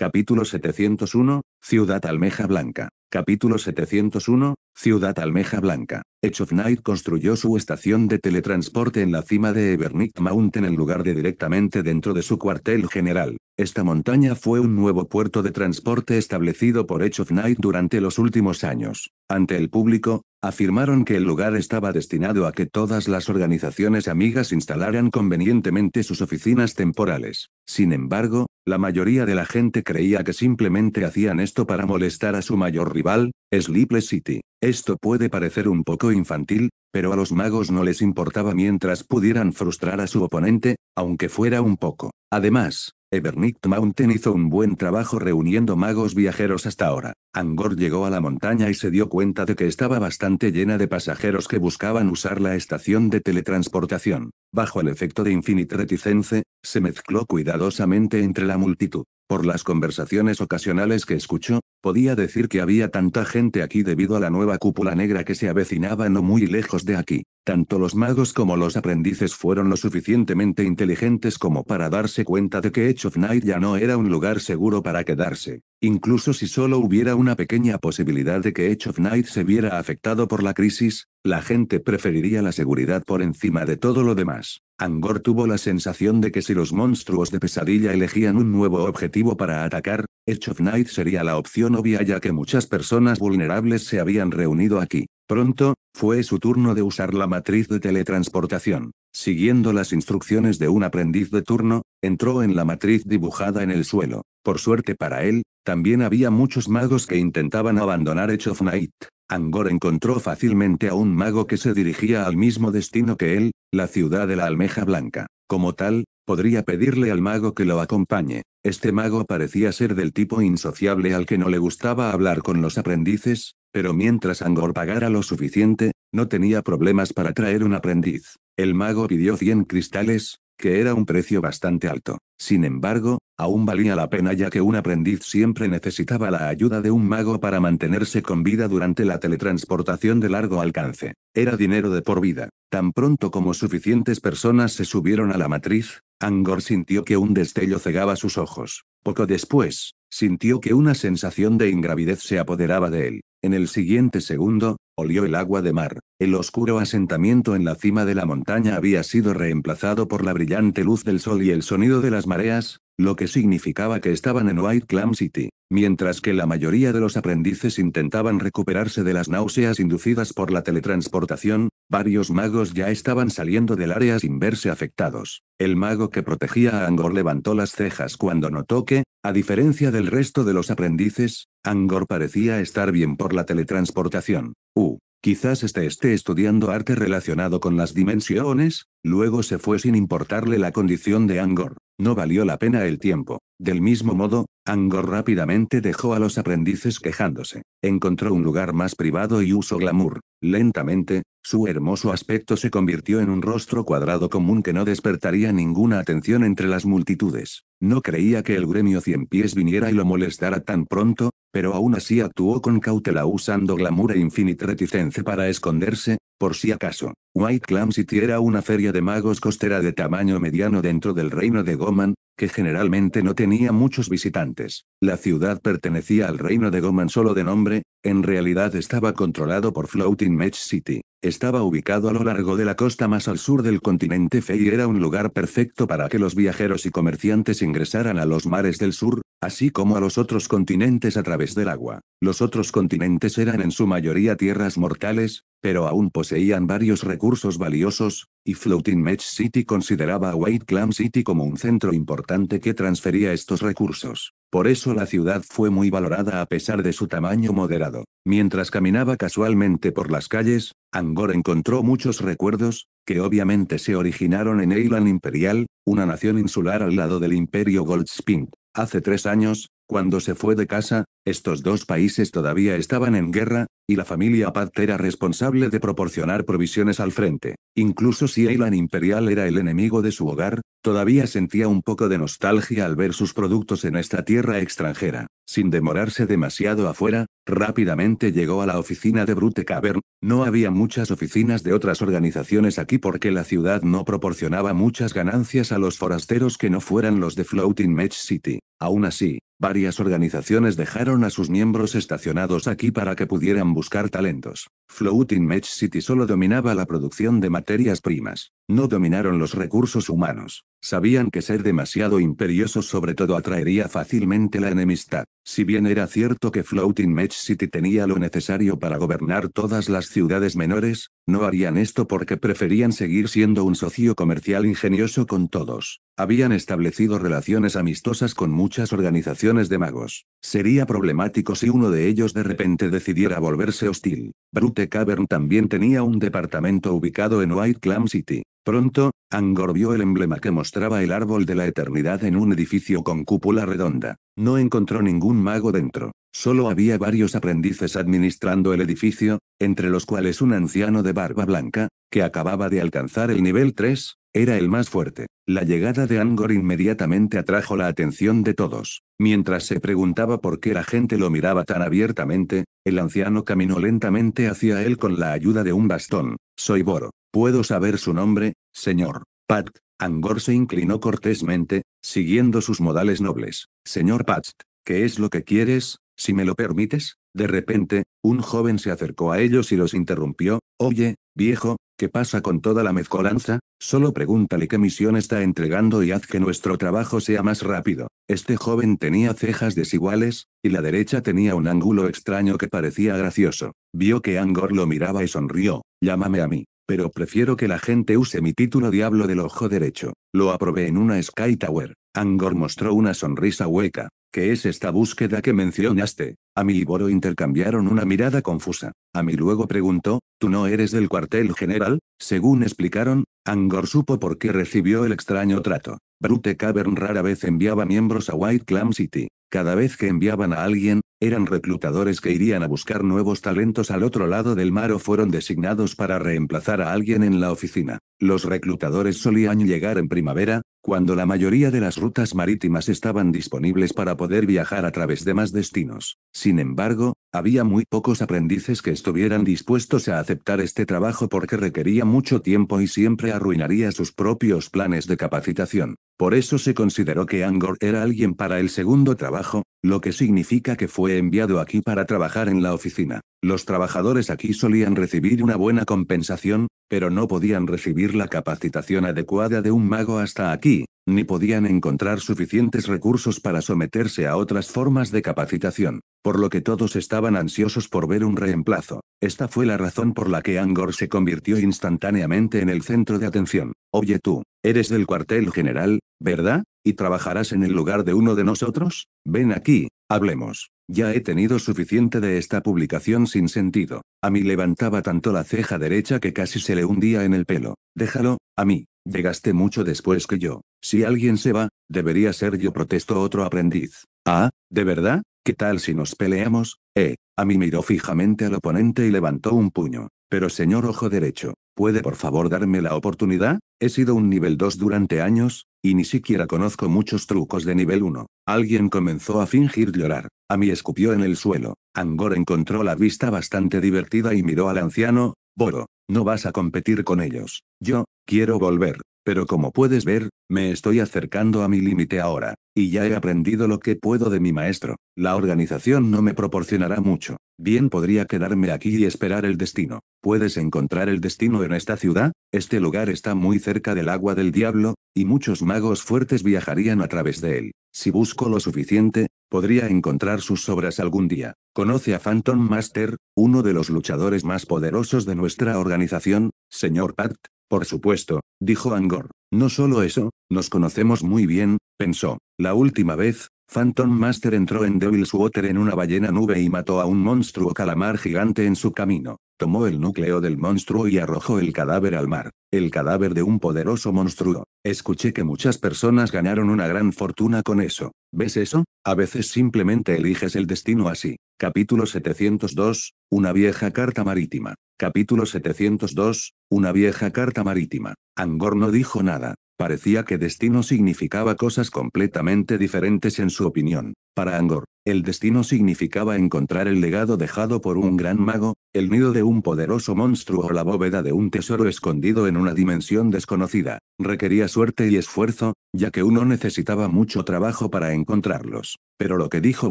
Capítulo 701, Ciudad Almeja Blanca. Capítulo 701, Ciudad Almeja Blanca. Edge of Night construyó su estación de teletransporte en la cima de Evernight Mountain en lugar de directamente dentro de su cuartel general. Esta montaña fue un nuevo puerto de transporte establecido por Edge of Night durante los últimos años. Ante el público, afirmaron que el lugar estaba destinado a que todas las organizaciones amigas instalaran convenientemente sus oficinas temporales. Sin embargo, la mayoría de la gente creía que simplemente hacían esto para molestar a su mayor rival, Sleepless City. Esto puede parecer un poco infantil, pero a los magos no les importaba mientras pudieran frustrar a su oponente, aunque fuera un poco. Además, Evernight Mountain hizo un buen trabajo reuniendo magos viajeros hasta ahora. Angor llegó a la montaña y se dio cuenta de que estaba bastante llena de pasajeros que buscaban usar la estación de teletransportación. Bajo el efecto de Infinite Reticence, se mezcló cuidadosamente entre la multitud. Por las conversaciones ocasionales que escuchó, podía decir que había tanta gente aquí debido a la nueva cúpula negra que se avecinaba no muy lejos de aquí. Tanto los magos como los aprendices fueron lo suficientemente inteligentes como para darse cuenta de que Edge of Night ya no era un lugar seguro para quedarse. Incluso si solo hubiera una pequeña posibilidad de que Edge of Night se viera afectado por la crisis, la gente preferiría la seguridad por encima de todo lo demás. Angor tuvo la sensación de que si los monstruos de pesadilla elegían un nuevo objetivo para atacar, Edge of Night sería la opción obvia ya que muchas personas vulnerables se habían reunido aquí. Pronto, fue su turno de usar la matriz de teletransportación. Siguiendo las instrucciones de un aprendiz de turno, entró en la matriz dibujada en el suelo. Por suerte para él, también había muchos magos que intentaban abandonar Edge of Night. Angor encontró fácilmente a un mago que se dirigía al mismo destino que él, la ciudad de la almeja blanca. Como tal, podría pedirle al mago que lo acompañe. Este mago parecía ser del tipo insociable al que no le gustaba hablar con los aprendices, pero mientras Angor pagara lo suficiente, no tenía problemas para traer un aprendiz. El mago pidió 100 cristales, que era un precio bastante alto. Sin embargo, aún valía la pena ya que un aprendiz siempre necesitaba la ayuda de un mago para mantenerse con vida durante la teletransportación de largo alcance. Era dinero de por vida. Tan pronto como suficientes personas se subieron a la matriz, Angor sintió que un destello cegaba sus ojos. Poco después, sintió que una sensación de ingravidez se apoderaba de él. En el siguiente segundo, Olió el agua de mar. El oscuro asentamiento en la cima de la montaña había sido reemplazado por la brillante luz del sol y el sonido de las mareas, lo que significaba que estaban en White Clam City, mientras que la mayoría de los aprendices intentaban recuperarse de las náuseas inducidas por la teletransportación, Varios magos ya estaban saliendo del área sin verse afectados. El mago que protegía a Angor levantó las cejas cuando notó que, a diferencia del resto de los aprendices, Angor parecía estar bien por la teletransportación. Uh, quizás este esté estudiando arte relacionado con las dimensiones, Luego se fue sin importarle la condición de Angor. No valió la pena el tiempo. Del mismo modo, Angor rápidamente dejó a los aprendices quejándose. Encontró un lugar más privado y usó glamour. Lentamente, su hermoso aspecto se convirtió en un rostro cuadrado común que no despertaría ninguna atención entre las multitudes. No creía que el gremio cien pies viniera y lo molestara tan pronto, pero aún así actuó con cautela usando glamour e infinite reticencia para esconderse, por si acaso, White Clam City era una feria de magos costera de tamaño mediano dentro del reino de Goman, que generalmente no tenía muchos visitantes. La ciudad pertenecía al reino de Goman solo de nombre, en realidad estaba controlado por Floating Match City. Estaba ubicado a lo largo de la costa más al sur del continente Fey y era un lugar perfecto para que los viajeros y comerciantes ingresaran a los mares del sur, así como a los otros continentes a través del agua. Los otros continentes eran en su mayoría tierras mortales, pero aún poseían varios recursos valiosos, y Floating Match City consideraba a White Clam City como un centro importante que transfería estos recursos. Por eso la ciudad fue muy valorada a pesar de su tamaño moderado. Mientras caminaba casualmente por las calles, Angor encontró muchos recuerdos, que obviamente se originaron en Eiland Imperial, una nación insular al lado del Imperio Goldspink. Hace tres años, cuando se fue de casa, estos dos países todavía estaban en guerra, y la familia Pat era responsable de proporcionar provisiones al frente. Incluso si Eilan Imperial era el enemigo de su hogar, todavía sentía un poco de nostalgia al ver sus productos en esta tierra extranjera. Sin demorarse demasiado afuera, rápidamente llegó a la oficina de Brute Cavern. No había muchas oficinas de otras organizaciones aquí porque la ciudad no proporcionaba muchas ganancias a los forasteros que no fueran los de Floating Match City. Aún así, Varias organizaciones dejaron a sus miembros estacionados aquí para que pudieran buscar talentos. Floating Match City solo dominaba la producción de materias primas. No dominaron los recursos humanos. Sabían que ser demasiado imperiosos sobre todo atraería fácilmente la enemistad. Si bien era cierto que Floating Match City tenía lo necesario para gobernar todas las ciudades menores, no harían esto porque preferían seguir siendo un socio comercial ingenioso con todos. Habían establecido relaciones amistosas con muchas organizaciones de magos. Sería problemático si uno de ellos de repente decidiera volverse hostil. brutal. Cavern también tenía un departamento ubicado en White Clam City. Pronto, Angor vio el emblema que mostraba el árbol de la eternidad en un edificio con cúpula redonda. No encontró ningún mago dentro. Solo había varios aprendices administrando el edificio, entre los cuales un anciano de barba blanca, que acababa de alcanzar el nivel 3, era el más fuerte. La llegada de Angor inmediatamente atrajo la atención de todos. Mientras se preguntaba por qué la gente lo miraba tan abiertamente, el anciano caminó lentamente hacia él con la ayuda de un bastón. Soy Boro. ¿Puedo saber su nombre, señor? Pat. Angor se inclinó cortésmente, siguiendo sus modales nobles. Señor Pat, ¿qué es lo que quieres, si me lo permites? De repente, un joven se acercó a ellos y los interrumpió. Oye, viejo, ¿Qué pasa con toda la mezcolanza? Solo pregúntale qué misión está entregando y haz que nuestro trabajo sea más rápido. Este joven tenía cejas desiguales, y la derecha tenía un ángulo extraño que parecía gracioso. Vio que Angor lo miraba y sonrió. Llámame a mí. Pero prefiero que la gente use mi título Diablo del Ojo Derecho. Lo aprobé en una Sky Tower. Angor mostró una sonrisa hueca. ¿Qué es esta búsqueda que mencionaste? Ami y Boro intercambiaron una mirada confusa. Ami luego preguntó, ¿tú no eres del cuartel general? Según explicaron, Angor supo por qué recibió el extraño trato. Brute Cavern rara vez enviaba miembros a White Clam City. Cada vez que enviaban a alguien, eran reclutadores que irían a buscar nuevos talentos al otro lado del mar o fueron designados para reemplazar a alguien en la oficina. Los reclutadores solían llegar en primavera, cuando la mayoría de las rutas marítimas estaban disponibles para poder viajar a través de más destinos. Sin embargo, había muy pocos aprendices que estuvieran dispuestos a aceptar este trabajo porque requería mucho tiempo y siempre arruinaría sus propios planes de capacitación. Por eso se consideró que Angor era alguien para el segundo trabajo, lo que significa que fue enviado aquí para trabajar en la oficina. Los trabajadores aquí solían recibir una buena compensación, pero no podían recibir la capacitación adecuada de un mago hasta aquí, ni podían encontrar suficientes recursos para someterse a otras formas de capacitación, por lo que todos estaban ansiosos por ver un reemplazo. Esta fue la razón por la que Angor se convirtió instantáneamente en el centro de atención. Oye tú, eres del cuartel general, ¿verdad? ¿Y trabajarás en el lugar de uno de nosotros? Ven aquí, hablemos. Ya he tenido suficiente de esta publicación sin sentido. A mí levantaba tanto la ceja derecha que casi se le hundía en el pelo. Déjalo, a mí. Llegaste mucho después que yo. Si alguien se va, debería ser yo, protestó otro aprendiz. Ah, ¿de verdad? ¿Qué tal si nos peleamos? Eh, a mí miró fijamente al oponente y levantó un puño. Pero señor ojo derecho, ¿puede por favor darme la oportunidad? He sido un nivel 2 durante años, y ni siquiera conozco muchos trucos de nivel 1. Alguien comenzó a fingir llorar. A mí escupió en el suelo. Angor encontró la vista bastante divertida y miró al anciano. Boro, no vas a competir con ellos. Yo, quiero volver. Pero como puedes ver, me estoy acercando a mi límite ahora, y ya he aprendido lo que puedo de mi maestro. La organización no me proporcionará mucho. Bien podría quedarme aquí y esperar el destino. ¿Puedes encontrar el destino en esta ciudad? Este lugar está muy cerca del agua del diablo, y muchos magos fuertes viajarían a través de él. Si busco lo suficiente, podría encontrar sus obras algún día. Conoce a Phantom Master, uno de los luchadores más poderosos de nuestra organización, señor Pact, por supuesto, dijo Angor. No solo eso, nos conocemos muy bien, pensó. La última vez, Phantom Master entró en Devil's Water en una ballena nube y mató a un monstruo calamar gigante en su camino. Tomó el núcleo del monstruo y arrojó el cadáver al mar. El cadáver de un poderoso monstruo. Escuché que muchas personas ganaron una gran fortuna con eso. ¿Ves eso? A veces simplemente eliges el destino así. Capítulo 702, Una vieja carta marítima. Capítulo 702, Una vieja carta marítima. Angor no dijo nada. Parecía que destino significaba cosas completamente diferentes en su opinión. Para Angor, el destino significaba encontrar el legado dejado por un gran mago, el nido de un poderoso monstruo o la bóveda de un tesoro escondido en una dimensión desconocida. Requería suerte y esfuerzo, ya que uno necesitaba mucho trabajo para encontrarlos. Pero lo que dijo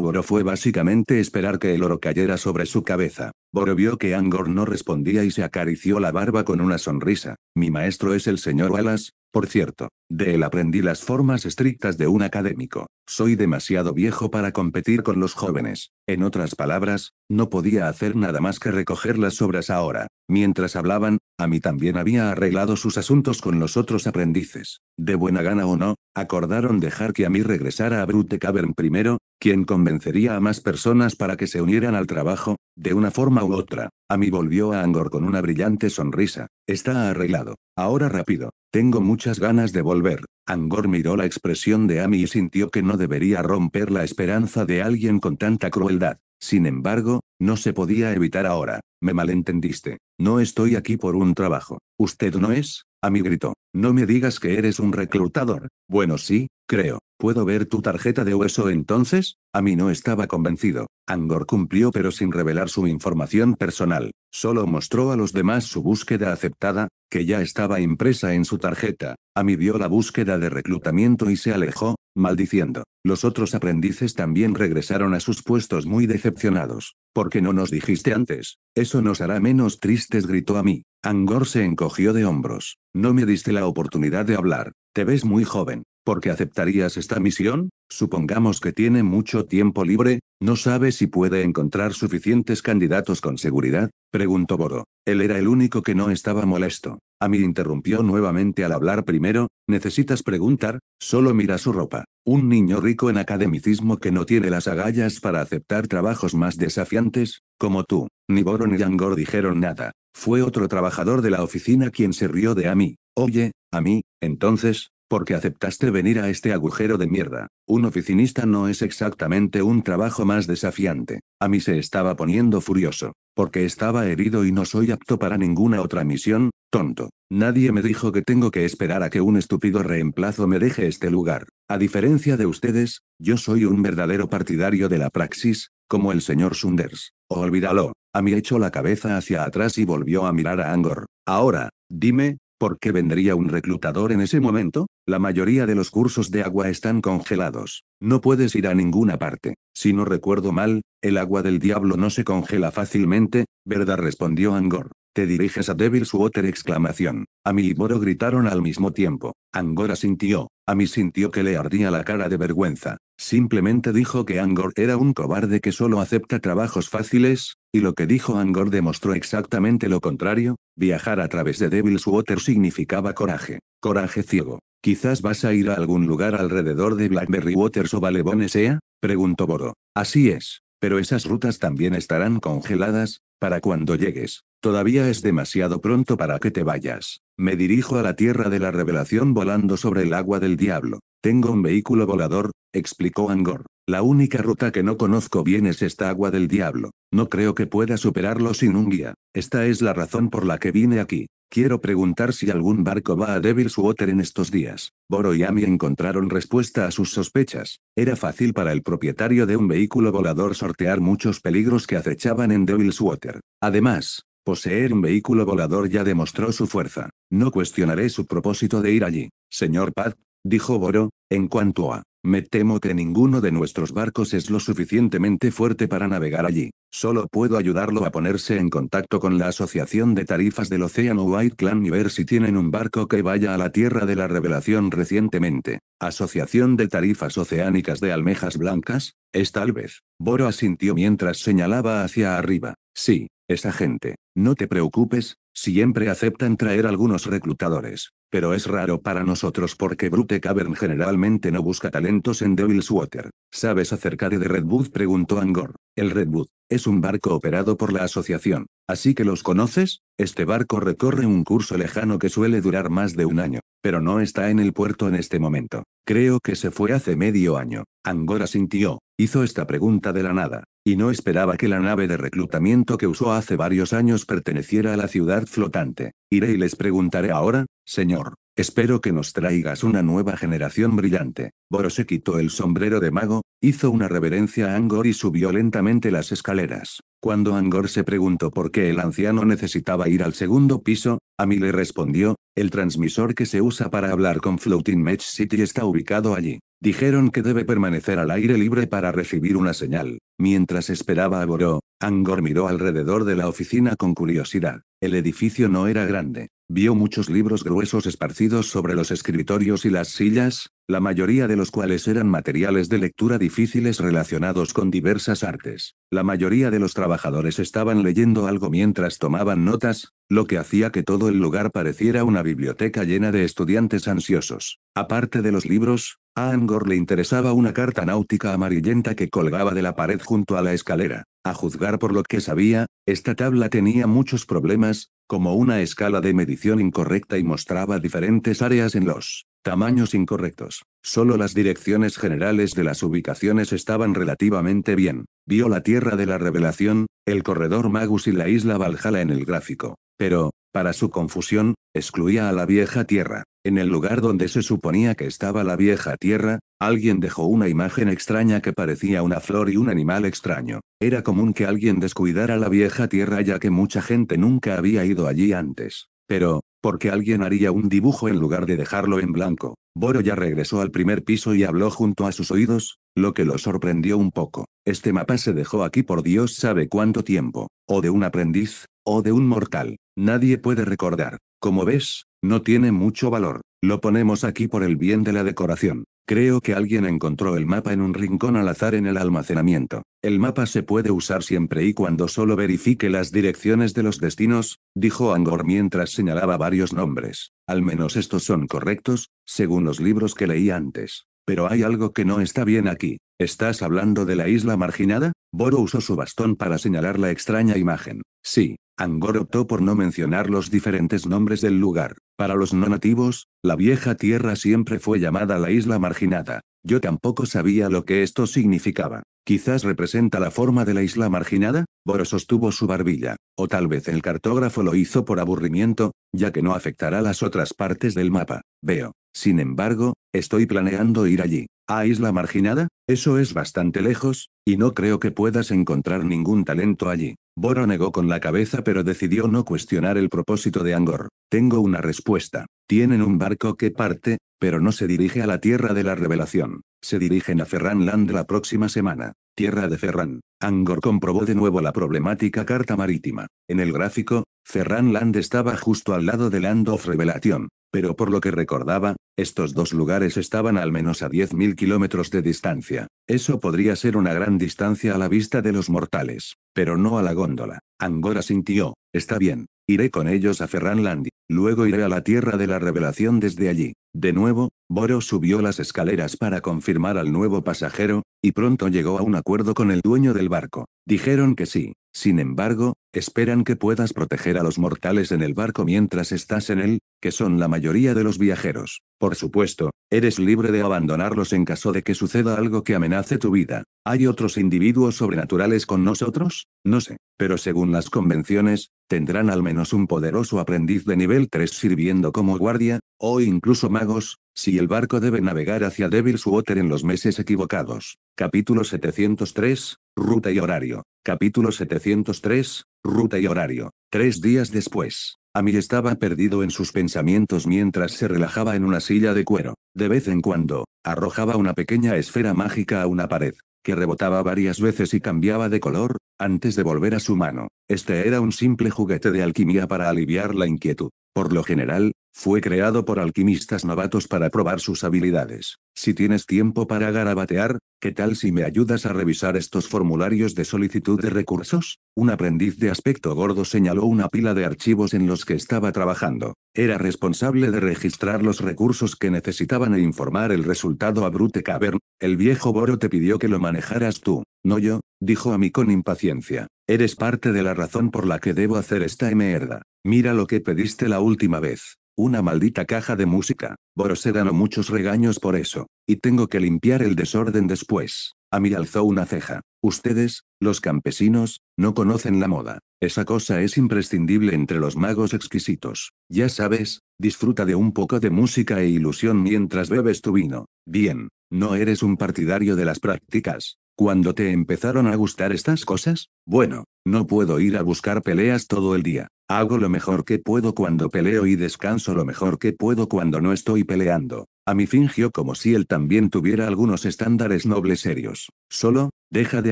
Boro fue básicamente esperar que el oro cayera sobre su cabeza. Boro vio que Angor no respondía y se acarició la barba con una sonrisa. Mi maestro es el señor Wallace, por cierto, de él aprendí las formas estrictas de un académico. Soy demasiado viejo para competir con los jóvenes. En otras palabras, no podía hacer nada más que recoger las obras ahora. Mientras hablaban, a mí también había arreglado sus asuntos con los otros aprendices. De buena gana o no, acordaron dejar que a mí regresara a Brute Cavern primero, quien convencería a más personas para que se unieran al trabajo, de una forma u otra. A mí volvió a Angor con una brillante sonrisa. Está arreglado. Ahora rápido. Tengo muchas ganas de volver. Angor miró la expresión de Amy y sintió que no debería romper la esperanza de alguien con tanta crueldad. Sin embargo, no se podía evitar ahora. Me malentendiste. No estoy aquí por un trabajo. ¿Usted no es? A mí gritó. No me digas que eres un reclutador. Bueno, sí, creo. ¿Puedo ver tu tarjeta de hueso entonces? A mí no estaba convencido. Angor cumplió pero sin revelar su información personal. Solo mostró a los demás su búsqueda aceptada, que ya estaba impresa en su tarjeta. A mí vio la búsqueda de reclutamiento y se alejó, Maldiciendo, los otros aprendices también regresaron a sus puestos muy decepcionados. ¿Por qué no nos dijiste antes? Eso nos hará menos tristes, gritó a mí. Angor se encogió de hombros. No me diste la oportunidad de hablar. Te ves muy joven. ¿Por qué aceptarías esta misión? Supongamos que tiene mucho tiempo libre, ¿no sabe si puede encontrar suficientes candidatos con seguridad? Preguntó Boro. Él era el único que no estaba molesto. Amir interrumpió nuevamente al hablar primero, necesitas preguntar, solo mira su ropa. Un niño rico en academicismo que no tiene las agallas para aceptar trabajos más desafiantes, como tú. Ni Boro ni Yangor dijeron nada. Fue otro trabajador de la oficina quien se rió de Ami. Oye, a entonces, porque aceptaste venir a este agujero de mierda. Un oficinista no es exactamente un trabajo más desafiante. A mí se estaba poniendo furioso, porque estaba herido y no soy apto para ninguna otra misión, tonto. Nadie me dijo que tengo que esperar a que un estúpido reemplazo me deje este lugar. A diferencia de ustedes, yo soy un verdadero partidario de la praxis, como el señor Sunders. Olvídalo. A mí echó la cabeza hacia atrás y volvió a mirar a Angor. Ahora, dime, ¿Por qué vendría un reclutador en ese momento? La mayoría de los cursos de agua están congelados. No puedes ir a ninguna parte. Si no recuerdo mal, el agua del diablo no se congela fácilmente, ¿verdad? respondió Angor. Te diriges a Devil's Water exclamación. A mí y Boro gritaron al mismo tiempo. Angor sintió. A mí sintió que le ardía la cara de vergüenza. Simplemente dijo que Angor era un cobarde que solo acepta trabajos fáciles, y lo que dijo Angor demostró exactamente lo contrario, viajar a través de Devil's Water significaba coraje. Coraje ciego. ¿Quizás vas a ir a algún lugar alrededor de Blackberry Waters o Balebone sea? Preguntó Boro. Así es. Pero esas rutas también estarán congeladas, para cuando llegues. Todavía es demasiado pronto para que te vayas. Me dirijo a la tierra de la revelación volando sobre el agua del diablo. Tengo un vehículo volador, explicó Angor. La única ruta que no conozco bien es esta agua del diablo. No creo que pueda superarlo sin un guía. Esta es la razón por la que vine aquí. Quiero preguntar si algún barco va a Devil's Water en estos días. Boro y Amy encontraron respuesta a sus sospechas. Era fácil para el propietario de un vehículo volador sortear muchos peligros que acechaban en Devil's Water. Además, Poseer un vehículo volador ya demostró su fuerza. No cuestionaré su propósito de ir allí, señor Pat, dijo Boro, en cuanto a... Me temo que ninguno de nuestros barcos es lo suficientemente fuerte para navegar allí. Solo puedo ayudarlo a ponerse en contacto con la Asociación de Tarifas del Océano White Clan y ver si tienen un barco que vaya a la Tierra de la Revelación recientemente. Asociación de Tarifas Oceánicas de Almejas Blancas, es tal vez. Boro asintió mientras señalaba hacia arriba. Sí, esa gente. No te preocupes, siempre aceptan traer algunos reclutadores, pero es raro para nosotros porque Brute Cavern generalmente no busca talentos en Devil's Water. ¿Sabes acerca de The Redwood? preguntó Angor. El Redwood es un barco operado por la asociación, así que los conoces. Este barco recorre un curso lejano que suele durar más de un año, pero no está en el puerto en este momento. Creo que se fue hace medio año. Angor asintió, hizo esta pregunta de la nada y no esperaba que la nave de reclutamiento que usó hace varios años perteneciera a la ciudad flotante. Iré y les preguntaré ahora, señor. Espero que nos traigas una nueva generación brillante. Boro se quitó el sombrero de mago, hizo una reverencia a Angor y subió lentamente las escaleras. Cuando Angor se preguntó por qué el anciano necesitaba ir al segundo piso, a mí le respondió, el transmisor que se usa para hablar con Floating Match City está ubicado allí. Dijeron que debe permanecer al aire libre para recibir una señal. Mientras esperaba a Boró, Angor miró alrededor de la oficina con curiosidad. El edificio no era grande. Vio muchos libros gruesos esparcidos sobre los escritorios y las sillas, la mayoría de los cuales eran materiales de lectura difíciles relacionados con diversas artes. La mayoría de los trabajadores estaban leyendo algo mientras tomaban notas, lo que hacía que todo el lugar pareciera una biblioteca llena de estudiantes ansiosos. Aparte de los libros, a Angor le interesaba una carta náutica amarillenta que colgaba de la pared junto a la escalera. A juzgar por lo que sabía, esta tabla tenía muchos problemas, como una escala de medición incorrecta y mostraba diferentes áreas en los tamaños incorrectos. Solo las direcciones generales de las ubicaciones estaban relativamente bien. Vio la Tierra de la Revelación, el corredor Magus y la isla Valhalla en el gráfico. Pero, para su confusión, excluía a la vieja Tierra. En el lugar donde se suponía que estaba la vieja tierra, alguien dejó una imagen extraña que parecía una flor y un animal extraño. Era común que alguien descuidara la vieja tierra ya que mucha gente nunca había ido allí antes. Pero, ¿por qué alguien haría un dibujo en lugar de dejarlo en blanco? Boro ya regresó al primer piso y habló junto a sus oídos, lo que lo sorprendió un poco. Este mapa se dejó aquí por Dios sabe cuánto tiempo, o de un aprendiz, o de un mortal. Nadie puede recordar. Como ves, no tiene mucho valor. Lo ponemos aquí por el bien de la decoración. Creo que alguien encontró el mapa en un rincón al azar en el almacenamiento. El mapa se puede usar siempre y cuando solo verifique las direcciones de los destinos, dijo Angor mientras señalaba varios nombres. Al menos estos son correctos, según los libros que leí antes. Pero hay algo que no está bien aquí. ¿Estás hablando de la isla marginada? Boro usó su bastón para señalar la extraña imagen. Sí, Angor optó por no mencionar los diferentes nombres del lugar. Para los no nativos, la vieja tierra siempre fue llamada la isla marginada. Yo tampoco sabía lo que esto significaba. Quizás representa la forma de la isla marginada, Boros sostuvo su barbilla, o tal vez el cartógrafo lo hizo por aburrimiento, ya que no afectará las otras partes del mapa. Veo. Sin embargo, estoy planeando ir allí a isla marginada, eso es bastante lejos, y no creo que puedas encontrar ningún talento allí. Boro negó con la cabeza pero decidió no cuestionar el propósito de Angor. Tengo una respuesta. Tienen un barco que parte, pero no se dirige a la Tierra de la Revelación. Se dirigen a Ferranland la próxima semana. Tierra de Ferran. Angor comprobó de nuevo la problemática carta marítima. En el gráfico, Land estaba justo al lado de Land of Revelation. Pero por lo que recordaba, estos dos lugares estaban al menos a 10.000 kilómetros de distancia. Eso podría ser una gran distancia a la vista de los mortales, pero no a la góndola. Angora asintió. está bien, iré con ellos a Ferranland Luego iré a la tierra de la revelación desde allí. De nuevo, Boro subió las escaleras para confirmar al nuevo pasajero, y pronto llegó a un acuerdo con el dueño del barco. Dijeron que sí. Sin embargo, esperan que puedas proteger a los mortales en el barco mientras estás en él, que son la mayoría de los viajeros. Por supuesto, eres libre de abandonarlos en caso de que suceda algo que amenace tu vida. ¿Hay otros individuos sobrenaturales con nosotros? No sé, pero según las convenciones, tendrán al menos un poderoso aprendiz de nivel 3 sirviendo como guardia, o incluso magos, si el barco debe navegar hacia Devil's Water en los meses equivocados. Capítulo 703, Ruta y Horario. Capítulo 703, Ruta y Horario. Tres días después. Ami estaba perdido en sus pensamientos mientras se relajaba en una silla de cuero. De vez en cuando, arrojaba una pequeña esfera mágica a una pared, que rebotaba varias veces y cambiaba de color, antes de volver a su mano. Este era un simple juguete de alquimia para aliviar la inquietud. Por lo general, fue creado por alquimistas novatos para probar sus habilidades. Si tienes tiempo para garabatear, ¿qué tal si me ayudas a revisar estos formularios de solicitud de recursos? Un aprendiz de aspecto gordo señaló una pila de archivos en los que estaba trabajando. Era responsable de registrar los recursos que necesitaban e informar el resultado a Brute Cavern. El viejo Boro te pidió que lo manejaras tú, no yo, dijo a mí con impaciencia. Eres parte de la razón por la que debo hacer esta mierda. Mira lo que pediste la última vez. Una maldita caja de música. ganó muchos regaños por eso. Y tengo que limpiar el desorden después. A mí alzó una ceja. Ustedes, los campesinos, no conocen la moda. Esa cosa es imprescindible entre los magos exquisitos. Ya sabes, disfruta de un poco de música e ilusión mientras bebes tu vino. Bien, no eres un partidario de las prácticas, cuando te empezaron a gustar estas cosas, bueno, no puedo ir a buscar peleas todo el día. Hago lo mejor que puedo cuando peleo y descanso lo mejor que puedo cuando no estoy peleando. A mí fingió como si él también tuviera algunos estándares nobles serios. Solo, Deja de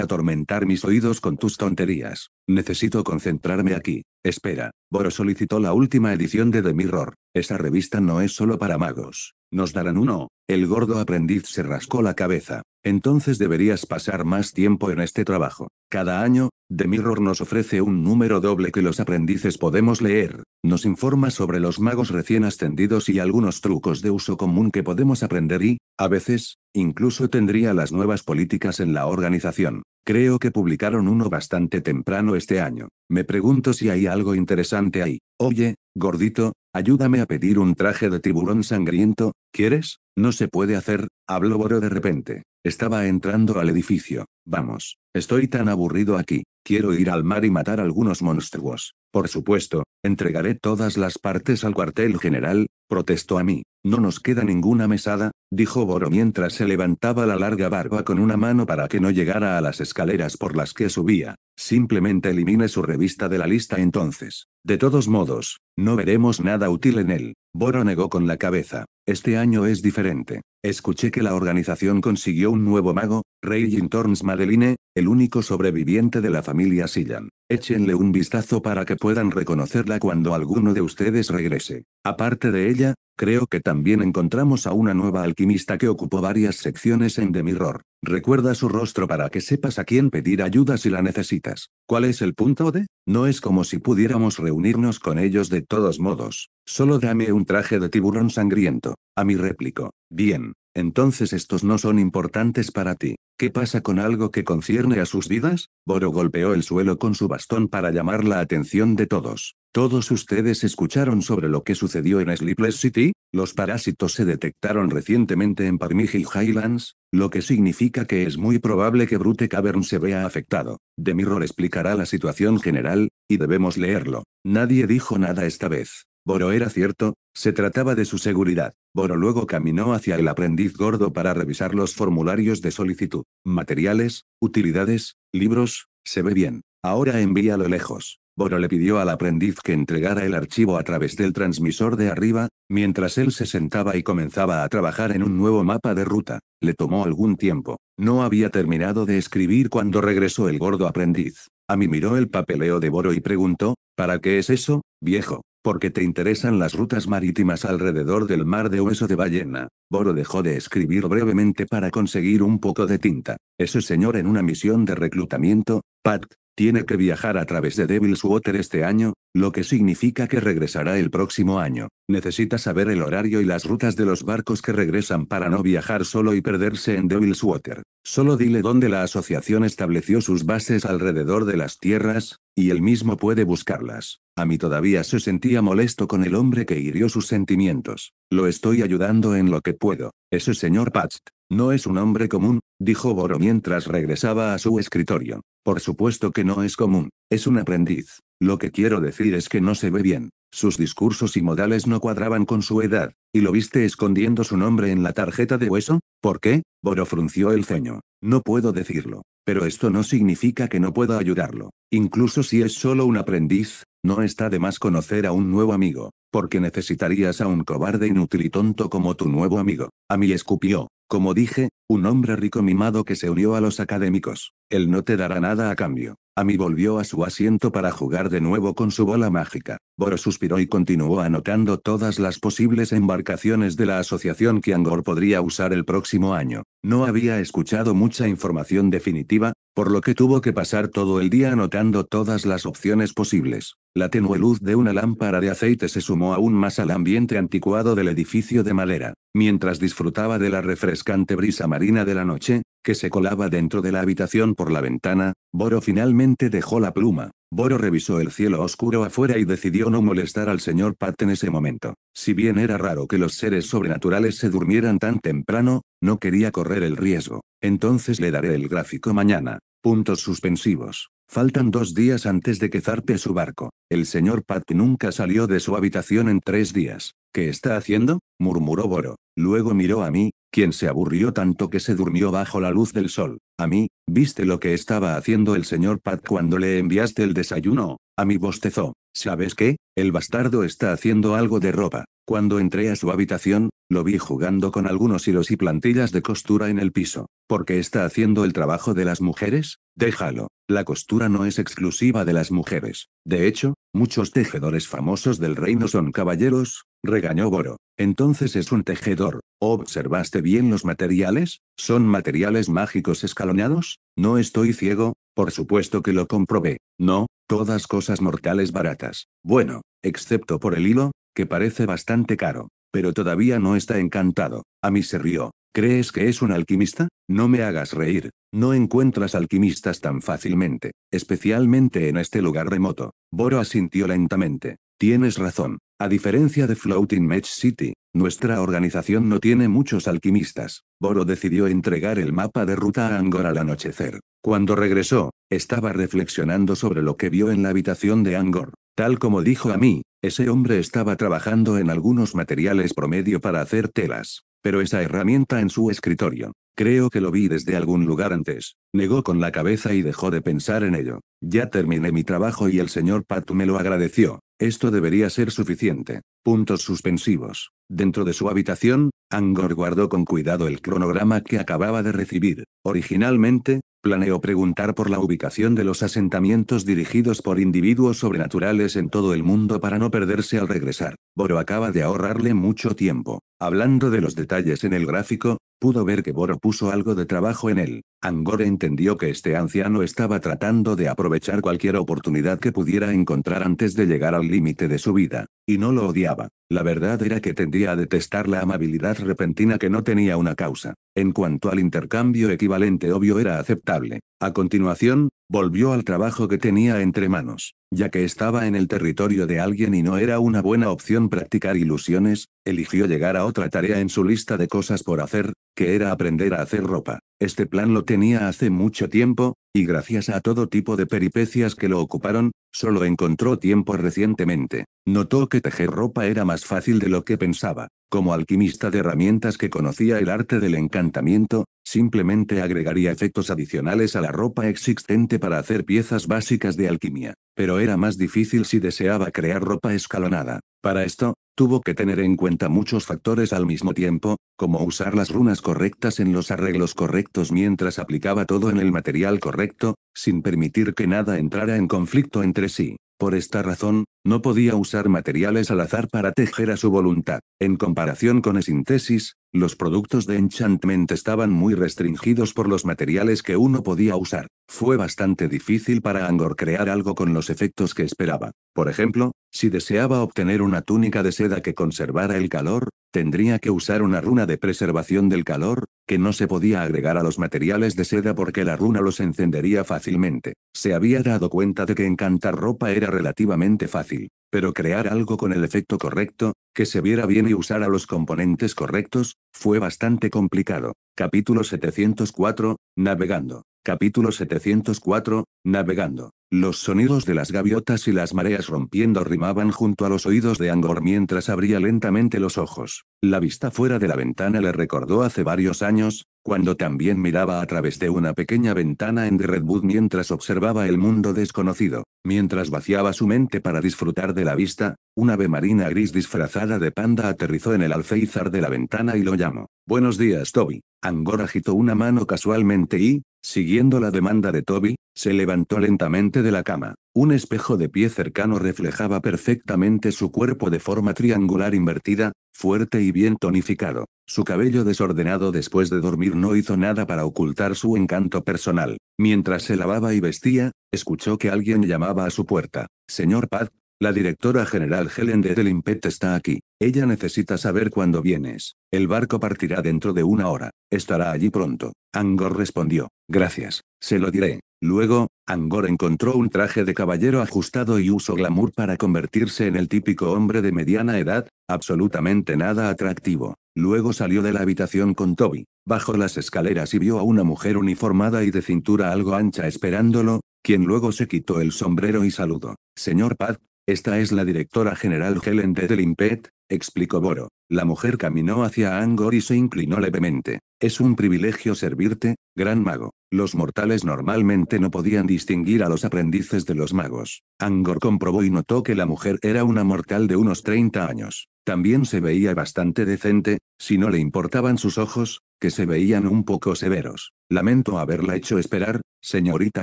atormentar mis oídos con tus tonterías. Necesito concentrarme aquí. Espera. Boro solicitó la última edición de The Mirror. Esa revista no es solo para magos. Nos darán uno. El gordo aprendiz se rascó la cabeza. Entonces deberías pasar más tiempo en este trabajo. Cada año, The Mirror nos ofrece un número doble que los aprendices podemos leer, nos informa sobre los magos recién ascendidos y algunos trucos de uso común que podemos aprender y, a veces, incluso tendría las nuevas políticas en la organización. Creo que publicaron uno bastante temprano este año. Me pregunto si hay algo interesante ahí. Oye, gordito, ayúdame a pedir un traje de tiburón sangriento, ¿quieres? No se puede hacer, habló Boro de repente. Estaba entrando al edificio. Vamos, estoy tan aburrido aquí. Quiero ir al mar y matar algunos monstruos. Por supuesto, entregaré todas las partes al cuartel general, protestó a mí. No nos queda ninguna mesada, dijo Boro mientras se levantaba la larga barba con una mano para que no llegara a las escaleras por las que subía. Simplemente elimine su revista de la lista entonces. De todos modos, no veremos nada útil en él. Boro negó con la cabeza. Este año es diferente. Escuché que la organización consiguió un nuevo mago, Rey Thorns Madeline, el único sobreviviente de la familia Sillan. Échenle un vistazo para que puedan reconocerla cuando alguno de ustedes regrese. Aparte de ella, creo que también encontramos a una nueva alquimista que ocupó varias secciones en The Mirror. Recuerda su rostro para que sepas a quién pedir ayuda si la necesitas. ¿Cuál es el punto de? No es como si pudiéramos reunirnos con ellos de todos modos. Solo dame un traje de tiburón sangriento. A mi réplico. Bien entonces estos no son importantes para ti. ¿Qué pasa con algo que concierne a sus vidas? Boro golpeó el suelo con su bastón para llamar la atención de todos. ¿Todos ustedes escucharon sobre lo que sucedió en Sleepless City? Los parásitos se detectaron recientemente en Parmigi Highlands, lo que significa que es muy probable que Brute Cavern se vea afectado. The Mirror explicará la situación general, y debemos leerlo. Nadie dijo nada esta vez. Boro era cierto, se trataba de su seguridad. Boro luego caminó hacia el aprendiz gordo para revisar los formularios de solicitud. Materiales, utilidades, libros, se ve bien. Ahora envíalo lejos. Boro le pidió al aprendiz que entregara el archivo a través del transmisor de arriba, mientras él se sentaba y comenzaba a trabajar en un nuevo mapa de ruta. Le tomó algún tiempo. No había terminado de escribir cuando regresó el gordo aprendiz. A mí miró el papeleo de Boro y preguntó, ¿para qué es eso, viejo? porque te interesan las rutas marítimas alrededor del mar de hueso de ballena. Boro dejó de escribir brevemente para conseguir un poco de tinta. Ese señor en una misión de reclutamiento, Pat, tiene que viajar a través de Devil's Water este año, lo que significa que regresará el próximo año. Necesita saber el horario y las rutas de los barcos que regresan para no viajar solo y perderse en Devil's Water. Solo dile dónde la asociación estableció sus bases alrededor de las tierras, y él mismo puede buscarlas. A mí todavía se sentía molesto con el hombre que hirió sus sentimientos. Lo estoy ayudando en lo que puedo. Ese señor Patch, no es un hombre común, dijo Boro mientras regresaba a su escritorio. Por supuesto que no es común, es un aprendiz. Lo que quiero decir es que no se ve bien. Sus discursos y modales no cuadraban con su edad. ¿Y lo viste escondiendo su nombre en la tarjeta de hueso? ¿Por qué? Boro frunció el ceño. No puedo decirlo. Pero esto no significa que no pueda ayudarlo. Incluso si es solo un aprendiz, no está de más conocer a un nuevo amigo, porque necesitarías a un cobarde inútil y tonto como tu nuevo amigo. A mí escupió, como dije, un hombre rico mimado que se unió a los académicos. Él no te dará nada a cambio. Ami volvió a su asiento para jugar de nuevo con su bola mágica. Boro suspiró y continuó anotando todas las posibles embarcaciones de la asociación que Angor podría usar el próximo año. No había escuchado mucha información definitiva, por lo que tuvo que pasar todo el día anotando todas las opciones posibles. La tenue luz de una lámpara de aceite se sumó aún más al ambiente anticuado del edificio de madera. Mientras disfrutaba de la refrescante brisa marina de la noche, que se colaba dentro de la habitación por la ventana, Boro finalmente dejó la pluma. Boro revisó el cielo oscuro afuera y decidió no molestar al señor Pat en ese momento. Si bien era raro que los seres sobrenaturales se durmieran tan temprano, no quería correr el riesgo. Entonces le daré el gráfico mañana. Puntos suspensivos. Faltan dos días antes de que zarpe su barco. El señor Pat nunca salió de su habitación en tres días. ¿Qué está haciendo? murmuró Boro. Luego miró a mí, quien se aburrió tanto que se durmió bajo la luz del sol. A mí, ¿viste lo que estaba haciendo el señor Pat cuando le enviaste el desayuno? A mí bostezó. ¿Sabes qué? El bastardo está haciendo algo de ropa. Cuando entré a su habitación, lo vi jugando con algunos hilos y plantillas de costura en el piso. ¿Por qué está haciendo el trabajo de las mujeres? Déjalo, la costura no es exclusiva de las mujeres. De hecho, muchos tejedores famosos del reino son caballeros, regañó Boro. Entonces es un tejedor. ¿Observaste bien los materiales? ¿Son materiales mágicos escalonados? No estoy ciego, por supuesto que lo comprobé. No, todas cosas mortales baratas. Bueno, excepto por el hilo, que parece bastante caro. Pero todavía no está encantado. A mí se rió. ¿Crees que es un alquimista? No me hagas reír. No encuentras alquimistas tan fácilmente, especialmente en este lugar remoto. Boro asintió lentamente. Tienes razón. A diferencia de Floating Match City, nuestra organización no tiene muchos alquimistas. Boro decidió entregar el mapa de ruta a Angor al anochecer. Cuando regresó, estaba reflexionando sobre lo que vio en la habitación de Angor. Tal como dijo a mí, ese hombre estaba trabajando en algunos materiales promedio para hacer telas. Pero esa herramienta en su escritorio. Creo que lo vi desde algún lugar antes. Negó con la cabeza y dejó de pensar en ello. Ya terminé mi trabajo y el señor Pat me lo agradeció. Esto debería ser suficiente. Puntos suspensivos. Dentro de su habitación, Angor guardó con cuidado el cronograma que acababa de recibir. Originalmente, Planeó preguntar por la ubicación de los asentamientos dirigidos por individuos sobrenaturales en todo el mundo para no perderse al regresar. Boro acaba de ahorrarle mucho tiempo. Hablando de los detalles en el gráfico, pudo ver que Boro puso algo de trabajo en él. Angor entendió que este anciano estaba tratando de aprovechar cualquier oportunidad que pudiera encontrar antes de llegar al límite de su vida, y no lo odiaba. La verdad era que tendía a detestar la amabilidad repentina que no tenía una causa. En cuanto al intercambio equivalente obvio era aceptable. A continuación, volvió al trabajo que tenía entre manos. Ya que estaba en el territorio de alguien y no era una buena opción practicar ilusiones, eligió llegar a otra tarea en su lista de cosas por hacer, que era aprender a hacer ropa. Este plan lo tenía hace mucho tiempo, y gracias a todo tipo de peripecias que lo ocuparon, solo encontró tiempo recientemente. Notó que tejer ropa era más fácil de lo que pensaba. Como alquimista de herramientas que conocía el arte del encantamiento, simplemente agregaría efectos adicionales a la ropa existente para hacer piezas básicas de alquimia pero era más difícil si deseaba crear ropa escalonada. Para esto, tuvo que tener en cuenta muchos factores al mismo tiempo, como usar las runas correctas en los arreglos correctos mientras aplicaba todo en el material correcto, sin permitir que nada entrara en conflicto entre sí. Por esta razón, no podía usar materiales al azar para tejer a su voluntad. En comparación con Esíntesis. Los productos de Enchantment estaban muy restringidos por los materiales que uno podía usar. Fue bastante difícil para Angor crear algo con los efectos que esperaba. Por ejemplo, si deseaba obtener una túnica de seda que conservara el calor, tendría que usar una runa de preservación del calor, que no se podía agregar a los materiales de seda porque la runa los encendería fácilmente. Se había dado cuenta de que encantar ropa era relativamente fácil, pero crear algo con el efecto correcto, que se viera bien y usara los componentes correctos, fue bastante complicado. Capítulo 704, Navegando. Capítulo 704, Navegando. Los sonidos de las gaviotas y las mareas rompiendo rimaban junto a los oídos de Angor mientras abría lentamente los ojos. La vista fuera de la ventana le recordó hace varios años cuando también miraba a través de una pequeña ventana en The Redwood mientras observaba el mundo desconocido, mientras vaciaba su mente para disfrutar de la vista, una ave marina gris disfrazada de panda aterrizó en el alféizar de la ventana y lo llamó. Buenos días, Toby. Angor agitó una mano casualmente y, Siguiendo la demanda de Toby, se levantó lentamente de la cama. Un espejo de pie cercano reflejaba perfectamente su cuerpo de forma triangular invertida, fuerte y bien tonificado. Su cabello desordenado después de dormir no hizo nada para ocultar su encanto personal. Mientras se lavaba y vestía, escuchó que alguien llamaba a su puerta. Señor Pat. La directora general Helen de Delimpet está aquí. Ella necesita saber cuándo vienes. El barco partirá dentro de una hora. Estará allí pronto. Angor respondió. Gracias, se lo diré. Luego, Angor encontró un traje de caballero ajustado y usó glamour para convertirse en el típico hombre de mediana edad, absolutamente nada atractivo. Luego salió de la habitación con Toby, bajó las escaleras y vio a una mujer uniformada y de cintura algo ancha esperándolo, quien luego se quitó el sombrero y saludó. Señor Pat, esta es la directora general Helen de Delimpet, explicó Boro. La mujer caminó hacia Angor y se inclinó levemente. Es un privilegio servirte, gran mago. Los mortales normalmente no podían distinguir a los aprendices de los magos. Angor comprobó y notó que la mujer era una mortal de unos 30 años. También se veía bastante decente, si no le importaban sus ojos, que se veían un poco severos. Lamento haberla hecho esperar, señorita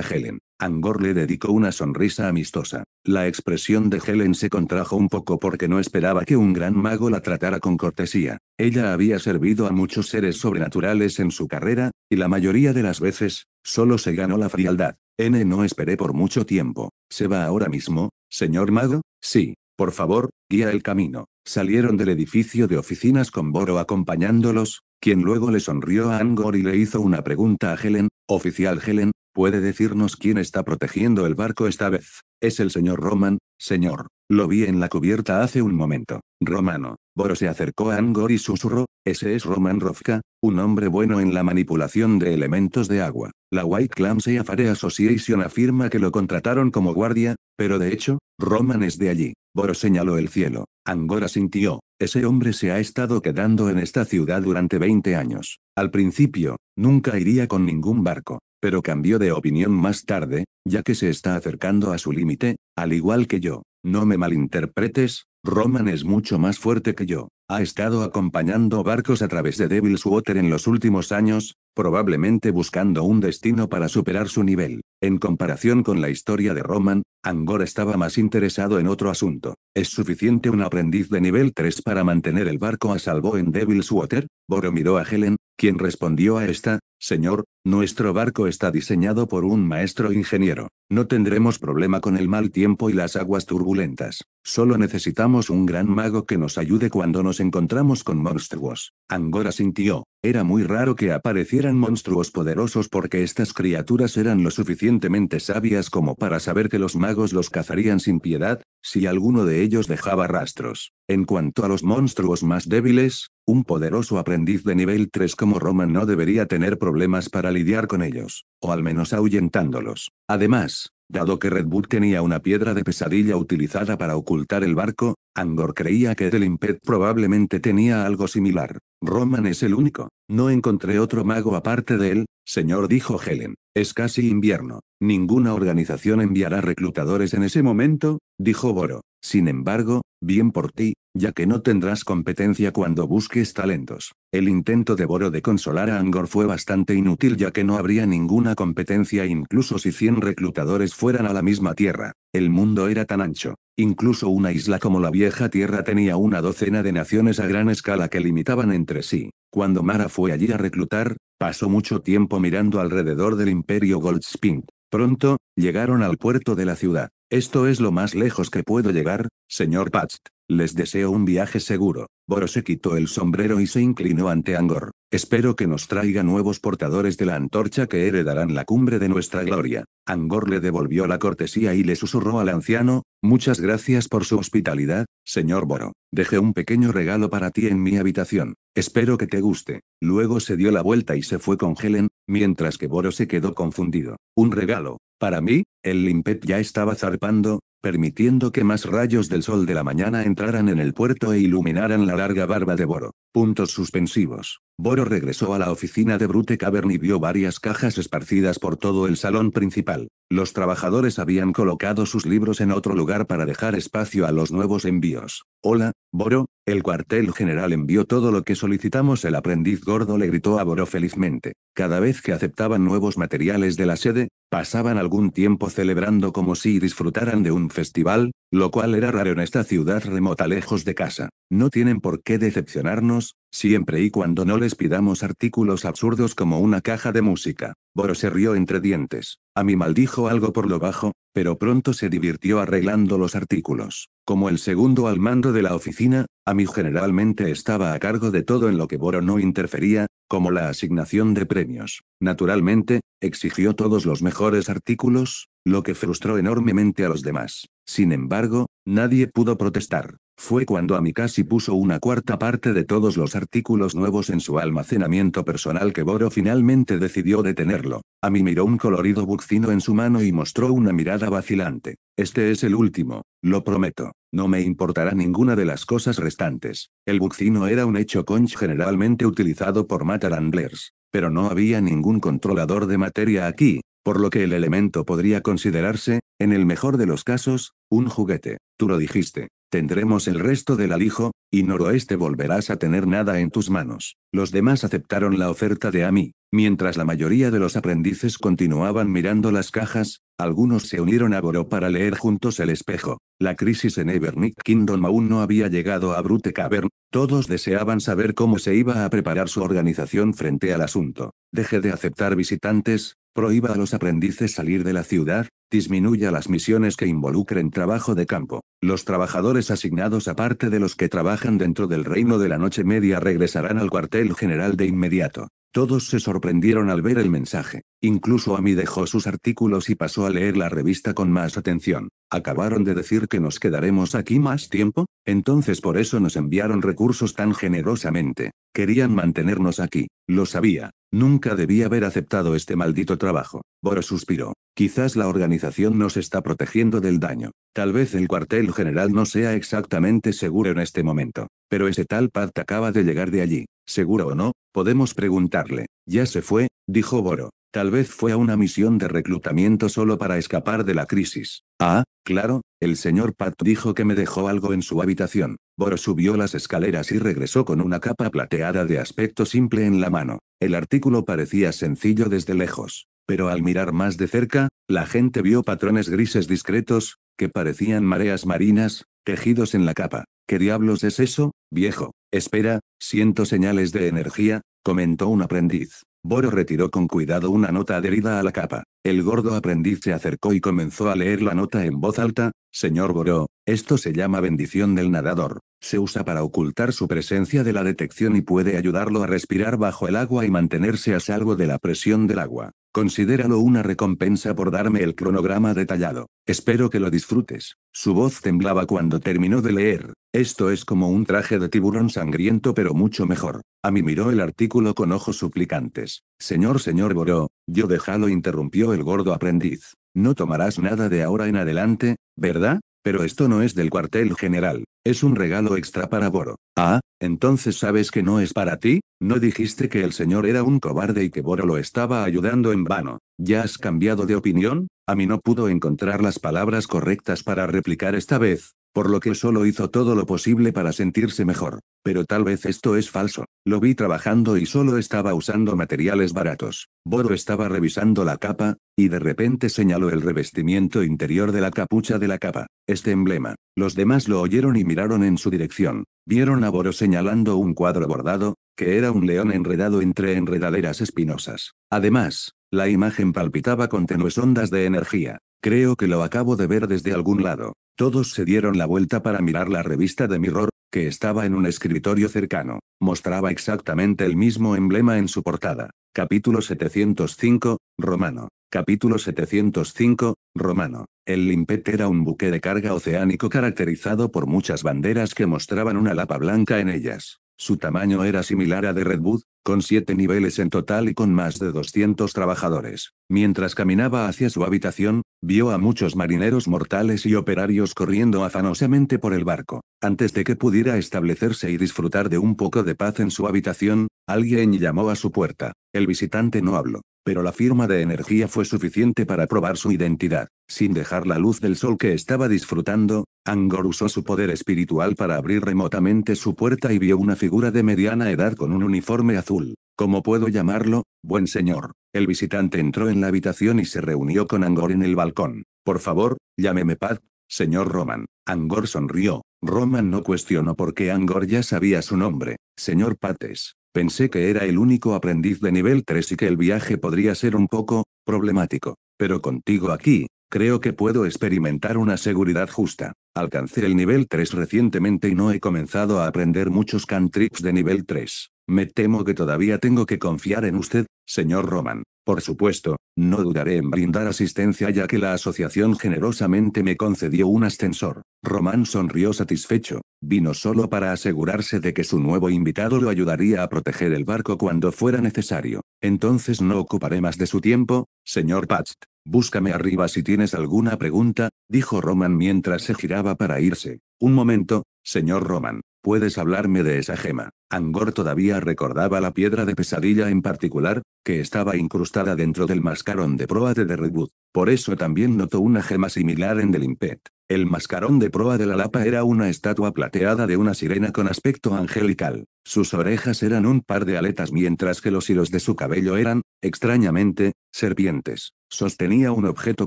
Helen. Angor le dedicó una sonrisa amistosa. La expresión de Helen se contrajo un poco porque no esperaba que un gran mago la tratara con cortesía. Ella había servido a muchos seres sobrenaturales en su carrera, y la mayoría de las veces, solo se ganó la frialdad. N no esperé por mucho tiempo. ¿Se va ahora mismo, señor mago? Sí, por favor, guía el camino. Salieron del edificio de oficinas con Boro acompañándolos, quien luego le sonrió a Angor y le hizo una pregunta a Helen, oficial Helen, ¿puede decirnos quién está protegiendo el barco esta vez? Es el señor Roman, señor, lo vi en la cubierta hace un momento. Romano, Boro se acercó a Angor y susurró, ese es Roman Rovka, un hombre bueno en la manipulación de elementos de agua. La White Clam Sea Association afirma que lo contrataron como guardia, pero de hecho, Roman es de allí. Boro señaló el cielo. Angora sintió, ese hombre se ha estado quedando en esta ciudad durante 20 años. Al principio, nunca iría con ningún barco, pero cambió de opinión más tarde, ya que se está acercando a su límite, al igual que yo. No me malinterpretes, Roman es mucho más fuerte que yo. Ha estado acompañando barcos a través de Devil's Water en los últimos años, probablemente buscando un destino para superar su nivel. En comparación con la historia de Roman, Angor estaba más interesado en otro asunto. ¿Es suficiente un aprendiz de nivel 3 para mantener el barco a salvo en Devil's Water? Boro miró a Helen, quien respondió a esta, Señor, nuestro barco está diseñado por un maestro ingeniero. No tendremos problema con el mal tiempo y las aguas turbulentas. Solo necesitamos un gran mago que nos ayude cuando nos encontramos con monstruos. Angora sintió. Era muy raro que aparecieran monstruos poderosos porque estas criaturas eran lo suficientemente sabias como para saber que los magos los cazarían sin piedad, si alguno de ellos dejaba rastros. En cuanto a los monstruos más débiles, un poderoso aprendiz de nivel 3 como Roman no debería tener problemas para lidiar con ellos, o al menos ahuyentándolos. Además, dado que Redwood tenía una piedra de pesadilla utilizada para ocultar el barco, Angor creía que Delimpet probablemente tenía algo similar. Roman es el único. No encontré otro mago aparte de él, señor dijo Helen. Es casi invierno. Ninguna organización enviará reclutadores en ese momento, dijo Boro. Sin embargo, bien por ti, ya que no tendrás competencia cuando busques talentos. El intento de Boro de consolar a Angor fue bastante inútil ya que no habría ninguna competencia incluso si 100 reclutadores fueran a la misma tierra. El mundo era tan ancho. Incluso una isla como la vieja tierra tenía una docena de naciones a gran escala que limitaban entre sí. Cuando Mara fue allí a reclutar, pasó mucho tiempo mirando alrededor del imperio Goldspink. Pronto, llegaron al puerto de la ciudad. Esto es lo más lejos que puedo llegar, señor Patch. Les deseo un viaje seguro. Boro se quitó el sombrero y se inclinó ante Angor. Espero que nos traiga nuevos portadores de la antorcha que heredarán la cumbre de nuestra gloria. Angor le devolvió la cortesía y le susurró al anciano, muchas gracias por su hospitalidad, señor Boro. Dejé un pequeño regalo para ti en mi habitación. Espero que te guste. Luego se dio la vuelta y se fue con Helen, mientras que Boro se quedó confundido. ¿Un regalo? ¿Para mí? El limpet ya estaba zarpando, permitiendo que más rayos del sol de la mañana entraran en el puerto e iluminaran la larga barba de Boro. Puntos suspensivos. Boro regresó a la oficina de Brute Cavern y vio varias cajas esparcidas por todo el salón principal. Los trabajadores habían colocado sus libros en otro lugar para dejar espacio a los nuevos envíos. Hola, Boro, el cuartel general envió todo lo que solicitamos. El aprendiz gordo le gritó a Boró felizmente. Cada vez que aceptaban nuevos materiales de la sede, pasaban algún tiempo celebrando como si disfrutaran de un festival, lo cual era raro en esta ciudad remota lejos de casa. No tienen por qué decepcionarnos, siempre y cuando no les pidamos artículos absurdos como una caja de música. Boro se rió entre dientes. A mí maldijo algo por lo bajo, pero pronto se divirtió arreglando los artículos. Como el segundo al mando de la oficina, a mí generalmente estaba a cargo de todo en lo que Boro no interfería, como la asignación de premios. Naturalmente, exigió todos los mejores artículos, lo que frustró enormemente a los demás. Sin embargo, nadie pudo protestar. Fue cuando Amikasi puso una cuarta parte de todos los artículos nuevos en su almacenamiento personal que Boro finalmente decidió detenerlo. Ami miró un colorido buccino en su mano y mostró una mirada vacilante. Este es el último, lo prometo. No me importará ninguna de las cosas restantes. El buccino era un hecho conch generalmente utilizado por Matarandlers. Pero no había ningún controlador de materia aquí, por lo que el elemento podría considerarse, en el mejor de los casos, un juguete. Tú lo dijiste. Tendremos el resto del alijo, y noroeste volverás a tener nada en tus manos. Los demás aceptaron la oferta de Ami. Mientras la mayoría de los aprendices continuaban mirando las cajas, algunos se unieron a Boró para leer juntos el espejo. La crisis en Evernick Kingdom aún no había llegado a Brute Cavern, todos deseaban saber cómo se iba a preparar su organización frente al asunto. Deje de aceptar visitantes, prohíba a los aprendices salir de la ciudad, disminuya las misiones que involucren trabajo de campo. Los trabajadores asignados aparte de los que trabajan dentro del reino de la noche media regresarán al cuartel general de inmediato. Todos se sorprendieron al ver el mensaje. Incluso mí dejó sus artículos y pasó a leer la revista con más atención. ¿Acabaron de decir que nos quedaremos aquí más tiempo? Entonces por eso nos enviaron recursos tan generosamente. Querían mantenernos aquí. Lo sabía. Nunca debía haber aceptado este maldito trabajo. Boro suspiró. Quizás la organización nos está protegiendo del daño. Tal vez el cuartel general no sea exactamente seguro en este momento. Pero ese tal Pat acaba de llegar de allí. Seguro o no, podemos preguntarle. Ya se fue, dijo Boro. Tal vez fue a una misión de reclutamiento solo para escapar de la crisis. Ah, claro, el señor Pat dijo que me dejó algo en su habitación. Boro subió las escaleras y regresó con una capa plateada de aspecto simple en la mano. El artículo parecía sencillo desde lejos, pero al mirar más de cerca, la gente vio patrones grises discretos, que parecían mareas marinas, tejidos en la capa. ¿Qué diablos es eso, viejo? Espera, siento señales de energía, comentó un aprendiz. Boro retiró con cuidado una nota adherida a la capa. El gordo aprendiz se acercó y comenzó a leer la nota en voz alta, Señor Boro, esto se llama bendición del nadador. Se usa para ocultar su presencia de la detección y puede ayudarlo a respirar bajo el agua y mantenerse a salvo de la presión del agua. Considéralo una recompensa por darme el cronograma detallado. Espero que lo disfrutes. Su voz temblaba cuando terminó de leer. Esto es como un traje de tiburón sangriento pero mucho mejor. A mí miró el artículo con ojos suplicantes. Señor, señor Boró, yo dejalo interrumpió el gordo aprendiz. No tomarás nada de ahora en adelante, ¿verdad? Pero esto no es del cuartel general. Es un regalo extra para Boro. Ah, entonces sabes que no es para ti, ¿no dijiste que el señor era un cobarde y que Boro lo estaba ayudando en vano? ¿Ya has cambiado de opinión? A mí no pudo encontrar las palabras correctas para replicar esta vez, por lo que solo hizo todo lo posible para sentirse mejor. Pero tal vez esto es falso. Lo vi trabajando y solo estaba usando materiales baratos. Boro estaba revisando la capa, y de repente señaló el revestimiento interior de la capucha de la capa, este emblema. Los demás lo oyeron y miraron en su dirección. Vieron a Boro señalando un cuadro bordado, que era un león enredado entre enredaderas espinosas. Además, la imagen palpitaba con tenues ondas de energía. Creo que lo acabo de ver desde algún lado. Todos se dieron la vuelta para mirar la revista de Mirror, que estaba en un escritorio cercano. Mostraba exactamente el mismo emblema en su portada. Capítulo 705, Romano. Capítulo 705, Romano. El Limpet era un buque de carga oceánico caracterizado por muchas banderas que mostraban una lapa blanca en ellas. Su tamaño era similar a de Redwood, con siete niveles en total y con más de 200 trabajadores. Mientras caminaba hacia su habitación, vio a muchos marineros mortales y operarios corriendo afanosamente por el barco. Antes de que pudiera establecerse y disfrutar de un poco de paz en su habitación, alguien llamó a su puerta. El visitante no habló pero la firma de energía fue suficiente para probar su identidad. Sin dejar la luz del sol que estaba disfrutando, Angor usó su poder espiritual para abrir remotamente su puerta y vio una figura de mediana edad con un uniforme azul. ¿Cómo puedo llamarlo, buen señor? El visitante entró en la habitación y se reunió con Angor en el balcón. Por favor, llámeme Pat, señor Roman. Angor sonrió. Roman no cuestionó por qué Angor ya sabía su nombre. Señor Pates. Pensé que era el único aprendiz de nivel 3 y que el viaje podría ser un poco problemático. Pero contigo aquí, creo que puedo experimentar una seguridad justa. Alcancé el nivel 3 recientemente y no he comenzado a aprender muchos cantrips de nivel 3. Me temo que todavía tengo que confiar en usted, señor Roman. Por supuesto, no dudaré en brindar asistencia ya que la asociación generosamente me concedió un ascensor. Román sonrió satisfecho. Vino solo para asegurarse de que su nuevo invitado lo ayudaría a proteger el barco cuando fuera necesario. Entonces no ocuparé más de su tiempo, señor Patch. Búscame arriba si tienes alguna pregunta, dijo Roman mientras se giraba para irse. Un momento, señor Roman. ¿Puedes hablarme de esa gema? Angor todavía recordaba la piedra de pesadilla en particular, que estaba incrustada dentro del mascarón de proa de Derribut. Por eso también notó una gema similar en Delimpet. El mascarón de proa de la lapa era una estatua plateada de una sirena con aspecto angelical. Sus orejas eran un par de aletas mientras que los hilos de su cabello eran, extrañamente, serpientes. Sostenía un objeto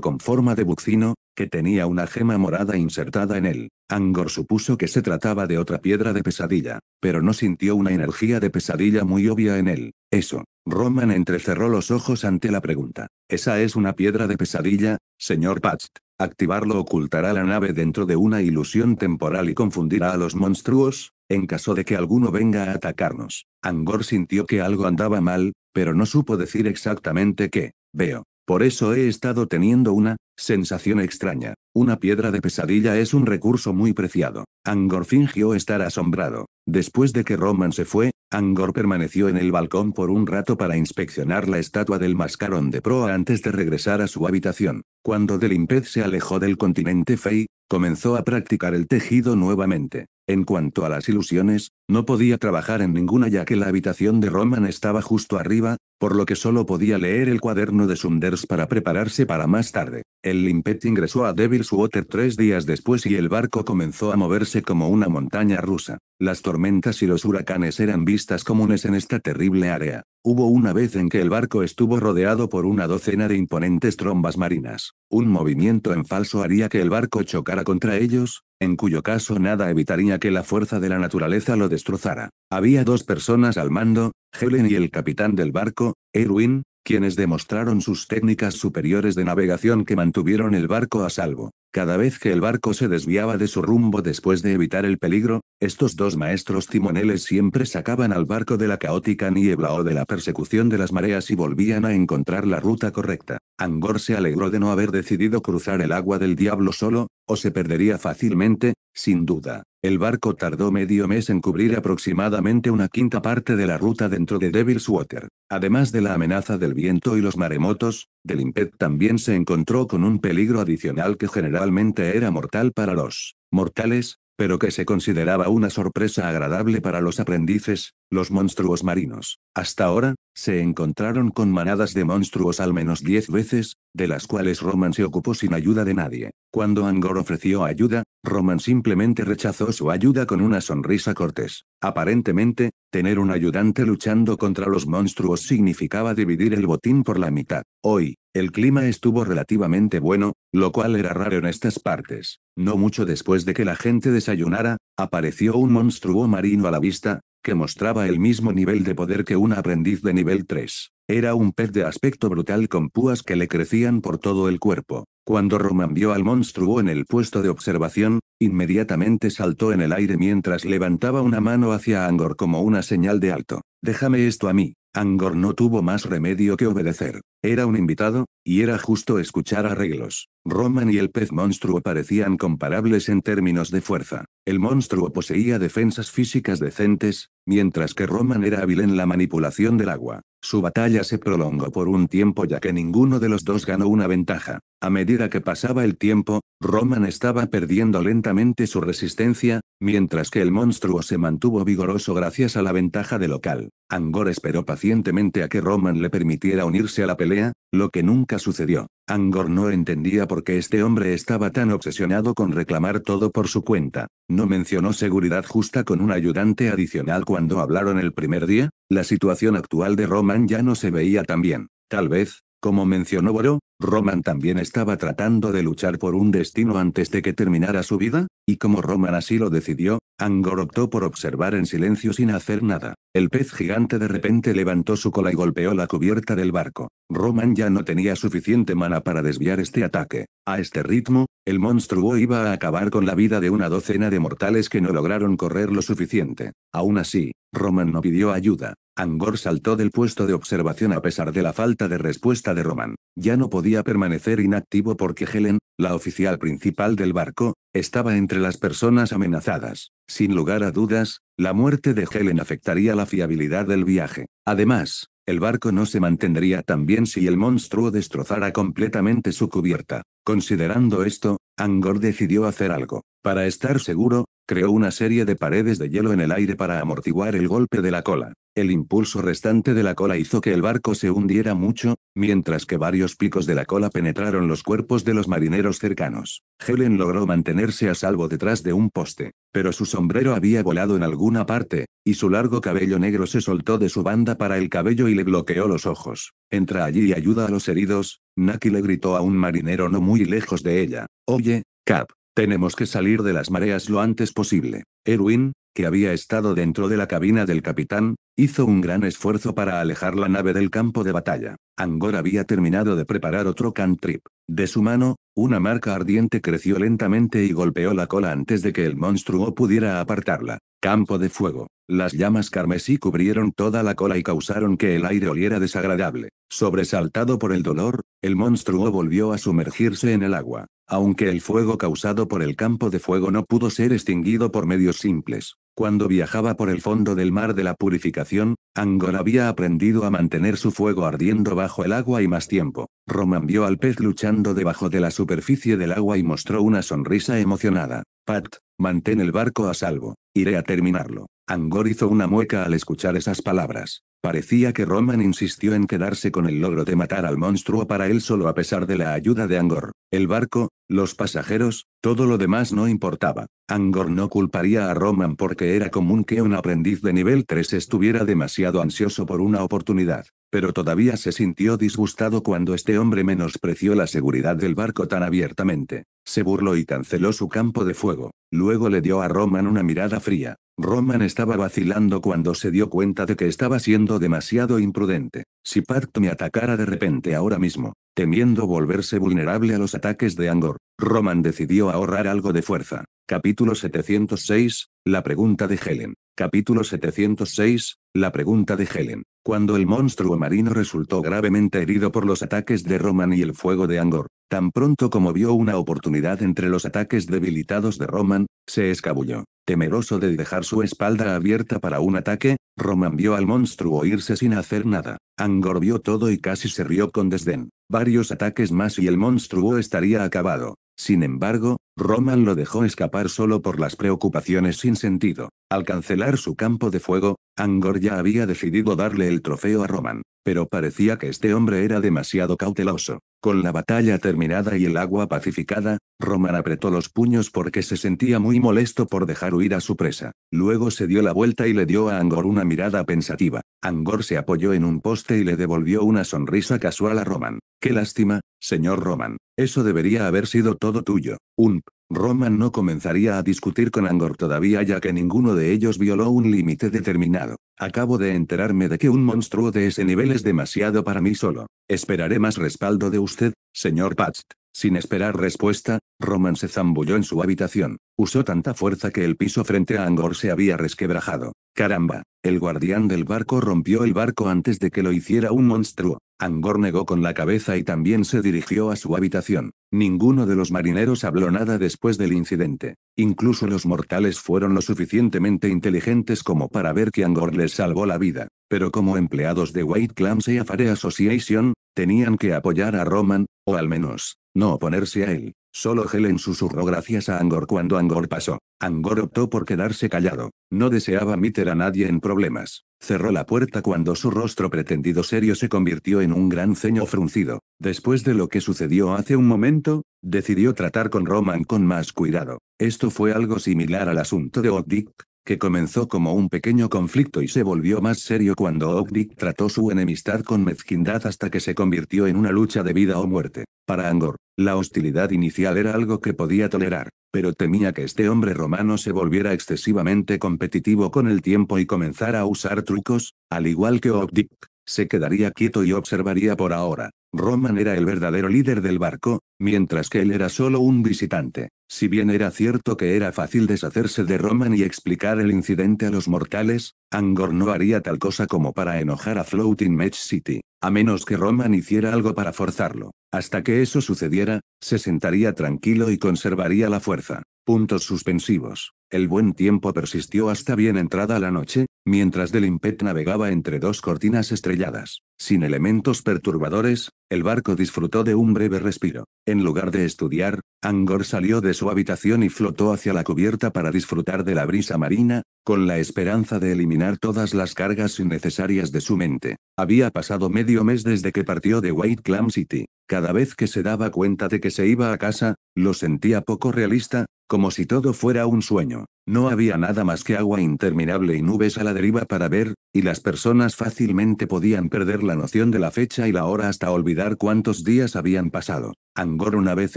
con forma de buccino, que tenía una gema morada insertada en él. Angor supuso que se trataba de otra piedra de pesadilla, pero no sintió una energía de pesadilla muy obvia en él. Eso. Roman entrecerró los ojos ante la pregunta. ¿Esa es una piedra de pesadilla, señor Patch. Activarlo ocultará la nave dentro de una ilusión temporal y confundirá a los monstruos, en caso de que alguno venga a atacarnos. Angor sintió que algo andaba mal, pero no supo decir exactamente qué. Veo, por eso he estado teniendo una sensación extraña. Una piedra de pesadilla es un recurso muy preciado. Angor fingió estar asombrado. Después de que Roman se fue, Angor permaneció en el balcón por un rato para inspeccionar la estatua del mascarón de proa antes de regresar a su habitación. Cuando Delimped se alejó del continente Fey, comenzó a practicar el tejido nuevamente. En cuanto a las ilusiones, no podía trabajar en ninguna ya que la habitación de Roman estaba justo arriba, por lo que solo podía leer el cuaderno de Sunders para prepararse para más tarde. El Limpet ingresó a Devil's Water tres días después y el barco comenzó a moverse como una montaña rusa. Las tormentas y los huracanes eran vistas comunes en esta terrible área. Hubo una vez en que el barco estuvo rodeado por una docena de imponentes trombas marinas. Un movimiento en falso haría que el barco chocara contra ellos, en cuyo caso nada evitaría que la fuerza de la naturaleza lo destrozara. Había dos personas al mando, Helen y el capitán del barco, Erwin, quienes demostraron sus técnicas superiores de navegación que mantuvieron el barco a salvo. Cada vez que el barco se desviaba de su rumbo después de evitar el peligro, estos dos maestros timoneles siempre sacaban al barco de la caótica niebla o de la persecución de las mareas y volvían a encontrar la ruta correcta. Angor se alegró de no haber decidido cruzar el agua del diablo solo, o se perdería fácilmente, sin duda. El barco tardó medio mes en cubrir aproximadamente una quinta parte de la ruta dentro de Devil's Water. Además de la amenaza del viento y los maremotos, Delimpet también se encontró con un peligro adicional que generalmente era mortal para los mortales, pero que se consideraba una sorpresa agradable para los aprendices, los monstruos marinos. Hasta ahora, se encontraron con manadas de monstruos al menos diez veces, de las cuales Roman se ocupó sin ayuda de nadie. Cuando Angor ofreció ayuda, Roman simplemente rechazó su ayuda con una sonrisa cortés. Aparentemente, tener un ayudante luchando contra los monstruos significaba dividir el botín por la mitad. Hoy, el clima estuvo relativamente bueno, lo cual era raro en estas partes. No mucho después de que la gente desayunara, apareció un monstruo marino a la vista, que mostraba el mismo nivel de poder que un aprendiz de nivel 3. Era un pez de aspecto brutal con púas que le crecían por todo el cuerpo. Cuando Roman vio al monstruo en el puesto de observación, inmediatamente saltó en el aire mientras levantaba una mano hacia Angor como una señal de alto. Déjame esto a mí. Angor no tuvo más remedio que obedecer. Era un invitado, y era justo escuchar arreglos. Roman y el pez monstruo parecían comparables en términos de fuerza. El monstruo poseía defensas físicas decentes, mientras que Roman era hábil en la manipulación del agua. Su batalla se prolongó por un tiempo ya que ninguno de los dos ganó una ventaja. A medida que pasaba el tiempo, Roman estaba perdiendo lentamente su resistencia, mientras que el monstruo se mantuvo vigoroso gracias a la ventaja de local. Angor esperó pacientemente a que Roman le permitiera unirse a la pelea, lo que nunca sucedió. Angor no entendía por qué este hombre estaba tan obsesionado con reclamar todo por su cuenta. ¿No mencionó seguridad justa con un ayudante adicional cuando hablaron el primer día? La situación actual de Roman ya no se veía tan bien. Tal vez, como mencionó Boro, Roman también estaba tratando de luchar por un destino antes de que terminara su vida, y como Roman así lo decidió, Angor optó por observar en silencio sin hacer nada. El pez gigante de repente levantó su cola y golpeó la cubierta del barco. Roman ya no tenía suficiente mana para desviar este ataque. A este ritmo, el monstruo iba a acabar con la vida de una docena de mortales que no lograron correr lo suficiente. Aún así, Roman no pidió ayuda. Angor saltó del puesto de observación a pesar de la falta de respuesta de Roman. Ya no podía permanecer inactivo porque Helen, la oficial principal del barco, estaba entre las personas amenazadas. Sin lugar a dudas, la muerte de Helen afectaría la fiabilidad del viaje. Además, el barco no se mantendría tan bien si el monstruo destrozara completamente su cubierta. Considerando esto, Angor decidió hacer algo. Para estar seguro, creó una serie de paredes de hielo en el aire para amortiguar el golpe de la cola. El impulso restante de la cola hizo que el barco se hundiera mucho, mientras que varios picos de la cola penetraron los cuerpos de los marineros cercanos. Helen logró mantenerse a salvo detrás de un poste, pero su sombrero había volado en alguna parte, y su largo cabello negro se soltó de su banda para el cabello y le bloqueó los ojos. Entra allí y ayuda a los heridos, Naki le gritó a un marinero no muy lejos de ella. Oye, Cap, tenemos que salir de las mareas lo antes posible. Erwin, que había estado dentro de la cabina del capitán, hizo un gran esfuerzo para alejar la nave del campo de batalla. Angor había terminado de preparar otro cantrip. De su mano, una marca ardiente creció lentamente y golpeó la cola antes de que el monstruo pudiera apartarla. Campo de fuego. Las llamas carmesí cubrieron toda la cola y causaron que el aire oliera desagradable. Sobresaltado por el dolor, el monstruo volvió a sumergirse en el agua aunque el fuego causado por el campo de fuego no pudo ser extinguido por medios simples. Cuando viajaba por el fondo del mar de la purificación, Angor había aprendido a mantener su fuego ardiendo bajo el agua y más tiempo. Roman vio al pez luchando debajo de la superficie del agua y mostró una sonrisa emocionada. Pat, mantén el barco a salvo. Iré a terminarlo. Angor hizo una mueca al escuchar esas palabras. Parecía que Roman insistió en quedarse con el logro de matar al monstruo para él solo a pesar de la ayuda de Angor. El barco, los pasajeros, todo lo demás no importaba. Angor no culparía a Roman porque era común que un aprendiz de nivel 3 estuviera demasiado ansioso por una oportunidad, pero todavía se sintió disgustado cuando este hombre menospreció la seguridad del barco tan abiertamente. Se burló y canceló su campo de fuego. Luego le dio a Roman una mirada fría. Roman estaba vacilando cuando se dio cuenta de que estaba siendo demasiado imprudente. Si Pact me atacara de repente ahora mismo, temiendo volverse vulnerable a los ataques de Angor, Roman decidió ahorrar algo de fuerza. Capítulo 706, La pregunta de Helen. Capítulo 706, La pregunta de Helen. Cuando el monstruo marino resultó gravemente herido por los ataques de Roman y el fuego de Angor, tan pronto como vio una oportunidad entre los ataques debilitados de Roman, se escabulló. Temeroso de dejar su espalda abierta para un ataque, Roman vio al monstruo irse sin hacer nada. Angor vio todo y casi se rió con desdén. Varios ataques más y el monstruo estaría acabado. Sin embargo, Roman lo dejó escapar solo por las preocupaciones sin sentido. Al cancelar su campo de fuego, Angor ya había decidido darle el trofeo a Roman. Pero parecía que este hombre era demasiado cauteloso. Con la batalla terminada y el agua pacificada, Roman apretó los puños porque se sentía muy molesto por dejar huir a su presa. Luego se dio la vuelta y le dio a Angor una mirada pensativa. Angor se apoyó en un poste y le devolvió una sonrisa casual a Roman. Qué lástima, señor Roman. Eso debería haber sido todo tuyo. Un, Roman no comenzaría a discutir con Angor todavía ya que ninguno de ellos violó un límite determinado. Acabo de enterarme de que un monstruo de ese nivel es demasiado para mí solo. Esperaré más respaldo de usted, señor Patch. Sin esperar respuesta, Roman se zambulló en su habitación. Usó tanta fuerza que el piso frente a Angor se había resquebrajado. Caramba, el guardián del barco rompió el barco antes de que lo hiciera un monstruo. Angor negó con la cabeza y también se dirigió a su habitación. Ninguno de los marineros habló nada después del incidente. Incluso los mortales fueron lo suficientemente inteligentes como para ver que Angor les salvó la vida. Pero como empleados de White Clams y Association, tenían que apoyar a Roman, o al menos, no oponerse a él. Solo Helen susurró gracias a Angor cuando Angor pasó. Angor optó por quedarse callado. No deseaba meter a nadie en problemas. Cerró la puerta cuando su rostro pretendido serio se convirtió en un gran ceño fruncido. Después de lo que sucedió hace un momento, decidió tratar con Roman con más cuidado. Esto fue algo similar al asunto de Ogdick, que comenzó como un pequeño conflicto y se volvió más serio cuando Ogdick trató su enemistad con mezquindad hasta que se convirtió en una lucha de vida o muerte. Para Angor, la hostilidad inicial era algo que podía tolerar, pero temía que este hombre romano se volviera excesivamente competitivo con el tiempo y comenzara a usar trucos, al igual que Obdic. Se quedaría quieto y observaría por ahora. Roman era el verdadero líder del barco, mientras que él era solo un visitante. Si bien era cierto que era fácil deshacerse de Roman y explicar el incidente a los mortales, Angor no haría tal cosa como para enojar a Floating Match City, a menos que Roman hiciera algo para forzarlo. Hasta que eso sucediera, se sentaría tranquilo y conservaría la fuerza. Puntos suspensivos. El buen tiempo persistió hasta bien entrada la noche, mientras Delimpet navegaba entre dos cortinas estrelladas. Sin elementos perturbadores, el barco disfrutó de un breve respiro. En lugar de estudiar, Angor salió de su habitación y flotó hacia la cubierta para disfrutar de la brisa marina, con la esperanza de eliminar todas las cargas innecesarias de su mente. Había pasado medio mes desde que partió de White Clam City. Cada vez que se daba cuenta de que se iba a casa, lo sentía poco realista, como si todo fuera un sueño. No había nada más que agua interminable y nubes a la deriva para ver, y las personas fácilmente podían perder la noción de la fecha y la hora hasta olvidar cuántos días habían pasado. Angor una vez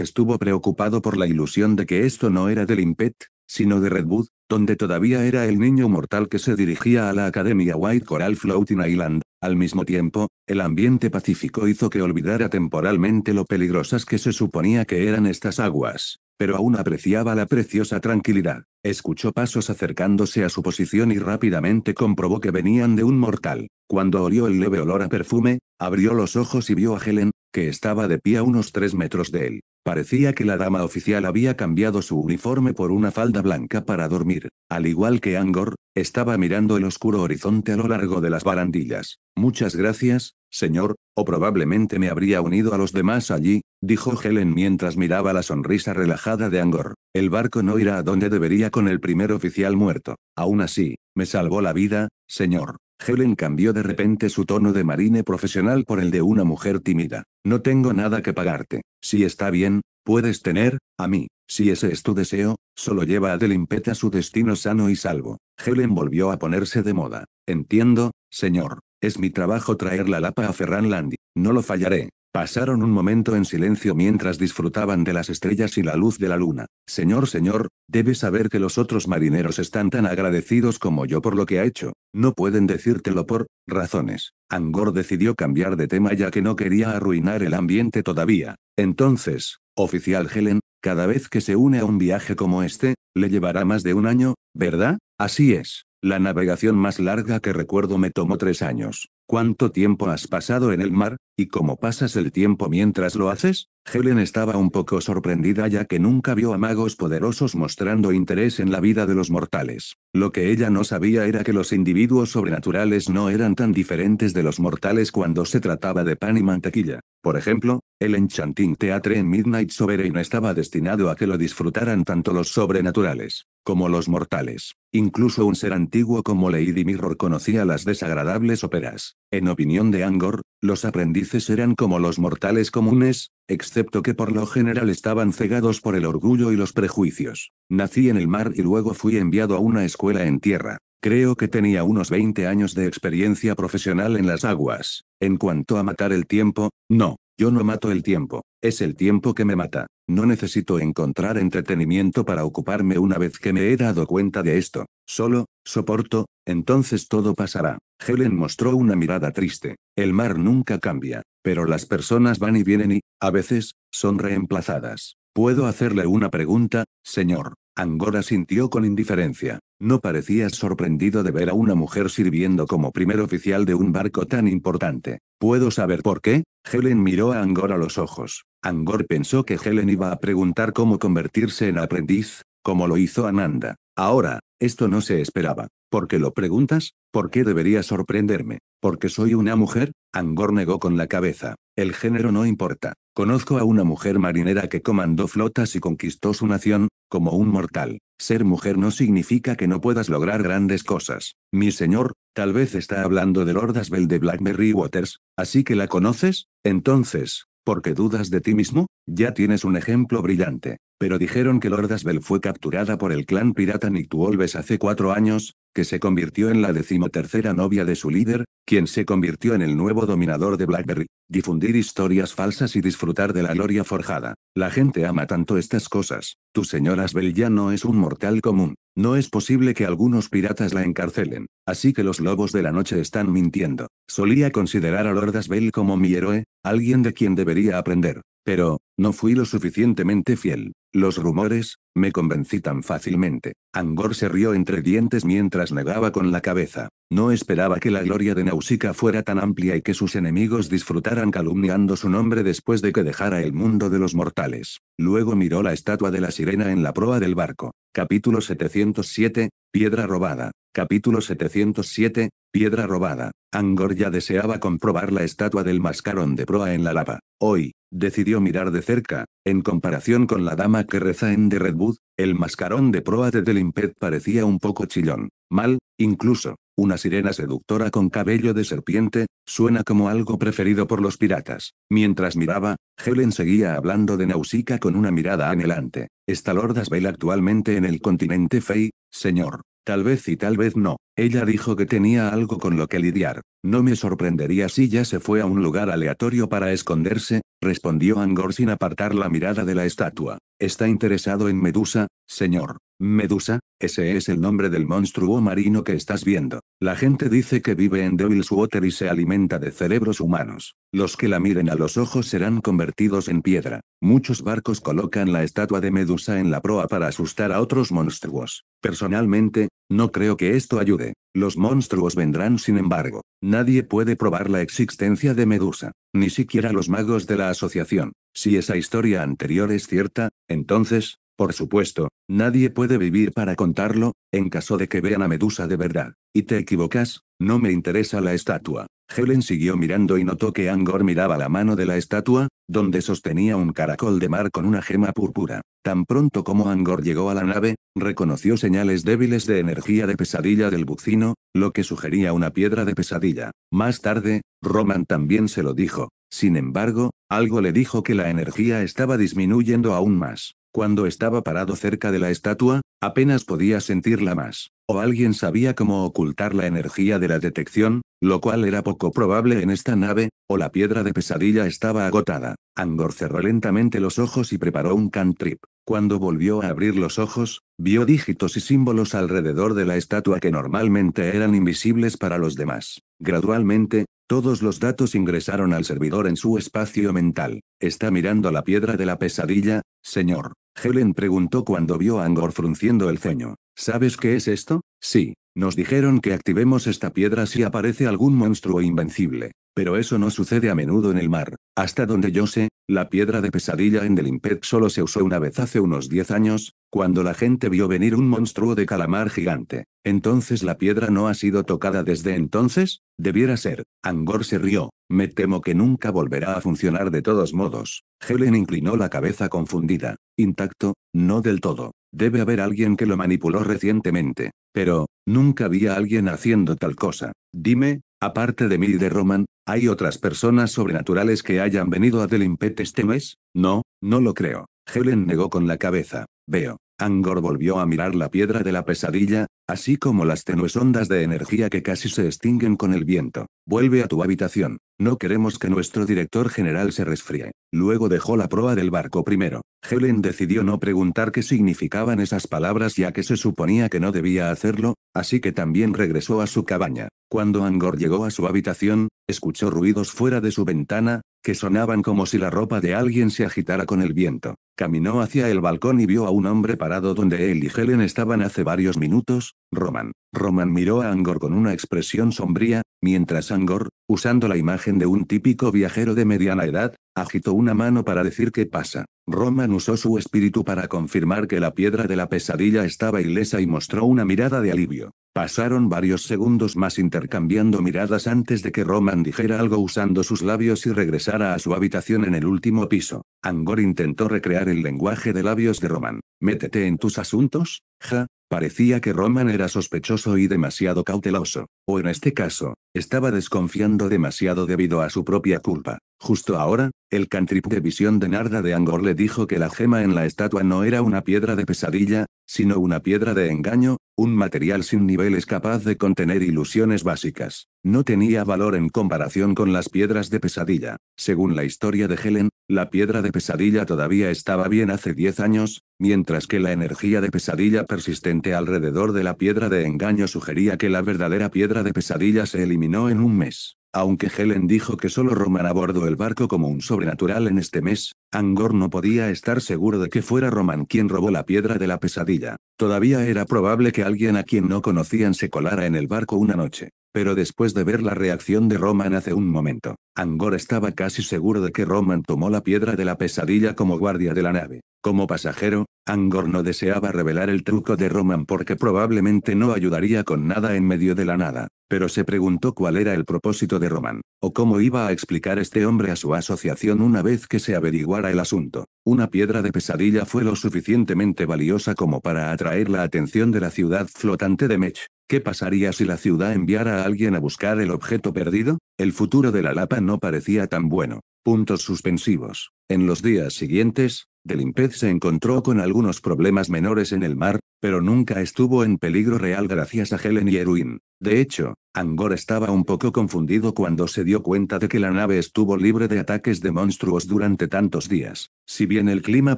estuvo preocupado por la ilusión de que esto no era del Impet, sino de Redwood, donde todavía era el niño mortal que se dirigía a la Academia White Coral Floating Island al mismo tiempo, el ambiente pacífico hizo que olvidara temporalmente lo peligrosas que se suponía que eran estas aguas, pero aún apreciaba la preciosa tranquilidad. Escuchó pasos acercándose a su posición y rápidamente comprobó que venían de un mortal. Cuando olió el leve olor a perfume, abrió los ojos y vio a Helen, que estaba de pie a unos tres metros de él. Parecía que la dama oficial había cambiado su uniforme por una falda blanca para dormir. Al igual que Angor, estaba mirando el oscuro horizonte a lo largo de las barandillas. Muchas gracias, señor, o probablemente me habría unido a los demás allí, dijo Helen mientras miraba la sonrisa relajada de Angor. El barco no irá a donde debería con el primer oficial muerto. Aún así, me salvó la vida, señor. Helen cambió de repente su tono de marine profesional por el de una mujer tímida. No tengo nada que pagarte. Si está bien, puedes tener, a mí. Si ese es tu deseo, solo lleva a Delimpet a su destino sano y salvo. Helen volvió a ponerse de moda. Entiendo, señor. Es mi trabajo traer la lapa a Landi. No lo fallaré. Pasaron un momento en silencio mientras disfrutaban de las estrellas y la luz de la luna. Señor, señor, debes saber que los otros marineros están tan agradecidos como yo por lo que ha hecho. No pueden decírtelo por razones. Angor decidió cambiar de tema ya que no quería arruinar el ambiente todavía. Entonces, oficial Helen, cada vez que se une a un viaje como este, le llevará más de un año, ¿verdad? Así es. La navegación más larga que recuerdo me tomó tres años. ¿Cuánto tiempo has pasado en el mar? ¿Y cómo pasas el tiempo mientras lo haces? Helen estaba un poco sorprendida ya que nunca vio a magos poderosos mostrando interés en la vida de los mortales. Lo que ella no sabía era que los individuos sobrenaturales no eran tan diferentes de los mortales cuando se trataba de pan y mantequilla. Por ejemplo, el Enchanting teatre en Midnight Sovereign estaba destinado a que lo disfrutaran tanto los sobrenaturales como los mortales. Incluso un ser antiguo como Lady Mirror conocía las desagradables óperas. En opinión de Angor, los aprendices eran como los mortales comunes, excepto que por lo general estaban cegados por el orgullo y los prejuicios. Nací en el mar y luego fui enviado a una escuela en tierra. Creo que tenía unos 20 años de experiencia profesional en las aguas. En cuanto a matar el tiempo, no. Yo no mato el tiempo, es el tiempo que me mata. No necesito encontrar entretenimiento para ocuparme una vez que me he dado cuenta de esto. Solo, soporto, entonces todo pasará. Helen mostró una mirada triste. El mar nunca cambia, pero las personas van y vienen y, a veces, son reemplazadas. ¿Puedo hacerle una pregunta, señor? Angora sintió con indiferencia. No parecías sorprendido de ver a una mujer sirviendo como primer oficial de un barco tan importante. ¿Puedo saber por qué? Helen miró a Angor a los ojos. Angor pensó que Helen iba a preguntar cómo convertirse en aprendiz, como lo hizo Ananda. Ahora, esto no se esperaba. ¿Por qué lo preguntas? ¿Por qué debería sorprenderme? ¿Porque soy una mujer? Angor negó con la cabeza. El género no importa. Conozco a una mujer marinera que comandó flotas y conquistó su nación, como un mortal. Ser mujer no significa que no puedas lograr grandes cosas. Mi señor, tal vez está hablando de Lord Asbel de Blackberry Waters, así que la conoces, entonces, porque dudas de ti mismo, ya tienes un ejemplo brillante. Pero dijeron que Lord Asbel fue capturada por el clan pirata Nictuolves hace cuatro años, que se convirtió en la decimotercera novia de su líder, quien se convirtió en el nuevo dominador de Blackberry. Difundir historias falsas y disfrutar de la gloria forjada. La gente ama tanto estas cosas. Tu señora Asbel ya no es un mortal común. No es posible que algunos piratas la encarcelen, así que los lobos de la noche están mintiendo. Solía considerar a Lord Asbel como mi héroe, alguien de quien debería aprender. Pero, no fui lo suficientemente fiel. Los rumores, me convencí tan fácilmente. Angor se rió entre dientes mientras negaba con la cabeza. No esperaba que la gloria de Nausicaa fuera tan amplia y que sus enemigos disfrutaran calumniando su nombre después de que dejara el mundo de los mortales. Luego miró la estatua de la sirena en la proa del barco. Capítulo 707, Piedra robada. Capítulo 707, Piedra robada. Angor ya deseaba comprobar la estatua del mascarón de proa en la lava. Hoy, decidió mirar de cerca, en comparación con la dama que reza en The Redwood, el mascarón de proa de Delimpet parecía un poco chillón, mal, incluso. Una sirena seductora con cabello de serpiente, suena como algo preferido por los piratas. Mientras miraba, Helen seguía hablando de Nausicaa con una mirada anhelante. Esta Lordas Vela actualmente en el continente Fey, señor. Tal vez y tal vez no. Ella dijo que tenía algo con lo que lidiar. No me sorprendería si ya se fue a un lugar aleatorio para esconderse, respondió Angor sin apartar la mirada de la estatua. Está interesado en Medusa, señor. Medusa, ese es el nombre del monstruo marino que estás viendo. La gente dice que vive en Devil's Water y se alimenta de cerebros humanos. Los que la miren a los ojos serán convertidos en piedra. Muchos barcos colocan la estatua de Medusa en la proa para asustar a otros monstruos. Personalmente, no creo que esto ayude. Los monstruos vendrán sin embargo. Nadie puede probar la existencia de Medusa, ni siquiera los magos de la asociación. Si esa historia anterior es cierta, entonces, por supuesto, nadie puede vivir para contarlo, en caso de que vean a Medusa de verdad. Y te equivocas, no me interesa la estatua. Helen siguió mirando y notó que Angor miraba la mano de la estatua, donde sostenía un caracol de mar con una gema púrpura. Tan pronto como Angor llegó a la nave, reconoció señales débiles de energía de pesadilla del bucino, lo que sugería una piedra de pesadilla. Más tarde, Roman también se lo dijo. Sin embargo, algo le dijo que la energía estaba disminuyendo aún más. Cuando estaba parado cerca de la estatua, apenas podía sentirla más. O alguien sabía cómo ocultar la energía de la detección, lo cual era poco probable en esta nave, o la piedra de pesadilla estaba agotada. Angor cerró lentamente los ojos y preparó un cantrip. Cuando volvió a abrir los ojos, vio dígitos y símbolos alrededor de la estatua que normalmente eran invisibles para los demás. Gradualmente, todos los datos ingresaron al servidor en su espacio mental. Está mirando la piedra de la pesadilla, señor. Helen preguntó cuando vio a Angor frunciendo el ceño. ¿Sabes qué es esto? Sí, nos dijeron que activemos esta piedra si aparece algún monstruo invencible. Pero eso no sucede a menudo en el mar. Hasta donde yo sé, la piedra de pesadilla en Delimpet solo se usó una vez hace unos 10 años, cuando la gente vio venir un monstruo de calamar gigante. Entonces la piedra no ha sido tocada desde entonces, debiera ser. Angor se rió. Me temo que nunca volverá a funcionar de todos modos. Helen inclinó la cabeza confundida. Intacto, no del todo. Debe haber alguien que lo manipuló recientemente. Pero, nunca vi a alguien haciendo tal cosa. Dime, aparte de mí y de Roman, ¿hay otras personas sobrenaturales que hayan venido a Delimpet este mes? No, no lo creo. Helen negó con la cabeza. Veo. Angor volvió a mirar la piedra de la pesadilla, así como las tenues ondas de energía que casi se extinguen con el viento. Vuelve a tu habitación. No queremos que nuestro director general se resfríe. Luego dejó la proa del barco primero. Helen decidió no preguntar qué significaban esas palabras ya que se suponía que no debía hacerlo, así que también regresó a su cabaña. Cuando Angor llegó a su habitación, escuchó ruidos fuera de su ventana, que sonaban como si la ropa de alguien se agitara con el viento. Caminó hacia el balcón y vio a un hombre parado donde él y Helen estaban hace varios minutos, Roman. Roman miró a Angor con una expresión sombría, mientras Angor, usando la imagen de un típico viajero de mediana edad, agitó una mano para decir qué pasa. Roman usó su espíritu para confirmar que la piedra de la pesadilla estaba ilesa y mostró una mirada de alivio. Pasaron varios segundos más intercambiando miradas antes de que Roman dijera algo usando sus labios y regresara a su habitación en el último piso. Angor intentó recrear el lenguaje de labios de Roman. ¿Métete en tus asuntos? Ja, parecía que Roman era sospechoso y demasiado cauteloso. O en este caso, estaba desconfiando demasiado debido a su propia culpa. Justo ahora, el cantrip de visión de Narda de Angor le dijo que la gema en la estatua no era una piedra de pesadilla, sino una piedra de engaño, un material sin niveles capaz de contener ilusiones básicas. No tenía valor en comparación con las piedras de pesadilla. Según la historia de Helen, la piedra de pesadilla todavía estaba bien hace 10 años, mientras que la energía de pesadilla persistente alrededor de la piedra de engaño sugería que la verdadera piedra de pesadilla se eliminó en un mes. Aunque Helen dijo que solo Roman abordó el barco como un sobrenatural en este mes, Angor no podía estar seguro de que fuera Roman quien robó la piedra de la pesadilla. Todavía era probable que alguien a quien no conocían se colara en el barco una noche pero después de ver la reacción de Roman hace un momento, Angor estaba casi seguro de que Roman tomó la piedra de la pesadilla como guardia de la nave. Como pasajero, Angor no deseaba revelar el truco de Roman porque probablemente no ayudaría con nada en medio de la nada, pero se preguntó cuál era el propósito de Roman, o cómo iba a explicar este hombre a su asociación una vez que se averiguara el asunto. Una piedra de pesadilla fue lo suficientemente valiosa como para atraer la atención de la ciudad flotante de Mech, ¿Qué pasaría si la ciudad enviara a alguien a buscar el objeto perdido? El futuro de la Lapa no parecía tan bueno. Puntos suspensivos. En los días siguientes, Delimpez se encontró con algunos problemas menores en el mar, pero nunca estuvo en peligro real gracias a Helen y Erwin. De hecho, Angor estaba un poco confundido cuando se dio cuenta de que la nave estuvo libre de ataques de monstruos durante tantos días. Si bien el clima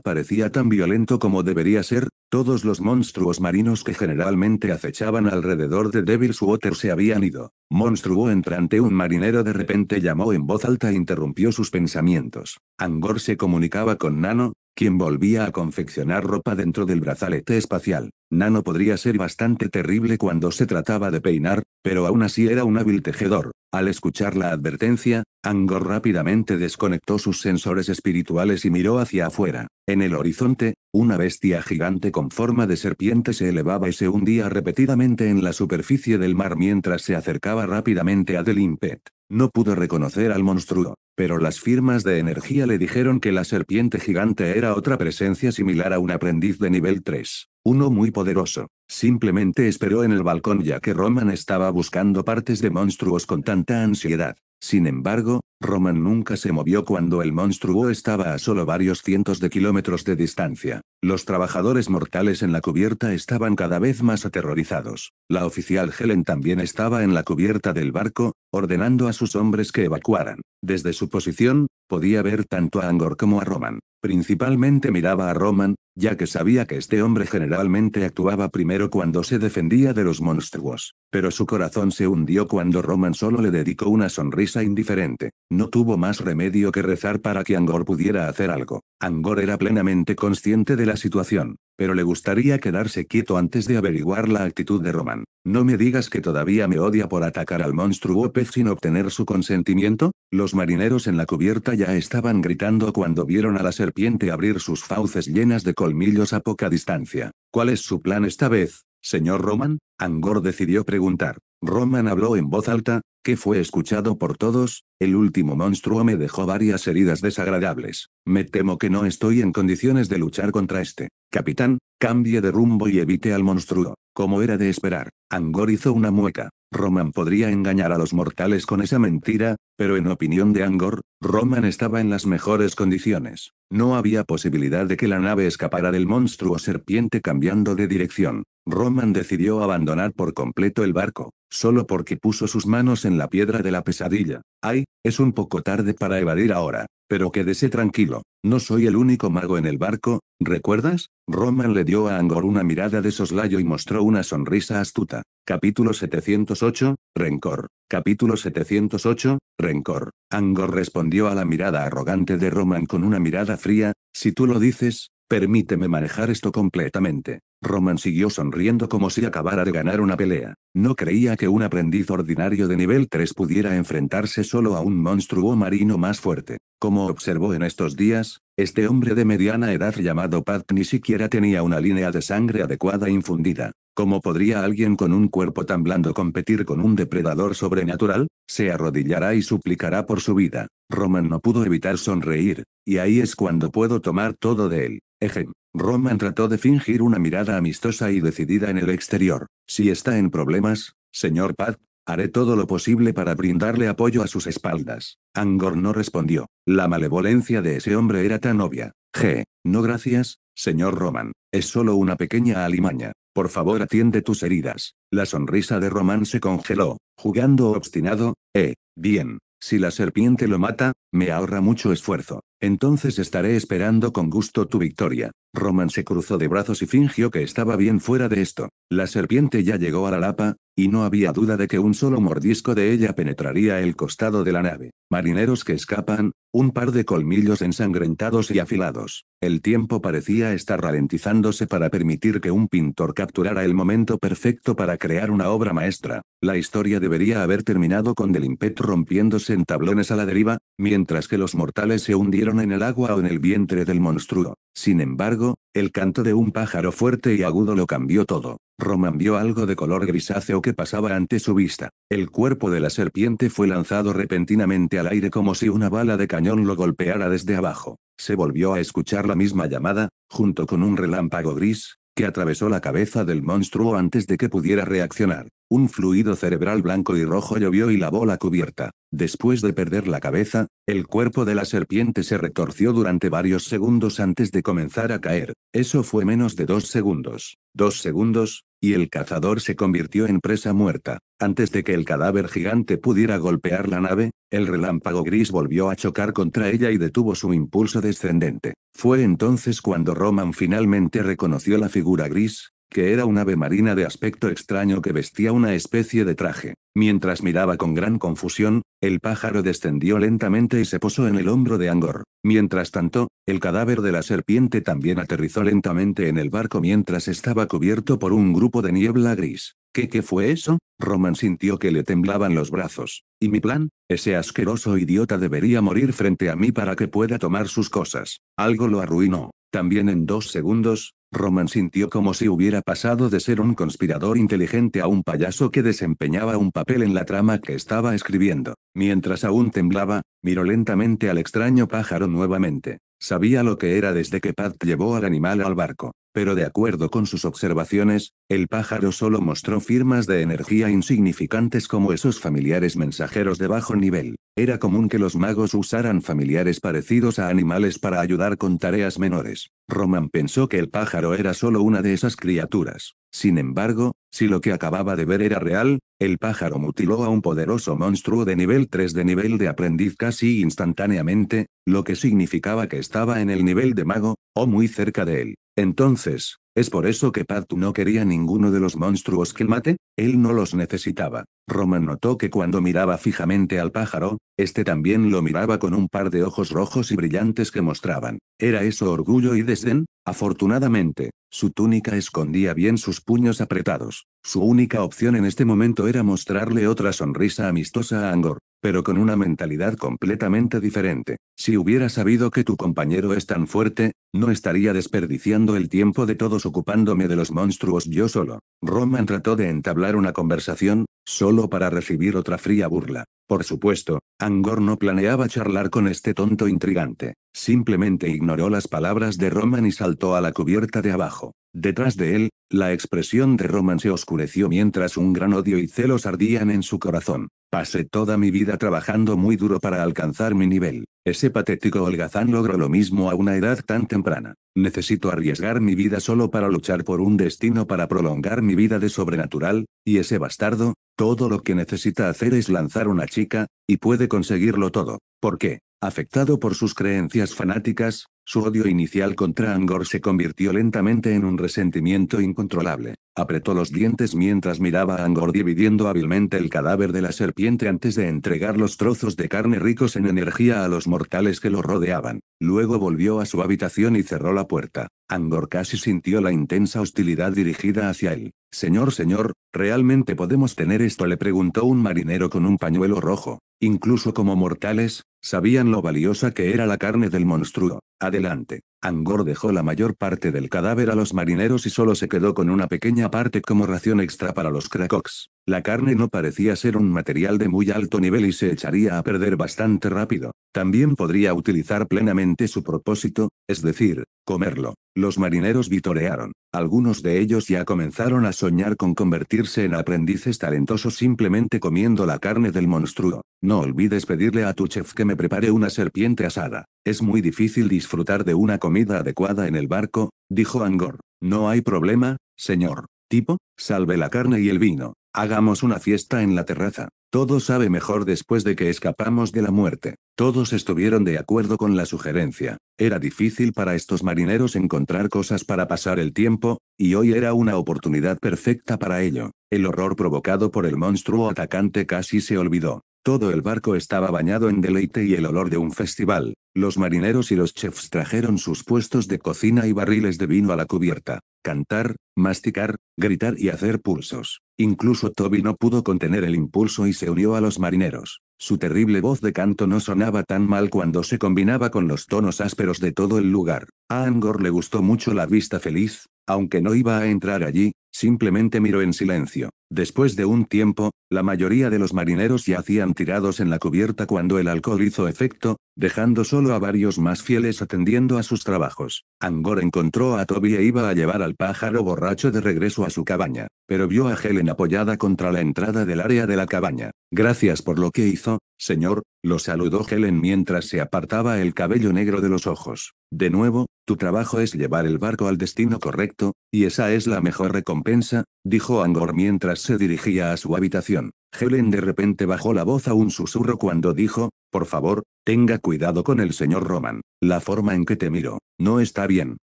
parecía tan violento como debería ser, todos los monstruos marinos que generalmente acechaban alrededor de Devil's Water se habían ido. Monstruo entrante un marinero de repente llamó en voz alta e interrumpió sus pensamientos. Angor se comunicaba con Nano, quien volvía a confeccionar ropa dentro del brazalete espacial. Nano podría ser bastante terrible cuando se trataba de peinar, pero aún así era un hábil tejedor. Al escuchar la advertencia, Angor rápidamente desconectó sus sensores espirituales y miró hacia afuera. En el horizonte, una bestia gigante con forma de serpiente se elevaba y se hundía repetidamente en la superficie del mar mientras se acercaba rápidamente a Delimpet. No pudo reconocer al monstruo pero las firmas de energía le dijeron que la serpiente gigante era otra presencia similar a un aprendiz de nivel 3, uno muy poderoso. Simplemente esperó en el balcón ya que Roman estaba buscando partes de monstruos con tanta ansiedad. Sin embargo, Roman nunca se movió cuando el monstruo estaba a solo varios cientos de kilómetros de distancia. Los trabajadores mortales en la cubierta estaban cada vez más aterrorizados. La oficial Helen también estaba en la cubierta del barco, ordenando a sus hombres que evacuaran. Desde su posición, podía ver tanto a Angor como a Roman. Principalmente miraba a Roman, ya que sabía que este hombre generalmente actuaba primero cuando se defendía de los monstruos, pero su corazón se hundió cuando Roman solo le dedicó una sonrisa indiferente. No tuvo más remedio que rezar para que Angor pudiera hacer algo. Angor era plenamente consciente de la situación. Pero le gustaría quedarse quieto antes de averiguar la actitud de Roman. No me digas que todavía me odia por atacar al monstruo pez sin obtener su consentimiento. Los marineros en la cubierta ya estaban gritando cuando vieron a la serpiente abrir sus fauces llenas de colmillos a poca distancia. ¿Cuál es su plan esta vez, señor Roman? Angor decidió preguntar. Roman habló en voz alta, que fue escuchado por todos, el último monstruo me dejó varias heridas desagradables. Me temo que no estoy en condiciones de luchar contra este. Capitán, cambie de rumbo y evite al monstruo. Como era de esperar, Angor hizo una mueca. Roman podría engañar a los mortales con esa mentira, pero en opinión de Angor, Roman estaba en las mejores condiciones. No había posibilidad de que la nave escapara del monstruo serpiente cambiando de dirección. Roman decidió abandonar por completo el barco, solo porque puso sus manos en la piedra de la pesadilla. Ay, es un poco tarde para evadir ahora, pero quédese tranquilo, no soy el único mago en el barco, ¿recuerdas? Roman le dio a Angor una mirada de soslayo y mostró una sonrisa astuta. Capítulo 708, Rencor. Capítulo 708, Rencor. Angor respondió a la mirada arrogante de Roman con una mirada fría, si tú lo dices, Permíteme manejar esto completamente. Roman siguió sonriendo como si acabara de ganar una pelea. No creía que un aprendiz ordinario de nivel 3 pudiera enfrentarse solo a un monstruo marino más fuerte. Como observó en estos días, este hombre de mediana edad llamado Pat ni siquiera tenía una línea de sangre adecuada infundida. ¿Cómo podría alguien con un cuerpo tan blando competir con un depredador sobrenatural? Se arrodillará y suplicará por su vida. Roman no pudo evitar sonreír, y ahí es cuando puedo tomar todo de él. Ejem. Roman trató de fingir una mirada amistosa y decidida en el exterior. Si está en problemas, señor Pad, haré todo lo posible para brindarle apoyo a sus espaldas. Angor no respondió. La malevolencia de ese hombre era tan obvia. G. No gracias, señor Roman. Es solo una pequeña alimaña. Por favor atiende tus heridas. La sonrisa de Roman se congeló, jugando obstinado. Eh. Bien. Si la serpiente lo mata, me ahorra mucho esfuerzo. Entonces estaré esperando con gusto tu victoria. Roman se cruzó de brazos y fingió que estaba bien fuera de esto. La serpiente ya llegó a la lapa, y no había duda de que un solo mordisco de ella penetraría el costado de la nave. Marineros que escapan, un par de colmillos ensangrentados y afilados. El tiempo parecía estar ralentizándose para permitir que un pintor capturara el momento perfecto para crear una obra maestra. La historia debería haber terminado con delimpeto rompiéndose en tablones a la deriva, mientras que los mortales se hundieron en el agua o en el vientre del monstruo. Sin embargo, el canto de un pájaro fuerte y agudo lo cambió todo. Roman vio algo de color grisáceo que pasaba ante su vista. El cuerpo de la serpiente fue lanzado repentinamente al aire como si una bala de cañón lo golpeara desde abajo. Se volvió a escuchar la misma llamada, junto con un relámpago gris, que atravesó la cabeza del monstruo antes de que pudiera reaccionar. Un fluido cerebral blanco y rojo llovió y lavó la cubierta. Después de perder la cabeza, el cuerpo de la serpiente se retorció durante varios segundos antes de comenzar a caer. Eso fue menos de dos segundos. Dos segundos, y el cazador se convirtió en presa muerta. Antes de que el cadáver gigante pudiera golpear la nave, el relámpago gris volvió a chocar contra ella y detuvo su impulso descendente. Fue entonces cuando Roman finalmente reconoció la figura gris, que era un ave marina de aspecto extraño que vestía una especie de traje. Mientras miraba con gran confusión, el pájaro descendió lentamente y se posó en el hombro de Angor. Mientras tanto, el cadáver de la serpiente también aterrizó lentamente en el barco mientras estaba cubierto por un grupo de niebla gris. ¿Qué, qué fue eso? Roman sintió que le temblaban los brazos. ¿Y mi plan? Ese asqueroso idiota debería morir frente a mí para que pueda tomar sus cosas. Algo lo arruinó. También en dos segundos, Roman sintió como si hubiera pasado de ser un conspirador inteligente a un payaso que desempeñaba un papel en la trama que estaba escribiendo. Mientras aún temblaba, miró lentamente al extraño pájaro nuevamente. Sabía lo que era desde que Pat llevó al animal al barco, pero de acuerdo con sus observaciones, el pájaro solo mostró firmas de energía insignificantes como esos familiares mensajeros de bajo nivel. Era común que los magos usaran familiares parecidos a animales para ayudar con tareas menores. Roman pensó que el pájaro era solo una de esas criaturas. Sin embargo, si lo que acababa de ver era real, el pájaro mutiló a un poderoso monstruo de nivel 3 de nivel de aprendiz casi instantáneamente, lo que significaba que estaba en el nivel de mago, o muy cerca de él. Entonces, ¿Es por eso que Patu no quería ninguno de los monstruos que mate? Él no los necesitaba. Roman notó que cuando miraba fijamente al pájaro, este también lo miraba con un par de ojos rojos y brillantes que mostraban. ¿Era eso orgullo y desdén? Afortunadamente, su túnica escondía bien sus puños apretados. Su única opción en este momento era mostrarle otra sonrisa amistosa a Angor pero con una mentalidad completamente diferente. Si hubiera sabido que tu compañero es tan fuerte, no estaría desperdiciando el tiempo de todos ocupándome de los monstruos yo solo. Roman trató de entablar una conversación, solo para recibir otra fría burla. Por supuesto, Angor no planeaba charlar con este tonto intrigante. Simplemente ignoró las palabras de Roman y saltó a la cubierta de abajo. Detrás de él, la expresión de Roman se oscureció mientras un gran odio y celos ardían en su corazón. Pasé toda mi vida trabajando muy duro para alcanzar mi nivel. Ese patético holgazán logró lo mismo a una edad tan temprana. Necesito arriesgar mi vida solo para luchar por un destino para prolongar mi vida de sobrenatural, y ese bastardo, todo lo que necesita hacer es lanzar una chica, y puede conseguirlo todo. ¿Por qué? Afectado por sus creencias fanáticas, su odio inicial contra Angor se convirtió lentamente en un resentimiento incontrolable. Apretó los dientes mientras miraba a Angor dividiendo hábilmente el cadáver de la serpiente antes de entregar los trozos de carne ricos en energía a los mortales que lo rodeaban. Luego volvió a su habitación y cerró la puerta. Angor casi sintió la intensa hostilidad dirigida hacia él. Señor, señor, ¿realmente podemos tener esto? le preguntó un marinero con un pañuelo rojo. Incluso como mortales, sabían lo valiosa que era la carne del monstruo. Adelante. Angor dejó la mayor parte del cadáver a los marineros y solo se quedó con una pequeña parte como ración extra para los Krakoks. La carne no parecía ser un material de muy alto nivel y se echaría a perder bastante rápido. También podría utilizar plenamente su propósito, es decir, comerlo. Los marineros vitorearon. Algunos de ellos ya comenzaron a soñar con convertirse en aprendices talentosos simplemente comiendo la carne del monstruo. No olvides pedirle a tu chef que me prepare una serpiente asada. Es muy difícil disfrutar de una comida adecuada en el barco, dijo Angor. No hay problema, señor. Tipo, salve la carne y el vino. Hagamos una fiesta en la terraza. Todo sabe mejor después de que escapamos de la muerte. Todos estuvieron de acuerdo con la sugerencia. Era difícil para estos marineros encontrar cosas para pasar el tiempo, y hoy era una oportunidad perfecta para ello. El horror provocado por el monstruo atacante casi se olvidó. Todo el barco estaba bañado en deleite y el olor de un festival. Los marineros y los chefs trajeron sus puestos de cocina y barriles de vino a la cubierta. Cantar, masticar, gritar y hacer pulsos. Incluso Toby no pudo contener el impulso y se unió a los marineros. Su terrible voz de canto no sonaba tan mal cuando se combinaba con los tonos ásperos de todo el lugar. A Angor le gustó mucho la vista feliz, aunque no iba a entrar allí, simplemente miró en silencio. Después de un tiempo, la mayoría de los marineros hacían tirados en la cubierta cuando el alcohol hizo efecto, dejando solo a varios más fieles atendiendo a sus trabajos. Angor encontró a Toby e iba a llevar al pájaro borracho de regreso a su cabaña, pero vio a Helen apoyada contra la entrada del área de la cabaña. Gracias por lo que hizo, señor, lo saludó Helen mientras se apartaba el cabello negro de los ojos. De nuevo, tu trabajo es llevar el barco al destino correcto, y esa es la mejor recompensa, dijo Angor mientras se dirigía a su habitación. Helen de repente bajó la voz a un susurro cuando dijo, por favor, tenga cuidado con el señor Roman. La forma en que te miro, no está bien.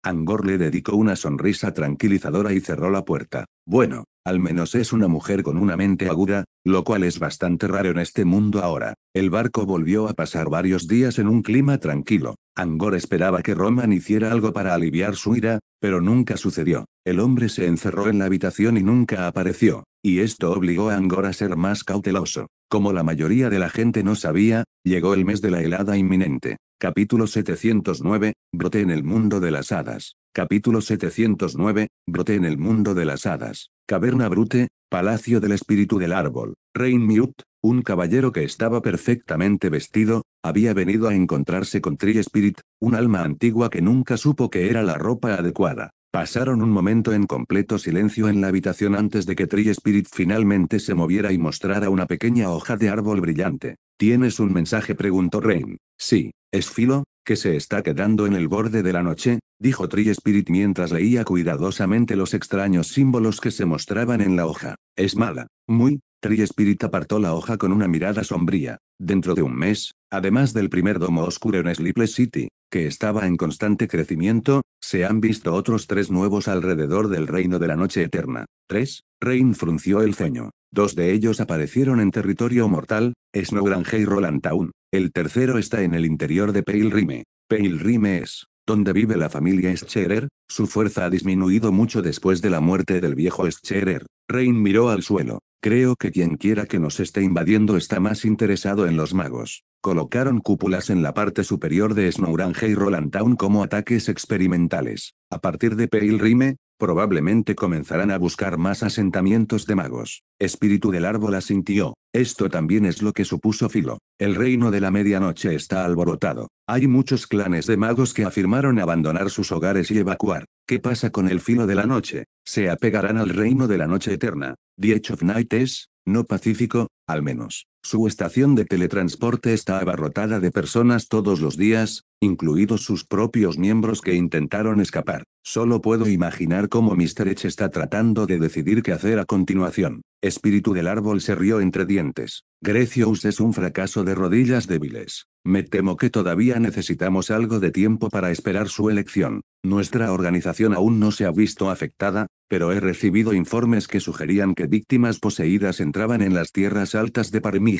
Angor le dedicó una sonrisa tranquilizadora y cerró la puerta. Bueno, al menos es una mujer con una mente aguda, lo cual es bastante raro en este mundo ahora. El barco volvió a pasar varios días en un clima tranquilo. Angor esperaba que Roman hiciera algo para aliviar su ira, pero nunca sucedió. El hombre se encerró en la habitación y nunca apareció, y esto obligó a Angor a ser más cauteloso. Como la mayoría de la gente no sabía, llegó el mes de la helada inminente. Capítulo 709, Brote en el mundo de las hadas. Capítulo 709, Brote en el mundo de las hadas. Caverna Brute, Palacio del Espíritu del Árbol. Rain Mute, un caballero que estaba perfectamente vestido, había venido a encontrarse con Tree Spirit, un alma antigua que nunca supo que era la ropa adecuada. Pasaron un momento en completo silencio en la habitación antes de que Tree Spirit finalmente se moviera y mostrara una pequeña hoja de árbol brillante. ¿Tienes un mensaje? preguntó Rain. Sí, es filo, que se está quedando en el borde de la noche, dijo Tree Spirit mientras leía cuidadosamente los extraños símbolos que se mostraban en la hoja. Es mala, muy. Tree Spirit apartó la hoja con una mirada sombría. Dentro de un mes, además del primer domo oscuro en Sleepless City, que estaba en constante crecimiento, se han visto otros tres nuevos alrededor del reino de la noche eterna. 3. Rein frunció el ceño. Dos de ellos aparecieron en territorio mortal, Snowrange y Roland El tercero está en el interior de Pale Rime. Pale Rime es, donde vive la familia Scherer, su fuerza ha disminuido mucho después de la muerte del viejo Scherer. rein miró al suelo. Creo que quien quiera que nos esté invadiendo está más interesado en los magos. Colocaron cúpulas en la parte superior de Snowrange y Roland como ataques experimentales. A partir de peil Rime, Probablemente comenzarán a buscar más asentamientos de magos. Espíritu del árbol asintió. Esto también es lo que supuso Filo. El reino de la medianoche está alborotado. Hay muchos clanes de magos que afirmaron abandonar sus hogares y evacuar. ¿Qué pasa con el filo de la noche? Se apegarán al reino de la noche eterna. The of Night es, no pacífico, al menos. Su estación de teletransporte está abarrotada de personas todos los días, incluidos sus propios miembros que intentaron escapar. Solo puedo imaginar cómo Mr. H está tratando de decidir qué hacer a continuación. Espíritu del árbol se rió entre dientes. Grecios es un fracaso de rodillas débiles. Me temo que todavía necesitamos algo de tiempo para esperar su elección. Nuestra organización aún no se ha visto afectada, pero he recibido informes que sugerían que víctimas poseídas entraban en las tierras altas de Parmí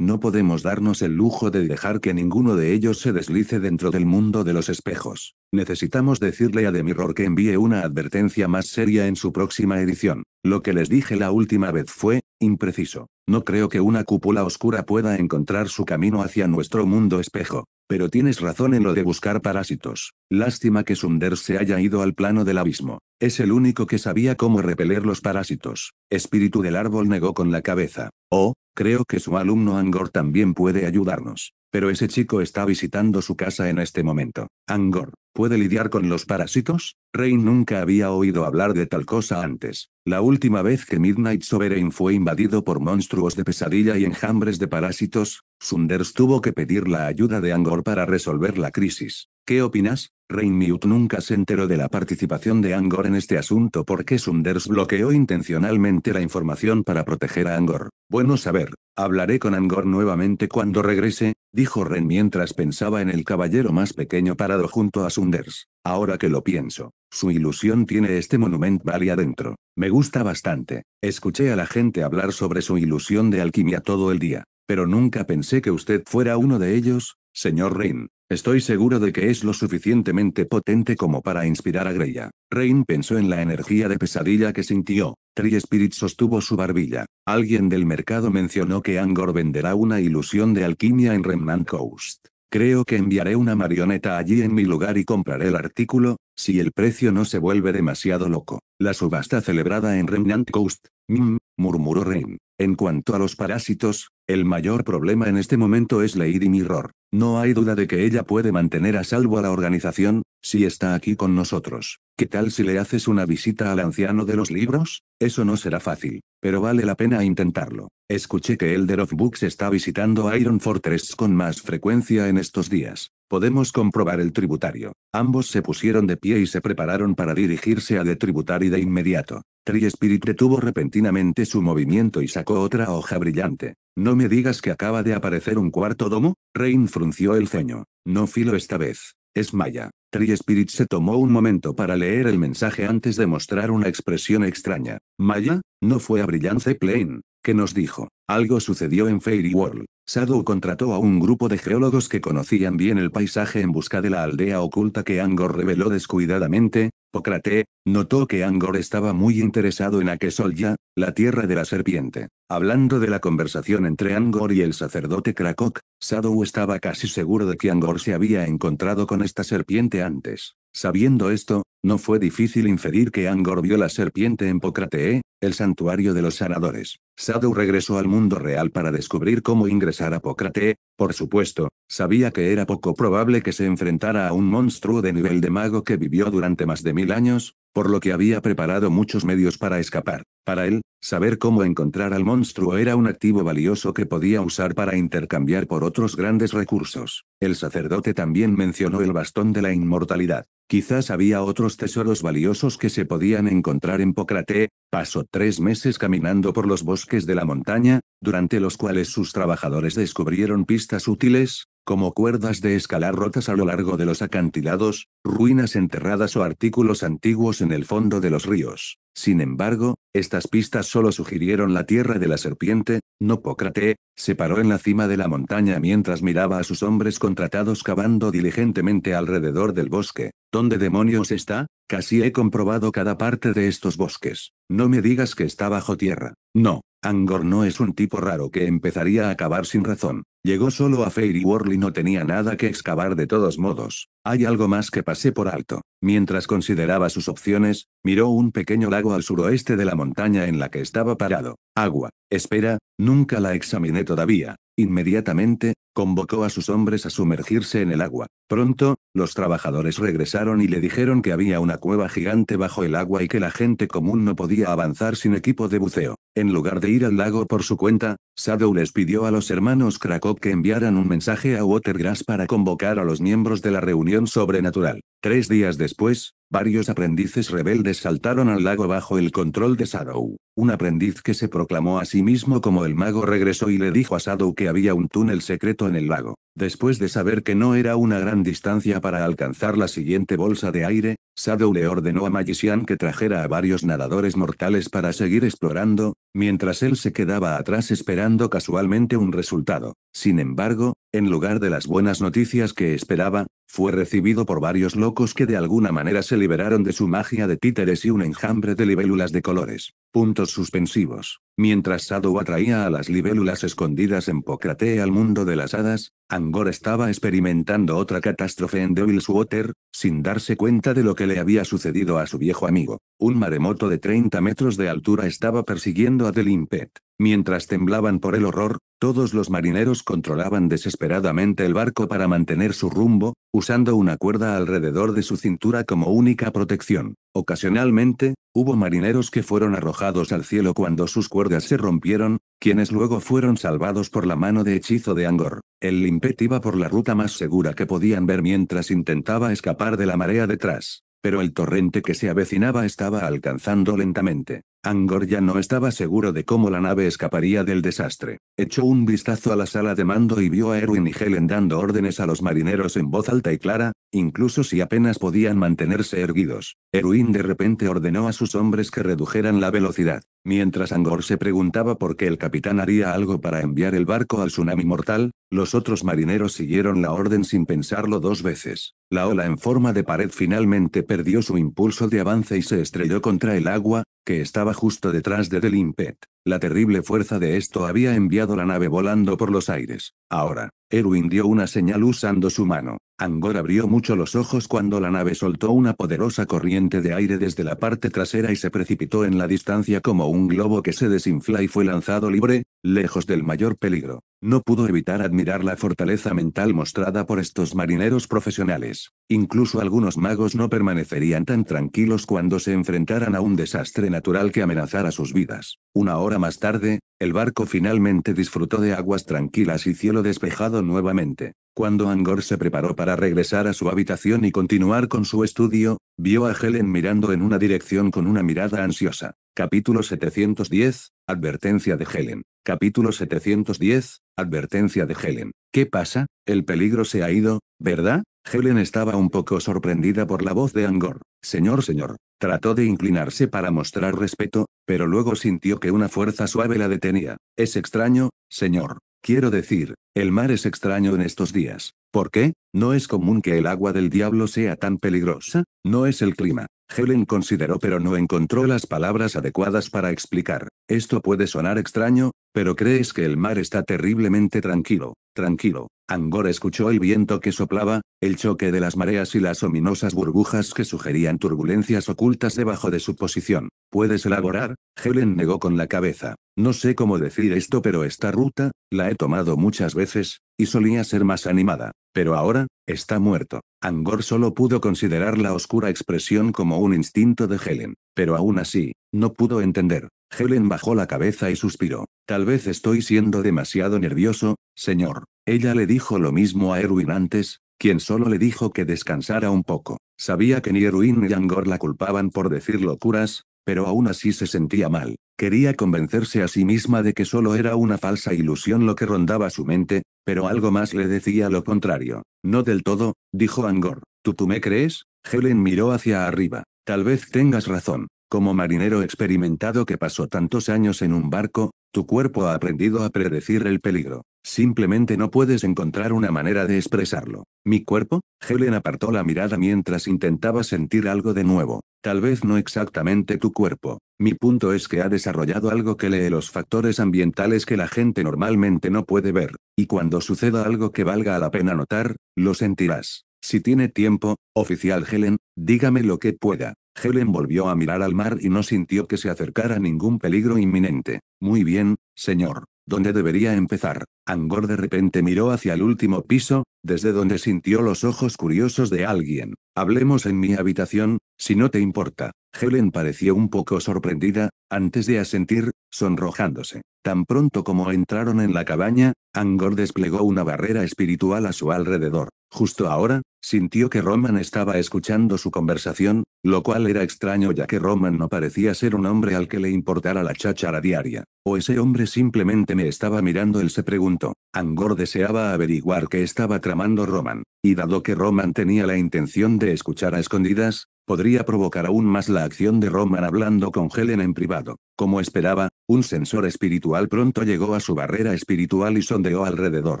no podemos darnos el lujo de dejar que ninguno de ellos se deslice dentro del mundo de los espejos. Necesitamos decirle a The Mirror que envíe una advertencia más seria en su próxima edición. Lo que les dije la última vez fue, impreciso. No creo que una cúpula oscura pueda encontrar su camino hacia nuestro mundo espejo. Pero tienes razón en lo de buscar parásitos. Lástima que Sunder se haya ido al plano del abismo. Es el único que sabía cómo repeler los parásitos. Espíritu del árbol negó con la cabeza. Oh, Creo que su alumno Angor también puede ayudarnos. Pero ese chico está visitando su casa en este momento. Angor, ¿puede lidiar con los parásitos? Rey nunca había oído hablar de tal cosa antes. La última vez que Midnight Sovereign fue invadido por monstruos de pesadilla y enjambres de parásitos, Sunders tuvo que pedir la ayuda de Angor para resolver la crisis. ¿Qué opinas? Mewt nunca se enteró de la participación de Angor en este asunto porque Sunders bloqueó intencionalmente la información para proteger a Angor. Bueno saber, hablaré con Angor nuevamente cuando regrese, dijo Ren mientras pensaba en el caballero más pequeño parado junto a Sunders. Ahora que lo pienso, su ilusión tiene este Monument Valley adentro. Me gusta bastante. Escuché a la gente hablar sobre su ilusión de alquimia todo el día, pero nunca pensé que usted fuera uno de ellos, señor Rain». Estoy seguro de que es lo suficientemente potente como para inspirar a Greya. Rain pensó en la energía de pesadilla que sintió. Tree Spirit sostuvo su barbilla. Alguien del mercado mencionó que Angor venderá una ilusión de alquimia en Remnant Coast. Creo que enviaré una marioneta allí en mi lugar y compraré el artículo, si el precio no se vuelve demasiado loco. La subasta celebrada en Remnant Coast, mm murmuró Rin. En cuanto a los parásitos, el mayor problema en este momento es Lady Mirror. No hay duda de que ella puede mantener a salvo a la organización, si está aquí con nosotros. ¿Qué tal si le haces una visita al anciano de los libros? Eso no será fácil, pero vale la pena intentarlo. Escuché que Elder of Books está visitando Iron Fortress con más frecuencia en estos días. Podemos comprobar el tributario. Ambos se pusieron de pie y se prepararon para dirigirse a The Tributary de inmediato. tri Spirit detuvo repentinamente su movimiento y sacó otra hoja brillante. No me digas que acaba de aparecer un cuarto domo, Rain frunció el ceño. No filo esta vez. Es Maya. Tree Spirit se tomó un momento para leer el mensaje antes de mostrar una expresión extraña. Maya, no fue a Brillance Plain, que nos dijo. Algo sucedió en Fairy World. Sado contrató a un grupo de geólogos que conocían bien el paisaje en busca de la aldea oculta que Angor reveló descuidadamente. Pocrate, notó que Angor estaba muy interesado en Akesolya, la tierra de la serpiente. Hablando de la conversación entre Angor y el sacerdote Krakok, Sadow estaba casi seguro de que Angor se había encontrado con esta serpiente antes. Sabiendo esto, no fue difícil inferir que Angor vio la serpiente en Pócrate, el santuario de los sanadores. Sadu regresó al mundo real para descubrir cómo ingresar a Pócrate. por supuesto, sabía que era poco probable que se enfrentara a un monstruo de nivel de mago que vivió durante más de mil años, por lo que había preparado muchos medios para escapar. Para él, saber cómo encontrar al monstruo era un activo valioso que podía usar para intercambiar por otros grandes recursos. El sacerdote también mencionó el bastón de la inmortalidad. Quizás había otros tesoros valiosos que se podían encontrar en Pocrate. Pasó tres meses caminando por los bosques de la montaña, durante los cuales sus trabajadores descubrieron pistas útiles, como cuerdas de escalar rotas a lo largo de los acantilados, ruinas enterradas o artículos antiguos en el fondo de los ríos. Sin embargo, estas pistas solo sugirieron la tierra de la serpiente, no Pócrate, se paró en la cima de la montaña mientras miraba a sus hombres contratados cavando diligentemente alrededor del bosque. ¿Dónde demonios está? Casi he comprobado cada parte de estos bosques. No me digas que está bajo tierra. No. Angor no es un tipo raro que empezaría a acabar sin razón. Llegó solo a World y no tenía nada que excavar de todos modos. Hay algo más que pasé por alto. Mientras consideraba sus opciones, miró un pequeño lago al suroeste de la montaña en la que estaba parado. Agua. Espera, nunca la examiné todavía. Inmediatamente, Convocó a sus hombres a sumergirse en el agua. Pronto, los trabajadores regresaron y le dijeron que había una cueva gigante bajo el agua y que la gente común no podía avanzar sin equipo de buceo. En lugar de ir al lago por su cuenta, Shadow les pidió a los hermanos Krakow que enviaran un mensaje a Watergrass para convocar a los miembros de la reunión sobrenatural. Tres días después, Varios aprendices rebeldes saltaron al lago bajo el control de Shadow. Un aprendiz que se proclamó a sí mismo como el mago regresó y le dijo a Shadow que había un túnel secreto en el lago. Después de saber que no era una gran distancia para alcanzar la siguiente bolsa de aire, Shadow le ordenó a Magician que trajera a varios nadadores mortales para seguir explorando, mientras él se quedaba atrás esperando casualmente un resultado. Sin embargo, en lugar de las buenas noticias que esperaba, fue recibido por varios locos que de alguna manera se liberaron de su magia de títeres y un enjambre de libélulas de colores, puntos suspensivos, mientras Sado atraía a las libélulas escondidas en Pócrate al mundo de las hadas, Angor estaba experimentando otra catástrofe en Devil's Water, sin darse cuenta de lo que le había sucedido a su viejo amigo. Un maremoto de 30 metros de altura estaba persiguiendo a Delimpet. Mientras temblaban por el horror, todos los marineros controlaban desesperadamente el barco para mantener su rumbo, usando una cuerda alrededor de su cintura como única protección. Ocasionalmente, hubo marineros que fueron arrojados al cielo cuando sus cuerdas se rompieron, quienes luego fueron salvados por la mano de hechizo de Angor. El limpet iba por la ruta más segura que podían ver mientras intentaba escapar de la marea detrás, pero el torrente que se avecinaba estaba alcanzando lentamente. Angor ya no estaba seguro de cómo la nave escaparía del desastre. Echó un vistazo a la sala de mando y vio a Erwin y Helen dando órdenes a los marineros en voz alta y clara, incluso si apenas podían mantenerse erguidos. Erwin de repente ordenó a sus hombres que redujeran la velocidad. Mientras Angor se preguntaba por qué el capitán haría algo para enviar el barco al tsunami mortal, los otros marineros siguieron la orden sin pensarlo dos veces. La ola en forma de pared finalmente perdió su impulso de avance y se estrelló contra el agua, que estaba justo detrás de Delimpet. La terrible fuerza de esto había enviado la nave volando por los aires. Ahora, Erwin dio una señal usando su mano. Angor abrió mucho los ojos cuando la nave soltó una poderosa corriente de aire desde la parte trasera y se precipitó en la distancia como un globo que se desinfla y fue lanzado libre, lejos del mayor peligro. No pudo evitar admirar la fortaleza mental mostrada por estos marineros profesionales. Incluso algunos magos no permanecerían tan tranquilos cuando se enfrentaran a un desastre natural que amenazara sus vidas. Una hora más tarde, el barco finalmente disfrutó de aguas tranquilas y cielo despejado nuevamente. Cuando Angor se preparó para regresar a su habitación y continuar con su estudio, vio a Helen mirando en una dirección con una mirada ansiosa. Capítulo 710, Advertencia de Helen. Capítulo 710, Advertencia de Helen. ¿Qué pasa? El peligro se ha ido, ¿verdad? Helen estaba un poco sorprendida por la voz de Angor. Señor, señor. Trató de inclinarse para mostrar respeto, pero luego sintió que una fuerza suave la detenía. Es extraño, señor. Quiero decir, el mar es extraño en estos días. ¿Por qué? ¿No es común que el agua del diablo sea tan peligrosa? No es el clima. Helen consideró pero no encontró las palabras adecuadas para explicar. Esto puede sonar extraño, pero crees que el mar está terriblemente tranquilo, tranquilo. Angor escuchó el viento que soplaba, el choque de las mareas y las ominosas burbujas que sugerían turbulencias ocultas debajo de su posición. ¿Puedes elaborar? Helen negó con la cabeza. No sé cómo decir esto pero esta ruta, la he tomado muchas veces, y solía ser más animada. Pero ahora, está muerto. Angor solo pudo considerar la oscura expresión como un instinto de Helen. Pero aún así, no pudo entender. Helen bajó la cabeza y suspiró. Tal vez estoy siendo demasiado nervioso, señor. Ella le dijo lo mismo a Erwin antes, quien solo le dijo que descansara un poco. Sabía que ni Erwin ni Angor la culpaban por decir locuras, pero aún así se sentía mal. Quería convencerse a sí misma de que solo era una falsa ilusión lo que rondaba su mente, pero algo más le decía lo contrario. No del todo, dijo Angor. ¿Tú tú me crees? Helen miró hacia arriba. Tal vez tengas razón. Como marinero experimentado que pasó tantos años en un barco, tu cuerpo ha aprendido a predecir el peligro. Simplemente no puedes encontrar una manera de expresarlo. ¿Mi cuerpo? Helen apartó la mirada mientras intentaba sentir algo de nuevo. Tal vez no exactamente tu cuerpo. Mi punto es que ha desarrollado algo que lee los factores ambientales que la gente normalmente no puede ver. Y cuando suceda algo que valga la pena notar, lo sentirás. Si tiene tiempo, oficial Helen, dígame lo que pueda. Helen volvió a mirar al mar y no sintió que se acercara ningún peligro inminente. Muy bien, señor. ¿Dónde debería empezar? Angor de repente miró hacia el último piso, desde donde sintió los ojos curiosos de alguien. Hablemos en mi habitación, si no te importa. Helen pareció un poco sorprendida, antes de asentir, sonrojándose. Tan pronto como entraron en la cabaña, Angor desplegó una barrera espiritual a su alrededor. Justo ahora, sintió que Roman estaba escuchando su conversación, lo cual era extraño ya que Roman no parecía ser un hombre al que le importara la cháchara diaria. O ese hombre simplemente me estaba mirando, él se preguntó. Angor deseaba averiguar qué estaba tramando Roman, y dado que Roman tenía la intención de escuchar a escondidas, podría provocar aún más la acción de Roman hablando con Helen en privado. Como esperaba, un sensor espiritual pronto llegó a su barrera espiritual y sondeó alrededor.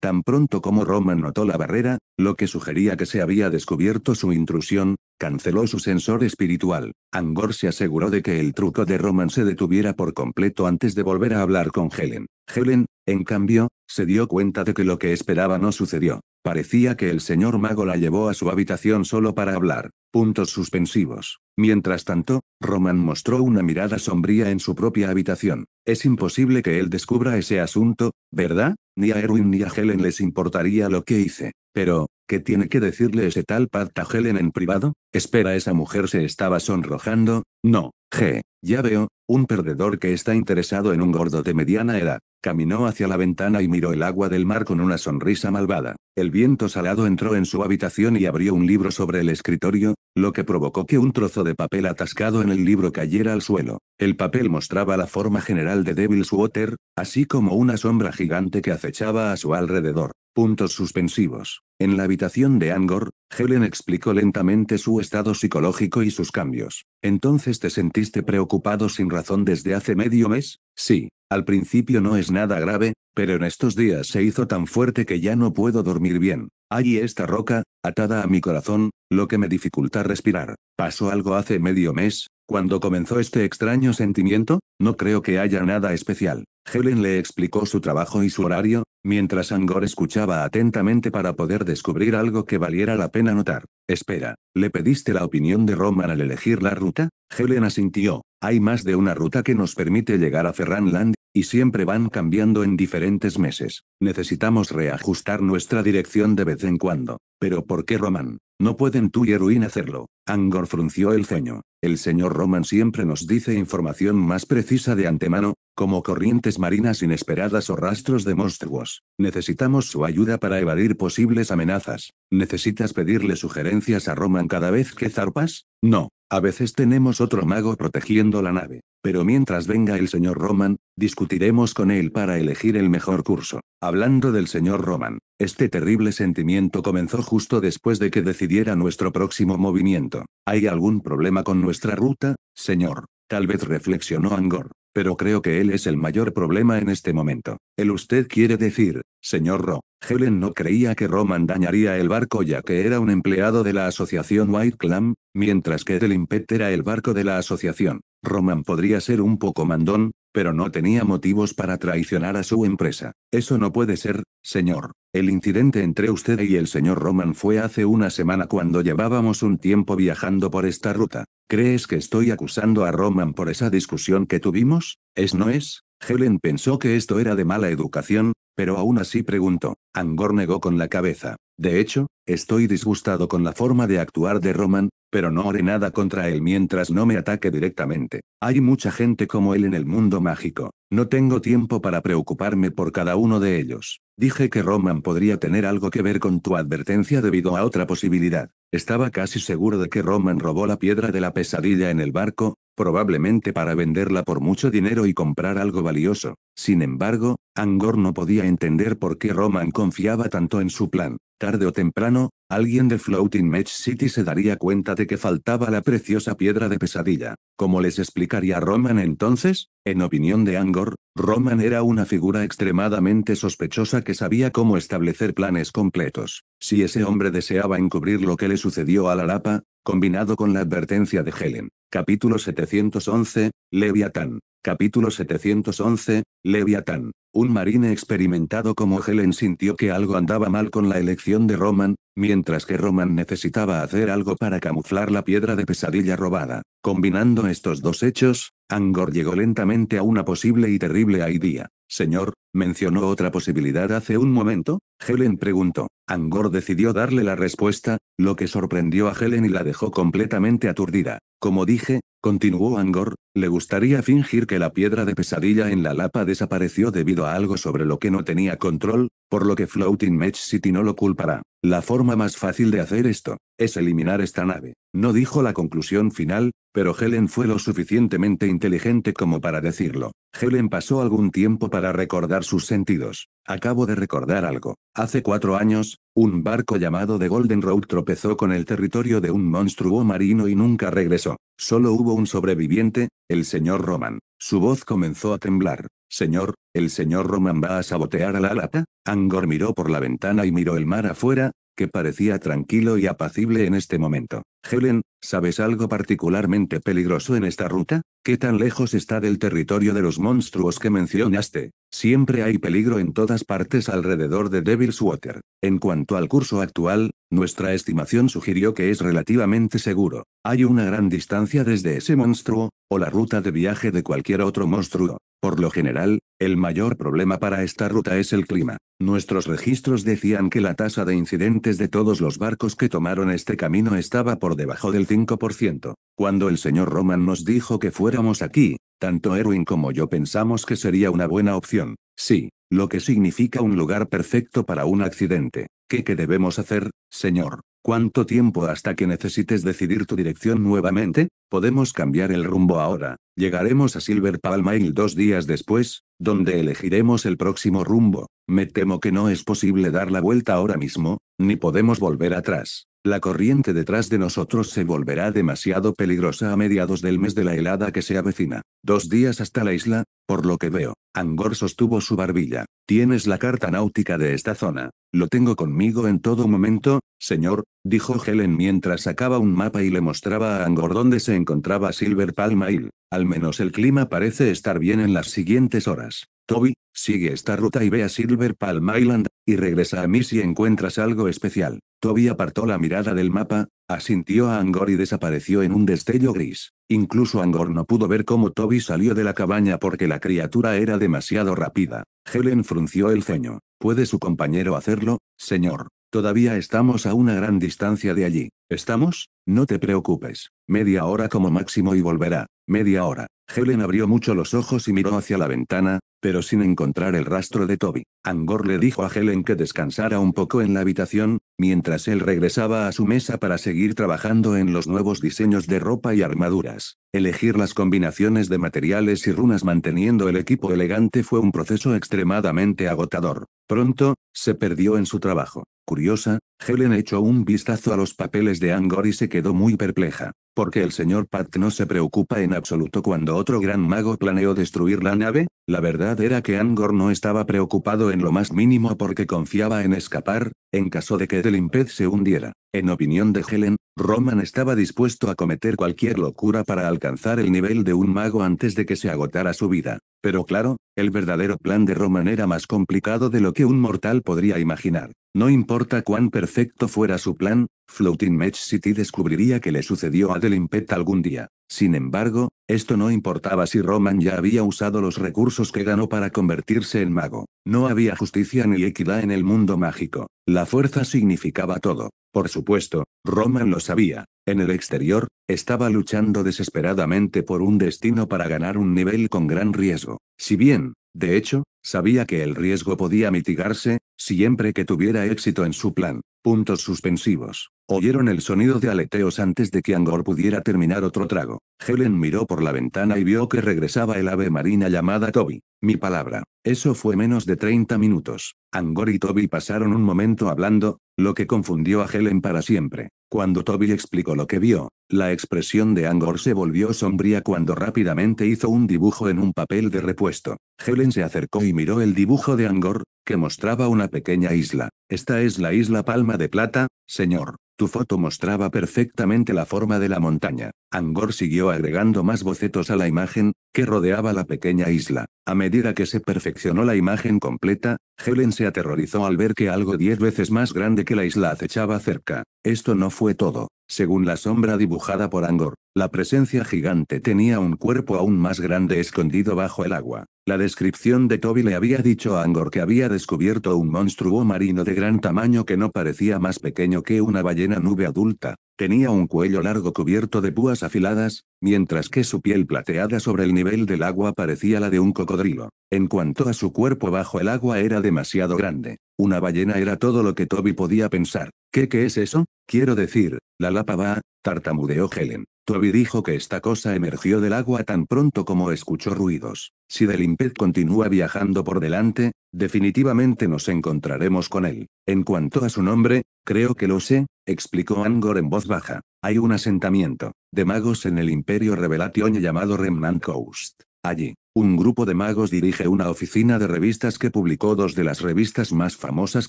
Tan pronto como Roman notó la barrera, lo que sugería que se había descubierto su intrusión, canceló su sensor espiritual. Angor se aseguró de que el truco de Roman se detuviera por completo antes de volver a hablar con Helen. Helen, en cambio, se dio cuenta de que lo que esperaba no sucedió. Parecía que el señor mago la llevó a su habitación solo para hablar. Puntos suspensivos. Mientras tanto, Roman mostró una mirada sombría en su propia habitación. Es imposible que él descubra ese asunto, ¿verdad? Ni a Erwin ni a Helen les importaría lo que hice. Pero, ¿qué tiene que decirle ese tal Pat a Helen en privado? Espera, esa mujer se estaba sonrojando. No, G. Ya veo, un perdedor que está interesado en un gordo de mediana edad. Caminó hacia la ventana y miró el agua del mar con una sonrisa malvada. El viento salado entró en su habitación y abrió un libro sobre el escritorio, lo que provocó que un trozo de papel atascado en el libro cayera al suelo. El papel mostraba la forma general de Devil's Water, así como una sombra gigante que acechaba a su alrededor. Puntos suspensivos. En la habitación de Angor, Helen explicó lentamente su estado psicológico y sus cambios. ¿Entonces te sentiste preocupado sin razón desde hace medio mes? Sí, al principio no es nada grave, pero en estos días se hizo tan fuerte que ya no puedo dormir bien. Allí esta roca, atada a mi corazón, lo que me dificulta respirar. Pasó algo hace medio mes, cuando comenzó este extraño sentimiento, no creo que haya nada especial. Helen le explicó su trabajo y su horario, mientras Angor escuchaba atentamente para poder descubrir algo que valiera la pena notar. Espera, ¿le pediste la opinión de Roman al elegir la ruta? Helen asintió. Hay más de una ruta que nos permite llegar a Ferranland, y siempre van cambiando en diferentes meses. Necesitamos reajustar nuestra dirección de vez en cuando. Pero ¿por qué Roman? No pueden tú y Erwin hacerlo. Angor frunció el ceño. El señor Roman siempre nos dice información más precisa de antemano, como corrientes marinas inesperadas o rastros de monstruos. Necesitamos su ayuda para evadir posibles amenazas. ¿Necesitas pedirle sugerencias a Roman cada vez que zarpas? No. A veces tenemos otro mago protegiendo la nave. Pero mientras venga el señor Roman, discutiremos con él para elegir el mejor curso. Hablando del señor Roman, este terrible sentimiento comenzó justo después de que decidiera nuestro próximo movimiento. ¿Hay algún problema con nuestra ruta, señor? Tal vez reflexionó Angor, pero creo que él es el mayor problema en este momento. El usted quiere decir, Señor Ro, Helen no creía que Roman dañaría el barco ya que era un empleado de la asociación White Clam, mientras que el era el barco de la asociación. Roman podría ser un poco mandón, pero no tenía motivos para traicionar a su empresa. Eso no puede ser, señor. El incidente entre usted y el señor Roman fue hace una semana cuando llevábamos un tiempo viajando por esta ruta. ¿Crees que estoy acusando a Roman por esa discusión que tuvimos? ¿Es no es? Helen pensó que esto era de mala educación, pero aún así preguntó. Angor negó con la cabeza. De hecho, estoy disgustado con la forma de actuar de Roman, pero no haré nada contra él mientras no me ataque directamente. Hay mucha gente como él en el mundo mágico. No tengo tiempo para preocuparme por cada uno de ellos. Dije que Roman podría tener algo que ver con tu advertencia debido a otra posibilidad. Estaba casi seguro de que Roman robó la piedra de la pesadilla en el barco, probablemente para venderla por mucho dinero y comprar algo valioso. Sin embargo, Angor no podía entender por qué Roman confiaba tanto en su plan. Tarde o temprano, alguien de Floating Match City se daría cuenta de que faltaba la preciosa piedra de pesadilla. ¿Cómo les explicaría Roman entonces, en opinión de Angor, Roman era una figura extremadamente sospechosa que sabía cómo establecer planes completos. Si ese hombre deseaba encubrir lo que le sucedió a la Lapa, combinado con la advertencia de Helen. Capítulo 711, Leviatán. Capítulo 711, Leviatán. Un marine experimentado como Helen sintió que algo andaba mal con la elección de Roman, mientras que Roman necesitaba hacer algo para camuflar la piedra de pesadilla robada. Combinando estos dos hechos, Angor llegó lentamente a una posible y terrible idea. Señor, ¿mencionó otra posibilidad hace un momento? Helen preguntó. Angor decidió darle la respuesta, lo que sorprendió a Helen y la dejó completamente aturdida. Como dije, continuó Angor, le gustaría fingir que la piedra de pesadilla en la lapa desapareció debido a algo sobre lo que no tenía control, por lo que Floating Match City no lo culpará. La forma más fácil de hacer esto, es eliminar esta nave. No dijo la conclusión final, pero Helen fue lo suficientemente inteligente como para decirlo. Helen pasó algún tiempo para recordar sus sentidos. Acabo de recordar algo. Hace cuatro años, un barco llamado The Golden Road tropezó con el territorio de un monstruo marino y nunca regresó. Solo hubo un sobreviviente, el señor Roman. Su voz comenzó a temblar. Señor, ¿el señor Roman va a sabotear a la lata? Angor miró por la ventana y miró el mar afuera, que parecía tranquilo y apacible en este momento. Helen, ¿Sabes algo particularmente peligroso en esta ruta? ¿Qué tan lejos está del territorio de los monstruos que mencionaste? Siempre hay peligro en todas partes alrededor de Devil's Water. En cuanto al curso actual, nuestra estimación sugirió que es relativamente seguro. Hay una gran distancia desde ese monstruo, o la ruta de viaje de cualquier otro monstruo. Por lo general, el mayor problema para esta ruta es el clima. Nuestros registros decían que la tasa de incidentes de todos los barcos que tomaron este camino estaba por debajo del 5%. Cuando el señor Roman nos dijo que fuéramos aquí, tanto Erwin como yo pensamos que sería una buena opción. Sí, lo que significa un lugar perfecto para un accidente. ¿Qué, que debemos hacer, Señor? ¿Cuánto tiempo hasta que necesites decidir tu dirección nuevamente? Podemos cambiar el rumbo ahora. Llegaremos a Silver Palm Isle dos días después, donde elegiremos el próximo rumbo. Me temo que no es posible dar la vuelta ahora mismo, ni podemos volver atrás. La corriente detrás de nosotros se volverá demasiado peligrosa a mediados del mes de la helada que se avecina. Dos días hasta la isla, por lo que veo. Angor sostuvo su barbilla. Tienes la carta náutica de esta zona. Lo tengo conmigo en todo momento, señor, dijo Helen mientras sacaba un mapa y le mostraba a Angor dónde se encontraba Silver Palm Island, Al menos el clima parece estar bien en las siguientes horas. Toby, sigue esta ruta y ve a Silver Palm Island, y regresa a mí si encuentras algo especial. Toby apartó la mirada del mapa, asintió a Angor y desapareció en un destello gris. Incluso Angor no pudo ver cómo Toby salió de la cabaña porque la criatura era de demasiado rápida. Helen frunció el ceño. ¿Puede su compañero hacerlo, señor? Todavía estamos a una gran distancia de allí. ¿Estamos? No te preocupes. Media hora como máximo y volverá. Media hora. Helen abrió mucho los ojos y miró hacia la ventana, pero sin encontrar el rastro de Toby. Angor le dijo a Helen que descansara un poco en la habitación, mientras él regresaba a su mesa para seguir trabajando en los nuevos diseños de ropa y armaduras. Elegir las combinaciones de materiales y runas manteniendo el equipo elegante fue un proceso extremadamente agotador. Pronto, se perdió en su trabajo. Curiosa, Helen echó un vistazo a los papeles de Angor y se quedó muy perpleja porque el señor Pat no se preocupa en absoluto cuando otro gran mago planeó destruir la nave, la verdad era que Angor no estaba preocupado en lo más mínimo porque confiaba en escapar, en caso de que Delimped se hundiera. En opinión de Helen, Roman estaba dispuesto a cometer cualquier locura para alcanzar el nivel de un mago antes de que se agotara su vida. Pero claro, el verdadero plan de Roman era más complicado de lo que un mortal podría imaginar. No importa cuán perfecto fuera su plan, Floating Match City descubriría que le sucedió a Delimpet algún día. Sin embargo, esto no importaba si Roman ya había usado los recursos que ganó para convertirse en mago. No había justicia ni equidad en el mundo mágico. La fuerza significaba todo. Por supuesto, Roman lo sabía. En el exterior, estaba luchando desesperadamente por un destino para ganar un nivel con gran riesgo. Si bien, de hecho, sabía que el riesgo podía mitigarse, Siempre que tuviera éxito en su plan. Puntos suspensivos. Oyeron el sonido de aleteos antes de que Angor pudiera terminar otro trago. Helen miró por la ventana y vio que regresaba el ave marina llamada Toby. Mi palabra, eso fue menos de 30 minutos. Angor y Toby pasaron un momento hablando, lo que confundió a Helen para siempre. Cuando Toby explicó lo que vio, la expresión de Angor se volvió sombría cuando rápidamente hizo un dibujo en un papel de repuesto. Helen se acercó y miró el dibujo de Angor, que mostraba una pequeña isla. Esta es la isla Palma de Plata, señor. Tu foto mostraba perfectamente la forma de la montaña. Angor siguió agregando más bocetos a la imagen, que rodeaba la pequeña isla. A medida que se perfeccionó la imagen completa, Helen se aterrorizó al ver que algo diez veces más grande que la isla acechaba cerca. Esto no fue todo. Según la sombra dibujada por Angor, la presencia gigante tenía un cuerpo aún más grande escondido bajo el agua. La descripción de Toby le había dicho a Angor que había descubierto un monstruo marino de gran tamaño que no parecía más pequeño que una ballena nube adulta. Tenía un cuello largo cubierto de púas afiladas, mientras que su piel plateada sobre el nivel del agua parecía la de un cocodrilo. En cuanto a su cuerpo bajo el agua era demasiado grande. Una ballena era todo lo que Toby podía pensar. ¿Qué qué es eso? Quiero decir, la lapa va, tartamudeó Helen. Toby dijo que esta cosa emergió del agua tan pronto como escuchó ruidos. Si Delimped continúa viajando por delante, definitivamente nos encontraremos con él. En cuanto a su nombre, creo que lo sé, explicó Angor en voz baja. Hay un asentamiento de magos en el Imperio Revelation llamado Remnant Coast. Allí, un grupo de magos dirige una oficina de revistas que publicó dos de las revistas más famosas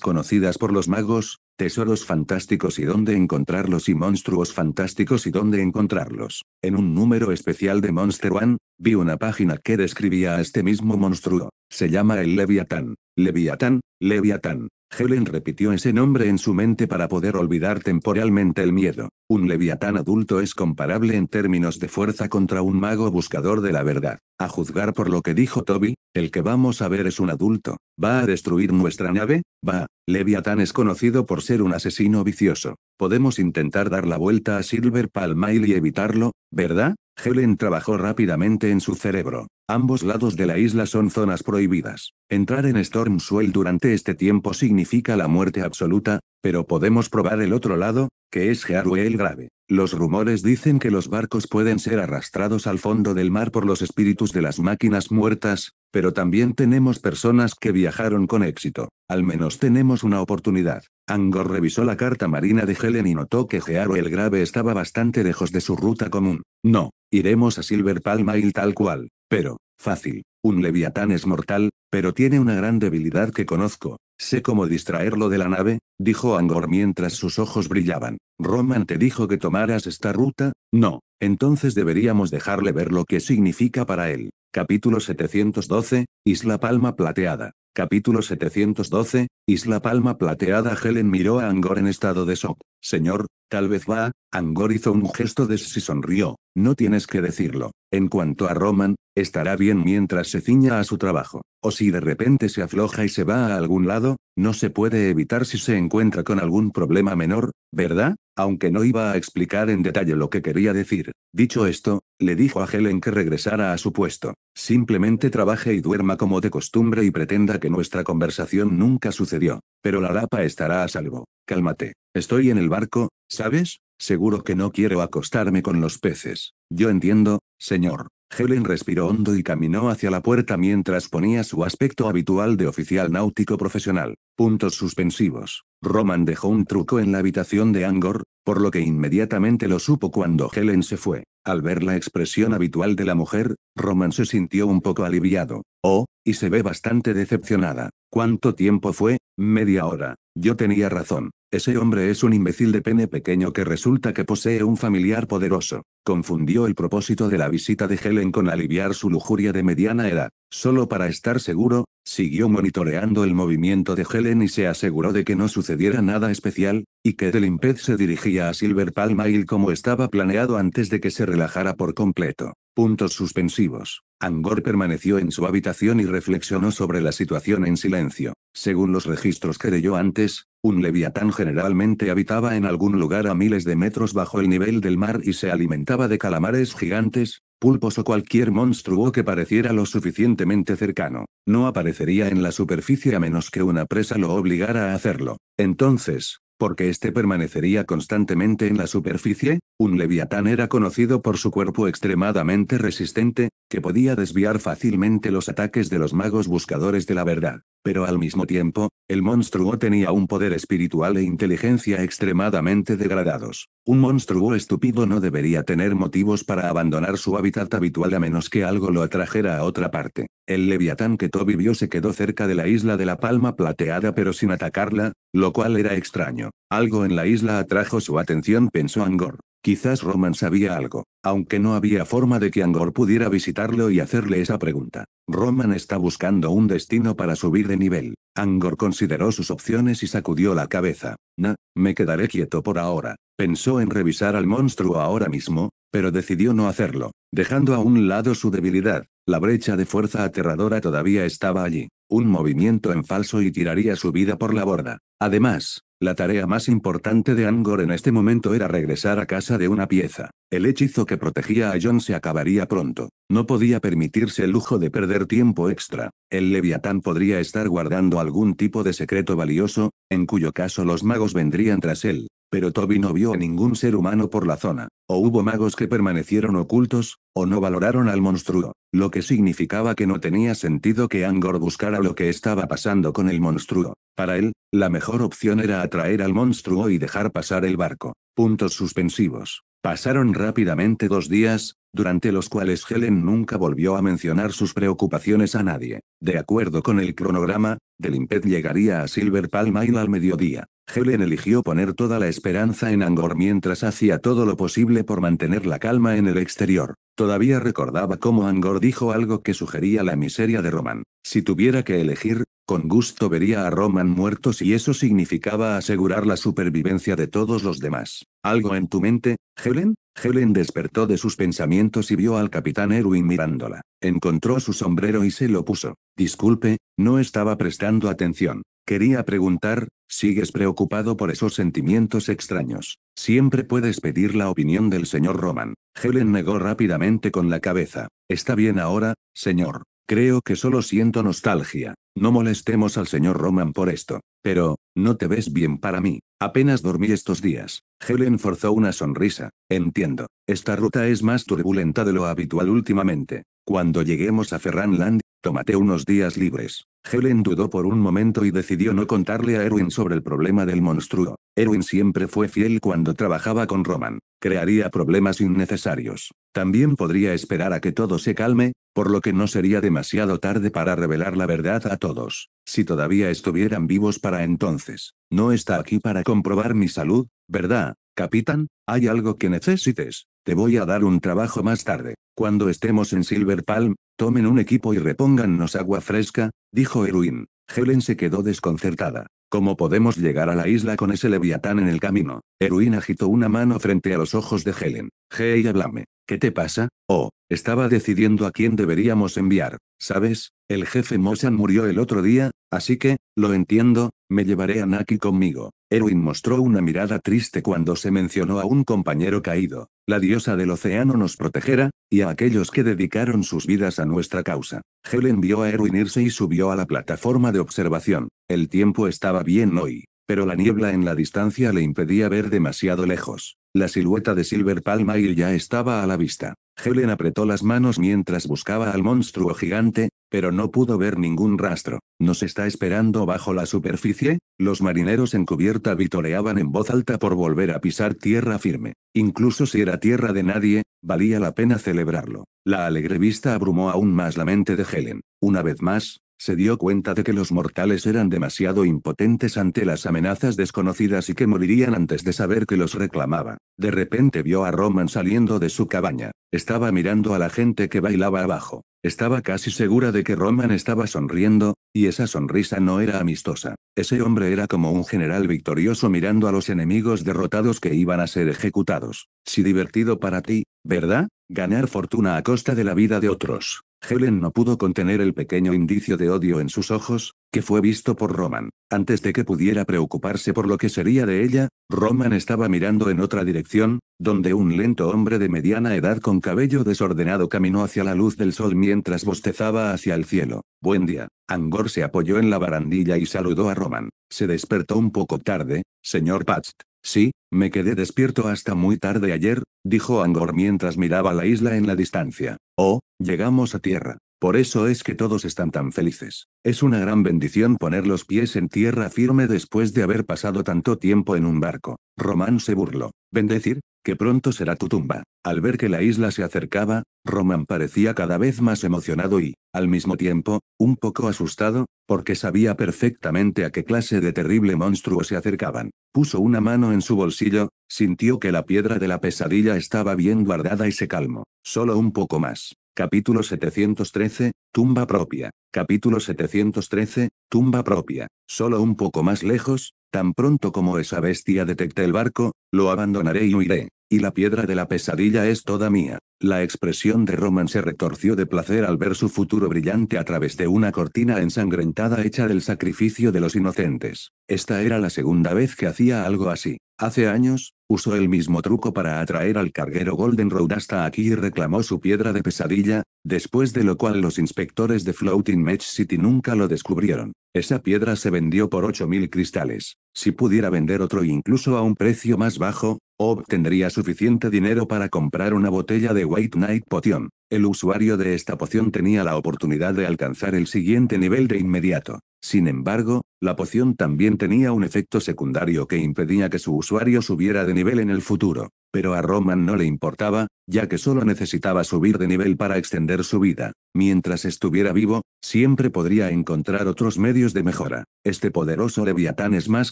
conocidas por los magos, tesoros fantásticos y dónde encontrarlos y monstruos fantásticos y dónde encontrarlos. En un número especial de Monster One, vi una página que describía a este mismo monstruo. Se llama el Leviatán. Leviatán, Leviatán, Helen repitió ese nombre en su mente para poder olvidar temporalmente el miedo. Un leviatán adulto es comparable en términos de fuerza contra un mago buscador de la verdad. A juzgar por lo que dijo Toby, el que vamos a ver es un adulto. ¿Va a destruir nuestra nave? Va. Leviatán es conocido por ser un asesino vicioso. Podemos intentar dar la vuelta a Silver Palmile y evitarlo, ¿verdad? Helen trabajó rápidamente en su cerebro. Ambos lados de la isla son zonas prohibidas. Entrar en Storm durante este tiempo significa la muerte absoluta, pero podemos probar el otro lado, que es Harwell grave. Los rumores dicen que los barcos pueden ser arrastrados al fondo del mar por los espíritus de las máquinas muertas, pero también tenemos personas que viajaron con éxito. Al menos tenemos una oportunidad. Angor revisó la carta marina de Helen y notó que Gearo el Grave estaba bastante lejos de su ruta común. No, iremos a Silver Palm Isle tal cual. Pero, fácil. Un leviatán es mortal, pero tiene una gran debilidad que conozco. Sé cómo distraerlo de la nave, dijo Angor mientras sus ojos brillaban. Roman te dijo que tomaras esta ruta, no, entonces deberíamos dejarle ver lo que significa para él. Capítulo 712, Isla Palma Plateada. Capítulo 712, Isla Palma Plateada. Helen miró a Angor en estado de shock. Señor, tal vez va, Angor hizo un gesto de si sonrió, no tienes que decirlo. En cuanto a Roman, estará bien mientras se ciña a su trabajo. O si de repente se afloja y se va a algún lado, no se puede evitar si se encuentra con algún problema menor, ¿verdad? aunque no iba a explicar en detalle lo que quería decir. Dicho esto, le dijo a Helen que regresara a su puesto. Simplemente trabaje y duerma como de costumbre y pretenda que nuestra conversación nunca sucedió. Pero la rapa estará a salvo. Cálmate. Estoy en el barco, ¿sabes? Seguro que no quiero acostarme con los peces. Yo entiendo, señor. Helen respiró hondo y caminó hacia la puerta mientras ponía su aspecto habitual de oficial náutico profesional. Puntos suspensivos. Roman dejó un truco en la habitación de Angor, por lo que inmediatamente lo supo cuando Helen se fue. Al ver la expresión habitual de la mujer, Roman se sintió un poco aliviado. Oh, y se ve bastante decepcionada. ¿Cuánto tiempo fue? Media hora. Yo tenía razón. Ese hombre es un imbécil de pene pequeño que resulta que posee un familiar poderoso. Confundió el propósito de la visita de Helen con aliviar su lujuria de mediana edad. Solo para estar seguro, siguió monitoreando el movimiento de Helen y se aseguró de que no sucediera nada especial, y que Delimped se dirigía a Silver Palm y como estaba planeado antes de que se relajara por completo. Puntos suspensivos. Angor permaneció en su habitación y reflexionó sobre la situación en silencio. Según los registros que leyó antes, un leviatán generalmente habitaba en algún lugar a miles de metros bajo el nivel del mar y se alimentaba de calamares gigantes, pulpos o cualquier monstruo que pareciera lo suficientemente cercano. No aparecería en la superficie a menos que una presa lo obligara a hacerlo. Entonces, ¿por qué éste permanecería constantemente en la superficie, un leviatán era conocido por su cuerpo extremadamente resistente, que podía desviar fácilmente los ataques de los magos buscadores de la verdad. Pero al mismo tiempo, el monstruo tenía un poder espiritual e inteligencia extremadamente degradados. Un monstruo estúpido no debería tener motivos para abandonar su hábitat habitual a menos que algo lo atrajera a otra parte. El leviatán que Toby vio se quedó cerca de la isla de la Palma Plateada pero sin atacarla, lo cual era extraño. Algo en la isla atrajo su atención pensó Angor. Quizás Roman sabía algo, aunque no había forma de que Angor pudiera visitarlo y hacerle esa pregunta. Roman está buscando un destino para subir de nivel. Angor consideró sus opciones y sacudió la cabeza. Nah, me quedaré quieto por ahora. Pensó en revisar al monstruo ahora mismo, pero decidió no hacerlo, dejando a un lado su debilidad. La brecha de fuerza aterradora todavía estaba allí un movimiento en falso y tiraría su vida por la borda. Además, la tarea más importante de Angor en este momento era regresar a casa de una pieza. El hechizo que protegía a John se acabaría pronto. No podía permitirse el lujo de perder tiempo extra. El leviatán podría estar guardando algún tipo de secreto valioso, en cuyo caso los magos vendrían tras él. Pero Toby no vio a ningún ser humano por la zona. O hubo magos que permanecieron ocultos, o no valoraron al monstruo, lo que significaba que no tenía sentido que Angor buscara lo que estaba pasando con el monstruo. Para él, la mejor opción era atraer al monstruo y dejar pasar el barco puntos suspensivos. Pasaron rápidamente dos días, durante los cuales Helen nunca volvió a mencionar sus preocupaciones a nadie. De acuerdo con el cronograma, Delimped llegaría a Silver Palm Isle al mediodía. Helen eligió poner toda la esperanza en Angor mientras hacía todo lo posible por mantener la calma en el exterior. Todavía recordaba cómo Angor dijo algo que sugería la miseria de Roman. Si tuviera que elegir, con gusto vería a Roman muerto si eso significaba asegurar la supervivencia de todos los demás. ¿Algo en tu mente, Helen? Helen despertó de sus pensamientos y vio al capitán Erwin mirándola. Encontró su sombrero y se lo puso. Disculpe, no estaba prestando atención. Quería preguntar, ¿sigues preocupado por esos sentimientos extraños? Siempre puedes pedir la opinión del señor Roman. Helen negó rápidamente con la cabeza. Está bien ahora, señor. Creo que solo siento nostalgia. No molestemos al señor Roman por esto. Pero, no te ves bien para mí. Apenas dormí estos días. Helen forzó una sonrisa. Entiendo. Esta ruta es más turbulenta de lo habitual últimamente. Cuando lleguemos a Ferranland, tómate unos días libres. Helen dudó por un momento y decidió no contarle a Erwin sobre el problema del monstruo. Erwin siempre fue fiel cuando trabajaba con Roman. Crearía problemas innecesarios. También podría esperar a que todo se calme, por lo que no sería demasiado tarde para revelar la verdad a todos. Si todavía estuvieran vivos para entonces. No está aquí para comprobar mi salud, ¿verdad, capitán? ¿Hay algo que necesites? Te voy a dar un trabajo más tarde. Cuando estemos en Silver Palm, tomen un equipo y repóngannos agua fresca, dijo Erwin. Helen se quedó desconcertada. ¿Cómo podemos llegar a la isla con ese leviatán en el camino? Erwin agitó una mano frente a los ojos de Helen. Hey, háblame. ¿Qué te pasa? Oh, estaba decidiendo a quién deberíamos enviar. ¿Sabes? El jefe Mosan murió el otro día, Así que, lo entiendo, me llevaré a Naki conmigo. Erwin mostró una mirada triste cuando se mencionó a un compañero caído. La diosa del océano nos protegerá, y a aquellos que dedicaron sus vidas a nuestra causa. Helen vio a Erwin irse y subió a la plataforma de observación. El tiempo estaba bien hoy, pero la niebla en la distancia le impedía ver demasiado lejos. La silueta de Silver Palmail ya estaba a la vista. Helen apretó las manos mientras buscaba al monstruo gigante, pero no pudo ver ningún rastro. ¿Nos está esperando bajo la superficie? Los marineros en cubierta vitoreaban en voz alta por volver a pisar tierra firme. Incluso si era tierra de nadie, valía la pena celebrarlo. La alegre vista abrumó aún más la mente de Helen. Una vez más, se dio cuenta de que los mortales eran demasiado impotentes ante las amenazas desconocidas y que morirían antes de saber que los reclamaba. De repente vio a Roman saliendo de su cabaña. Estaba mirando a la gente que bailaba abajo. Estaba casi segura de que Roman estaba sonriendo, y esa sonrisa no era amistosa. Ese hombre era como un general victorioso mirando a los enemigos derrotados que iban a ser ejecutados. Si divertido para ti, ¿verdad? Ganar fortuna a costa de la vida de otros. Helen no pudo contener el pequeño indicio de odio en sus ojos, que fue visto por Roman. Antes de que pudiera preocuparse por lo que sería de ella, Roman estaba mirando en otra dirección, donde un lento hombre de mediana edad con cabello desordenado caminó hacia la luz del sol mientras bostezaba hacia el cielo. Buen día. Angor se apoyó en la barandilla y saludó a Roman. Se despertó un poco tarde, señor Patch. Sí, me quedé despierto hasta muy tarde ayer, dijo Angor mientras miraba la isla en la distancia. Oh, llegamos a tierra. Por eso es que todos están tan felices. Es una gran bendición poner los pies en tierra firme después de haber pasado tanto tiempo en un barco. Román se burló. Bendecir, que pronto será tu tumba. Al ver que la isla se acercaba, Román parecía cada vez más emocionado y, al mismo tiempo, un poco asustado, porque sabía perfectamente a qué clase de terrible monstruo se acercaban. Puso una mano en su bolsillo, sintió que la piedra de la pesadilla estaba bien guardada y se calmó. Solo un poco más. Capítulo 713, tumba propia. Capítulo 713, tumba propia. Solo un poco más lejos, tan pronto como esa bestia detecte el barco, lo abandonaré y huiré. Y la piedra de la pesadilla es toda mía. La expresión de Roman se retorció de placer al ver su futuro brillante a través de una cortina ensangrentada hecha del sacrificio de los inocentes. Esta era la segunda vez que hacía algo así. Hace años, usó el mismo truco para atraer al carguero Golden Road hasta aquí y reclamó su piedra de pesadilla, después de lo cual los inspectores de Floating Match City nunca lo descubrieron. Esa piedra se vendió por 8.000 cristales. Si pudiera vender otro incluso a un precio más bajo, obtendría suficiente dinero para comprar una botella de White Knight Potion. El usuario de esta poción tenía la oportunidad de alcanzar el siguiente nivel de inmediato. Sin embargo, la poción también tenía un efecto secundario que impedía que su usuario subiera de nivel en el futuro, pero a Roman no le importaba, ya que solo necesitaba subir de nivel para extender su vida. Mientras estuviera vivo, siempre podría encontrar otros medios de mejora. Este poderoso leviatán es más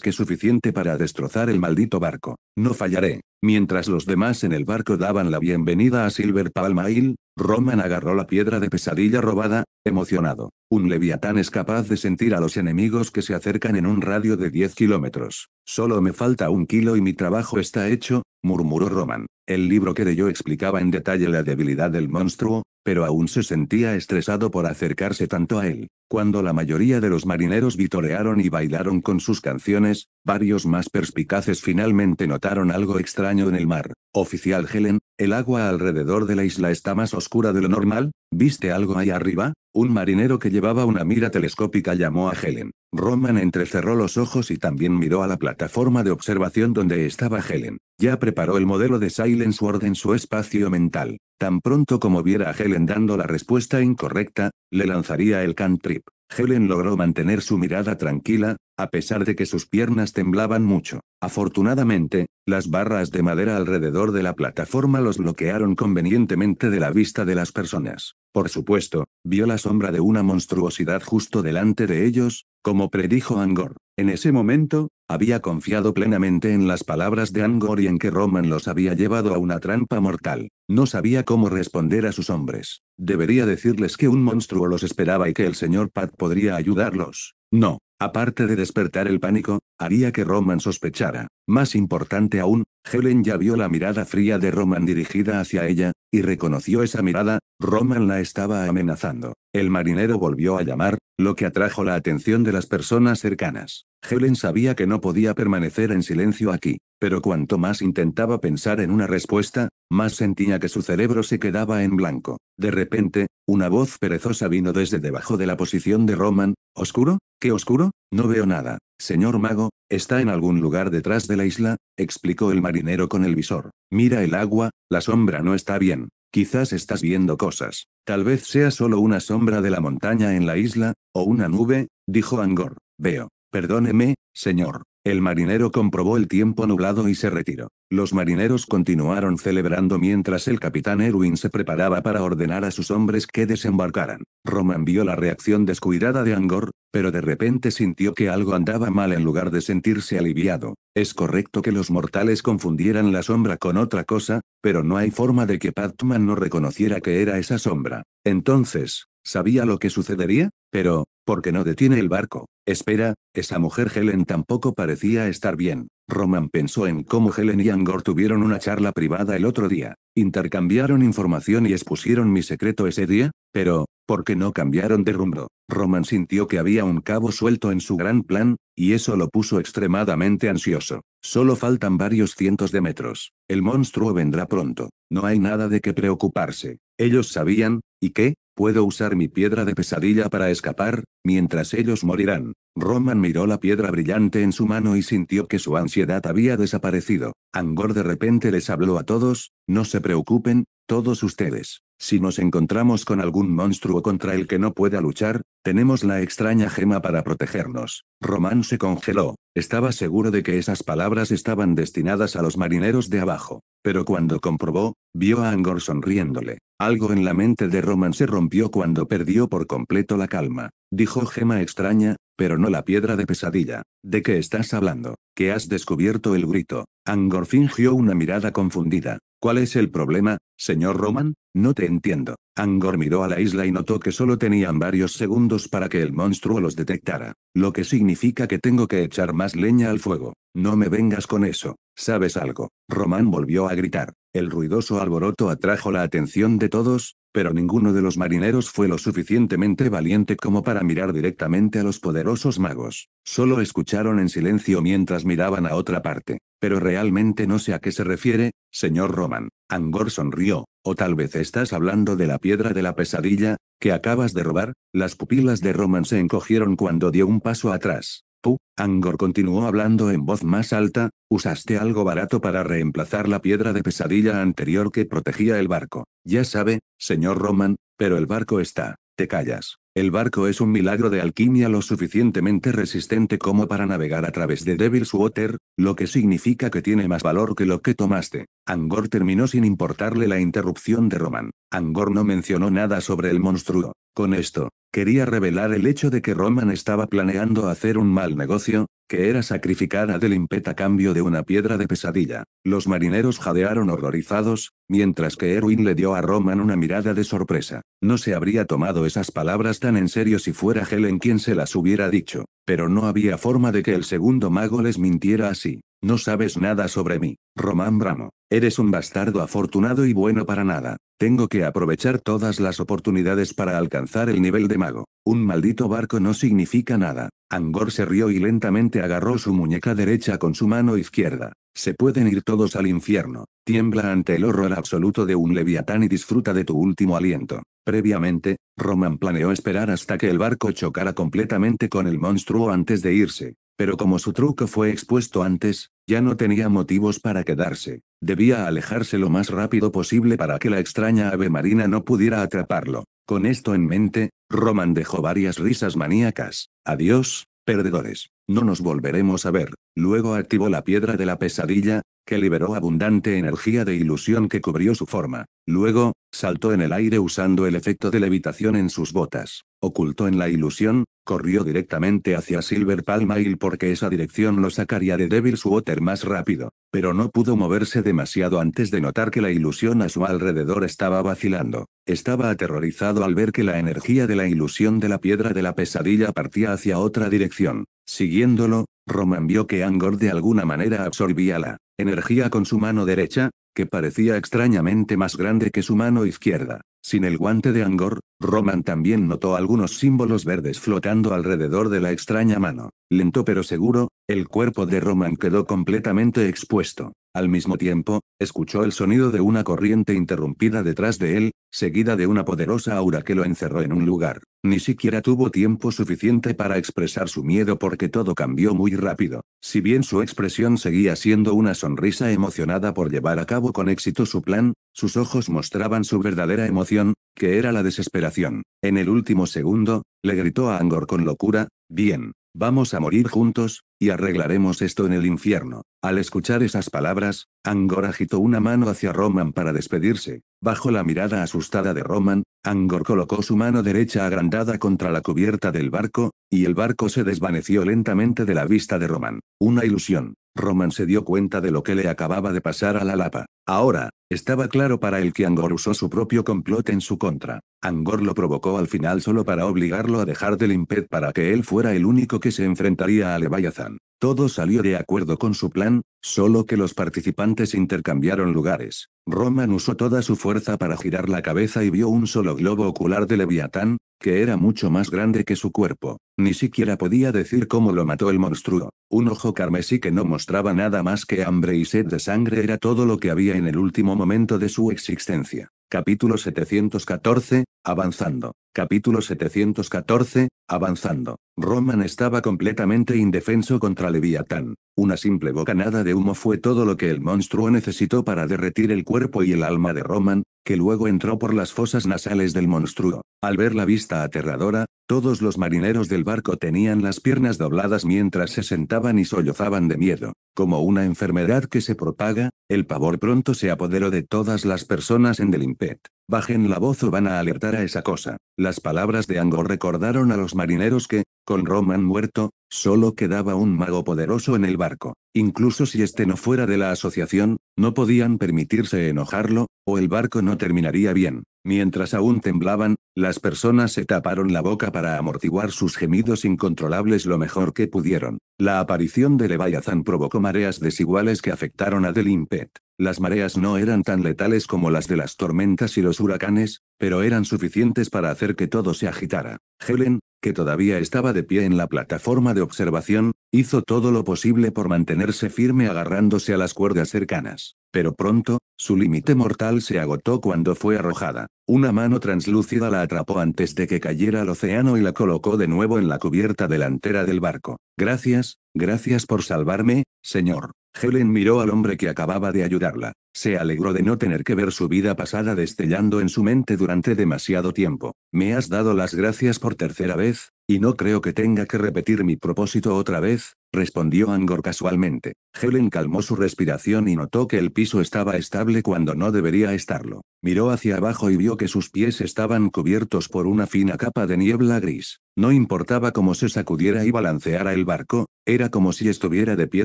que suficiente para destrozar el maldito barco. No fallaré. Mientras los demás en el barco daban la bienvenida a Silver Hill, Roman agarró la piedra de pesadilla robada, emocionado. Un leviatán es capaz de sentir a los enemigos que se acercan en un radio de 10 kilómetros. Solo me falta un kilo y mi trabajo está hecho, murmuró Roman. El libro que leyó explicaba en detalle la debilidad del monstruo, pero aún se sentía estresado por acercarse tanto a él. Cuando la mayoría de los marineros vitorearon y bailaron con sus canciones, varios más perspicaces finalmente notaron algo extraño en el mar. Oficial Helen, ¿el agua alrededor de la isla está más oscura de lo normal? ¿Viste algo ahí arriba? Un marinero que llevaba una mira telescópica llamó a Helen. Roman entrecerró los ojos y también miró a la plataforma de observación donde estaba Helen. Ya preparó el modelo de Silence Ward en su espacio mental. Tan pronto como viera a Helen dando la respuesta incorrecta, le lanzaría el cantrip. Helen logró mantener su mirada tranquila, a pesar de que sus piernas temblaban mucho. Afortunadamente, las barras de madera alrededor de la plataforma los bloquearon convenientemente de la vista de las personas. Por supuesto, vio la sombra de una monstruosidad justo delante de ellos, como predijo Angor, en ese momento, había confiado plenamente en las palabras de Angor y en que Roman los había llevado a una trampa mortal. No sabía cómo responder a sus hombres. Debería decirles que un monstruo los esperaba y que el señor Pat podría ayudarlos. No, aparte de despertar el pánico, haría que Roman sospechara. Más importante aún, Helen ya vio la mirada fría de Roman dirigida hacia ella, y reconoció esa mirada, Roman la estaba amenazando. El marinero volvió a llamar, lo que atrajo la atención de las personas cercanas. Helen sabía que no podía permanecer en silencio aquí, pero cuanto más intentaba pensar en una respuesta, más sentía que su cerebro se quedaba en blanco. De repente, una voz perezosa vino desde debajo de la posición de Roman, ¿Oscuro? ¿Qué oscuro? No veo nada. Señor mago, Está en algún lugar detrás de la isla, explicó el marinero con el visor. Mira el agua, la sombra no está bien. Quizás estás viendo cosas. Tal vez sea solo una sombra de la montaña en la isla, o una nube, dijo Angor. Veo. Perdóneme, señor. El marinero comprobó el tiempo nublado y se retiró. Los marineros continuaron celebrando mientras el capitán Erwin se preparaba para ordenar a sus hombres que desembarcaran. Roman vio la reacción descuidada de Angor, pero de repente sintió que algo andaba mal en lugar de sentirse aliviado. Es correcto que los mortales confundieran la sombra con otra cosa, pero no hay forma de que Batman no reconociera que era esa sombra. Entonces, ¿sabía lo que sucedería? Pero, porque no detiene el barco. Espera, esa mujer Helen tampoco parecía estar bien. Roman pensó en cómo Helen y Angor tuvieron una charla privada el otro día. Intercambiaron información y expusieron mi secreto ese día, pero, ¿por qué no cambiaron de rumbo? Roman sintió que había un cabo suelto en su gran plan, y eso lo puso extremadamente ansioso. Solo faltan varios cientos de metros. El monstruo vendrá pronto. No hay nada de qué preocuparse. Ellos sabían, ¿y qué? Puedo usar mi piedra de pesadilla para escapar, mientras ellos morirán. Roman miró la piedra brillante en su mano y sintió que su ansiedad había desaparecido. Angor de repente les habló a todos, no se preocupen, todos ustedes. Si nos encontramos con algún monstruo contra el que no pueda luchar, tenemos la extraña gema para protegernos. Roman se congeló, estaba seguro de que esas palabras estaban destinadas a los marineros de abajo, pero cuando comprobó, vio a Angor sonriéndole. Algo en la mente de Roman se rompió cuando perdió por completo la calma, dijo Gema extraña, pero no la piedra de pesadilla. ¿De qué estás hablando? ¿Qué has descubierto el grito? Angor fingió una mirada confundida. ¿Cuál es el problema, señor Roman? No te entiendo. Angor miró a la isla y notó que solo tenían varios segundos para que el monstruo los detectara, lo que significa que tengo que echar más leña al fuego. No me vengas con eso. ¿Sabes algo? Roman volvió a gritar. El ruidoso alboroto atrajo la atención de todos, pero ninguno de los marineros fue lo suficientemente valiente como para mirar directamente a los poderosos magos. Solo escucharon en silencio mientras miraban a otra parte. Pero realmente no sé a qué se refiere, señor Roman. Angor sonrió. O tal vez estás hablando de la piedra de la pesadilla, que acabas de robar. Las pupilas de Roman se encogieron cuando dio un paso atrás. Puh, Angor continuó hablando en voz más alta, usaste algo barato para reemplazar la piedra de pesadilla anterior que protegía el barco. Ya sabe, señor Roman, pero el barco está te callas. El barco es un milagro de alquimia lo suficientemente resistente como para navegar a través de Devil's Water, lo que significa que tiene más valor que lo que tomaste. Angor terminó sin importarle la interrupción de Roman. Angor no mencionó nada sobre el monstruo. Con esto, quería revelar el hecho de que Roman estaba planeando hacer un mal negocio, que era sacrificada del impeta a cambio de una piedra de pesadilla. Los marineros jadearon horrorizados, mientras que Erwin le dio a Roman una mirada de sorpresa. No se habría tomado esas palabras tan en serio si fuera Helen quien se las hubiera dicho, pero no había forma de que el segundo mago les mintiera así. No sabes nada sobre mí, Román Bramo. Eres un bastardo afortunado y bueno para nada. Tengo que aprovechar todas las oportunidades para alcanzar el nivel de mago. Un maldito barco no significa nada. Angor se rió y lentamente agarró su muñeca derecha con su mano izquierda. Se pueden ir todos al infierno. Tiembla ante el horror absoluto de un leviatán y disfruta de tu último aliento. Previamente, Roman planeó esperar hasta que el barco chocara completamente con el monstruo antes de irse. Pero como su truco fue expuesto antes, ya no tenía motivos para quedarse. Debía alejarse lo más rápido posible para que la extraña ave marina no pudiera atraparlo. Con esto en mente, Roman dejó varias risas maníacas. Adiós, perdedores. No nos volveremos a ver. Luego activó la piedra de la pesadilla, que liberó abundante energía de ilusión que cubrió su forma. Luego, saltó en el aire usando el efecto de levitación en sus botas. Ocultó en la ilusión, corrió directamente hacia Silver Palmail porque esa dirección lo sacaría de Devil's Water más rápido. Pero no pudo moverse demasiado antes de notar que la ilusión a su alrededor estaba vacilando. Estaba aterrorizado al ver que la energía de la ilusión de la piedra de la pesadilla partía hacia otra dirección. Siguiéndolo, Roman vio que Angor de alguna manera absorbía la energía con su mano derecha, que parecía extrañamente más grande que su mano izquierda. Sin el guante de Angor, Roman también notó algunos símbolos verdes flotando alrededor de la extraña mano. Lento pero seguro, el cuerpo de Roman quedó completamente expuesto. Al mismo tiempo, escuchó el sonido de una corriente interrumpida detrás de él, seguida de una poderosa aura que lo encerró en un lugar. Ni siquiera tuvo tiempo suficiente para expresar su miedo porque todo cambió muy rápido. Si bien su expresión seguía siendo una sonrisa emocionada por llevar a cabo con éxito su plan, sus ojos mostraban su verdadera emoción que era la desesperación. En el último segundo, le gritó a Angor con locura, bien, vamos a morir juntos, y arreglaremos esto en el infierno. Al escuchar esas palabras, Angor agitó una mano hacia Roman para despedirse. Bajo la mirada asustada de Roman, Angor colocó su mano derecha agrandada contra la cubierta del barco, y el barco se desvaneció lentamente de la vista de Roman. Una ilusión. Roman se dio cuenta de lo que le acababa de pasar a la lapa. Ahora, estaba claro para él que Angor usó su propio complot en su contra. Angor lo provocó al final solo para obligarlo a dejar del impet para que él fuera el único que se enfrentaría a Leviathan. Todo salió de acuerdo con su plan, solo que los participantes intercambiaron lugares. Roman usó toda su fuerza para girar la cabeza y vio un solo globo ocular de Leviatán, que era mucho más grande que su cuerpo. Ni siquiera podía decir cómo lo mató el monstruo. Un ojo carmesí que no mostraba nada más que hambre y sed de sangre era todo lo que había en el último momento de su existencia. Capítulo 714, avanzando. Capítulo 714, avanzando. Roman estaba completamente indefenso contra Leviatán. Una simple bocanada de humo fue todo lo que el monstruo necesitó para derretir el cuerpo y el alma de Roman, que luego entró por las fosas nasales del monstruo. Al ver la vista aterradora, todos los marineros del barco tenían las piernas dobladas mientras se sentaban y sollozaban de miedo. Como una enfermedad que se propaga, el pavor pronto se apoderó de todas las personas en Delimpet. Bajen la voz o van a alertar a esa cosa. Las palabras de Angor recordaron a los marineros que, con Roman muerto, solo quedaba un mago poderoso en el barco. Incluso si este no fuera de la asociación, no podían permitirse enojarlo, o el barco no terminaría bien. Mientras aún temblaban, las personas se taparon la boca para amortiguar sus gemidos incontrolables lo mejor que pudieron. La aparición de Leviathan provocó mareas desiguales que afectaron a Delimpet. Las mareas no eran tan letales como las de las tormentas y los huracanes, pero eran suficientes para hacer que todo se agitara. Helen, que todavía estaba de pie en la plataforma de observación, hizo todo lo posible por mantenerse firme agarrándose a las cuerdas cercanas. Pero pronto, su límite mortal se agotó cuando fue arrojada. Una mano translúcida la atrapó antes de que cayera al océano y la colocó de nuevo en la cubierta delantera del barco. Gracias, gracias por salvarme, señor. Helen miró al hombre que acababa de ayudarla. Se alegró de no tener que ver su vida pasada destellando en su mente durante demasiado tiempo. Me has dado las gracias por tercera vez, y no creo que tenga que repetir mi propósito otra vez, respondió Angor casualmente. Helen calmó su respiración y notó que el piso estaba estable cuando no debería estarlo. Miró hacia abajo y vio que sus pies estaban cubiertos por una fina capa de niebla gris. No importaba cómo se sacudiera y balanceara el barco, era como si estuviera de pie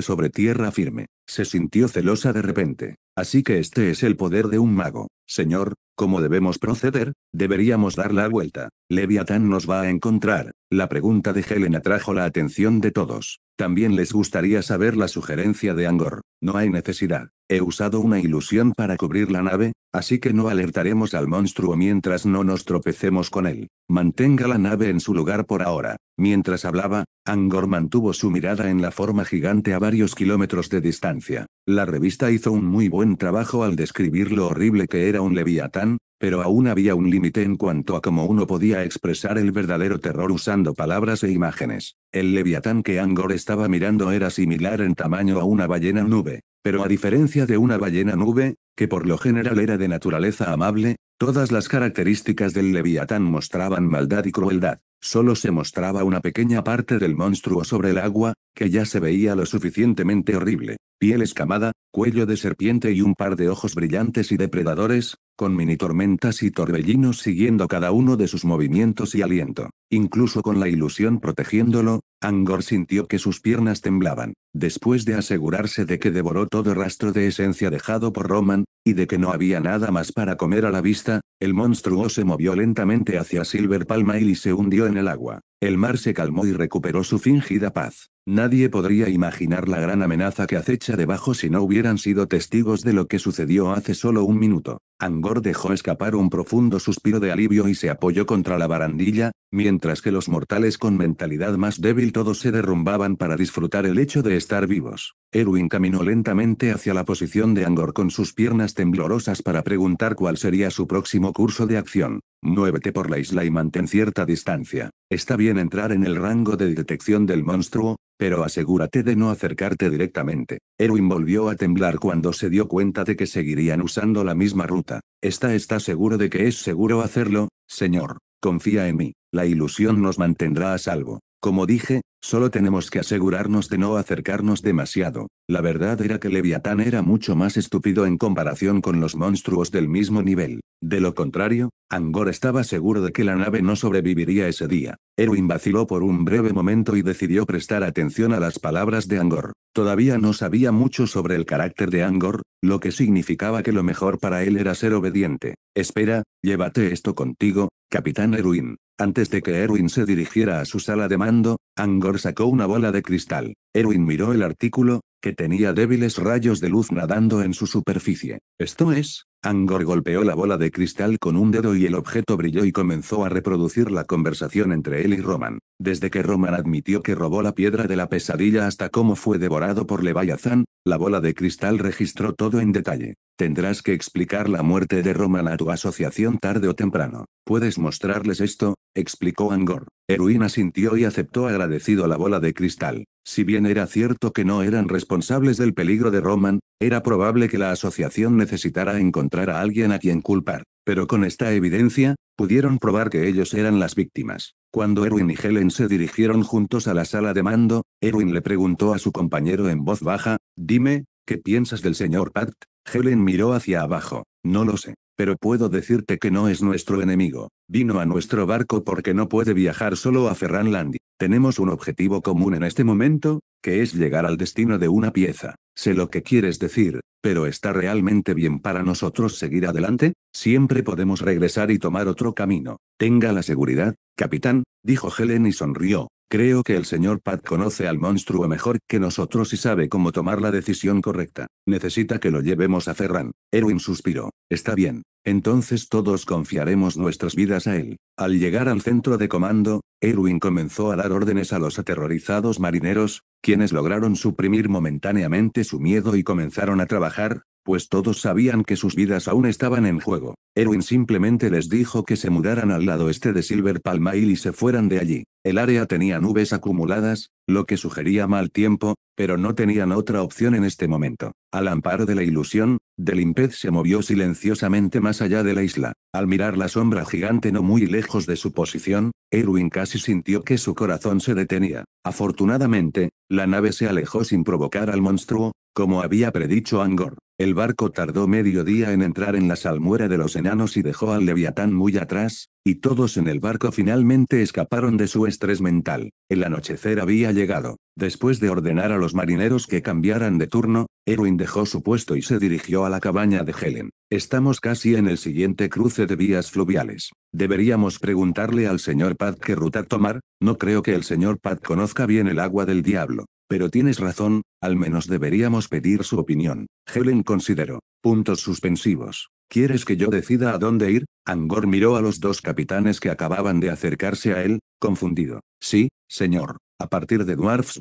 sobre tierra firme. Se sintió celosa de repente. Así que este es el poder de un mago. Señor, ¿cómo debemos proceder? Deberíamos dar la vuelta. Leviatán nos va a encontrar. La pregunta de Helen atrajo la atención de todos. También les gustaría saber la sugerencia de Angor. No hay necesidad. He usado una ilusión para cubrir la nave, Así que no alertaremos al monstruo mientras no nos tropecemos con él. Mantenga la nave en su lugar por ahora. Mientras hablaba, Angor mantuvo su mirada en la forma gigante a varios kilómetros de distancia. La revista hizo un muy buen trabajo al describir lo horrible que era un leviatán, pero aún había un límite en cuanto a cómo uno podía expresar el verdadero terror usando palabras e imágenes. El leviatán que Angor estaba mirando era similar en tamaño a una ballena nube, pero a diferencia de una ballena nube, que por lo general era de naturaleza amable, todas las características del leviatán mostraban maldad y crueldad. Solo se mostraba una pequeña parte del monstruo sobre el agua, que ya se veía lo suficientemente horrible. Piel escamada, cuello de serpiente y un par de ojos brillantes y depredadores, con mini tormentas y torbellinos siguiendo cada uno de sus movimientos y aliento. Incluso con la ilusión protegiéndolo, Angor sintió que sus piernas temblaban. Después de asegurarse de que devoró todo rastro de esencia dejado por Roman, y de que no había nada más para comer a la vista, el monstruo se movió lentamente hacia Silver Palma y se hundió en el agua. El mar se calmó y recuperó su fingida paz. Nadie podría imaginar la gran amenaza que acecha debajo si no hubieran sido testigos de lo que sucedió hace solo un minuto. Angor dejó escapar un profundo suspiro de alivio y se apoyó contra la barandilla, mientras que los mortales con mentalidad más débil todos se derrumbaban para disfrutar el hecho de estar vivos. Erwin caminó lentamente hacia la posición de Angor con sus piernas temblorosas para preguntar cuál sería su próximo curso de acción. Muévete por la isla y mantén cierta distancia. Está bien entrar en el rango de detección del monstruo, pero asegúrate de no acercarte directamente. Erwin volvió a temblar cuando se dio cuenta de que seguirían usando la misma ruta. ¿Está está seguro de que es seguro hacerlo, señor? Confía en mí, la ilusión nos mantendrá a salvo. Como dije, Solo tenemos que asegurarnos de no acercarnos demasiado. La verdad era que Leviatán era mucho más estúpido en comparación con los monstruos del mismo nivel. De lo contrario, Angor estaba seguro de que la nave no sobreviviría ese día. Erwin vaciló por un breve momento y decidió prestar atención a las palabras de Angor. Todavía no sabía mucho sobre el carácter de Angor, lo que significaba que lo mejor para él era ser obediente. Espera, llévate esto contigo, capitán Erwin. Antes de que Erwin se dirigiera a su sala de mando, Angor sacó una bola de cristal. Erwin miró el artículo, que tenía débiles rayos de luz nadando en su superficie. Esto es, Angor golpeó la bola de cristal con un dedo y el objeto brilló y comenzó a reproducir la conversación entre él y Roman. Desde que Roman admitió que robó la piedra de la pesadilla hasta cómo fue devorado por Leviathan, la bola de cristal registró todo en detalle. Tendrás que explicar la muerte de Roman a tu asociación tarde o temprano. ¿Puedes mostrarles esto? explicó Angor. Eruina sintió y aceptó agradecido la bola de cristal. Si bien era cierto que no eran responsables del peligro de Roman, era probable que la asociación necesitara encontrar a alguien a quien culpar. Pero con esta evidencia, pudieron probar que ellos eran las víctimas. Cuando Erwin y Helen se dirigieron juntos a la sala de mando, Erwin le preguntó a su compañero en voz baja, dime, ¿qué piensas del señor Pat?» Helen miró hacia abajo, no lo sé. Pero puedo decirte que no es nuestro enemigo. Vino a nuestro barco porque no puede viajar solo a Ferranlandi. Tenemos un objetivo común en este momento, que es llegar al destino de una pieza. Sé lo que quieres decir, pero ¿está realmente bien para nosotros seguir adelante? Siempre podemos regresar y tomar otro camino. Tenga la seguridad, capitán, dijo Helen y sonrió. Creo que el señor Pat conoce al monstruo mejor que nosotros y sabe cómo tomar la decisión correcta. Necesita que lo llevemos a Ferran. Erwin suspiró. Está bien. Entonces todos confiaremos nuestras vidas a él. Al llegar al centro de comando, Erwin comenzó a dar órdenes a los aterrorizados marineros, quienes lograron suprimir momentáneamente su miedo y comenzaron a trabajar, pues todos sabían que sus vidas aún estaban en juego. Erwin simplemente les dijo que se mudaran al lado este de Silver Palm y se fueran de allí. El área tenía nubes acumuladas, lo que sugería mal tiempo, pero no tenían otra opción en este momento. Al amparo de la ilusión, Delimpez se movió silenciosamente más allá de la isla. Al mirar la sombra gigante no muy lejos de su posición, Erwin casi sintió que su corazón se detenía. Afortunadamente, la nave se alejó sin provocar al monstruo, como había predicho Angor. El barco tardó medio día en entrar en la salmuera de los enanos y dejó al leviatán muy atrás, y todos en el barco finalmente escaparon de su estrés mental. El anochecer había llegado. Después de ordenar a los marineros que cambiaran de turno, Erwin dejó su puesto y se dirigió a la cabaña de Helen. Estamos casi en el siguiente cruce de vías fluviales. Deberíamos preguntarle al señor Pad qué ruta tomar, no creo que el señor Pat conozca bien el agua del diablo. Pero tienes razón, al menos deberíamos pedir su opinión. Helen consideró. Puntos suspensivos. ¿Quieres que yo decida a dónde ir? Angor miró a los dos capitanes que acababan de acercarse a él, confundido. Sí, señor. A partir de Dwarf's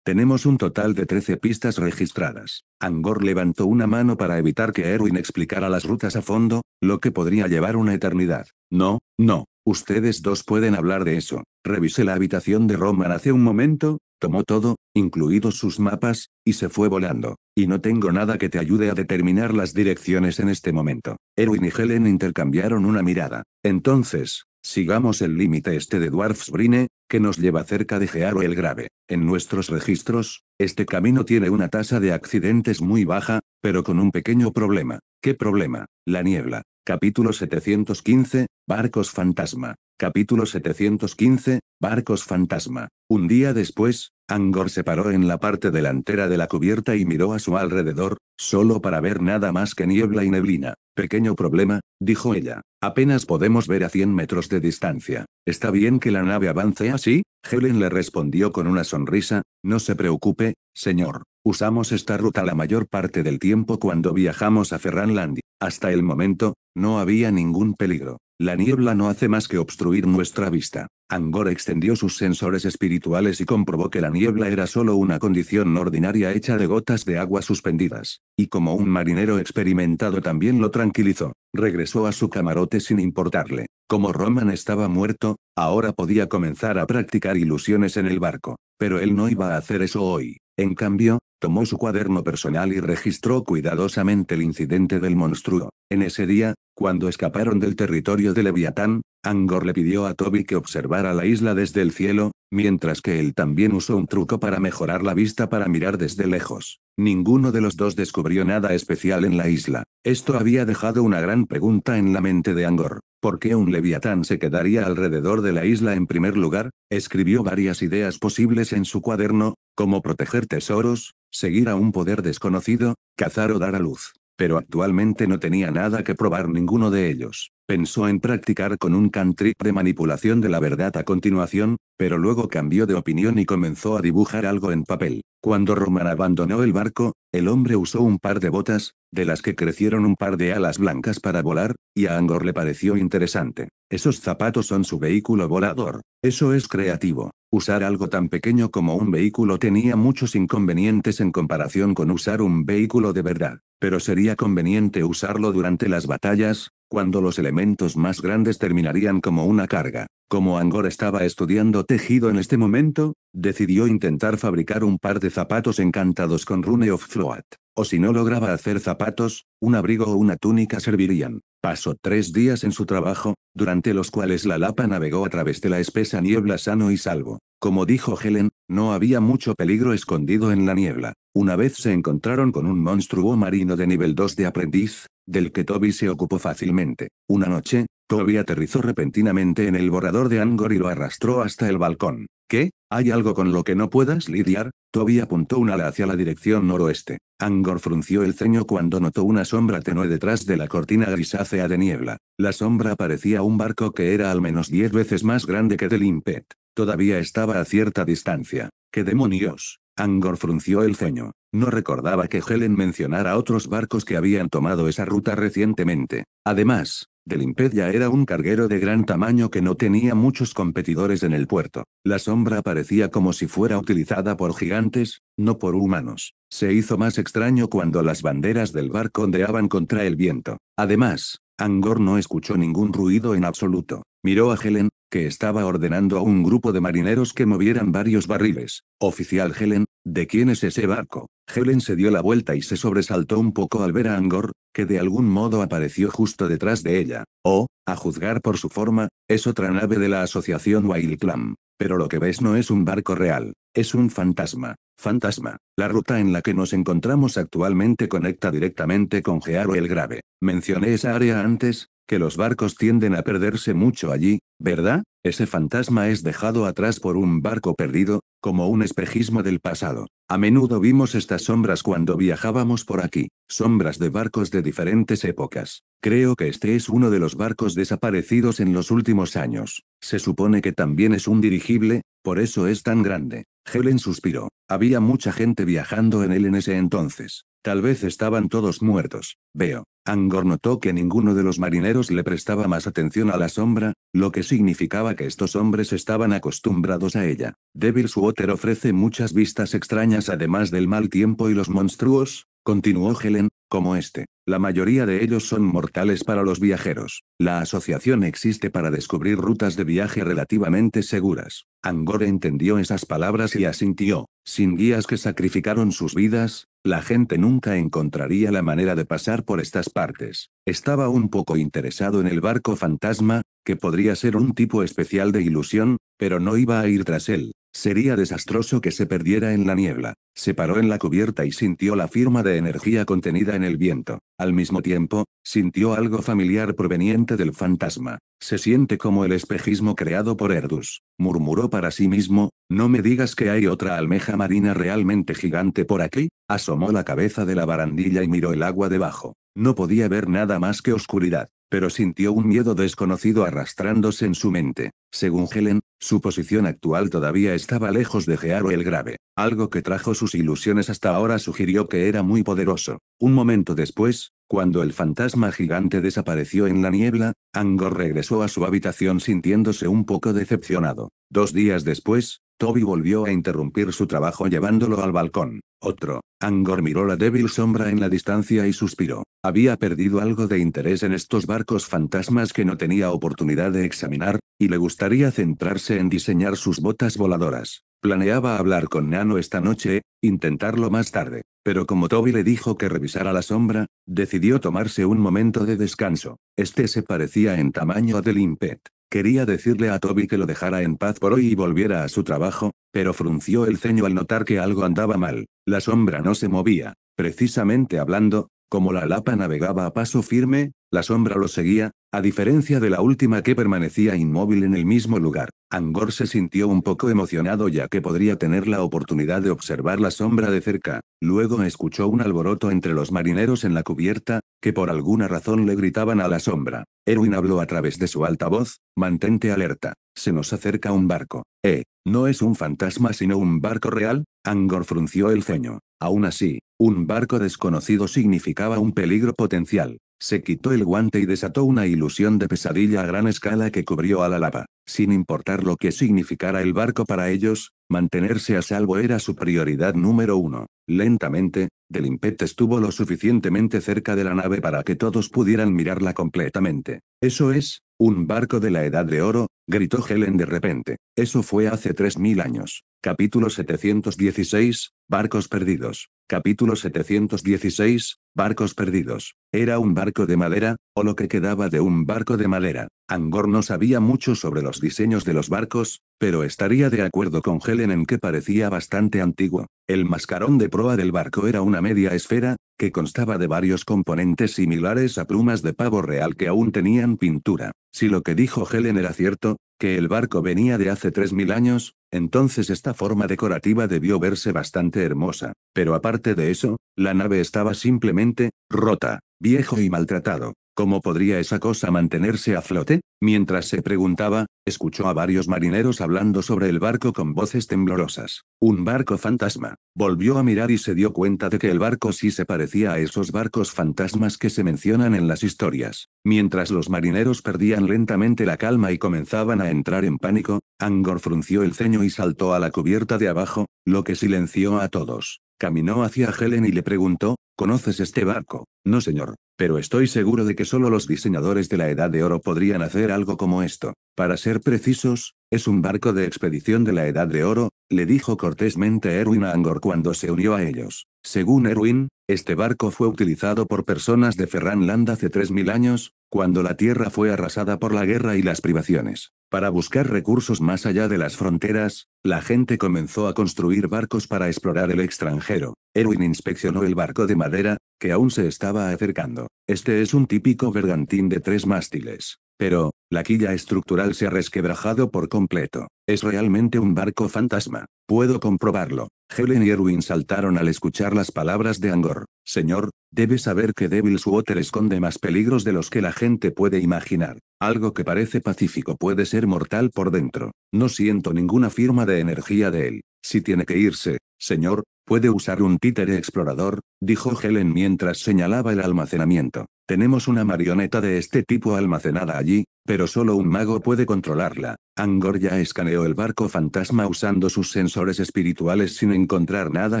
tenemos un total de 13 pistas registradas. Angor levantó una mano para evitar que Erwin explicara las rutas a fondo, lo que podría llevar una eternidad. No, no, ustedes dos pueden hablar de eso. Revisé la habitación de Roman hace un momento, Tomó todo, incluidos sus mapas, y se fue volando. Y no tengo nada que te ayude a determinar las direcciones en este momento. Erwin y Helen intercambiaron una mirada. Entonces, sigamos el límite este de Dwarfsbrine, que nos lleva cerca de Gearo el Grave. En nuestros registros, este camino tiene una tasa de accidentes muy baja, pero con un pequeño problema. ¿Qué problema? La niebla. Capítulo 715, Barcos Fantasma. Capítulo 715, Barcos Fantasma. Un día después, Angor se paró en la parte delantera de la cubierta y miró a su alrededor, solo para ver nada más que niebla y neblina. Pequeño problema, dijo ella. Apenas podemos ver a 100 metros de distancia. ¿Está bien que la nave avance así? Helen le respondió con una sonrisa. No se preocupe, señor. Usamos esta ruta la mayor parte del tiempo cuando viajamos a Ferranland. Hasta el momento, no había ningún peligro. La niebla no hace más que obstruir nuestra vista. Angor extendió sus sensores espirituales y comprobó que la niebla era solo una condición ordinaria hecha de gotas de agua suspendidas. Y como un marinero experimentado también lo tranquilizó, regresó a su camarote sin importarle. Como Roman estaba muerto, ahora podía comenzar a practicar ilusiones en el barco. Pero él no iba a hacer eso hoy. En cambio, tomó su cuaderno personal y registró cuidadosamente el incidente del monstruo. En ese día, cuando escaparon del territorio de Leviatán, Angor le pidió a Toby que observara la isla desde el cielo, mientras que él también usó un truco para mejorar la vista para mirar desde lejos. Ninguno de los dos descubrió nada especial en la isla. Esto había dejado una gran pregunta en la mente de Angor. ¿Por qué un leviatán se quedaría alrededor de la isla en primer lugar? Escribió varias ideas posibles en su cuaderno, como proteger tesoros, seguir a un poder desconocido, cazar o dar a luz pero actualmente no tenía nada que probar ninguno de ellos pensó en practicar con un cantrip de manipulación de la verdad a continuación, pero luego cambió de opinión y comenzó a dibujar algo en papel. Cuando Roman abandonó el barco, el hombre usó un par de botas, de las que crecieron un par de alas blancas para volar, y a Angor le pareció interesante. Esos zapatos son su vehículo volador. Eso es creativo. Usar algo tan pequeño como un vehículo tenía muchos inconvenientes en comparación con usar un vehículo de verdad, pero sería conveniente usarlo durante las batallas, cuando los elementos más grandes terminarían como una carga. Como Angor estaba estudiando tejido en este momento, decidió intentar fabricar un par de zapatos encantados con Rune of Float. O si no lograba hacer zapatos, un abrigo o una túnica servirían. Pasó tres días en su trabajo, durante los cuales la lapa navegó a través de la espesa niebla sano y salvo. Como dijo Helen, no había mucho peligro escondido en la niebla. Una vez se encontraron con un monstruo marino de nivel 2 de aprendiz, del que Toby se ocupó fácilmente. Una noche, Toby aterrizó repentinamente en el borrador de Angor y lo arrastró hasta el balcón. ¿Qué? ¿Hay algo con lo que no puedas lidiar? Toby apuntó un ala hacia la dirección noroeste. Angor frunció el ceño cuando notó una sombra tenue detrás de la cortina grisácea de niebla. La sombra parecía un barco que era al menos diez veces más grande que del Impet. Todavía estaba a cierta distancia. ¡Qué demonios! Angor frunció el ceño. No recordaba que Helen mencionara otros barcos que habían tomado esa ruta recientemente. Además, del Impedia era un carguero de gran tamaño que no tenía muchos competidores en el puerto. La sombra parecía como si fuera utilizada por gigantes, no por humanos. Se hizo más extraño cuando las banderas del barco ondeaban contra el viento. Además, Angor no escuchó ningún ruido en absoluto. Miró a Helen, que estaba ordenando a un grupo de marineros que movieran varios barriles. Oficial Helen, ¿de quién es ese barco? Helen se dio la vuelta y se sobresaltó un poco al ver a Angor, que de algún modo apareció justo detrás de ella. O, oh, a juzgar por su forma, es otra nave de la asociación Wildclam. Pero lo que ves no es un barco real, es un fantasma. Fantasma. La ruta en la que nos encontramos actualmente conecta directamente con Gearo el Grave. Mencioné esa área antes, que los barcos tienden a perderse mucho allí, ¿verdad? Ese fantasma es dejado atrás por un barco perdido, como un espejismo del pasado. A menudo vimos estas sombras cuando viajábamos por aquí, sombras de barcos de diferentes épocas. Creo que este es uno de los barcos desaparecidos en los últimos años. Se supone que también es un dirigible, por eso es tan grande. Helen suspiró. Había mucha gente viajando en él en ese entonces. Tal vez estaban todos muertos. Veo. Angor notó que ninguno de los marineros le prestaba más atención a la sombra, lo que significaba que estos hombres estaban acostumbrados a ella. Devil's Water ofrece muchas vistas extrañas además del mal tiempo y los monstruos, continuó Helen, como este. La mayoría de ellos son mortales para los viajeros. La asociación existe para descubrir rutas de viaje relativamente seguras. Angor entendió esas palabras y asintió. Sin guías que sacrificaron sus vidas, la gente nunca encontraría la manera de pasar por estas partes. Estaba un poco interesado en el barco fantasma, que podría ser un tipo especial de ilusión, pero no iba a ir tras él. Sería desastroso que se perdiera en la niebla. Se paró en la cubierta y sintió la firma de energía contenida en el viento. Al mismo tiempo, sintió algo familiar proveniente del fantasma. Se siente como el espejismo creado por Erdus. Murmuró para sí mismo, no me digas que hay otra almeja marina realmente gigante por aquí. Asomó la cabeza de la barandilla y miró el agua debajo. No podía ver nada más que oscuridad pero sintió un miedo desconocido arrastrándose en su mente. Según Helen, su posición actual todavía estaba lejos de Gearo el Grave, algo que trajo sus ilusiones hasta ahora sugirió que era muy poderoso. Un momento después, cuando el fantasma gigante desapareció en la niebla, Angor regresó a su habitación sintiéndose un poco decepcionado. Dos días después, Toby volvió a interrumpir su trabajo llevándolo al balcón. Otro. Angor miró la débil sombra en la distancia y suspiró. Había perdido algo de interés en estos barcos fantasmas que no tenía oportunidad de examinar, y le gustaría centrarse en diseñar sus botas voladoras. Planeaba hablar con Nano esta noche, intentarlo más tarde, pero como Toby le dijo que revisara la sombra, decidió tomarse un momento de descanso. Este se parecía en tamaño a Delimpet. Quería decirle a Toby que lo dejara en paz por hoy y volviera a su trabajo, pero frunció el ceño al notar que algo andaba mal. La sombra no se movía. Precisamente hablando, como la lapa navegaba a paso firme, la sombra lo seguía, a diferencia de la última que permanecía inmóvil en el mismo lugar. Angor se sintió un poco emocionado ya que podría tener la oportunidad de observar la sombra de cerca. Luego escuchó un alboroto entre los marineros en la cubierta, que por alguna razón le gritaban a la sombra. Erwin habló a través de su alta voz, mantente alerta. Se nos acerca un barco. Eh, ¿no es un fantasma sino un barco real? Angor frunció el ceño. Aún así, un barco desconocido significaba un peligro potencial. Se quitó el guante y desató una ilusión de pesadilla a gran escala que cubrió a la lava. Sin importar lo que significara el barco para ellos, mantenerse a salvo era su prioridad número uno. Lentamente, Delimpet estuvo lo suficientemente cerca de la nave para que todos pudieran mirarla completamente. Eso es, un barco de la Edad de Oro, gritó Helen de repente. Eso fue hace 3.000 años. Capítulo 716, Barcos perdidos. Capítulo 716. Barcos perdidos. Era un barco de madera, o lo que quedaba de un barco de madera. Angor no sabía mucho sobre los diseños de los barcos, pero estaría de acuerdo con Helen en que parecía bastante antiguo. El mascarón de proa del barco era una media esfera, que constaba de varios componentes similares a plumas de pavo real que aún tenían pintura. Si lo que dijo Helen era cierto, que el barco venía de hace 3.000 años, entonces esta forma decorativa debió verse bastante hermosa, pero aparte de eso, la nave estaba simplemente, rota, viejo y maltratado. ¿Cómo podría esa cosa mantenerse a flote? Mientras se preguntaba, escuchó a varios marineros hablando sobre el barco con voces temblorosas. Un barco fantasma. Volvió a mirar y se dio cuenta de que el barco sí se parecía a esos barcos fantasmas que se mencionan en las historias. Mientras los marineros perdían lentamente la calma y comenzaban a entrar en pánico, Angor frunció el ceño y saltó a la cubierta de abajo, lo que silenció a todos. Caminó hacia Helen y le preguntó, ¿Conoces este barco? No señor. Pero estoy seguro de que solo los diseñadores de la Edad de Oro podrían hacer algo como esto. Para ser precisos, es un barco de expedición de la Edad de Oro, le dijo cortésmente Erwin a Angor cuando se unió a ellos. Según Erwin, este barco fue utilizado por personas de Ferranland hace 3.000 años, cuando la Tierra fue arrasada por la guerra y las privaciones. Para buscar recursos más allá de las fronteras, la gente comenzó a construir barcos para explorar el extranjero. Erwin inspeccionó el barco de madera, que aún se estaba acercando. Este es un típico bergantín de tres mástiles. Pero, la quilla estructural se ha resquebrajado por completo. Es realmente un barco fantasma. Puedo comprobarlo. Helen y Erwin saltaron al escuchar las palabras de Angor. Señor, debe saber que Devil's Water esconde más peligros de los que la gente puede imaginar. Algo que parece pacífico puede ser mortal por dentro. No siento ninguna firma de energía de él. Si tiene que irse, señor, Puede usar un títere explorador, dijo Helen mientras señalaba el almacenamiento. Tenemos una marioneta de este tipo almacenada allí, pero solo un mago puede controlarla. Angor ya escaneó el barco fantasma usando sus sensores espirituales sin encontrar nada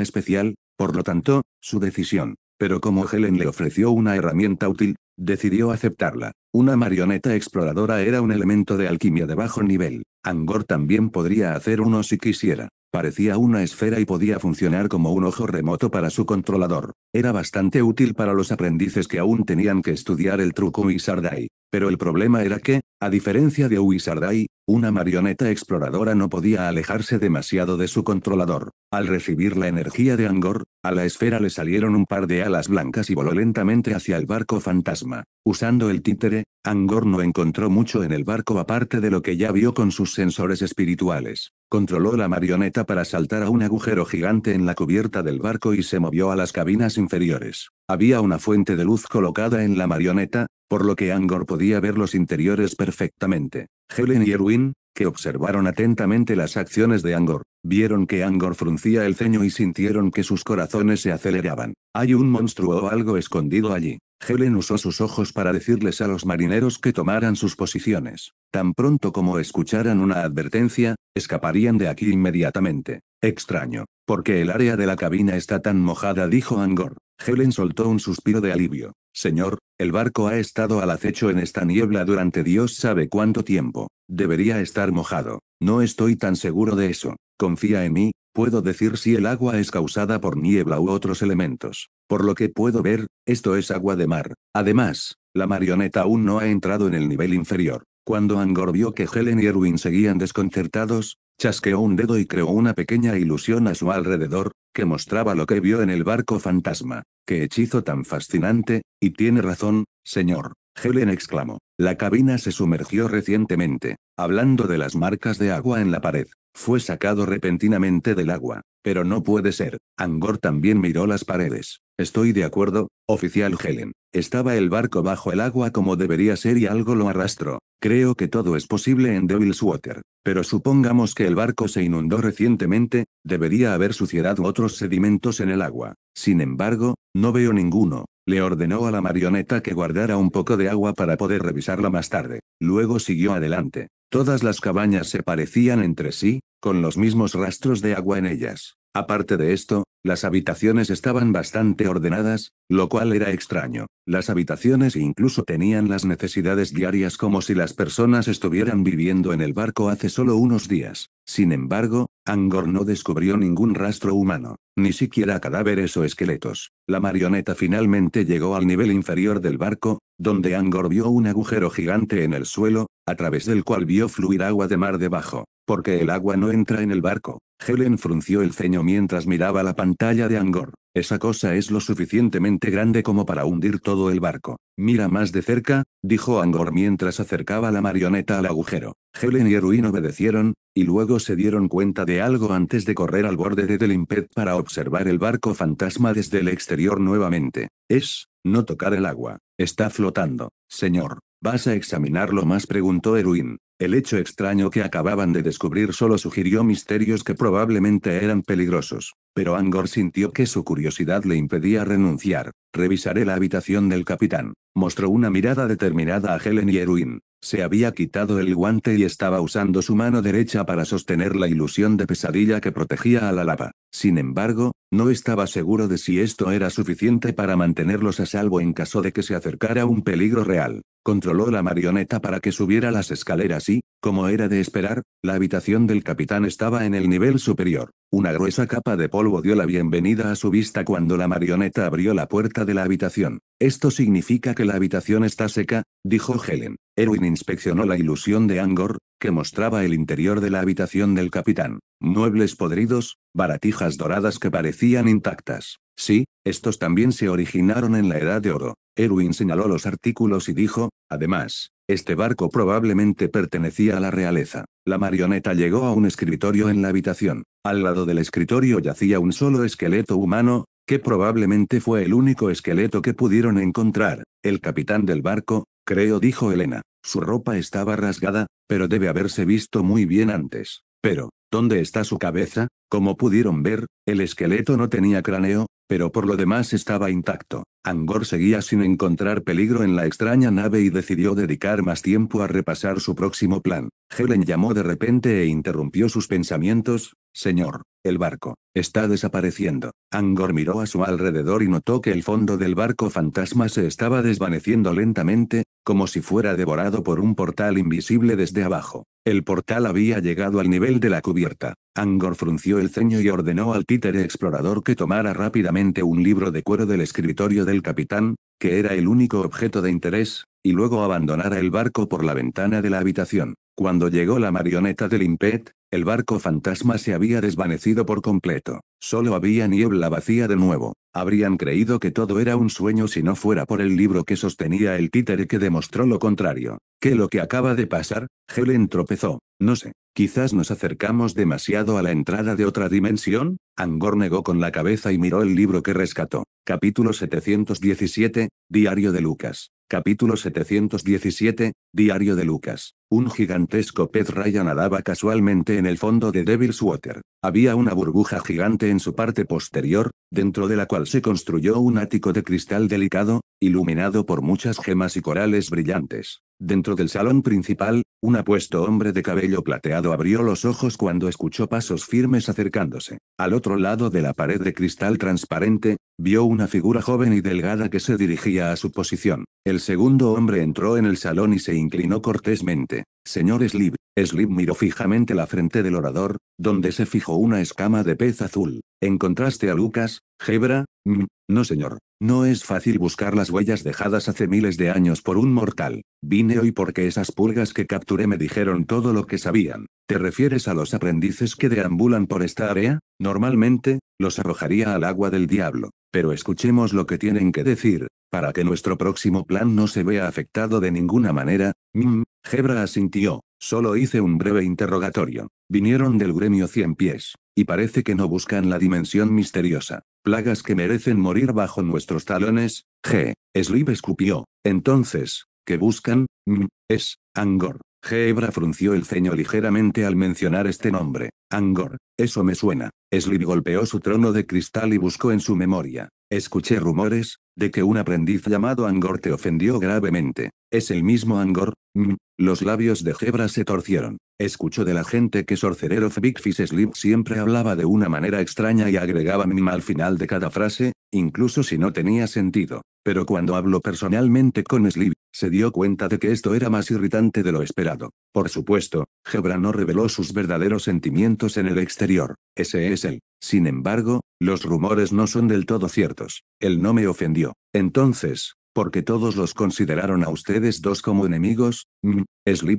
especial, por lo tanto, su decisión. Pero como Helen le ofreció una herramienta útil, decidió aceptarla. Una marioneta exploradora era un elemento de alquimia de bajo nivel. Angor también podría hacer uno si quisiera. Parecía una esfera y podía funcionar como un ojo remoto para su controlador. Era bastante útil para los aprendices que aún tenían que estudiar el truco Wizardai. Pero el problema era que, a diferencia de Wizardai, una marioneta exploradora no podía alejarse demasiado de su controlador. Al recibir la energía de Angor, a la esfera le salieron un par de alas blancas y voló lentamente hacia el barco fantasma. Usando el títere, Angor no encontró mucho en el barco aparte de lo que ya vio con sus sensores espirituales. Controló la marioneta para saltar a un agujero gigante en la cubierta del barco y se movió a las cabinas inferiores. Había una fuente de luz colocada en la marioneta, por lo que Angor podía ver los interiores perfectamente. Helen y Erwin, que observaron atentamente las acciones de Angor, vieron que Angor fruncía el ceño y sintieron que sus corazones se aceleraban. Hay un monstruo o algo escondido allí. Helen usó sus ojos para decirles a los marineros que tomaran sus posiciones. Tan pronto como escucharan una advertencia, escaparían de aquí inmediatamente. Extraño, porque el área de la cabina está tan mojada, dijo Angor. Helen soltó un suspiro de alivio. Señor, el barco ha estado al acecho en esta niebla durante Dios sabe cuánto tiempo. Debería estar mojado. No estoy tan seguro de eso. Confía en mí, Puedo decir si el agua es causada por niebla u otros elementos. Por lo que puedo ver, esto es agua de mar. Además, la marioneta aún no ha entrado en el nivel inferior. Cuando Angor vio que Helen y Erwin seguían desconcertados, chasqueó un dedo y creó una pequeña ilusión a su alrededor, que mostraba lo que vio en el barco fantasma. ¡Qué hechizo tan fascinante! Y tiene razón, señor. Helen exclamó. La cabina se sumergió recientemente, hablando de las marcas de agua en la pared. Fue sacado repentinamente del agua. Pero no puede ser. Angor también miró las paredes. Estoy de acuerdo, oficial Helen. Estaba el barco bajo el agua como debería ser y algo lo arrastró. Creo que todo es posible en Devil's Water. Pero supongamos que el barco se inundó recientemente, debería haber suciedad otros sedimentos en el agua. Sin embargo, no veo ninguno. Le ordenó a la marioneta que guardara un poco de agua para poder revisarla más tarde. Luego siguió adelante. Todas las cabañas se parecían entre sí, con los mismos rastros de agua en ellas. Aparte de esto, las habitaciones estaban bastante ordenadas, lo cual era extraño. Las habitaciones incluso tenían las necesidades diarias como si las personas estuvieran viviendo en el barco hace solo unos días. Sin embargo, Angor no descubrió ningún rastro humano. Ni siquiera cadáveres o esqueletos. La marioneta finalmente llegó al nivel inferior del barco, donde Angor vio un agujero gigante en el suelo, a través del cual vio fluir agua de mar debajo. Porque el agua no entra en el barco. Helen frunció el ceño mientras miraba la pantalla de Angor. Esa cosa es lo suficientemente grande como para hundir todo el barco. Mira más de cerca, dijo Angor mientras acercaba la marioneta al agujero. Helen y Erwin obedecieron, y luego se dieron cuenta de algo antes de correr al borde de Delimpet para observar el barco fantasma desde el exterior nuevamente. Es, no tocar el agua. Está flotando. Señor, ¿vas a examinarlo más? preguntó Erwin. El hecho extraño que acababan de descubrir solo sugirió misterios que probablemente eran peligrosos, pero Angor sintió que su curiosidad le impedía renunciar. Revisaré la habitación del capitán. Mostró una mirada determinada a Helen y Erwin. Se había quitado el guante y estaba usando su mano derecha para sostener la ilusión de pesadilla que protegía a la lava. Sin embargo, no estaba seguro de si esto era suficiente para mantenerlos a salvo en caso de que se acercara un peligro real. Controló la marioneta para que subiera las escaleras y, como era de esperar, la habitación del capitán estaba en el nivel superior. Una gruesa capa de polvo dio la bienvenida a su vista cuando la marioneta abrió la puerta de la habitación. Esto significa que la habitación está seca, dijo Helen. Erwin inspeccionó la ilusión de Angor, que mostraba el interior de la habitación del capitán. Muebles podridos, baratijas doradas que parecían intactas. Sí, estos también se originaron en la Edad de Oro. Erwin señaló los artículos y dijo, además, este barco probablemente pertenecía a la realeza. La marioneta llegó a un escritorio en la habitación. Al lado del escritorio yacía un solo esqueleto humano, que probablemente fue el único esqueleto que pudieron encontrar. El capitán del barco, creo dijo Elena. Su ropa estaba rasgada, pero debe haberse visto muy bien antes. Pero, ¿dónde está su cabeza? Como pudieron ver, el esqueleto no tenía cráneo, pero por lo demás estaba intacto. Angor seguía sin encontrar peligro en la extraña nave y decidió dedicar más tiempo a repasar su próximo plan. Helen llamó de repente e interrumpió sus pensamientos, Señor, el barco, está desapareciendo. Angor miró a su alrededor y notó que el fondo del barco fantasma se estaba desvaneciendo lentamente, como si fuera devorado por un portal invisible desde abajo. El portal había llegado al nivel de la cubierta. Angor frunció el ceño y ordenó al títere explorador que tomara rápidamente un libro de cuero del escritorio del capitán, que era el único objeto de interés, y luego abandonara el barco por la ventana de la habitación. Cuando llegó la marioneta del impet, el barco fantasma se había desvanecido por completo. Solo había niebla vacía de nuevo. Habrían creído que todo era un sueño si no fuera por el libro que sostenía el títere que demostró lo contrario. ¿Qué lo que acaba de pasar? Helen tropezó. No sé. Quizás nos acercamos demasiado a la entrada de otra dimensión. Angor negó con la cabeza y miró el libro que rescató. Capítulo 717, Diario de Lucas. Capítulo 717, Diario de Lucas. Un gigantesco pez raya nadaba casualmente en el fondo de Devil's Water. Había una burbuja gigante en su parte posterior, dentro de la cual se construyó un ático de cristal delicado, iluminado por muchas gemas y corales brillantes. Dentro del salón principal, un apuesto hombre de cabello plateado abrió los ojos cuando escuchó pasos firmes acercándose. Al otro lado de la pared de cristal transparente, vio una figura joven y delgada que se dirigía a su posición. El segundo hombre entró en el salón y se inclinó cortésmente. Señor Slip. Slip miró fijamente la frente del orador, donde se fijó una escama de pez azul. En contraste a Lucas, Gebra, mm, no señor. No es fácil buscar las huellas dejadas hace miles de años por un mortal. Vine hoy porque esas pulgas que capturé me dijeron todo lo que sabían. ¿Te refieres a los aprendices que deambulan por esta área? Normalmente, los arrojaría al agua del diablo. Pero escuchemos lo que tienen que decir, para que nuestro próximo plan no se vea afectado de ninguna manera. Mmm, Gebra asintió. Solo hice un breve interrogatorio. Vinieron del gremio Cien Pies. Y parece que no buscan la dimensión misteriosa. Plagas que merecen morir bajo nuestros talones. G. Sleep escupió. Entonces, ¿qué buscan? Mm, es, Angor. Gebra frunció el ceño ligeramente al mencionar este nombre. Angor, eso me suena. Slip golpeó su trono de cristal y buscó en su memoria. Escuché rumores, de que un aprendiz llamado Angor te ofendió gravemente. ¿Es el mismo Angor? Mm. Los labios de Gebra se torcieron. Escucho de la gente que Sorcerero of Big Fish siempre hablaba de una manera extraña y agregaba mínima al final de cada frase, incluso si no tenía sentido. Pero cuando habló personalmente con Sleep, se dio cuenta de que esto era más irritante de lo esperado. Por supuesto, Hebra no reveló sus verdaderos sentimientos en el exterior. Ese es él. Sin embargo, los rumores no son del todo ciertos. Él no me ofendió. Entonces, porque todos los consideraron a ustedes dos como enemigos. Mm.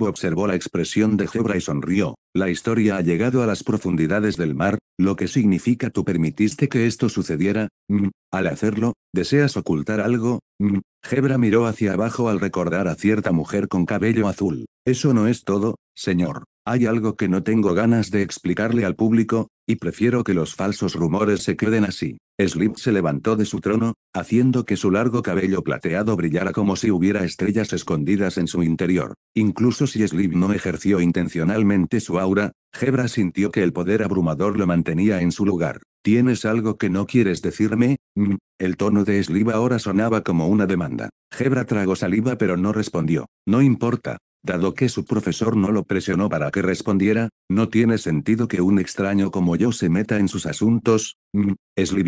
observó la expresión de Hebra y sonrió. La historia ha llegado a las profundidades del mar, lo que significa tú permitiste que esto sucediera. Mm, al hacerlo, deseas ocultar algo. Hebra mm, miró hacia abajo al recordar a cierta mujer con cabello azul. Eso no es todo, señor. Hay algo que no tengo ganas de explicarle al público, y prefiero que los falsos rumores se queden así. Slip se levantó de su trono, haciendo que su largo cabello plateado brillara como si hubiera estrellas escondidas en su interior. Incluso si Slip no ejerció intencionalmente su aura, Gebra sintió que el poder abrumador lo mantenía en su lugar. ¿Tienes algo que no quieres decirme? Mm, el tono de Sliv ahora sonaba como una demanda. Gebra tragó saliva pero no respondió. No importa, Dado que su profesor no lo presionó para que respondiera, no tiene sentido que un extraño como yo se meta en sus asuntos. Mm.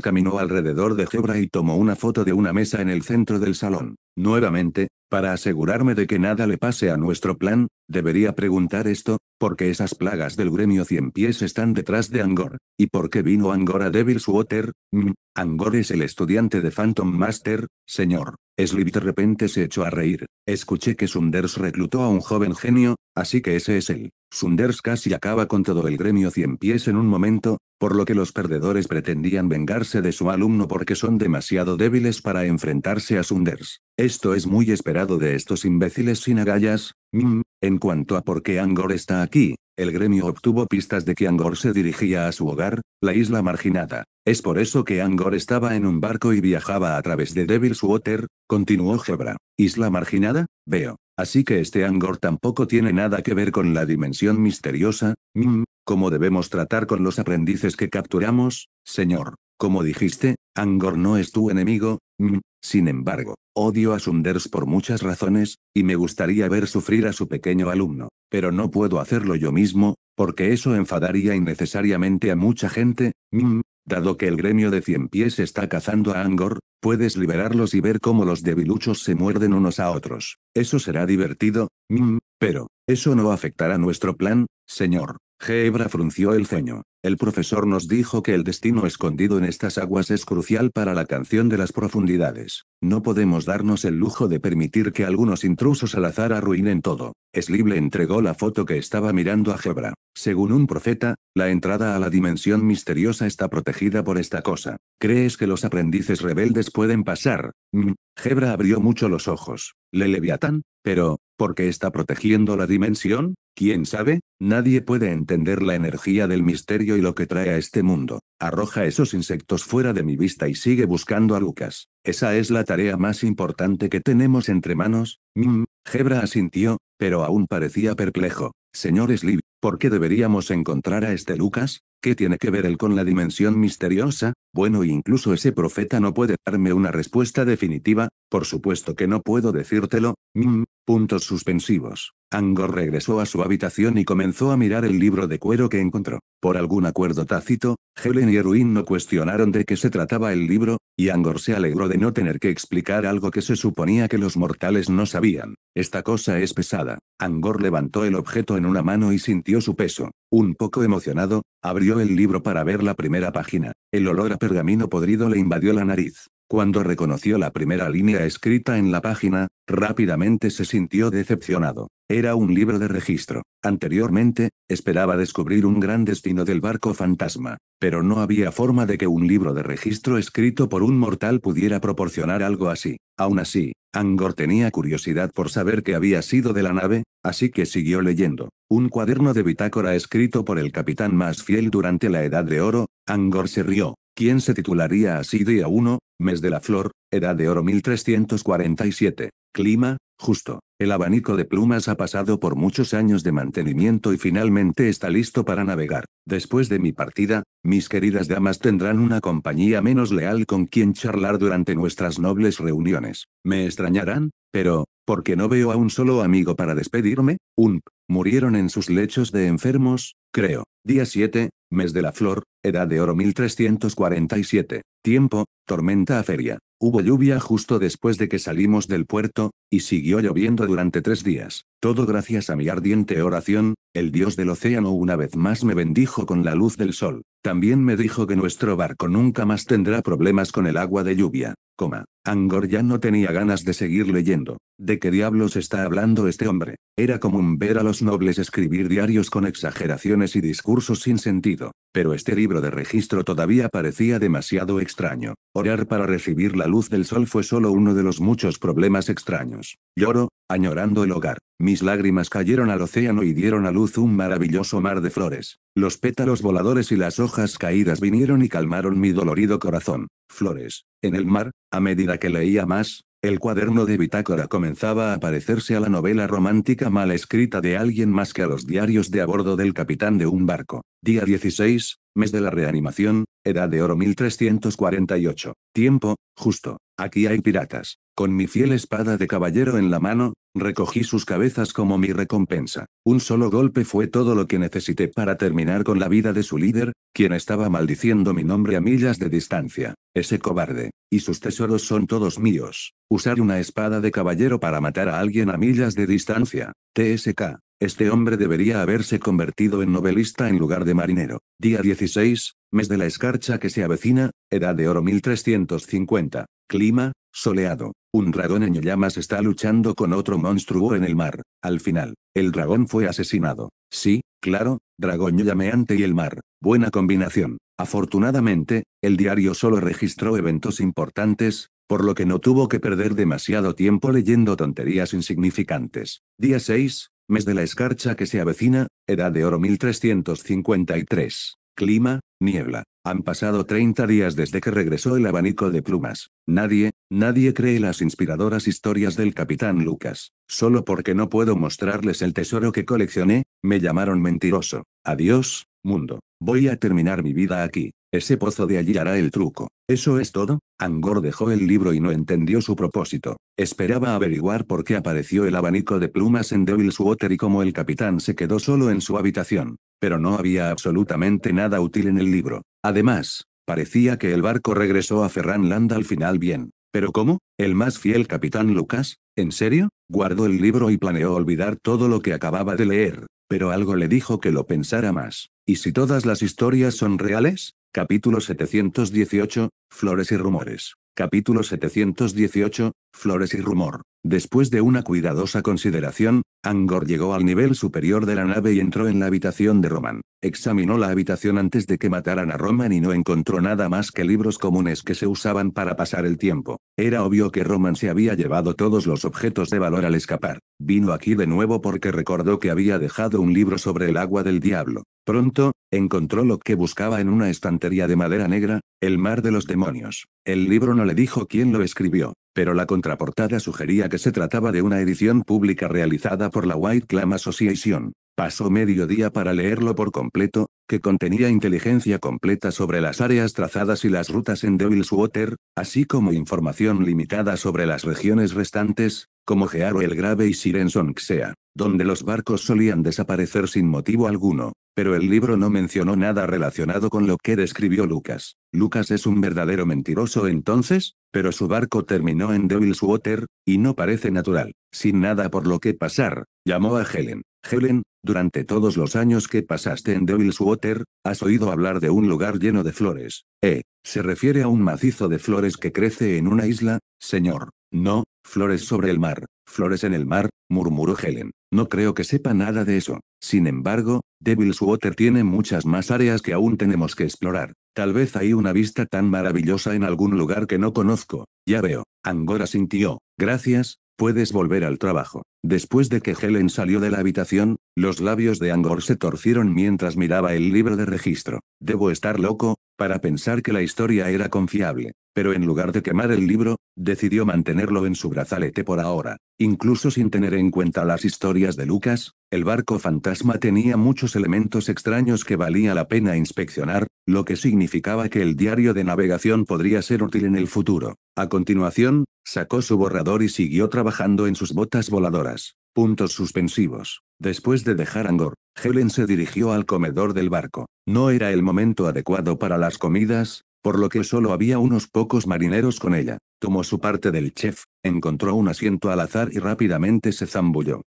caminó alrededor de hebra y tomó una foto de una mesa en el centro del salón. Nuevamente, para asegurarme de que nada le pase a nuestro plan, debería preguntar esto, porque esas plagas del gremio cien pies están detrás de Angor. ¿Y por qué vino Angor a Water? Mm, Angor es el estudiante de Phantom Master, señor. Slip de repente se echó a reír. Escuché que Sunders reclutó a un joven genio, así que ese es él. Sunders casi acaba con todo el gremio cien pies en un momento, por lo que los perdedores pretendían vengarse de su alumno porque son demasiado débiles para enfrentarse a Sunders. Esto es muy esperado de estos imbéciles sin agallas, mmm, en cuanto a por qué Angor está aquí, el gremio obtuvo pistas de que Angor se dirigía a su hogar, la isla marginada. Es por eso que Angor estaba en un barco y viajaba a través de Devil's Water, continuó Gebra. ¿Isla marginada? Veo. Así que este Angor tampoco tiene nada que ver con la dimensión misteriosa, mmm, ¿cómo debemos tratar con los aprendices que capturamos, señor? Como dijiste, Angor no es tu enemigo, mmm, sin embargo, odio a Sunders por muchas razones, y me gustaría ver sufrir a su pequeño alumno, pero no puedo hacerlo yo mismo, porque eso enfadaría innecesariamente a mucha gente, Mmm. dado que el gremio de cien pies está cazando a Angor, puedes liberarlos y ver cómo los debiluchos se muerden unos a otros. Eso será divertido, Mmm. pero, eso no afectará nuestro plan, señor. Gebra frunció el ceño. El profesor nos dijo que el destino escondido en estas aguas es crucial para la canción de las profundidades. No podemos darnos el lujo de permitir que algunos intrusos al azar arruinen todo. Slib le entregó la foto que estaba mirando a Gebra. Según un profeta, la entrada a la dimensión misteriosa está protegida por esta cosa. ¿Crees que los aprendices rebeldes pueden pasar? Mm. Gebra abrió mucho los ojos. ¿Le leviatán? Pero, qué está protegiendo la dimensión, quién sabe, nadie puede entender la energía del misterio y lo que trae a este mundo. Arroja esos insectos fuera de mi vista y sigue buscando a Lucas. Esa es la tarea más importante que tenemos entre manos. Mmm, Gebra asintió, pero aún parecía perplejo. Señor Sleep, ¿por qué deberíamos encontrar a este Lucas? ¿Qué tiene que ver él con la dimensión misteriosa? Bueno, incluso ese profeta no puede darme una respuesta definitiva, por supuesto que no puedo decírtelo, mmm, puntos suspensivos. Angor regresó a su habitación y comenzó a mirar el libro de cuero que encontró. Por algún acuerdo tácito, Helen y Erwin no cuestionaron de qué se trataba el libro, y Angor se alegró de no tener que explicar algo que se suponía que los mortales no sabían. Esta cosa es pesada. Angor levantó el objeto en una mano y sintió su peso. Un poco emocionado, abrió el libro para ver la primera página. El olor a pergamino podrido le invadió la nariz. Cuando reconoció la primera línea escrita en la página, rápidamente se sintió decepcionado. Era un libro de registro. Anteriormente, esperaba descubrir un gran destino del barco fantasma, pero no había forma de que un libro de registro escrito por un mortal pudiera proporcionar algo así. Aún así, Angor tenía curiosidad por saber qué había sido de la nave, así que siguió leyendo. Un cuaderno de bitácora escrito por el capitán más fiel durante la Edad de Oro, Angor se rió. ¿Quién se titularía así día uno, mes de la flor, edad de oro 1347. Clima, justo. El abanico de plumas ha pasado por muchos años de mantenimiento y finalmente está listo para navegar. Después de mi partida, mis queridas damas tendrán una compañía menos leal con quien charlar durante nuestras nobles reuniones. Me extrañarán, pero, ¿por qué no veo a un solo amigo para despedirme, un Murieron en sus lechos de enfermos, creo. Día 7, mes de la flor, edad de oro 1347. Tiempo, tormenta a feria. Hubo lluvia justo después de que salimos del puerto, y siguió lloviendo durante tres días. Todo gracias a mi ardiente oración, el dios del océano una vez más me bendijo con la luz del sol. También me dijo que nuestro barco nunca más tendrá problemas con el agua de lluvia. Coma. Angor ya no tenía ganas de seguir leyendo. ¿De qué diablos está hablando este hombre? Era común ver a los nobles escribir diarios con exageraciones y discursos sin sentido, pero este libro de registro todavía parecía demasiado extraño. Orar para recibir la luz del sol fue solo uno de los muchos problemas extraños. Lloro, añorando el hogar. Mis lágrimas cayeron al océano y dieron a luz un maravilloso mar de flores. Los pétalos voladores y las hojas caídas vinieron y calmaron mi dolorido corazón. Flores. En el mar, a medida que leía más, el cuaderno de bitácora comenzaba a parecerse a la novela romántica mal escrita de alguien más que a los diarios de a bordo del capitán de un barco. Día 16, mes de la reanimación, Edad de Oro 1348. Tiempo, justo. Aquí hay piratas. Con mi fiel espada de caballero en la mano, recogí sus cabezas como mi recompensa. Un solo golpe fue todo lo que necesité para terminar con la vida de su líder, quien estaba maldiciendo mi nombre a millas de distancia. Ese cobarde. Y sus tesoros son todos míos. Usar una espada de caballero para matar a alguien a millas de distancia. TSK. Este hombre debería haberse convertido en novelista en lugar de marinero. Día 16, mes de la escarcha que se avecina, edad de oro 1350. Clima, soleado. Un dragón en llamas está luchando con otro monstruo en el mar. Al final, el dragón fue asesinado. Sí, claro, dragón llameante y el mar. Buena combinación. Afortunadamente, el diario solo registró eventos importantes, por lo que no tuvo que perder demasiado tiempo leyendo tonterías insignificantes. Día 6, Mes de la escarcha que se avecina, edad de oro 1353. Clima, niebla. Han pasado 30 días desde que regresó el abanico de plumas. Nadie, nadie cree las inspiradoras historias del capitán Lucas. Solo porque no puedo mostrarles el tesoro que coleccioné, me llamaron mentiroso. Adiós, mundo. Voy a terminar mi vida aquí. Ese pozo de allí hará el truco. ¿Eso es todo? Angor dejó el libro y no entendió su propósito. Esperaba averiguar por qué apareció el abanico de plumas en Devil's Water y cómo el capitán se quedó solo en su habitación. Pero no había absolutamente nada útil en el libro. Además, parecía que el barco regresó a Ferran al final bien. ¿Pero cómo? ¿El más fiel capitán Lucas? ¿En serio? Guardó el libro y planeó olvidar todo lo que acababa de leer, pero algo le dijo que lo pensara más. ¿Y si todas las historias son reales? Capítulo 718, Flores y Rumores. Capítulo 718, Flores y Rumor. Después de una cuidadosa consideración, Angor llegó al nivel superior de la nave y entró en la habitación de Roman. Examinó la habitación antes de que mataran a Roman y no encontró nada más que libros comunes que se usaban para pasar el tiempo. Era obvio que Roman se había llevado todos los objetos de valor al escapar. Vino aquí de nuevo porque recordó que había dejado un libro sobre el agua del diablo. Pronto, encontró lo que buscaba en una estantería de madera negra, El mar de los demonios. El libro no le dijo quién lo escribió, pero la contraportada sugería que se trataba de una edición pública realizada por la White Clam Association. Pasó medio día para leerlo por completo, que contenía inteligencia completa sobre las áreas trazadas y las rutas en Devil's Water, así como información limitada sobre las regiones restantes, como Gearo el Grave y Sirenson Xea, donde los barcos solían desaparecer sin motivo alguno. Pero el libro no mencionó nada relacionado con lo que describió Lucas. Lucas es un verdadero mentiroso entonces, pero su barco terminó en Devil's Water, y no parece natural. Sin nada por lo que pasar, llamó a Helen. Helen, durante todos los años que pasaste en Devil's Water, has oído hablar de un lugar lleno de flores. Eh, se refiere a un macizo de flores que crece en una isla, señor. No, flores sobre el mar, flores en el mar, murmuró Helen. No creo que sepa nada de eso. Sin embargo, Devil's Water tiene muchas más áreas que aún tenemos que explorar. Tal vez hay una vista tan maravillosa en algún lugar que no conozco. Ya veo. Angora sintió. Gracias, puedes volver al trabajo. Después de que Helen salió de la habitación, los labios de Angor se torcieron mientras miraba el libro de registro. Debo estar loco, para pensar que la historia era confiable pero en lugar de quemar el libro, decidió mantenerlo en su brazalete por ahora. Incluso sin tener en cuenta las historias de Lucas, el barco fantasma tenía muchos elementos extraños que valía la pena inspeccionar, lo que significaba que el diario de navegación podría ser útil en el futuro. A continuación, sacó su borrador y siguió trabajando en sus botas voladoras. Puntos suspensivos. Después de dejar Angor, Helen se dirigió al comedor del barco. No era el momento adecuado para las comidas, por lo que solo había unos pocos marineros con ella. Tomó su parte del chef, encontró un asiento al azar y rápidamente se zambulló.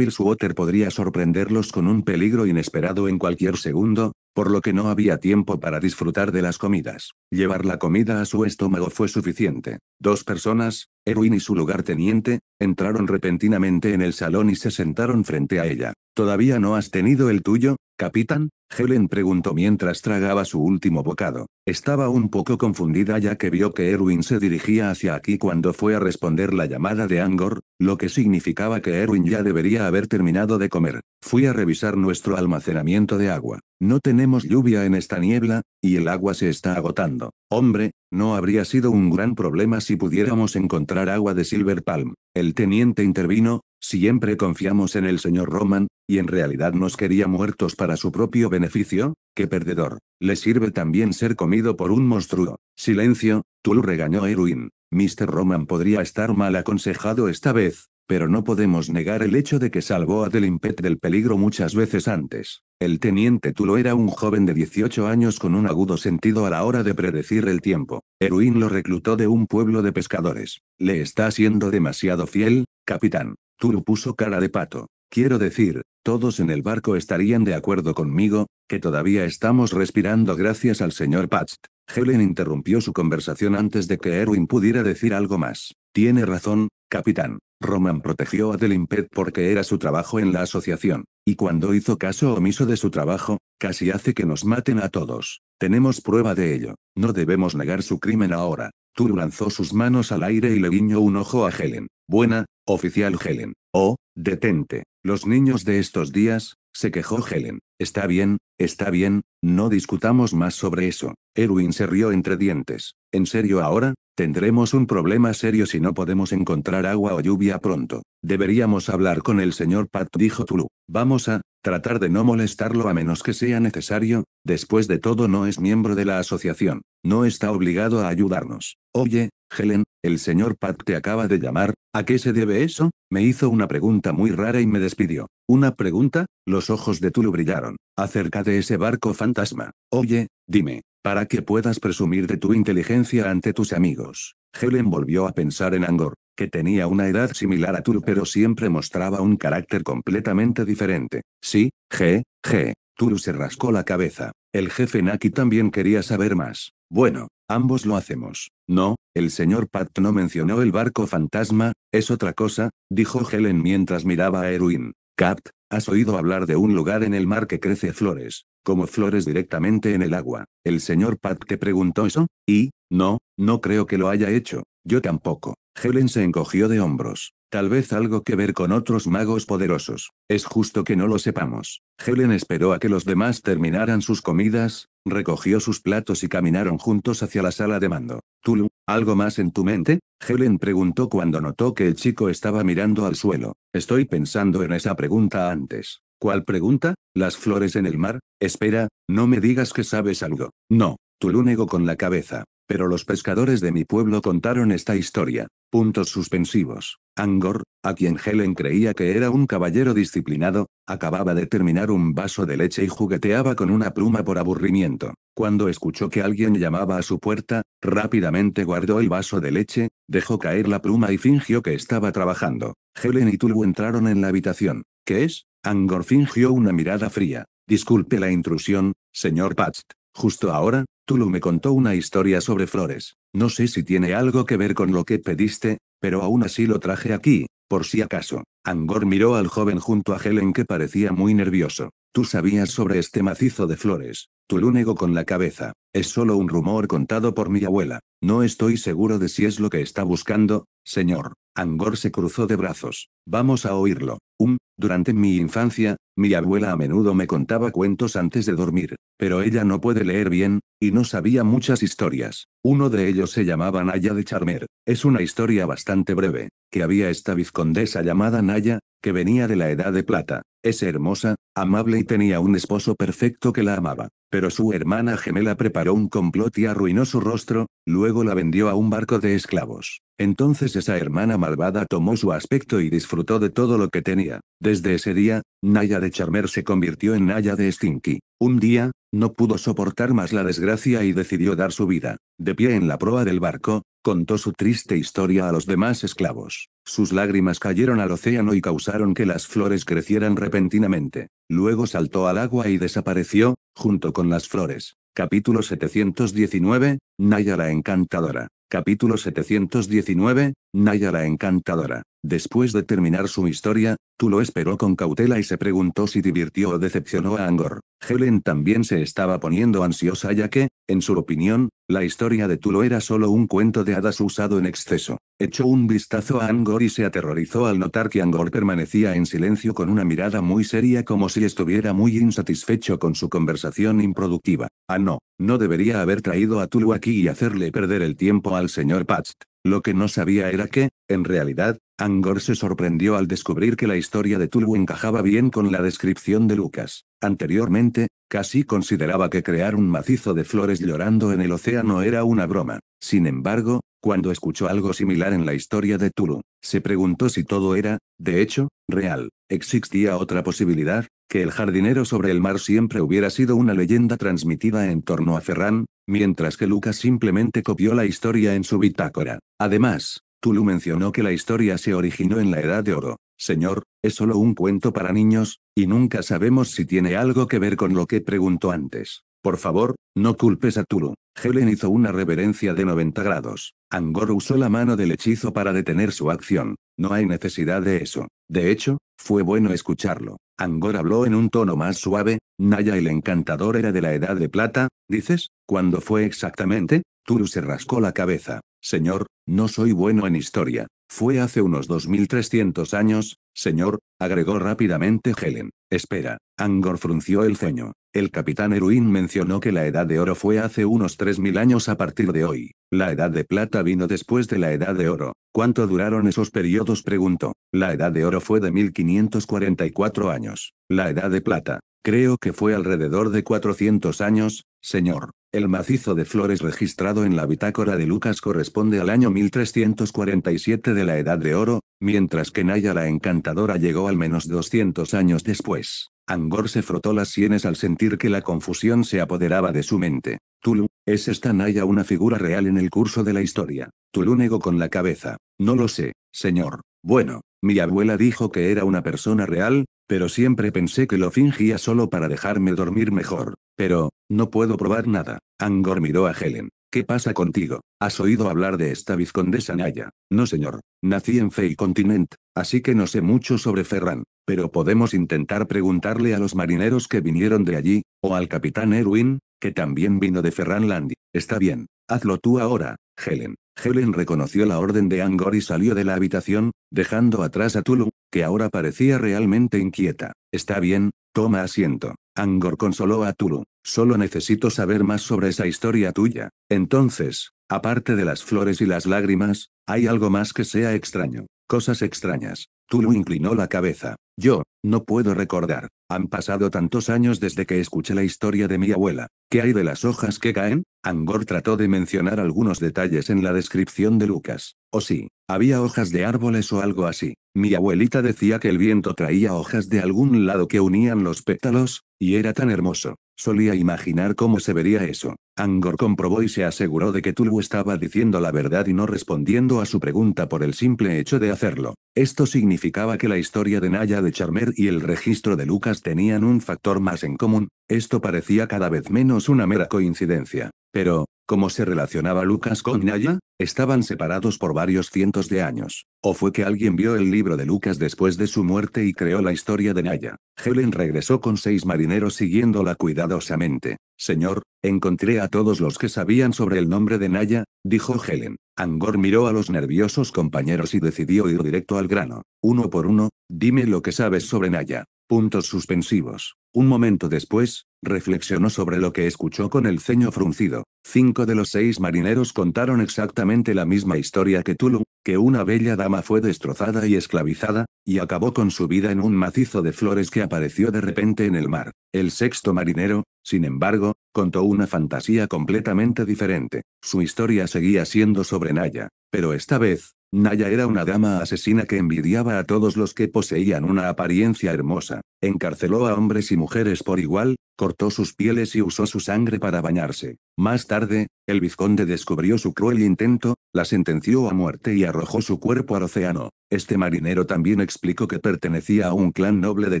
su Water podría sorprenderlos con un peligro inesperado en cualquier segundo, por lo que no había tiempo para disfrutar de las comidas. Llevar la comida a su estómago fue suficiente. Dos personas, Erwin y su lugar teniente, entraron repentinamente en el salón y se sentaron frente a ella. ¿Todavía no has tenido el tuyo, capitán? Helen preguntó mientras tragaba su último bocado. Estaba un poco confundida ya que vio que Erwin se dirigía hacia aquí cuando fue a responder la llamada de Angor, lo que significaba que Erwin ya debería haber terminado de comer. Fui a revisar nuestro almacenamiento de agua. No tenemos lluvia en esta niebla, y el agua se está agotando. Hombre, no habría sido un gran problema si pudiéramos encontrar agua de Silver Palm. El teniente intervino, siempre confiamos en el señor Roman, y en realidad nos quería muertos para su propio beneficio, qué perdedor. Le sirve también ser comido por un monstruo. Silencio, Tul regañó Erwin. Mr. Roman podría estar mal aconsejado esta vez, pero no podemos negar el hecho de que salvó a Delimpet del peligro muchas veces antes. El teniente Tulo era un joven de 18 años con un agudo sentido a la hora de predecir el tiempo. Erwin lo reclutó de un pueblo de pescadores. Le está siendo demasiado fiel, capitán. Tulu puso cara de pato. Quiero decir, todos en el barco estarían de acuerdo conmigo, que todavía estamos respirando gracias al señor Patch. Helen interrumpió su conversación antes de que Erwin pudiera decir algo más. Tiene razón, capitán. Roman protegió a Delimpet porque era su trabajo en la asociación. Y cuando hizo caso omiso de su trabajo, casi hace que nos maten a todos. Tenemos prueba de ello. No debemos negar su crimen ahora. Tulu lanzó sus manos al aire y le guiñó un ojo a Helen. Buena, oficial Helen. Oh, detente. Los niños de estos días, se quejó Helen. Está bien, está bien, no discutamos más sobre eso. Erwin se rió entre dientes. ¿En serio ahora? Tendremos un problema serio si no podemos encontrar agua o lluvia pronto. Deberíamos hablar con el señor Pat, dijo Tulu. Vamos a tratar de no molestarlo a menos que sea necesario, después de todo no es miembro de la asociación. No está obligado a ayudarnos. Oye, Helen, el señor Pat te acaba de llamar, ¿a qué se debe eso? Me hizo una pregunta muy rara y me despidió. ¿Una pregunta? Los ojos de Tulu brillaron. Acerca de ese barco fantasma. Oye, dime, para que puedas presumir de tu inteligencia ante tus amigos. Helen volvió a pensar en Angor, que tenía una edad similar a Turu, pero siempre mostraba un carácter completamente diferente. Sí, G, G. Turu se rascó la cabeza. El jefe Naki también quería saber más. Bueno, ambos lo hacemos. No, el señor Pat no mencionó el barco fantasma, es otra cosa, dijo Helen mientras miraba a Erwin. Cat, Has oído hablar de un lugar en el mar que crece flores, como flores directamente en el agua. El señor Pat te preguntó eso, y, no, no creo que lo haya hecho, yo tampoco. Helen se encogió de hombros. Tal vez algo que ver con otros magos poderosos. Es justo que no lo sepamos. Helen esperó a que los demás terminaran sus comidas, recogió sus platos y caminaron juntos hacia la sala de mando. Tulu, ¿algo más en tu mente? Helen preguntó cuando notó que el chico estaba mirando al suelo. Estoy pensando en esa pregunta antes. ¿Cuál pregunta? ¿Las flores en el mar? Espera, no me digas que sabes algo. No, Tulu negó con la cabeza. Pero los pescadores de mi pueblo contaron esta historia. Puntos suspensivos. Angor, a quien Helen creía que era un caballero disciplinado, acababa de terminar un vaso de leche y jugueteaba con una pluma por aburrimiento. Cuando escuchó que alguien llamaba a su puerta, rápidamente guardó el vaso de leche, dejó caer la pluma y fingió que estaba trabajando. Helen y Tulu entraron en la habitación. ¿Qué es? Angor fingió una mirada fría. Disculpe la intrusión, señor Patch. Justo ahora, Tulu me contó una historia sobre flores. No sé si tiene algo que ver con lo que pediste, pero aún así lo traje aquí, por si acaso. Angor miró al joven junto a Helen que parecía muy nervioso. Tú sabías sobre este macizo de flores. Tulu negó con la cabeza. Es solo un rumor contado por mi abuela. No estoy seguro de si es lo que está buscando, señor. Angor se cruzó de brazos. Vamos a oírlo. Um, durante mi infancia, mi abuela a menudo me contaba cuentos antes de dormir, pero ella no puede leer bien, y no sabía muchas historias. Uno de ellos se llamaba Naya de Charmer. Es una historia bastante breve, que había esta vizcondesa llamada Naya, que venía de la Edad de Plata, es hermosa, amable y tenía un esposo perfecto que la amaba. Pero su hermana gemela preparó un complot y arruinó su rostro, luego la vendió a un barco de esclavos. Entonces esa hermana malvada tomó su aspecto y disfrutó de todo lo que tenía. Desde ese día, Naya de Charmer se convirtió en Naya de Stinky. Un día, no pudo soportar más la desgracia y decidió dar su vida. De pie en la proa del barco, Contó su triste historia a los demás esclavos. Sus lágrimas cayeron al océano y causaron que las flores crecieran repentinamente. Luego saltó al agua y desapareció, junto con las flores. Capítulo 719, Naya la Encantadora. Capítulo 719, Naya la Encantadora. Después de terminar su historia, Tulo esperó con cautela y se preguntó si divirtió o decepcionó a Angor. Helen también se estaba poniendo ansiosa ya que, en su opinión, la historia de Tulo era solo un cuento de hadas usado en exceso. Echó un vistazo a Angor y se aterrorizó al notar que Angor permanecía en silencio con una mirada muy seria como si estuviera muy insatisfecho con su conversación improductiva. Ah no, no debería haber traído a Tulo aquí y hacerle perder el tiempo al señor Patch. Lo que no sabía era que, en realidad, Angor se sorprendió al descubrir que la historia de Tulu encajaba bien con la descripción de Lucas. Anteriormente, casi consideraba que crear un macizo de flores llorando en el océano era una broma. Sin embargo, cuando escuchó algo similar en la historia de Tulu, se preguntó si todo era, de hecho, real. ¿Existía otra posibilidad? que el jardinero sobre el mar siempre hubiera sido una leyenda transmitida en torno a Ferran, mientras que Lucas simplemente copió la historia en su bitácora. Además, Tulu mencionó que la historia se originó en la Edad de Oro. Señor, es solo un cuento para niños, y nunca sabemos si tiene algo que ver con lo que preguntó antes. Por favor, no culpes a Tulu. Helen hizo una reverencia de 90 grados. Angor usó la mano del hechizo para detener su acción. No hay necesidad de eso. De hecho, fue bueno escucharlo. Angor habló en un tono más suave, Naya el encantador era de la edad de plata, dices, ¿cuándo fue exactamente? Turu se rascó la cabeza. Señor, no soy bueno en historia. Fue hace unos 2300 años, señor, agregó rápidamente Helen. Espera, Angor frunció el ceño. El capitán Erwin mencionó que la Edad de Oro fue hace unos 3.000 años a partir de hoy. La Edad de Plata vino después de la Edad de Oro. ¿Cuánto duraron esos periodos? preguntó. La Edad de Oro fue de 1544 años. La Edad de Plata. Creo que fue alrededor de 400 años, señor. El macizo de flores registrado en la bitácora de Lucas corresponde al año 1347 de la Edad de Oro, mientras que Naya la Encantadora llegó al menos 200 años después. Angor se frotó las sienes al sentir que la confusión se apoderaba de su mente. Tulu, ¿es esta Naya una figura real en el curso de la historia? Tulu negó con la cabeza. No lo sé, señor. Bueno, mi abuela dijo que era una persona real, pero siempre pensé que lo fingía solo para dejarme dormir mejor. Pero, no puedo probar nada. Angor miró a Helen. ¿Qué pasa contigo? ¿Has oído hablar de esta vizcondesa Naya? No, señor. Nací en Fey Continent, así que no sé mucho sobre Ferran pero podemos intentar preguntarle a los marineros que vinieron de allí, o al capitán Erwin, que también vino de Ferranland. Está bien, hazlo tú ahora, Helen. Helen reconoció la orden de Angor y salió de la habitación, dejando atrás a Tulu, que ahora parecía realmente inquieta. Está bien, toma asiento. Angor consoló a Tulu. Solo necesito saber más sobre esa historia tuya. Entonces, aparte de las flores y las lágrimas, hay algo más que sea extraño. Cosas extrañas. Tulu inclinó la cabeza. Yo, no puedo recordar. Han pasado tantos años desde que escuché la historia de mi abuela. ¿Qué hay de las hojas que caen? Angor trató de mencionar algunos detalles en la descripción de Lucas. O oh, sí, había hojas de árboles o algo así. Mi abuelita decía que el viento traía hojas de algún lado que unían los pétalos, y era tan hermoso. Solía imaginar cómo se vería eso. Angor comprobó y se aseguró de que Tulu estaba diciendo la verdad y no respondiendo a su pregunta por el simple hecho de hacerlo. Esto significaba que la historia de Naya de Charmer y el registro de Lucas tenían un factor más en común, esto parecía cada vez menos una mera coincidencia. Pero, ¿cómo se relacionaba Lucas con Naya? Estaban separados por varios cientos de años. ¿O fue que alguien vio el libro de Lucas después de su muerte y creó la historia de Naya? Helen regresó con seis maridos siguiéndola cuidadosamente. Señor, encontré a todos los que sabían sobre el nombre de Naya, dijo Helen. Angor miró a los nerviosos compañeros y decidió ir directo al grano. Uno por uno, dime lo que sabes sobre Naya. Puntos suspensivos. Un momento después, reflexionó sobre lo que escuchó con el ceño fruncido. Cinco de los seis marineros contaron exactamente la misma historia que Tulu, que una bella dama fue destrozada y esclavizada, y acabó con su vida en un macizo de flores que apareció de repente en el mar. El sexto marinero, sin embargo, contó una fantasía completamente diferente. Su historia seguía siendo sobre Naya, pero esta vez, Naya era una dama asesina que envidiaba a todos los que poseían una apariencia hermosa. Encarceló a hombres y mujeres por igual, cortó sus pieles y usó su sangre para bañarse. Más tarde, el vizconde descubrió su cruel intento, la sentenció a muerte y arrojó su cuerpo al océano. Este marinero también explicó que pertenecía a un clan noble de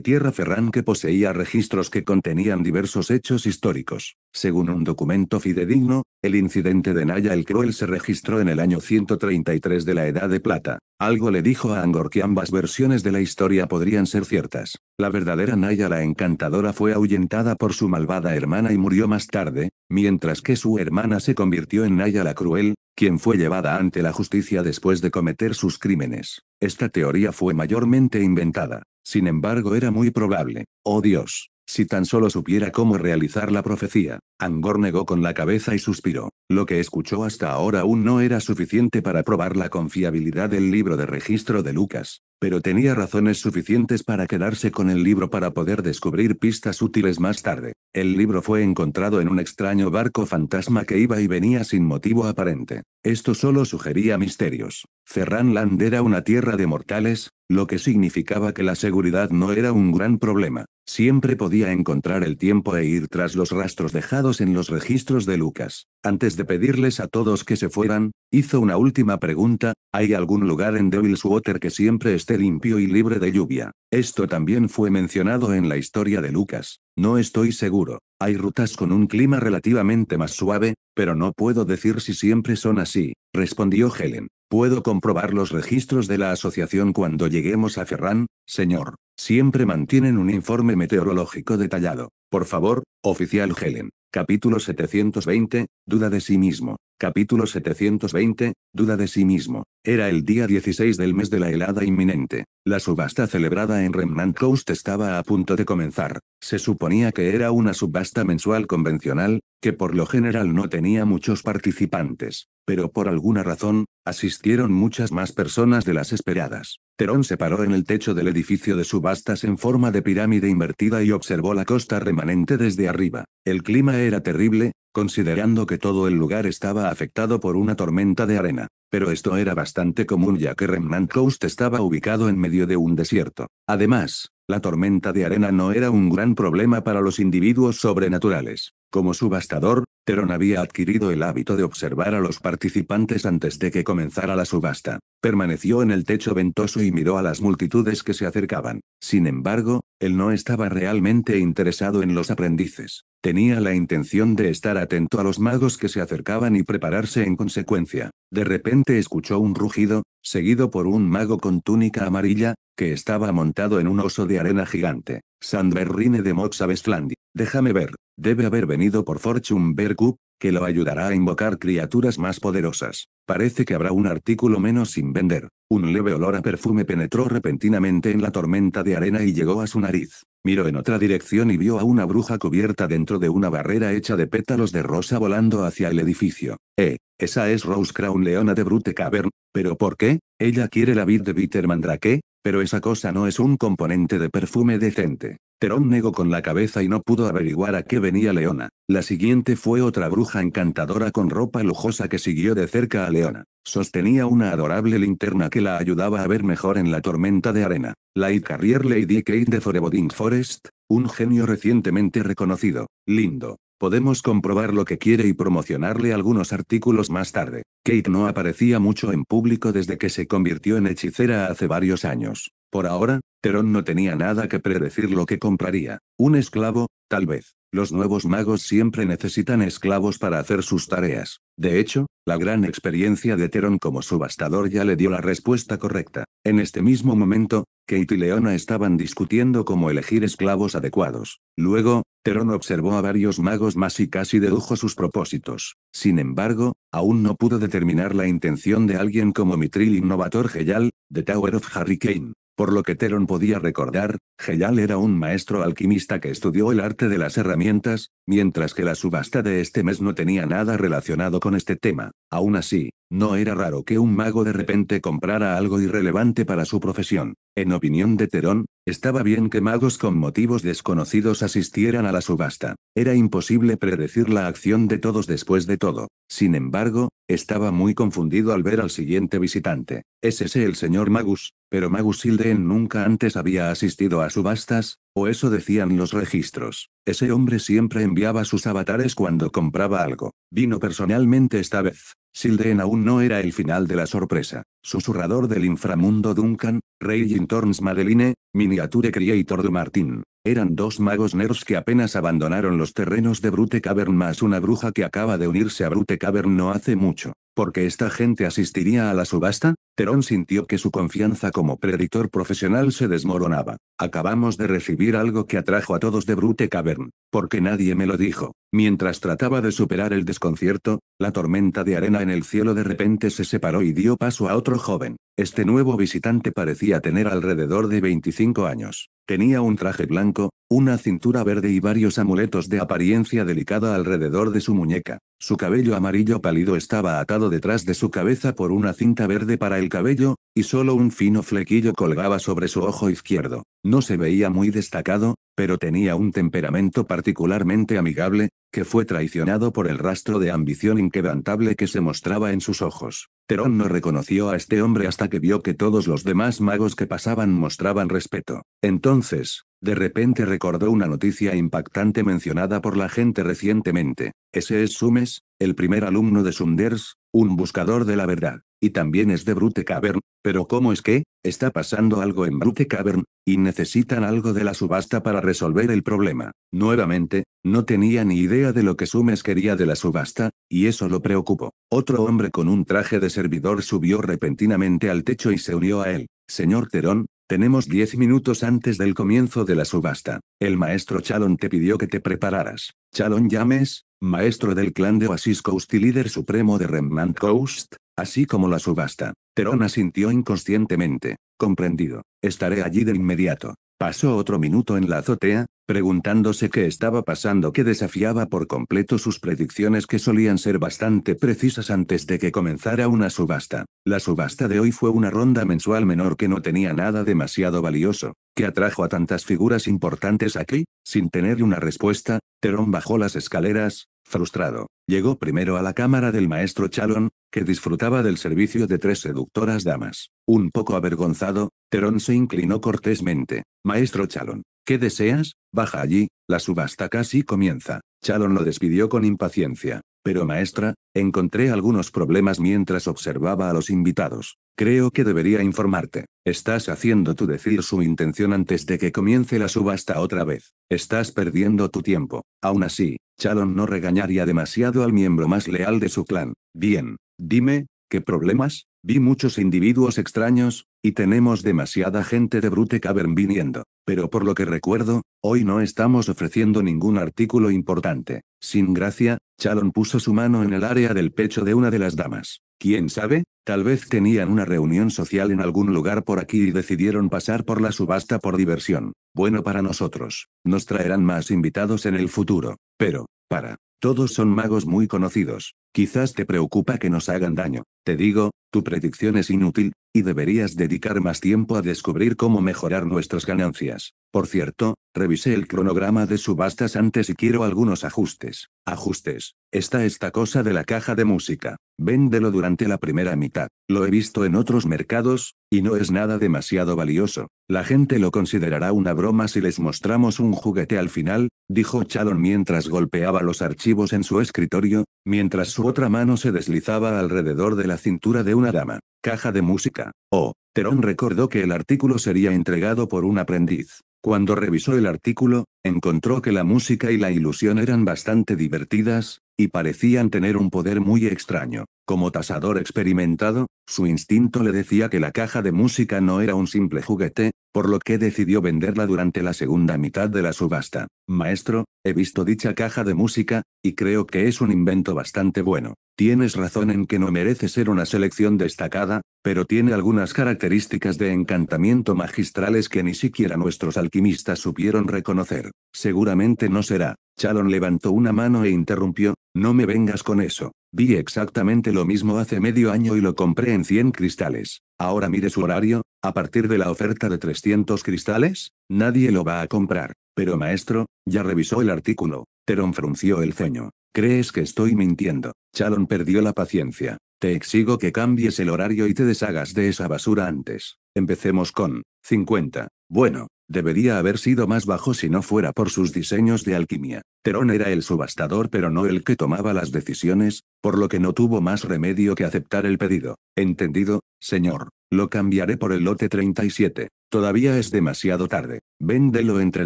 Tierra Ferrán que poseía registros que contenían diversos hechos históricos. Según un documento fidedigno, el incidente de Naya el Cruel se registró en el año 133 de la Edad de Plata. Algo le dijo a Angor que ambas versiones de la historia podrían ser ciertas. La verdad verdadera Naya la encantadora fue ahuyentada por su malvada hermana y murió más tarde, mientras que su hermana se convirtió en Naya la cruel, quien fue llevada ante la justicia después de cometer sus crímenes. Esta teoría fue mayormente inventada. Sin embargo era muy probable. Oh Dios, si tan solo supiera cómo realizar la profecía. Angor negó con la cabeza y suspiró. Lo que escuchó hasta ahora aún no era suficiente para probar la confiabilidad del libro de registro de Lucas pero tenía razones suficientes para quedarse con el libro para poder descubrir pistas útiles más tarde. El libro fue encontrado en un extraño barco fantasma que iba y venía sin motivo aparente. Esto solo sugería misterios. Ferranland era una tierra de mortales, lo que significaba que la seguridad no era un gran problema. Siempre podía encontrar el tiempo e ir tras los rastros dejados en los registros de Lucas. Antes de pedirles a todos que se fueran, hizo una última pregunta, ¿hay algún lugar en Devil's Water que siempre esté limpio y libre de lluvia? Esto también fue mencionado en la historia de Lucas, no estoy seguro, hay rutas con un clima relativamente más suave, pero no puedo decir si siempre son así, respondió Helen. Puedo comprobar los registros de la asociación cuando lleguemos a Ferran, señor. Siempre mantienen un informe meteorológico detallado. Por favor, oficial Helen. Capítulo 720, Duda de sí mismo. Capítulo 720, Duda de sí mismo. Era el día 16 del mes de la helada inminente. La subasta celebrada en Remnant Coast estaba a punto de comenzar. Se suponía que era una subasta mensual convencional, que por lo general no tenía muchos participantes. Pero por alguna razón, Asistieron muchas más personas de las esperadas. Terón se paró en el techo del edificio de subastas en forma de pirámide invertida y observó la costa remanente desde arriba. El clima era terrible, considerando que todo el lugar estaba afectado por una tormenta de arena. Pero esto era bastante común ya que Remnant Coast estaba ubicado en medio de un desierto. Además, la tormenta de arena no era un gran problema para los individuos sobrenaturales. Como subastador, Teron había adquirido el hábito de observar a los participantes antes de que comenzara la subasta. Permaneció en el techo ventoso y miró a las multitudes que se acercaban. Sin embargo, él no estaba realmente interesado en los aprendices. Tenía la intención de estar atento a los magos que se acercaban y prepararse en consecuencia. De repente escuchó un rugido, seguido por un mago con túnica amarilla, que estaba montado en un oso de arena gigante. Sandberrine de Moxavestland. Déjame ver. Debe haber venido por Fortune Bear que lo ayudará a invocar criaturas más poderosas. Parece que habrá un artículo menos sin vender. Un leve olor a perfume penetró repentinamente en la tormenta de arena y llegó a su nariz. Miró en otra dirección y vio a una bruja cubierta dentro de una barrera hecha de pétalos de rosa volando hacia el edificio. Eh, esa es Rose Crown Leona de Brute Cavern. ¿Pero por qué? ¿Ella quiere la vid de Bitter Mandrake? Pero esa cosa no es un componente de perfume decente. Terón negó con la cabeza y no pudo averiguar a qué venía Leona. La siguiente fue otra bruja encantadora con ropa lujosa que siguió de cerca a Leona. Sostenía una adorable linterna que la ayudaba a ver mejor en la tormenta de arena. Light Carrier Lady Kate de Foreboding Forest, un genio recientemente reconocido, lindo, Podemos comprobar lo que quiere y promocionarle algunos artículos más tarde. Kate no aparecía mucho en público desde que se convirtió en hechicera hace varios años. Por ahora, Terón no tenía nada que predecir lo que compraría. Un esclavo, tal vez. Los nuevos magos siempre necesitan esclavos para hacer sus tareas. De hecho, la gran experiencia de Teron como subastador ya le dio la respuesta correcta. En este mismo momento, Kate y Leona estaban discutiendo cómo elegir esclavos adecuados. Luego, Teron observó a varios magos más y casi dedujo sus propósitos. Sin embargo, aún no pudo determinar la intención de alguien como Mitril Innovator Geyal, de Tower of Hurricane. Por lo que Terón podía recordar, Geyal era un maestro alquimista que estudió el arte de las herramientas, mientras que la subasta de este mes no tenía nada relacionado con este tema. Aún así, no era raro que un mago de repente comprara algo irrelevante para su profesión. En opinión de Terón, estaba bien que magos con motivos desconocidos asistieran a la subasta. Era imposible predecir la acción de todos después de todo. Sin embargo, estaba muy confundido al ver al siguiente visitante. ¿Es ese el señor Magus? Pero Magus Silden nunca antes había asistido a subastas, o eso decían los registros. Ese hombre siempre enviaba sus avatares cuando compraba algo. Vino personalmente esta vez. Silden aún no era el final de la sorpresa. Susurrador del inframundo Duncan, Raging Thorns Madeline, miniature creator de Martin. Eran dos magos nerds que apenas abandonaron los terrenos de Brute Cavern más una bruja que acaba de unirse a Brute Cavern no hace mucho. Porque esta gente asistiría a la subasta, Terón sintió que su confianza como preditor profesional se desmoronaba. Acabamos de recibir algo que atrajo a todos de Brute Cavern, porque nadie me lo dijo. Mientras trataba de superar el desconcierto, la tormenta de arena en el cielo de repente se separó y dio paso a otro joven. Este nuevo visitante parecía tener alrededor de 25 años. Tenía un traje blanco, una cintura verde y varios amuletos de apariencia delicada alrededor de su muñeca. Su cabello amarillo pálido estaba atado detrás de su cabeza por una cinta verde para el cabello, y solo un fino flequillo colgaba sobre su ojo izquierdo. No se veía muy destacado, pero tenía un temperamento particularmente amigable, que fue traicionado por el rastro de ambición inquebrantable que se mostraba en sus ojos. Terón no reconoció a este hombre hasta que vio que todos los demás magos que pasaban mostraban respeto. Entonces, de repente recordó una noticia impactante mencionada por la gente recientemente. Ese es Sumes, el primer alumno de Sunders, un buscador de la verdad, y también es de Brute Cavern, pero ¿cómo es que, está pasando algo en Brute Cavern, y necesitan algo de la subasta para resolver el problema? Nuevamente, no tenía ni idea de lo que Sumes quería de la subasta, y eso lo preocupó. Otro hombre con un traje de servidor subió repentinamente al techo y se unió a él. Señor Terón, tenemos diez minutos antes del comienzo de la subasta. El maestro Chalon te pidió que te prepararas. Chalon llames, maestro del clan de Oasis Coast y líder supremo de Remnant Coast, así como la subasta. Terona sintió inconscientemente. Comprendido. Estaré allí de inmediato. Pasó otro minuto en la azotea, preguntándose qué estaba pasando que desafiaba por completo sus predicciones que solían ser bastante precisas antes de que comenzara una subasta. La subasta de hoy fue una ronda mensual menor que no tenía nada demasiado valioso, que atrajo a tantas figuras importantes aquí, sin tener una respuesta, Terón bajó las escaleras, frustrado. Llegó primero a la cámara del maestro Chalon, que disfrutaba del servicio de tres seductoras damas. Un poco avergonzado, Terón se inclinó cortésmente. Maestro Chalon, ¿Qué deseas? Baja allí, la subasta casi comienza. Chalon lo despidió con impaciencia. Pero maestra, encontré algunos problemas mientras observaba a los invitados. Creo que debería informarte. Estás haciendo tú decir su intención antes de que comience la subasta otra vez. Estás perdiendo tu tiempo. Aún así, Chalon no regañaría demasiado al miembro más leal de su clan. Bien, dime, ¿Qué problemas? Vi muchos individuos extraños, y tenemos demasiada gente de Brute Cavern viniendo. Pero por lo que recuerdo, hoy no estamos ofreciendo ningún artículo importante. Sin gracia, Chalon puso su mano en el área del pecho de una de las damas. ¿Quién sabe? Tal vez tenían una reunión social en algún lugar por aquí y decidieron pasar por la subasta por diversión. Bueno para nosotros. Nos traerán más invitados en el futuro. Pero, para. Todos son magos muy conocidos. Quizás te preocupa que nos hagan daño. Te digo, tu predicción es inútil, y deberías dedicar más tiempo a descubrir cómo mejorar nuestras ganancias. Por cierto, revisé el cronograma de subastas antes y quiero algunos ajustes. Ajustes. Está esta cosa de la caja de música. Véndelo durante la primera mitad. Lo he visto en otros mercados, y no es nada demasiado valioso. La gente lo considerará una broma si les mostramos un juguete al final, dijo Chalon mientras golpeaba los archivos en su escritorio, mientras su otra mano se deslizaba alrededor de la cintura de una dama. Caja de música. Oh, Terón recordó que el artículo sería entregado por un aprendiz. Cuando revisó el artículo, encontró que la música y la ilusión eran bastante divertidas, y parecían tener un poder muy extraño. Como tasador experimentado, su instinto le decía que la caja de música no era un simple juguete, por lo que decidió venderla durante la segunda mitad de la subasta. Maestro, he visto dicha caja de música, y creo que es un invento bastante bueno. Tienes razón en que no merece ser una selección destacada, pero tiene algunas características de encantamiento magistrales que ni siquiera nuestros alquimistas supieron reconocer. Seguramente no será. Chalon levantó una mano e interrumpió, no me vengas con eso. Vi exactamente lo mismo hace medio año y lo compré en 100 cristales. Ahora mire su horario, a partir de la oferta de 300 cristales, nadie lo va a comprar. Pero maestro, ya revisó el artículo. Terón frunció el ceño. ¿Crees que estoy mintiendo? Chalon perdió la paciencia. Te exigo que cambies el horario y te deshagas de esa basura antes. Empecemos con 50. Bueno, debería haber sido más bajo si no fuera por sus diseños de alquimia. Terón era el subastador pero no el que tomaba las decisiones, por lo que no tuvo más remedio que aceptar el pedido. Entendido, señor. Lo cambiaré por el lote 37. Todavía es demasiado tarde. Véndelo entre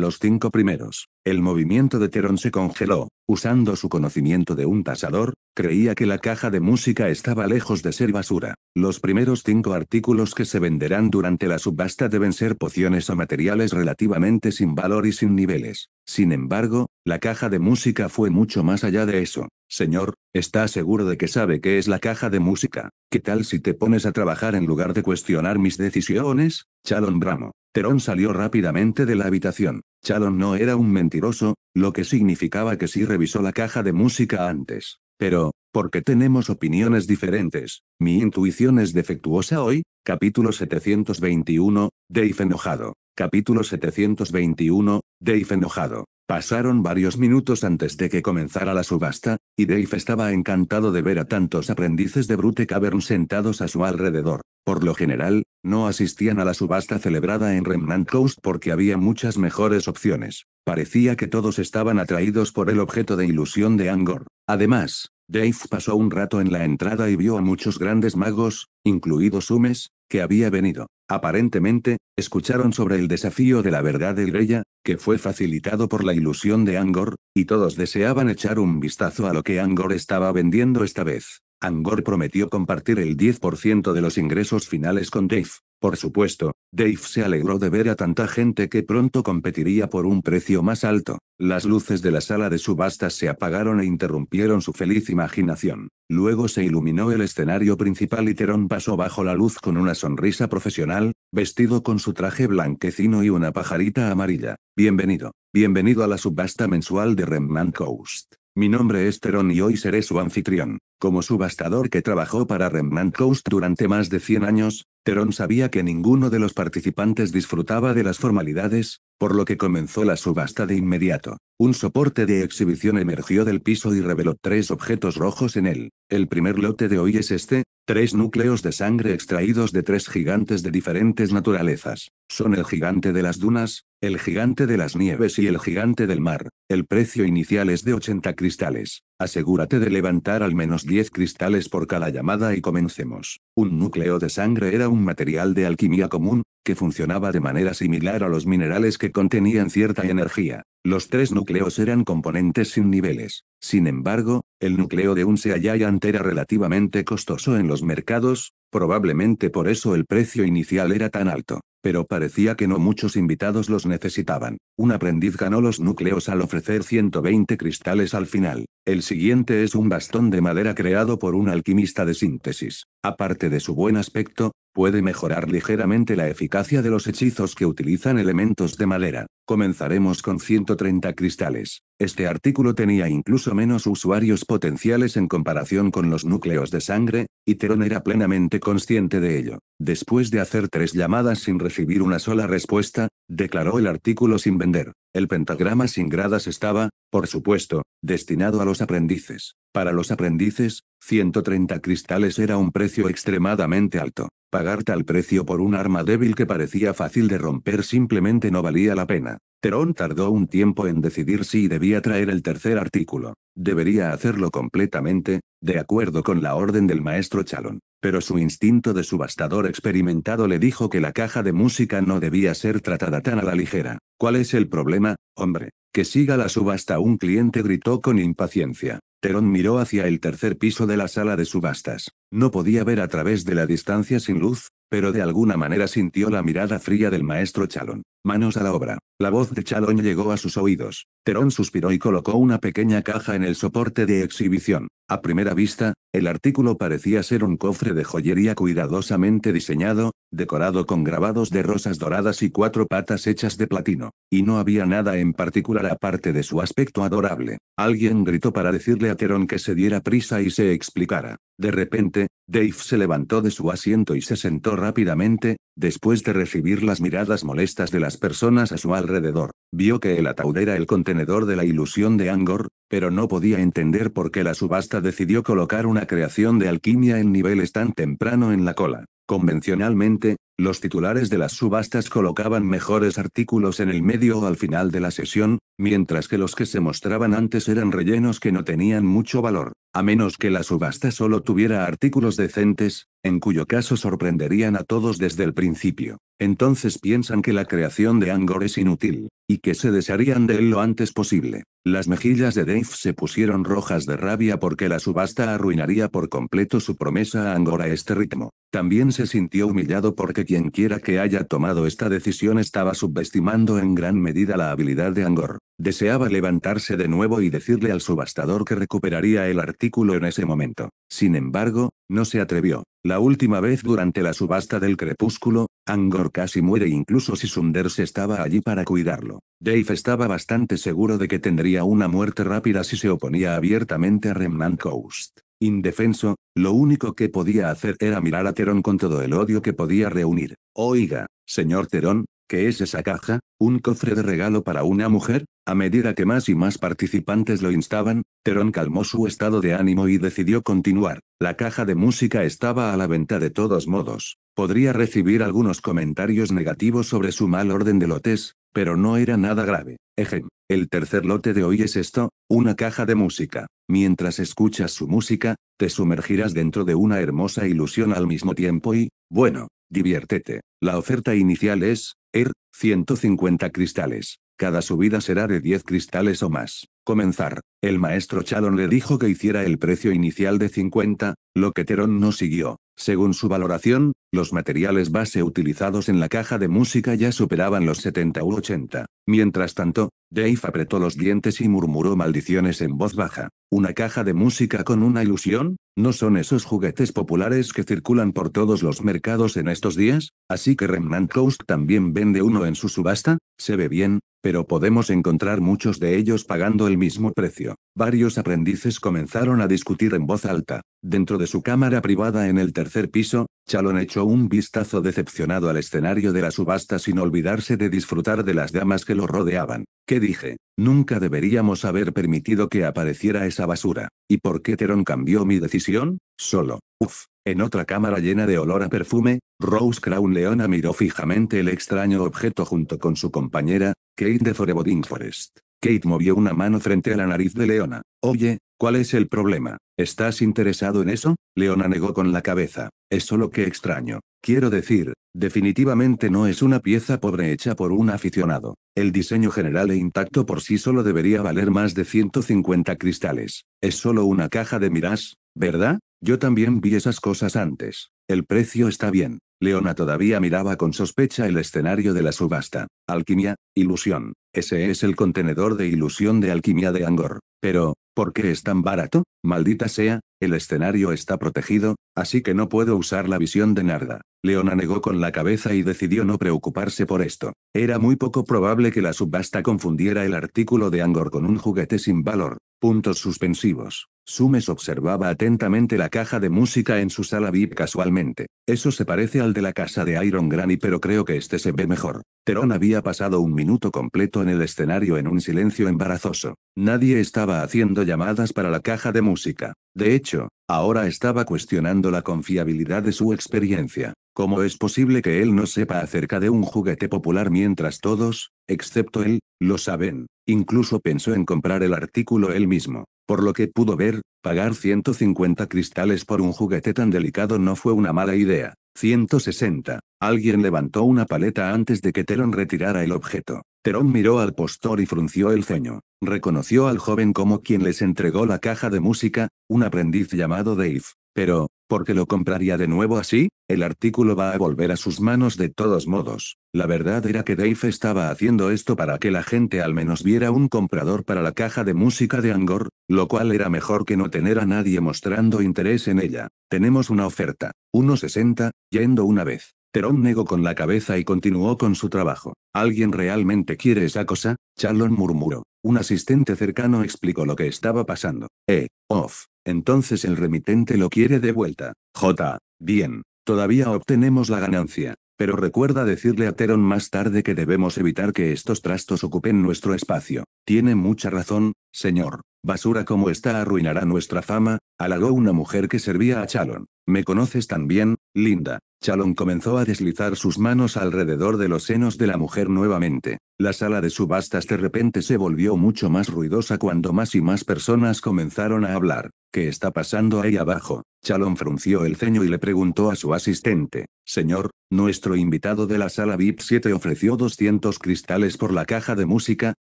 los cinco primeros. El movimiento de Teron se congeló. Usando su conocimiento de un tasador, creía que la caja de música estaba lejos de ser basura. Los primeros cinco artículos que se venderán durante la subasta deben ser pociones o materiales relativamente sin valor y sin niveles. Sin embargo, la caja de música fue mucho más allá de eso. Señor, ¿está seguro de que sabe qué es la caja de música? ¿Qué tal si te pones a trabajar en lugar de cuestionar mis decisiones? Chalon Bramo. Terón salió rápidamente de la habitación. Chalon no era un mentiroso, lo que significaba que sí revisó la caja de música antes. Pero, ¿por qué tenemos opiniones diferentes? ¿Mi intuición es defectuosa hoy? Capítulo 721, Dave enojado. Capítulo 721, Dave enojado. Pasaron varios minutos antes de que comenzara la subasta, y Dave estaba encantado de ver a tantos aprendices de Brute Cavern sentados a su alrededor. Por lo general, no asistían a la subasta celebrada en Remnant Coast porque había muchas mejores opciones. Parecía que todos estaban atraídos por el objeto de ilusión de Angor. Además, Dave pasó un rato en la entrada y vio a muchos grandes magos, incluido Sumes, que había venido. Aparentemente, escucharon sobre el desafío de la verdad de Greya, que fue facilitado por la ilusión de Angor, y todos deseaban echar un vistazo a lo que Angor estaba vendiendo esta vez. Angor prometió compartir el 10% de los ingresos finales con Dave. Por supuesto, Dave se alegró de ver a tanta gente que pronto competiría por un precio más alto. Las luces de la sala de subastas se apagaron e interrumpieron su feliz imaginación. Luego se iluminó el escenario principal y Terón pasó bajo la luz con una sonrisa profesional, vestido con su traje blanquecino y una pajarita amarilla. Bienvenido. Bienvenido a la subasta mensual de Remnant Coast. Mi nombre es Terón y hoy seré su anfitrión. Como subastador que trabajó para Remnant Coast durante más de 100 años, Terón sabía que ninguno de los participantes disfrutaba de las formalidades, por lo que comenzó la subasta de inmediato. Un soporte de exhibición emergió del piso y reveló tres objetos rojos en él. El primer lote de hoy es este, tres núcleos de sangre extraídos de tres gigantes de diferentes naturalezas. Son el gigante de las dunas, el gigante de las nieves y el gigante del mar. El precio inicial es de 80 cristales. Asegúrate de levantar al menos 10 cristales por cada llamada y comencemos. Un núcleo de sangre era un material de alquimia común, que funcionaba de manera similar a los minerales que contenían cierta energía. Los tres núcleos eran componentes sin niveles. Sin embargo, el núcleo de un ante era relativamente costoso en los mercados, probablemente por eso el precio inicial era tan alto, pero parecía que no muchos invitados los necesitaban. Un aprendiz ganó los núcleos al ofrecer 120 cristales al final. El siguiente es un bastón de madera creado por un alquimista de síntesis. Aparte de su buen aspecto, puede mejorar ligeramente la eficacia de los hechizos que utilizan elementos de madera. Comenzaremos con 130 cristales. Este artículo tenía incluso menos usuarios potenciales en comparación con los núcleos de sangre, y Terón era plenamente consciente de ello. Después de hacer tres llamadas sin recibir una sola respuesta, declaró el artículo sin vender. El pentagrama sin gradas estaba, por supuesto, destinado a los aprendices. Para los aprendices, 130 cristales era un precio extremadamente alto. Pagar tal precio por un arma débil que parecía fácil de romper simplemente no valía la pena. Terón tardó un tiempo en decidir si debía traer el tercer artículo. Debería hacerlo completamente, de acuerdo con la orden del maestro Chalón. Pero su instinto de subastador experimentado le dijo que la caja de música no debía ser tratada tan a la ligera. ¿Cuál es el problema, hombre? Que siga la subasta, un cliente gritó con impaciencia. Terón miró hacia el tercer piso de la sala de subastas. No podía ver a través de la distancia sin luz, pero de alguna manera sintió la mirada fría del maestro Chalón. Manos a la obra. La voz de Chalón llegó a sus oídos. Terón suspiró y colocó una pequeña caja en el soporte de exhibición. A primera vista, el artículo parecía ser un cofre de joyería cuidadosamente diseñado, decorado con grabados de rosas doradas y cuatro patas hechas de platino, y no había nada en particular aparte de su aspecto adorable. Alguien gritó para decirle a Teron que se diera prisa y se explicara. De repente, Dave se levantó de su asiento y se sentó rápidamente, después de recibir las miradas molestas de las personas a su alrededor. Vio que el ataúd era el contenedor de la ilusión de Angor, pero no podía entender por qué la subasta decidió colocar una creación de alquimia en niveles tan temprano en la cola. Convencionalmente, los titulares de las subastas colocaban mejores artículos en el medio o al final de la sesión, mientras que los que se mostraban antes eran rellenos que no tenían mucho valor. A menos que la subasta solo tuviera artículos decentes, en cuyo caso sorprenderían a todos desde el principio. Entonces piensan que la creación de Angor es inútil, y que se desharían de él lo antes posible. Las mejillas de Dave se pusieron rojas de rabia porque la subasta arruinaría por completo su promesa a Angor a este ritmo. También se sintió humillado porque quienquiera que haya tomado esta decisión estaba subestimando en gran medida la habilidad de Angor. Deseaba levantarse de nuevo y decirle al subastador que recuperaría el artículo en ese momento. Sin embargo, no se atrevió. La última vez durante la subasta del crepúsculo, Angor casi muere incluso si Sunders estaba allí para cuidarlo. Dave estaba bastante seguro de que tendría una muerte rápida si se oponía abiertamente a Remnant Coast. Indefenso, lo único que podía hacer era mirar a Terón con todo el odio que podía reunir. Oiga, señor Terón, ¿qué es esa caja? ¿Un cofre de regalo para una mujer? A medida que más y más participantes lo instaban, Terón calmó su estado de ánimo y decidió continuar. La caja de música estaba a la venta de todos modos. Podría recibir algunos comentarios negativos sobre su mal orden de lotes, pero no era nada grave. Ejem, el tercer lote de hoy es esto, una caja de música. Mientras escuchas su música, te sumergirás dentro de una hermosa ilusión al mismo tiempo y, bueno, diviértete. La oferta inicial es, ER, 150 cristales. Cada subida será de 10 cristales o más. Comenzar. El maestro Chalon le dijo que hiciera el precio inicial de 50, lo que Terón no siguió. Según su valoración, los materiales base utilizados en la caja de música ya superaban los 70 u 80. Mientras tanto, Dave apretó los dientes y murmuró maldiciones en voz baja. ¿Una caja de música con una ilusión? ¿No son esos juguetes populares que circulan por todos los mercados en estos días? Así que Remnant Coast también vende uno en su subasta, se ve bien, pero podemos encontrar muchos de ellos pagando el mismo precio. Varios aprendices comenzaron a discutir en voz alta. Dentro de su cámara privada en el tercer piso, Chalon echó un vistazo decepcionado al escenario de la subasta sin olvidarse de disfrutar de las damas que lo rodeaban. ¿Qué dije? Nunca deberíamos haber permitido que apareciera esa basura. ¿Y por qué Teron cambió mi decisión? Solo. Uf. En otra cámara llena de olor a perfume, Rose Crown Leona miró fijamente el extraño objeto junto con su compañera, Kate de Foreboding Forest. Kate movió una mano frente a la nariz de Leona. Oye, ¿cuál es el problema? ¿Estás interesado en eso? Leona negó con la cabeza. Es solo que extraño. Quiero decir, definitivamente no es una pieza pobre hecha por un aficionado. El diseño general e intacto por sí solo debería valer más de 150 cristales. Es solo una caja de miras, ¿Verdad? Yo también vi esas cosas antes. El precio está bien. Leona todavía miraba con sospecha el escenario de la subasta. Alquimia, ilusión. Ese es el contenedor de ilusión de alquimia de Angor. Pero, ¿por qué es tan barato? Maldita sea, el escenario está protegido, así que no puedo usar la visión de Narda. Leona negó con la cabeza y decidió no preocuparse por esto. Era muy poco probable que la subasta confundiera el artículo de Angor con un juguete sin valor. Puntos suspensivos. Sumes observaba atentamente la caja de música en su sala VIP casualmente. Eso se parece al de la casa de Iron Granny pero creo que este se ve mejor. Terón había pasado un minuto completo en el escenario en un silencio embarazoso. Nadie estaba haciendo llamadas para la caja de música. De hecho, ahora estaba cuestionando la confiabilidad de su experiencia. ¿Cómo es posible que él no sepa acerca de un juguete popular mientras todos, excepto él, lo saben, incluso pensó en comprar el artículo él mismo. Por lo que pudo ver, pagar 150 cristales por un juguete tan delicado no fue una mala idea. 160. Alguien levantó una paleta antes de que Terón retirara el objeto. Terón miró al postor y frunció el ceño. Reconoció al joven como quien les entregó la caja de música, un aprendiz llamado Dave. Pero, porque lo compraría de nuevo así, el artículo va a volver a sus manos de todos modos. La verdad era que Dave estaba haciendo esto para que la gente al menos viera un comprador para la caja de música de Angor, lo cual era mejor que no tener a nadie mostrando interés en ella. Tenemos una oferta. 1.60, yendo una vez. Terón negó con la cabeza y continuó con su trabajo. ¿Alguien realmente quiere esa cosa? Charlon murmuró. Un asistente cercano explicó lo que estaba pasando. Eh, off. Entonces el remitente lo quiere de vuelta. J. Bien, todavía obtenemos la ganancia. Pero recuerda decirle a Teron más tarde que debemos evitar que estos trastos ocupen nuestro espacio. Tiene mucha razón, señor. Basura como esta arruinará nuestra fama, halagó una mujer que servía a Chalon. Me conoces tan bien, Linda. Chalon comenzó a deslizar sus manos alrededor de los senos de la mujer nuevamente. La sala de subastas de repente se volvió mucho más ruidosa cuando más y más personas comenzaron a hablar. ¿Qué está pasando ahí abajo? Chalon frunció el ceño y le preguntó a su asistente. Señor, nuestro invitado de la sala VIP 7 ofreció 200 cristales por la caja de música,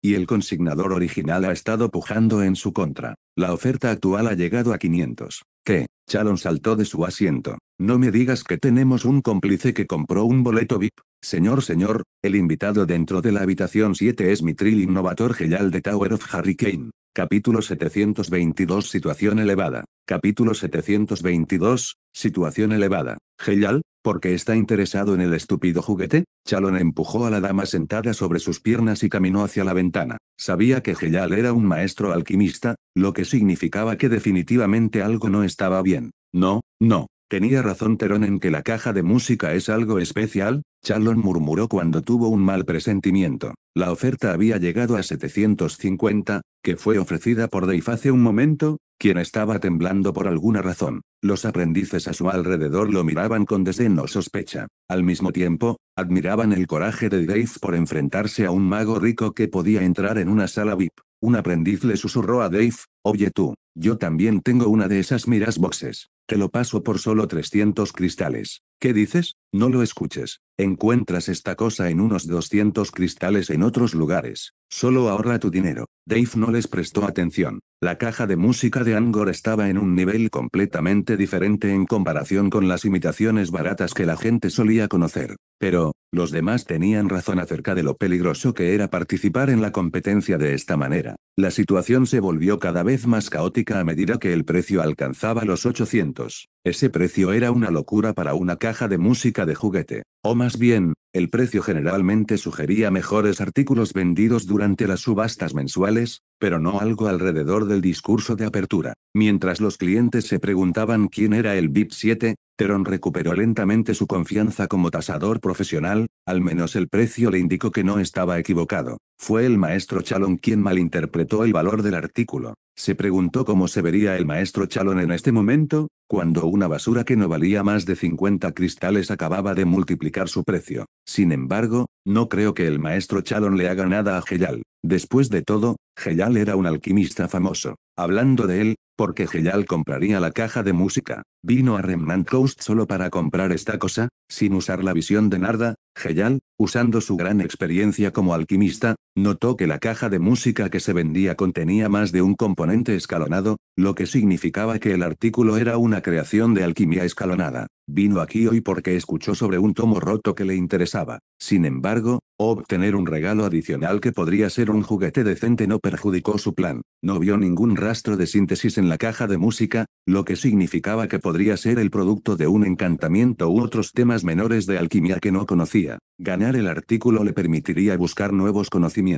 y el consignador original ha estado pujando en su contra. La oferta actual ha llegado a 500. ¿Qué? Chalon saltó de su asiento. No me digas que tenemos un cómplice que compró un boleto VIP. Señor señor, el invitado dentro de la habitación 7 es mi trill innovador de Tower of Hurricane. Capítulo 722 Situación elevada. Capítulo 722 Situación elevada. Geyal, qué está interesado en el estúpido juguete? Chalon empujó a la dama sentada sobre sus piernas y caminó hacia la ventana. Sabía que Geyal era un maestro alquimista, lo que significaba que definitivamente algo no estaba bien. No, no, Tenía razón Terón en que la caja de música es algo especial, Charlon murmuró cuando tuvo un mal presentimiento. La oferta había llegado a 750, que fue ofrecida por Dave hace un momento, quien estaba temblando por alguna razón. Los aprendices a su alrededor lo miraban con desdén o sospecha. Al mismo tiempo, admiraban el coraje de Dave por enfrentarse a un mago rico que podía entrar en una sala VIP. Un aprendiz le susurró a Dave, oye tú, yo también tengo una de esas miras boxes. Te lo paso por solo 300 cristales. ¿Qué dices? No lo escuches. Encuentras esta cosa en unos 200 cristales en otros lugares. Solo ahorra tu dinero. Dave no les prestó atención. La caja de música de Angor estaba en un nivel completamente diferente en comparación con las imitaciones baratas que la gente solía conocer. Pero, los demás tenían razón acerca de lo peligroso que era participar en la competencia de esta manera. La situación se volvió cada vez más caótica a medida que el precio alcanzaba los 800. Ese precio era una locura para una caja caja de música de juguete. O más bien, el precio generalmente sugería mejores artículos vendidos durante las subastas mensuales, pero no algo alrededor del discurso de apertura. Mientras los clientes se preguntaban quién era el VIP 7, Teron recuperó lentamente su confianza como tasador profesional, al menos el precio le indicó que no estaba equivocado. Fue el maestro Chalon quien malinterpretó el valor del artículo. Se preguntó cómo se vería el maestro Chalon en este momento, cuando una basura que no valía más de 50 cristales acababa de multiplicar su precio. Sin embargo, no creo que el maestro Chalon le haga nada a Geyal. Después de todo, Geyal era un alquimista famoso. Hablando de él, porque Geyal compraría la caja de música, vino a Remnant Coast solo para comprar esta cosa, sin usar la visión de Narda, Geyal, usando su gran experiencia como alquimista, Notó que la caja de música que se vendía contenía más de un componente escalonado, lo que significaba que el artículo era una creación de alquimia escalonada. Vino aquí hoy porque escuchó sobre un tomo roto que le interesaba. Sin embargo, obtener un regalo adicional que podría ser un juguete decente no perjudicó su plan. No vio ningún rastro de síntesis en la caja de música, lo que significaba que podría ser el producto de un encantamiento u otros temas menores de alquimia que no conocía. Ganar el artículo le permitiría buscar nuevos conocimientos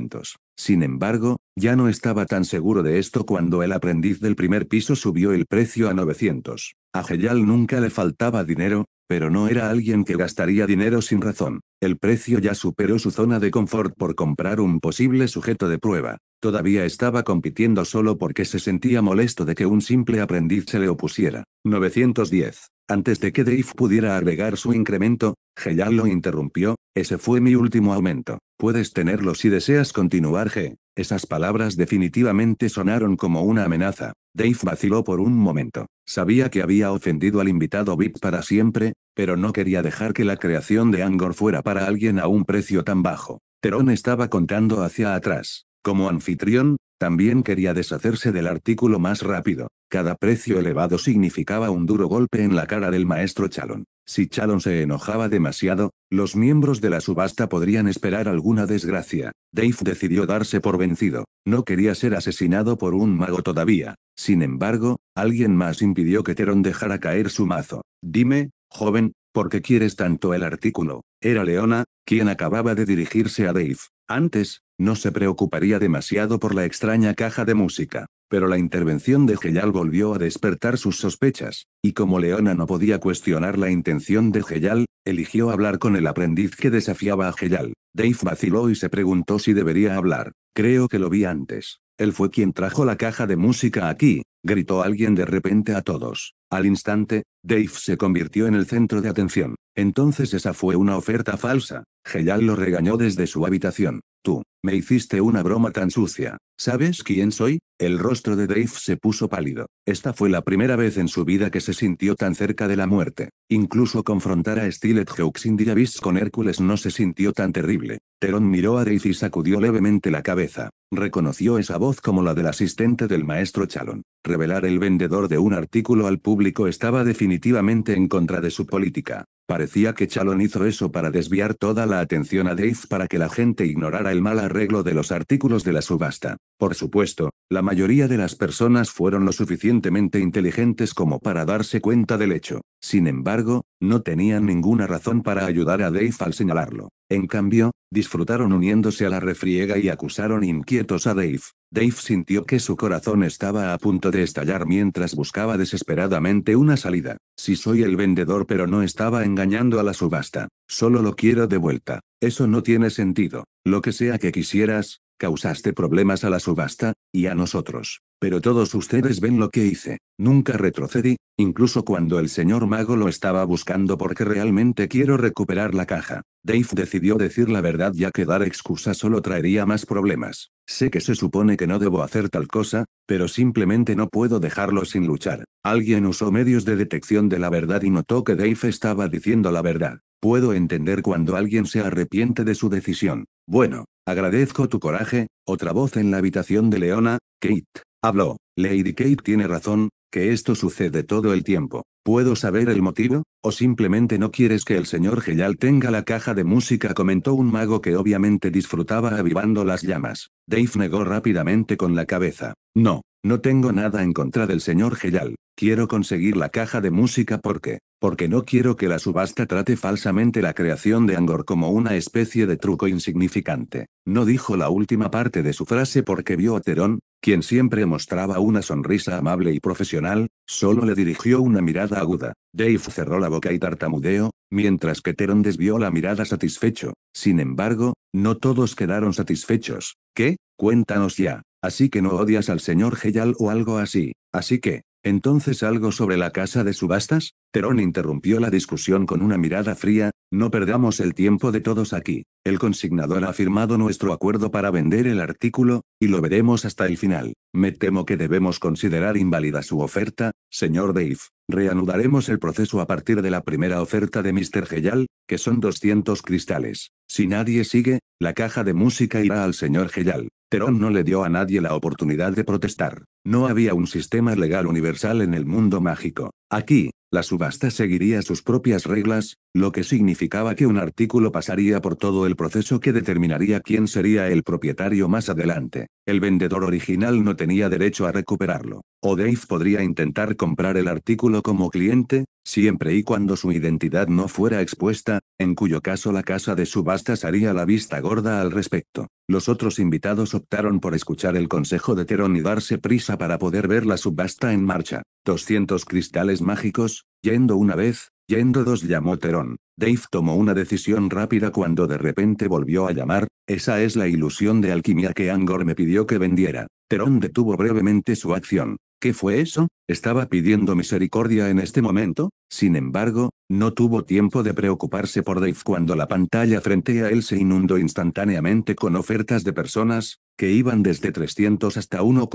sin embargo, ya no estaba tan seguro de esto cuando el aprendiz del primer piso subió el precio a 900. A Geyal nunca le faltaba dinero, pero no era alguien que gastaría dinero sin razón. El precio ya superó su zona de confort por comprar un posible sujeto de prueba. Todavía estaba compitiendo solo porque se sentía molesto de que un simple aprendiz se le opusiera. 910. Antes de que Dave pudiera agregar su incremento, Geyal lo interrumpió, ese fue mi último aumento. Puedes tenerlo si deseas continuar G. Esas palabras definitivamente sonaron como una amenaza. Dave vaciló por un momento. Sabía que había ofendido al invitado VIP para siempre, pero no quería dejar que la creación de Angor fuera para alguien a un precio tan bajo. Terón estaba contando hacia atrás. Como anfitrión, también quería deshacerse del artículo más rápido. Cada precio elevado significaba un duro golpe en la cara del maestro Chalon. Si Chalon se enojaba demasiado, los miembros de la subasta podrían esperar alguna desgracia. Dave decidió darse por vencido. No quería ser asesinado por un mago todavía. Sin embargo, alguien más impidió que Teron dejara caer su mazo. Dime, joven, ¿por qué quieres tanto el artículo? Era Leona, quien acababa de dirigirse a Dave. Antes, no se preocuparía demasiado por la extraña caja de música. Pero la intervención de Geyal volvió a despertar sus sospechas, y como Leona no podía cuestionar la intención de Geyal, eligió hablar con el aprendiz que desafiaba a Geyal. Dave vaciló y se preguntó si debería hablar. Creo que lo vi antes. Él fue quien trajo la caja de música aquí, gritó alguien de repente a todos. Al instante, Dave se convirtió en el centro de atención. Entonces esa fue una oferta falsa. Geyal lo regañó desde su habitación. Tú, me hiciste una broma tan sucia. ¿Sabes quién soy? El rostro de Dave se puso pálido. Esta fue la primera vez en su vida que se sintió tan cerca de la muerte. Incluso confrontar a Stilet Hawks con Hércules no se sintió tan terrible. Teron miró a Dave y sacudió levemente la cabeza. Reconoció esa voz como la del asistente del maestro Chalon. Revelar el vendedor de un artículo al público estaba definitivamente en contra de su política. Parecía que Chalon hizo eso para desviar toda la atención a Dave para que la gente ignorara el mal arreglo de los artículos de la subasta. Por supuesto, la mayoría de las personas fueron lo suficientemente inteligentes como para darse cuenta del hecho. Sin embargo, no tenían ninguna razón para ayudar a Dave al señalarlo. En cambio, disfrutaron uniéndose a la refriega y acusaron inquietos a Dave. Dave sintió que su corazón estaba a punto de estallar mientras buscaba desesperadamente una salida. Si soy el vendedor pero no estaba engañando a la subasta, solo lo quiero de vuelta. Eso no tiene sentido. Lo que sea que quisieras, Causaste problemas a la subasta, y a nosotros. Pero todos ustedes ven lo que hice. Nunca retrocedí, incluso cuando el señor mago lo estaba buscando porque realmente quiero recuperar la caja. Dave decidió decir la verdad ya que dar excusa solo traería más problemas. Sé que se supone que no debo hacer tal cosa, pero simplemente no puedo dejarlo sin luchar. Alguien usó medios de detección de la verdad y notó que Dave estaba diciendo la verdad. Puedo entender cuando alguien se arrepiente de su decisión. Bueno, agradezco tu coraje, otra voz en la habitación de Leona, Kate. Habló, Lady Kate tiene razón, que esto sucede todo el tiempo. ¿Puedo saber el motivo? ¿O simplemente no quieres que el señor Geyal tenga la caja de música? comentó un mago que obviamente disfrutaba avivando las llamas. Dave negó rápidamente con la cabeza. No, no tengo nada en contra del señor Geyal. Quiero conseguir la caja de música porque, porque no quiero que la subasta trate falsamente la creación de Angor como una especie de truco insignificante. No dijo la última parte de su frase porque vio a Terón, quien siempre mostraba una sonrisa amable y profesional, solo le dirigió una mirada aguda. Dave cerró la boca y tartamudeó, mientras que Terón desvió la mirada satisfecho. Sin embargo, no todos quedaron satisfechos. ¿Qué? Cuéntanos ya. Así que no odias al señor Heyal o algo así. Así que, entonces algo sobre la casa de subastas? Terón interrumpió la discusión con una mirada fría, no perdamos el tiempo de todos aquí. El consignador ha firmado nuestro acuerdo para vender el artículo, y lo veremos hasta el final. Me temo que debemos considerar inválida su oferta, señor Dave. Reanudaremos el proceso a partir de la primera oferta de Mr. Geyal, que son 200 cristales. Si nadie sigue, la caja de música irá al señor Geyal. Terón no le dio a nadie la oportunidad de protestar. No había un sistema legal universal en el mundo mágico. Aquí, la subasta seguiría sus propias reglas, lo que significaba que un artículo pasaría por todo el proceso que determinaría quién sería el propietario más adelante. El vendedor original no tenía derecho a recuperarlo. O Dave podría intentar comprar el artículo como cliente, siempre y cuando su identidad no fuera expuesta, en cuyo caso la casa de subastas haría la vista gorda al respecto. Los otros invitados optaron por escuchar el consejo de Terón y darse prisa para poder ver la subasta en marcha. 200 cristales mágicos, yendo una vez, yendo dos llamó Terón. Dave tomó una decisión rápida cuando de repente volvió a llamar, esa es la ilusión de alquimia que Angor me pidió que vendiera. Terón detuvo brevemente su acción. ¿Qué fue eso? Estaba pidiendo misericordia en este momento, sin embargo, no tuvo tiempo de preocuparse por Dave cuando la pantalla frente a él se inundó instantáneamente con ofertas de personas, que iban desde 300 hasta 1,000.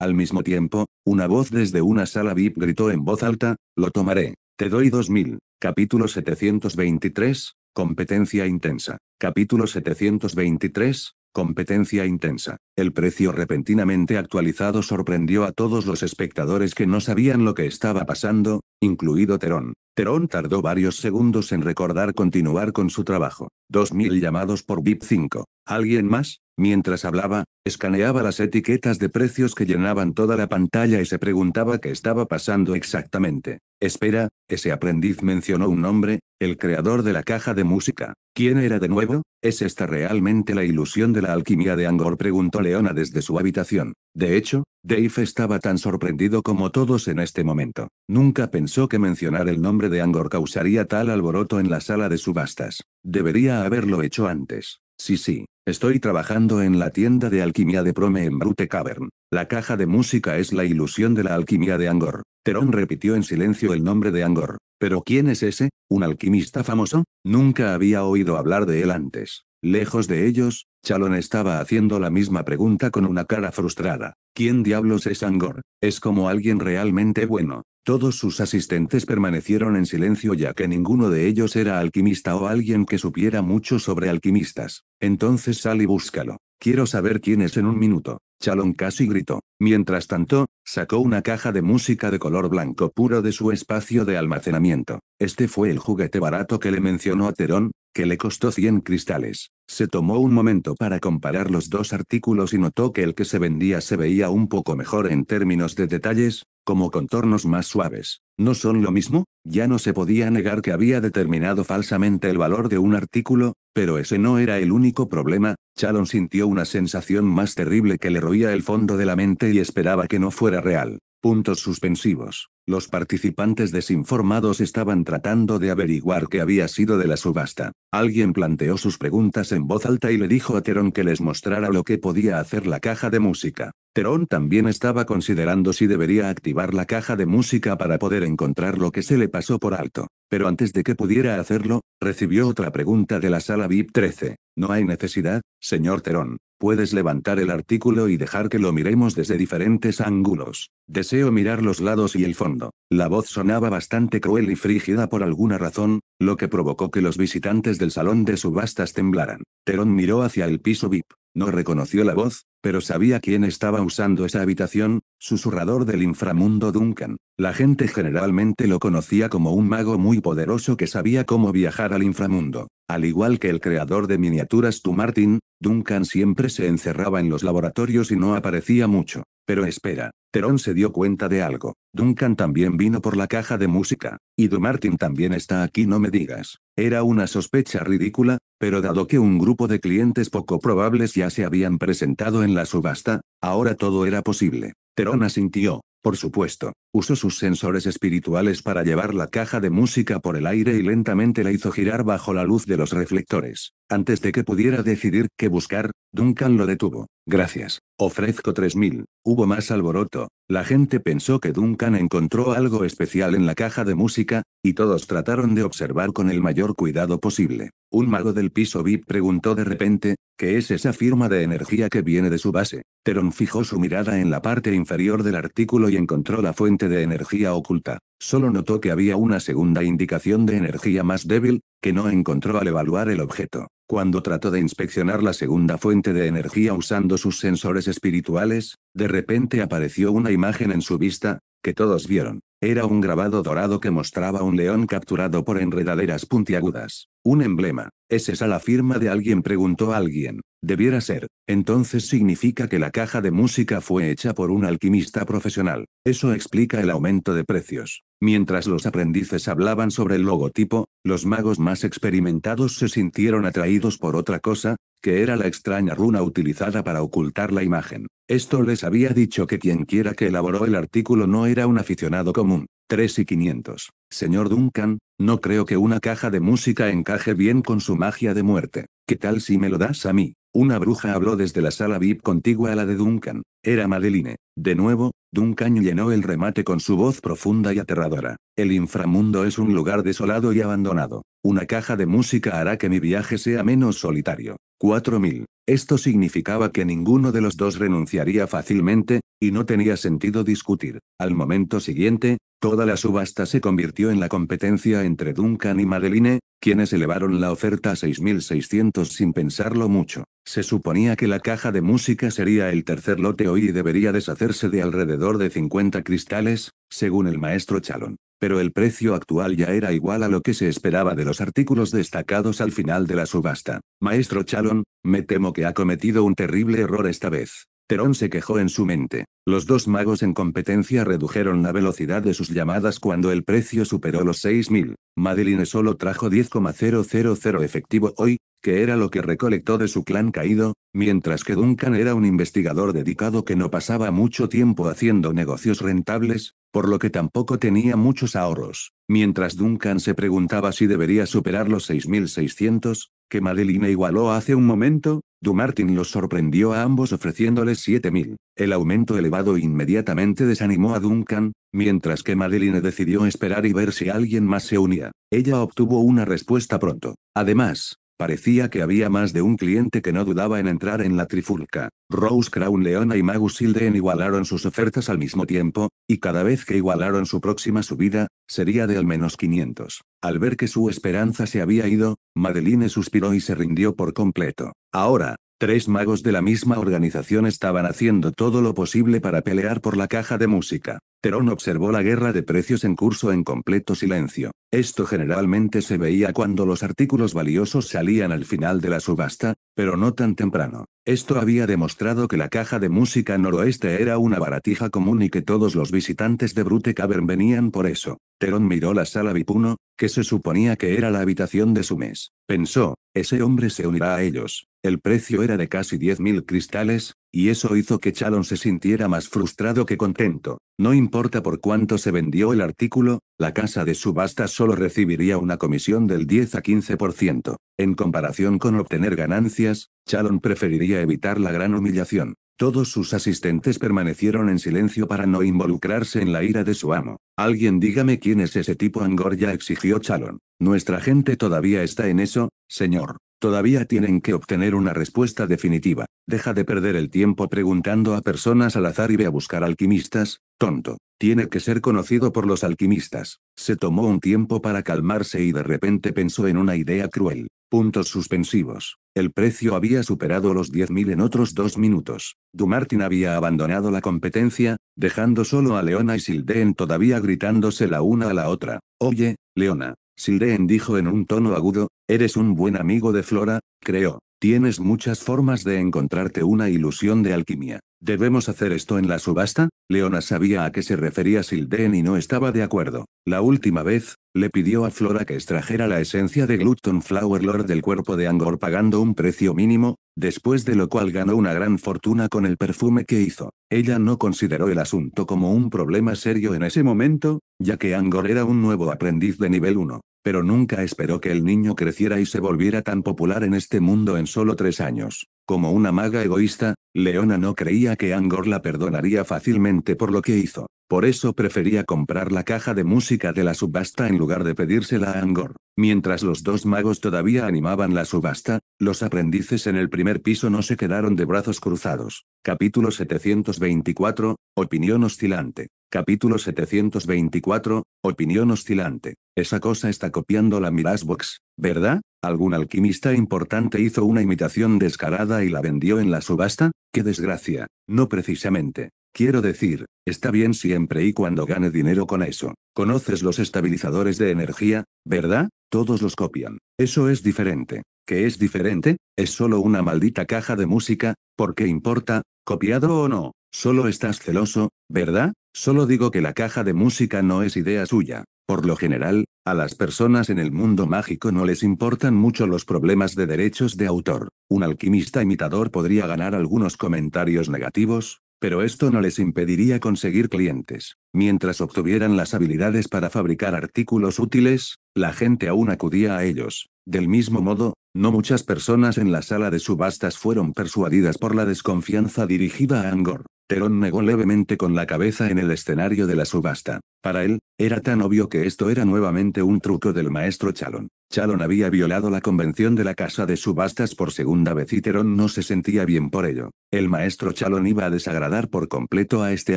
Al mismo tiempo, una voz desde una sala VIP gritó en voz alta, lo tomaré, te doy 2000. Capítulo 723, Competencia intensa. Capítulo 723, Competencia intensa. El precio repentinamente actualizado sorprendió a todos los espectadores que no sabían lo que estaba pasando, incluido Terón. Terón tardó varios segundos en recordar continuar con su trabajo. 2.000 llamados por VIP 5. ¿Alguien más? Mientras hablaba, escaneaba las etiquetas de precios que llenaban toda la pantalla y se preguntaba qué estaba pasando exactamente. Espera, ese aprendiz mencionó un nombre, el creador de la caja de música. ¿Quién era de nuevo? ¿Es esta realmente la ilusión de la alquimia de Angor? preguntó Leona desde su habitación. De hecho, Dave estaba tan sorprendido como todos en este momento. Nunca pensó que mencionar el nombre de Angor causaría tal alboroto en la sala de subastas. Debería haberlo hecho antes. Sí, sí, Estoy trabajando en la tienda de alquimia de Prome en Brute Cavern. La caja de música es la ilusión de la alquimia de Angor. Terón repitió en silencio el nombre de Angor. ¿Pero quién es ese? ¿Un alquimista famoso? Nunca había oído hablar de él antes. Lejos de ellos, Chalon estaba haciendo la misma pregunta con una cara frustrada. ¿Quién diablos es Angor? ¿Es como alguien realmente bueno? Todos sus asistentes permanecieron en silencio ya que ninguno de ellos era alquimista o alguien que supiera mucho sobre alquimistas. Entonces sal y búscalo. Quiero saber quién es en un minuto. Chalón casi gritó. Mientras tanto, sacó una caja de música de color blanco puro de su espacio de almacenamiento. Este fue el juguete barato que le mencionó a Terón, que le costó 100 cristales. Se tomó un momento para comparar los dos artículos y notó que el que se vendía se veía un poco mejor en términos de detalles, como contornos más suaves. ¿No son lo mismo? Ya no se podía negar que había determinado falsamente el valor de un artículo, pero ese no era el único problema. Chalon sintió una sensación más terrible que le roía el fondo de la mente y esperaba que no fuera real. Puntos suspensivos. Los participantes desinformados estaban tratando de averiguar qué había sido de la subasta. Alguien planteó sus preguntas en voz alta y le dijo a Terón que les mostrara lo que podía hacer la caja de música. Terón también estaba considerando si debería activar la caja de música para poder encontrar lo que se le pasó por alto. Pero antes de que pudiera hacerlo, recibió otra pregunta de la sala VIP 13. ¿No hay necesidad, señor Terón? Puedes levantar el artículo y dejar que lo miremos desde diferentes ángulos. Deseo mirar los lados y el fondo. La voz sonaba bastante cruel y frígida por alguna razón, lo que provocó que los visitantes del salón de subastas temblaran. Terón miró hacia el piso VIP. No reconoció la voz, pero sabía quién estaba usando esa habitación, susurrador del inframundo Duncan. La gente generalmente lo conocía como un mago muy poderoso que sabía cómo viajar al inframundo. Al igual que el creador de miniaturas Dumartin, Duncan siempre se encerraba en los laboratorios y no aparecía mucho. Pero espera, Terón se dio cuenta de algo. Duncan también vino por la caja de música. Y Du también está aquí, no me digas. Era una sospecha ridícula, pero dado que un grupo de clientes poco probables ya se habían presentado en la subasta, ahora todo era posible. Terona sintió, Por supuesto, usó sus sensores espirituales para llevar la caja de música por el aire y lentamente la hizo girar bajo la luz de los reflectores. Antes de que pudiera decidir qué buscar, Duncan lo detuvo. Gracias. Ofrezco 3.000. Hubo más alboroto. La gente pensó que Duncan encontró algo especial en la caja de música, y todos trataron de observar con el mayor cuidado posible. Un mago del piso VIP preguntó de repente, ¿qué es esa firma de energía que viene de su base? Teron fijó su mirada en la parte inferior del artículo y encontró la fuente de energía oculta. Solo notó que había una segunda indicación de energía más débil, que no encontró al evaluar el objeto. Cuando trató de inspeccionar la segunda fuente de energía usando sus sensores espirituales, de repente apareció una imagen en su vista, que todos vieron. Era un grabado dorado que mostraba un león capturado por enredaderas puntiagudas. Un emblema. ¿Es esa la firma de alguien? preguntó alguien. Debiera ser. Entonces significa que la caja de música fue hecha por un alquimista profesional. Eso explica el aumento de precios. Mientras los aprendices hablaban sobre el logotipo, los magos más experimentados se sintieron atraídos por otra cosa, que era la extraña runa utilizada para ocultar la imagen. Esto les había dicho que quienquiera que elaboró el artículo no era un aficionado común. 3 y 500. Señor Duncan, no creo que una caja de música encaje bien con su magia de muerte. ¿Qué tal si me lo das a mí? Una bruja habló desde la sala VIP contigua a la de Duncan. Era Madeline. De nuevo, Duncan llenó el remate con su voz profunda y aterradora. El inframundo es un lugar desolado y abandonado. Una caja de música hará que mi viaje sea menos solitario. 4000. Esto significaba que ninguno de los dos renunciaría fácilmente, y no tenía sentido discutir. Al momento siguiente, toda la subasta se convirtió en la competencia entre Duncan y Madeline, quienes elevaron la oferta a 6.600 sin pensarlo mucho. Se suponía que la caja de música sería el tercer lote hoy y debería deshacerse de alrededor de 50 cristales, según el maestro Chalon pero el precio actual ya era igual a lo que se esperaba de los artículos destacados al final de la subasta. Maestro Chalon, me temo que ha cometido un terrible error esta vez. Terón se quejó en su mente. Los dos magos en competencia redujeron la velocidad de sus llamadas cuando el precio superó los 6.000. Madeline solo trajo 10,000 efectivo hoy, que era lo que recolectó de su clan caído, mientras que Duncan era un investigador dedicado que no pasaba mucho tiempo haciendo negocios rentables, por lo que tampoco tenía muchos ahorros. Mientras Duncan se preguntaba si debería superar los 6.600, que Madeline igualó hace un momento, Dumartin los sorprendió a ambos ofreciéndoles 7.000. El aumento elevado inmediatamente desanimó a Duncan, mientras que Madeline decidió esperar y ver si alguien más se unía. Ella obtuvo una respuesta pronto. Además, Parecía que había más de un cliente que no dudaba en entrar en la trifulca. Rose Crown Leona y Magus Hilden igualaron sus ofertas al mismo tiempo, y cada vez que igualaron su próxima subida, sería de al menos 500. Al ver que su esperanza se había ido, Madeline suspiró y se rindió por completo. Ahora, Tres magos de la misma organización estaban haciendo todo lo posible para pelear por la caja de música. Terón observó la guerra de precios en curso en completo silencio. Esto generalmente se veía cuando los artículos valiosos salían al final de la subasta, pero no tan temprano. Esto había demostrado que la caja de música noroeste era una baratija común y que todos los visitantes de Brute Cavern venían por eso. Terón miró la sala vipuno que se suponía que era la habitación de su mes. Pensó, ese hombre se unirá a ellos. El precio era de casi 10.000 cristales, y eso hizo que Chalon se sintiera más frustrado que contento. No importa por cuánto se vendió el artículo, la casa de subasta solo recibiría una comisión del 10 a 15%. En comparación con obtener ganancias, Chalon preferiría evitar la gran humillación. Todos sus asistentes permanecieron en silencio para no involucrarse en la ira de su amo. Alguien dígame quién es ese tipo ya exigió Chalon. Nuestra gente todavía está en eso, señor. Todavía tienen que obtener una respuesta definitiva. Deja de perder el tiempo preguntando a personas al azar y ve a buscar alquimistas, tonto. Tiene que ser conocido por los alquimistas. Se tomó un tiempo para calmarse y de repente pensó en una idea cruel. Puntos suspensivos. El precio había superado los 10.000 en otros dos minutos. Dumartin había abandonado la competencia, dejando solo a Leona y Sildeen todavía gritándose la una a la otra. Oye, Leona. Sildeen dijo en un tono agudo, eres un buen amigo de Flora, creo. Tienes muchas formas de encontrarte una ilusión de alquimia. ¿Debemos hacer esto en la subasta? Leona sabía a qué se refería Silden y no estaba de acuerdo. La última vez, le pidió a Flora que extrajera la esencia de Glutton Flower Lord del cuerpo de Angor pagando un precio mínimo, después de lo cual ganó una gran fortuna con el perfume que hizo. Ella no consideró el asunto como un problema serio en ese momento, ya que Angor era un nuevo aprendiz de nivel 1 pero nunca esperó que el niño creciera y se volviera tan popular en este mundo en solo tres años. Como una maga egoísta, Leona no creía que Angor la perdonaría fácilmente por lo que hizo. Por eso prefería comprar la caja de música de la subasta en lugar de pedírsela a Angor. Mientras los dos magos todavía animaban la subasta, los aprendices en el primer piso no se quedaron de brazos cruzados. Capítulo 724, Opinión oscilante. Capítulo 724, Opinión oscilante. Esa cosa está copiando la mirasbox, ¿verdad? Algún alquimista importante hizo una imitación descarada y la vendió en la subasta, qué desgracia, no precisamente. Quiero decir, está bien siempre y cuando gane dinero con eso. Conoces los estabilizadores de energía, ¿verdad? Todos los copian. Eso es diferente. ¿Qué es diferente? Es solo una maldita caja de música, ¿por qué importa, copiado o no? Solo estás celoso, ¿verdad? Solo digo que la caja de música no es idea suya. Por lo general, a las personas en el mundo mágico no les importan mucho los problemas de derechos de autor. Un alquimista imitador podría ganar algunos comentarios negativos, pero esto no les impediría conseguir clientes. Mientras obtuvieran las habilidades para fabricar artículos útiles, la gente aún acudía a ellos. Del mismo modo, no muchas personas en la sala de subastas fueron persuadidas por la desconfianza dirigida a Angor. Terón negó levemente con la cabeza en el escenario de la subasta. Para él, era tan obvio que esto era nuevamente un truco del maestro Chalon. Chalon había violado la convención de la casa de subastas por segunda vez y Terón no se sentía bien por ello. El maestro Chalon iba a desagradar por completo a este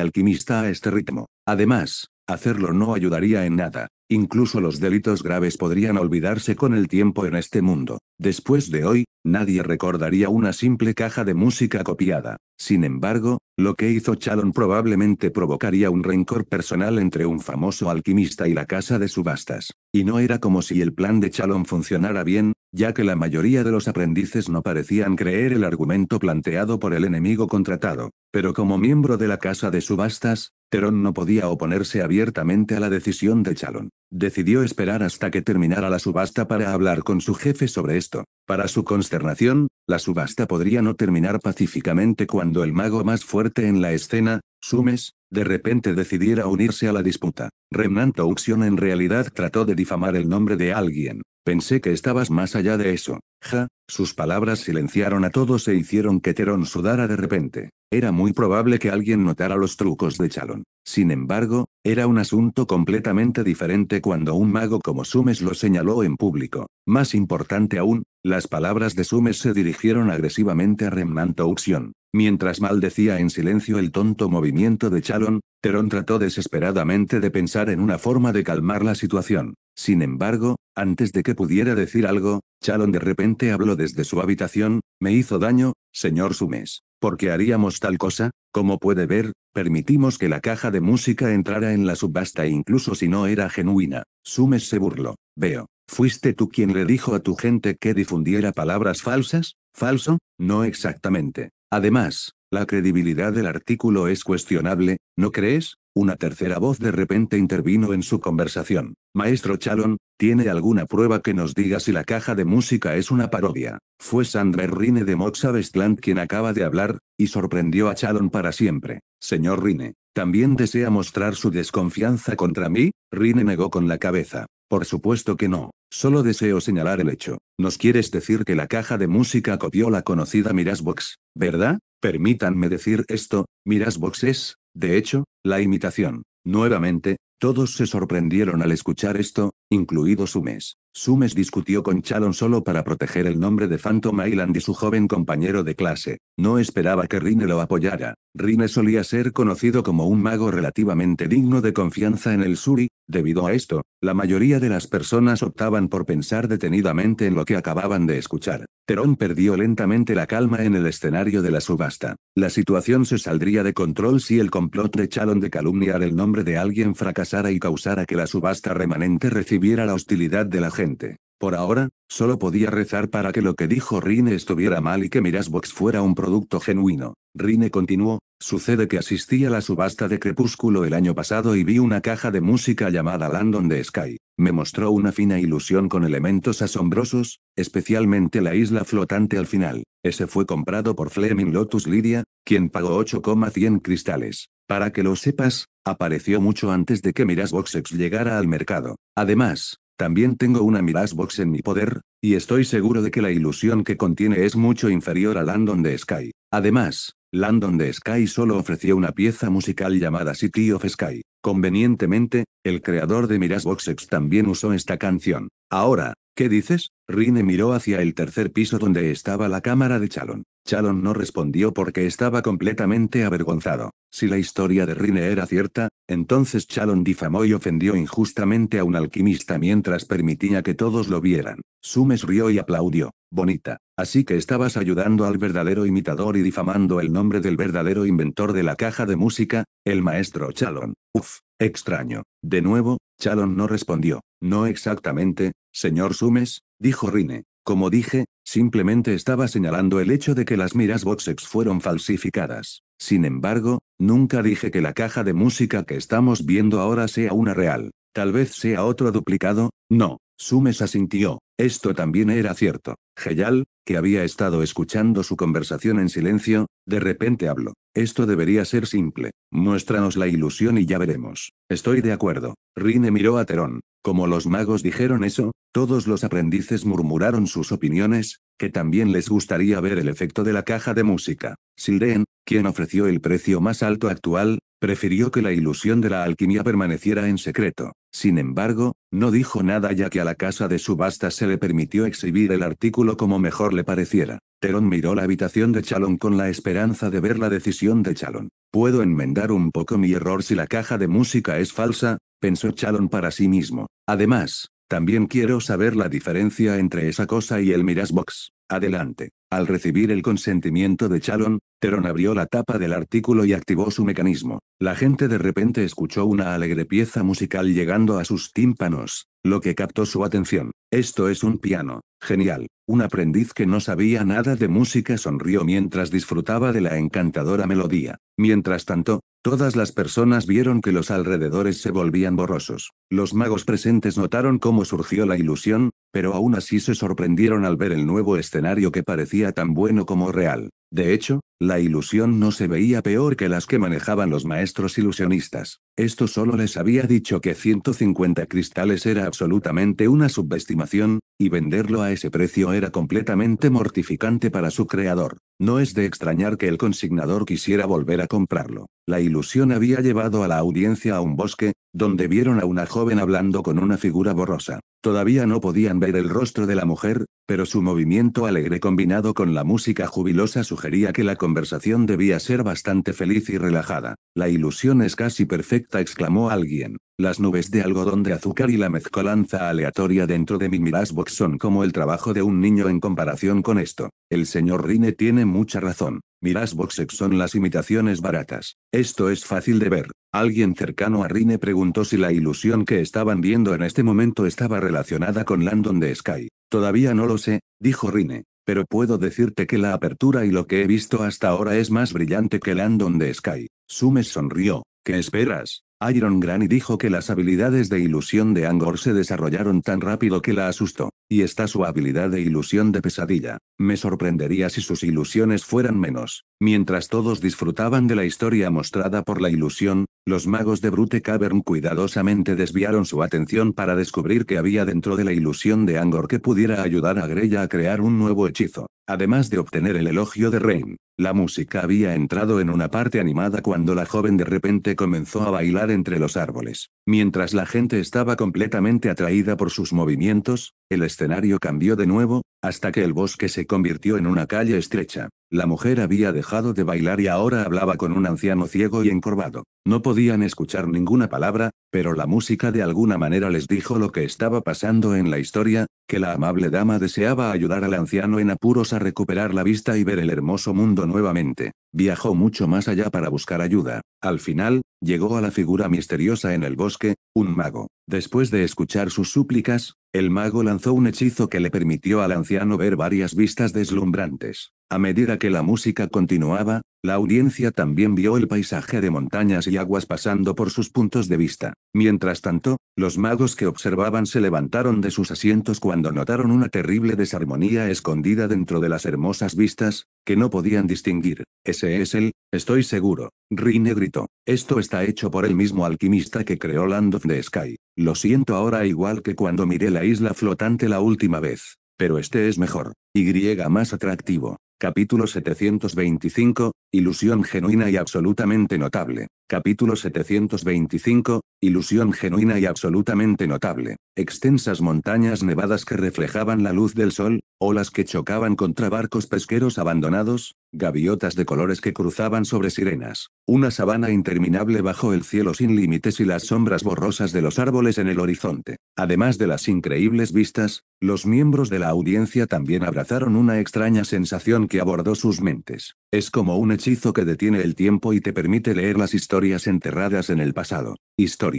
alquimista a este ritmo. Además, hacerlo no ayudaría en nada. Incluso los delitos graves podrían olvidarse con el tiempo en este mundo. Después de hoy, nadie recordaría una simple caja de música copiada. Sin embargo, lo que hizo Chalon probablemente provocaría un rencor personal entre un famoso alquimista y la casa de subastas. Y no era como si el plan de Chalon funcionara bien, ya que la mayoría de los aprendices no parecían creer el argumento planteado por el enemigo contratado. Pero como miembro de la casa de subastas, Perón no podía oponerse abiertamente a la decisión de Chalon. Decidió esperar hasta que terminara la subasta para hablar con su jefe sobre esto. Para su consternación, la subasta podría no terminar pacíficamente cuando el mago más fuerte en la escena, Sumes, de repente decidiera unirse a la disputa. Remnant Auction en realidad trató de difamar el nombre de alguien. Pensé que estabas más allá de eso. Ja, sus palabras silenciaron a todos e hicieron que Terón sudara de repente. Era muy probable que alguien notara los trucos de Chalon. Sin embargo, era un asunto completamente diferente cuando un mago como Sumes lo señaló en público. Más importante aún, las palabras de Sumes se dirigieron agresivamente a Remnant Uxión, Mientras maldecía en silencio el tonto movimiento de Chalon, Terón trató desesperadamente de pensar en una forma de calmar la situación. Sin embargo, antes de que pudiera decir algo, Chalon de repente habló desde su habitación, me hizo daño, señor Sumes. ¿Por qué haríamos tal cosa? Como puede ver, permitimos que la caja de música entrara en la subasta incluso si no era genuina. Sumes se burló. Veo. ¿Fuiste tú quien le dijo a tu gente que difundiera palabras falsas? ¿Falso? No exactamente. Además, la credibilidad del artículo es cuestionable, ¿no crees? Una tercera voz de repente intervino en su conversación. Maestro Chalon, ¿tiene alguna prueba que nos diga si la caja de música es una parodia? Fue Sandra Rine de Moxa quien acaba de hablar, y sorprendió a Chalon para siempre. Señor Rine, ¿también desea mostrar su desconfianza contra mí? Rine negó con la cabeza. Por supuesto que no, solo deseo señalar el hecho. Nos quieres decir que la caja de música copió la conocida Mirasbox, ¿verdad? Permítanme decir esto, Mirasbox es, de hecho, la imitación. Nuevamente, todos se sorprendieron al escuchar esto, incluido Sumes. Sumes discutió con Chalon solo para proteger el nombre de Phantom Island y su joven compañero de clase. No esperaba que Rine lo apoyara. Rine solía ser conocido como un mago relativamente digno de confianza en el sur Debido a esto, la mayoría de las personas optaban por pensar detenidamente en lo que acababan de escuchar. Terón perdió lentamente la calma en el escenario de la subasta. La situación se saldría de control si el complot de Chalon de calumniar el nombre de alguien fracasara y causara que la subasta remanente recibiera la hostilidad de la gente. Por ahora, solo podía rezar para que lo que dijo Rine estuviera mal y que Mirasbox fuera un producto genuino. Rine continuó, Sucede que asistí a la subasta de Crepúsculo el año pasado y vi una caja de música llamada Landon de Sky. Me mostró una fina ilusión con elementos asombrosos, especialmente la isla flotante al final. Ese fue comprado por Fleming Lotus Lydia, quien pagó 8,100 cristales. Para que lo sepas, apareció mucho antes de que Miras llegara al mercado. Además, también tengo una Mirasbox en mi poder, y estoy seguro de que la ilusión que contiene es mucho inferior a Landon de Sky. Además, Landon de Sky solo ofreció una pieza musical llamada City of Sky. Convenientemente, el creador de Miras Boxex también usó esta canción. Ahora, ¿qué dices? Rine miró hacia el tercer piso donde estaba la cámara de Chalon. Chalon no respondió porque estaba completamente avergonzado. Si la historia de Rine era cierta, entonces Chalon difamó y ofendió injustamente a un alquimista mientras permitía que todos lo vieran. Sumes rió y aplaudió. Bonita. Así que estabas ayudando al verdadero imitador y difamando el nombre del verdadero inventor de la caja de música, el maestro Chalon. Uf, extraño. De nuevo, Chalon no respondió. No exactamente, señor Sumes, dijo Rine. Como dije, simplemente estaba señalando el hecho de que las miras Boxex fueron falsificadas. Sin embargo, nunca dije que la caja de música que estamos viendo ahora sea una real. Tal vez sea otro duplicado, no, Sumes asintió. Esto también era cierto. Geyal, que había estado escuchando su conversación en silencio, de repente habló. Esto debería ser simple. Muéstranos la ilusión y ya veremos. Estoy de acuerdo. Rine miró a Terón. Como los magos dijeron eso, todos los aprendices murmuraron sus opiniones, que también les gustaría ver el efecto de la caja de música. Silden, quien ofreció el precio más alto actual, prefirió que la ilusión de la alquimia permaneciera en secreto. Sin embargo, no dijo nada ya que a la casa de subasta se le permitió exhibir el artículo como mejor le pareciera. Teron miró la habitación de Chalon con la esperanza de ver la decisión de Chalon. Puedo enmendar un poco mi error si la caja de música es falsa, pensó Chalon para sí mismo. Además, también quiero saber la diferencia entre esa cosa y el Mirasbox. Adelante. Al recibir el consentimiento de Chalon, Teron abrió la tapa del artículo y activó su mecanismo. La gente de repente escuchó una alegre pieza musical llegando a sus tímpanos, lo que captó su atención. Esto es un piano. Genial. Un aprendiz que no sabía nada de música sonrió mientras disfrutaba de la encantadora melodía. Mientras tanto, Todas las personas vieron que los alrededores se volvían borrosos. Los magos presentes notaron cómo surgió la ilusión, pero aún así se sorprendieron al ver el nuevo escenario que parecía tan bueno como real. De hecho, la ilusión no se veía peor que las que manejaban los maestros ilusionistas. Esto solo les había dicho que 150 cristales era absolutamente una subestimación, y venderlo a ese precio era completamente mortificante para su creador. No es de extrañar que el consignador quisiera volver a comprarlo. La ilusión había llevado a la audiencia a un bosque, donde vieron a una joven hablando con una figura borrosa. Todavía no podían ver el rostro de la mujer, pero su movimiento alegre combinado con la música jubilosa sugería que la conversación conversación debía ser bastante feliz y relajada. La ilusión es casi perfecta, exclamó alguien. Las nubes de algodón de azúcar y la mezcolanza aleatoria dentro de mi Mirasbox son como el trabajo de un niño en comparación con esto. El señor Rine tiene mucha razón. Mirasbox son las imitaciones baratas. Esto es fácil de ver. Alguien cercano a Rine preguntó si la ilusión que estaban viendo en este momento estaba relacionada con Landon de Sky. Todavía no lo sé, dijo Rine. Pero puedo decirte que la apertura y lo que he visto hasta ahora es más brillante que Landon de Sky. Sumes sonrió. ¿Qué esperas? Iron Granny dijo que las habilidades de ilusión de Angor se desarrollaron tan rápido que la asustó. Y está su habilidad de ilusión de pesadilla. Me sorprendería si sus ilusiones fueran menos. Mientras todos disfrutaban de la historia mostrada por la ilusión, los magos de Brute Cavern cuidadosamente desviaron su atención para descubrir que había dentro de la ilusión de Angor que pudiera ayudar a Greya a crear un nuevo hechizo, además de obtener el elogio de Rain. La música había entrado en una parte animada cuando la joven de repente comenzó a bailar entre los árboles. Mientras la gente estaba completamente atraída por sus movimientos, el escenario cambió de nuevo, hasta que el bosque se convirtió en una calle estrecha. La mujer había dejado de bailar y ahora hablaba con un anciano ciego y encorvado. No podían escuchar ninguna palabra, pero la música de alguna manera les dijo lo que estaba pasando en la historia, que la amable dama deseaba ayudar al anciano en apuros a recuperar la vista y ver el hermoso mundo nuevamente. Viajó mucho más allá para buscar ayuda. Al final, llegó a la figura misteriosa en el bosque, un mago. Después de escuchar sus súplicas, el mago lanzó un hechizo que le permitió al anciano ver varias vistas deslumbrantes. A medida que la música continuaba, la audiencia también vio el paisaje de montañas y aguas pasando por sus puntos de vista. Mientras tanto, los magos que observaban se levantaron de sus asientos cuando notaron una terrible desarmonía escondida dentro de las hermosas vistas, que no podían distinguir. Ese es el, estoy seguro. Rine gritó. Esto está hecho por el mismo alquimista que creó Land of the Sky. Lo siento ahora igual que cuando miré la isla flotante la última vez. Pero este es mejor. Y más atractivo. Capítulo 725, Ilusión genuina y absolutamente notable. Capítulo 725, ilusión genuina y absolutamente notable, extensas montañas nevadas que reflejaban la luz del sol, olas que chocaban contra barcos pesqueros abandonados, gaviotas de colores que cruzaban sobre sirenas, una sabana interminable bajo el cielo sin límites y las sombras borrosas de los árboles en el horizonte. Además de las increíbles vistas, los miembros de la audiencia también abrazaron una extraña sensación que abordó sus mentes. Es como un hechizo que detiene el tiempo y te permite leer las historias enterradas en el pasado. Historia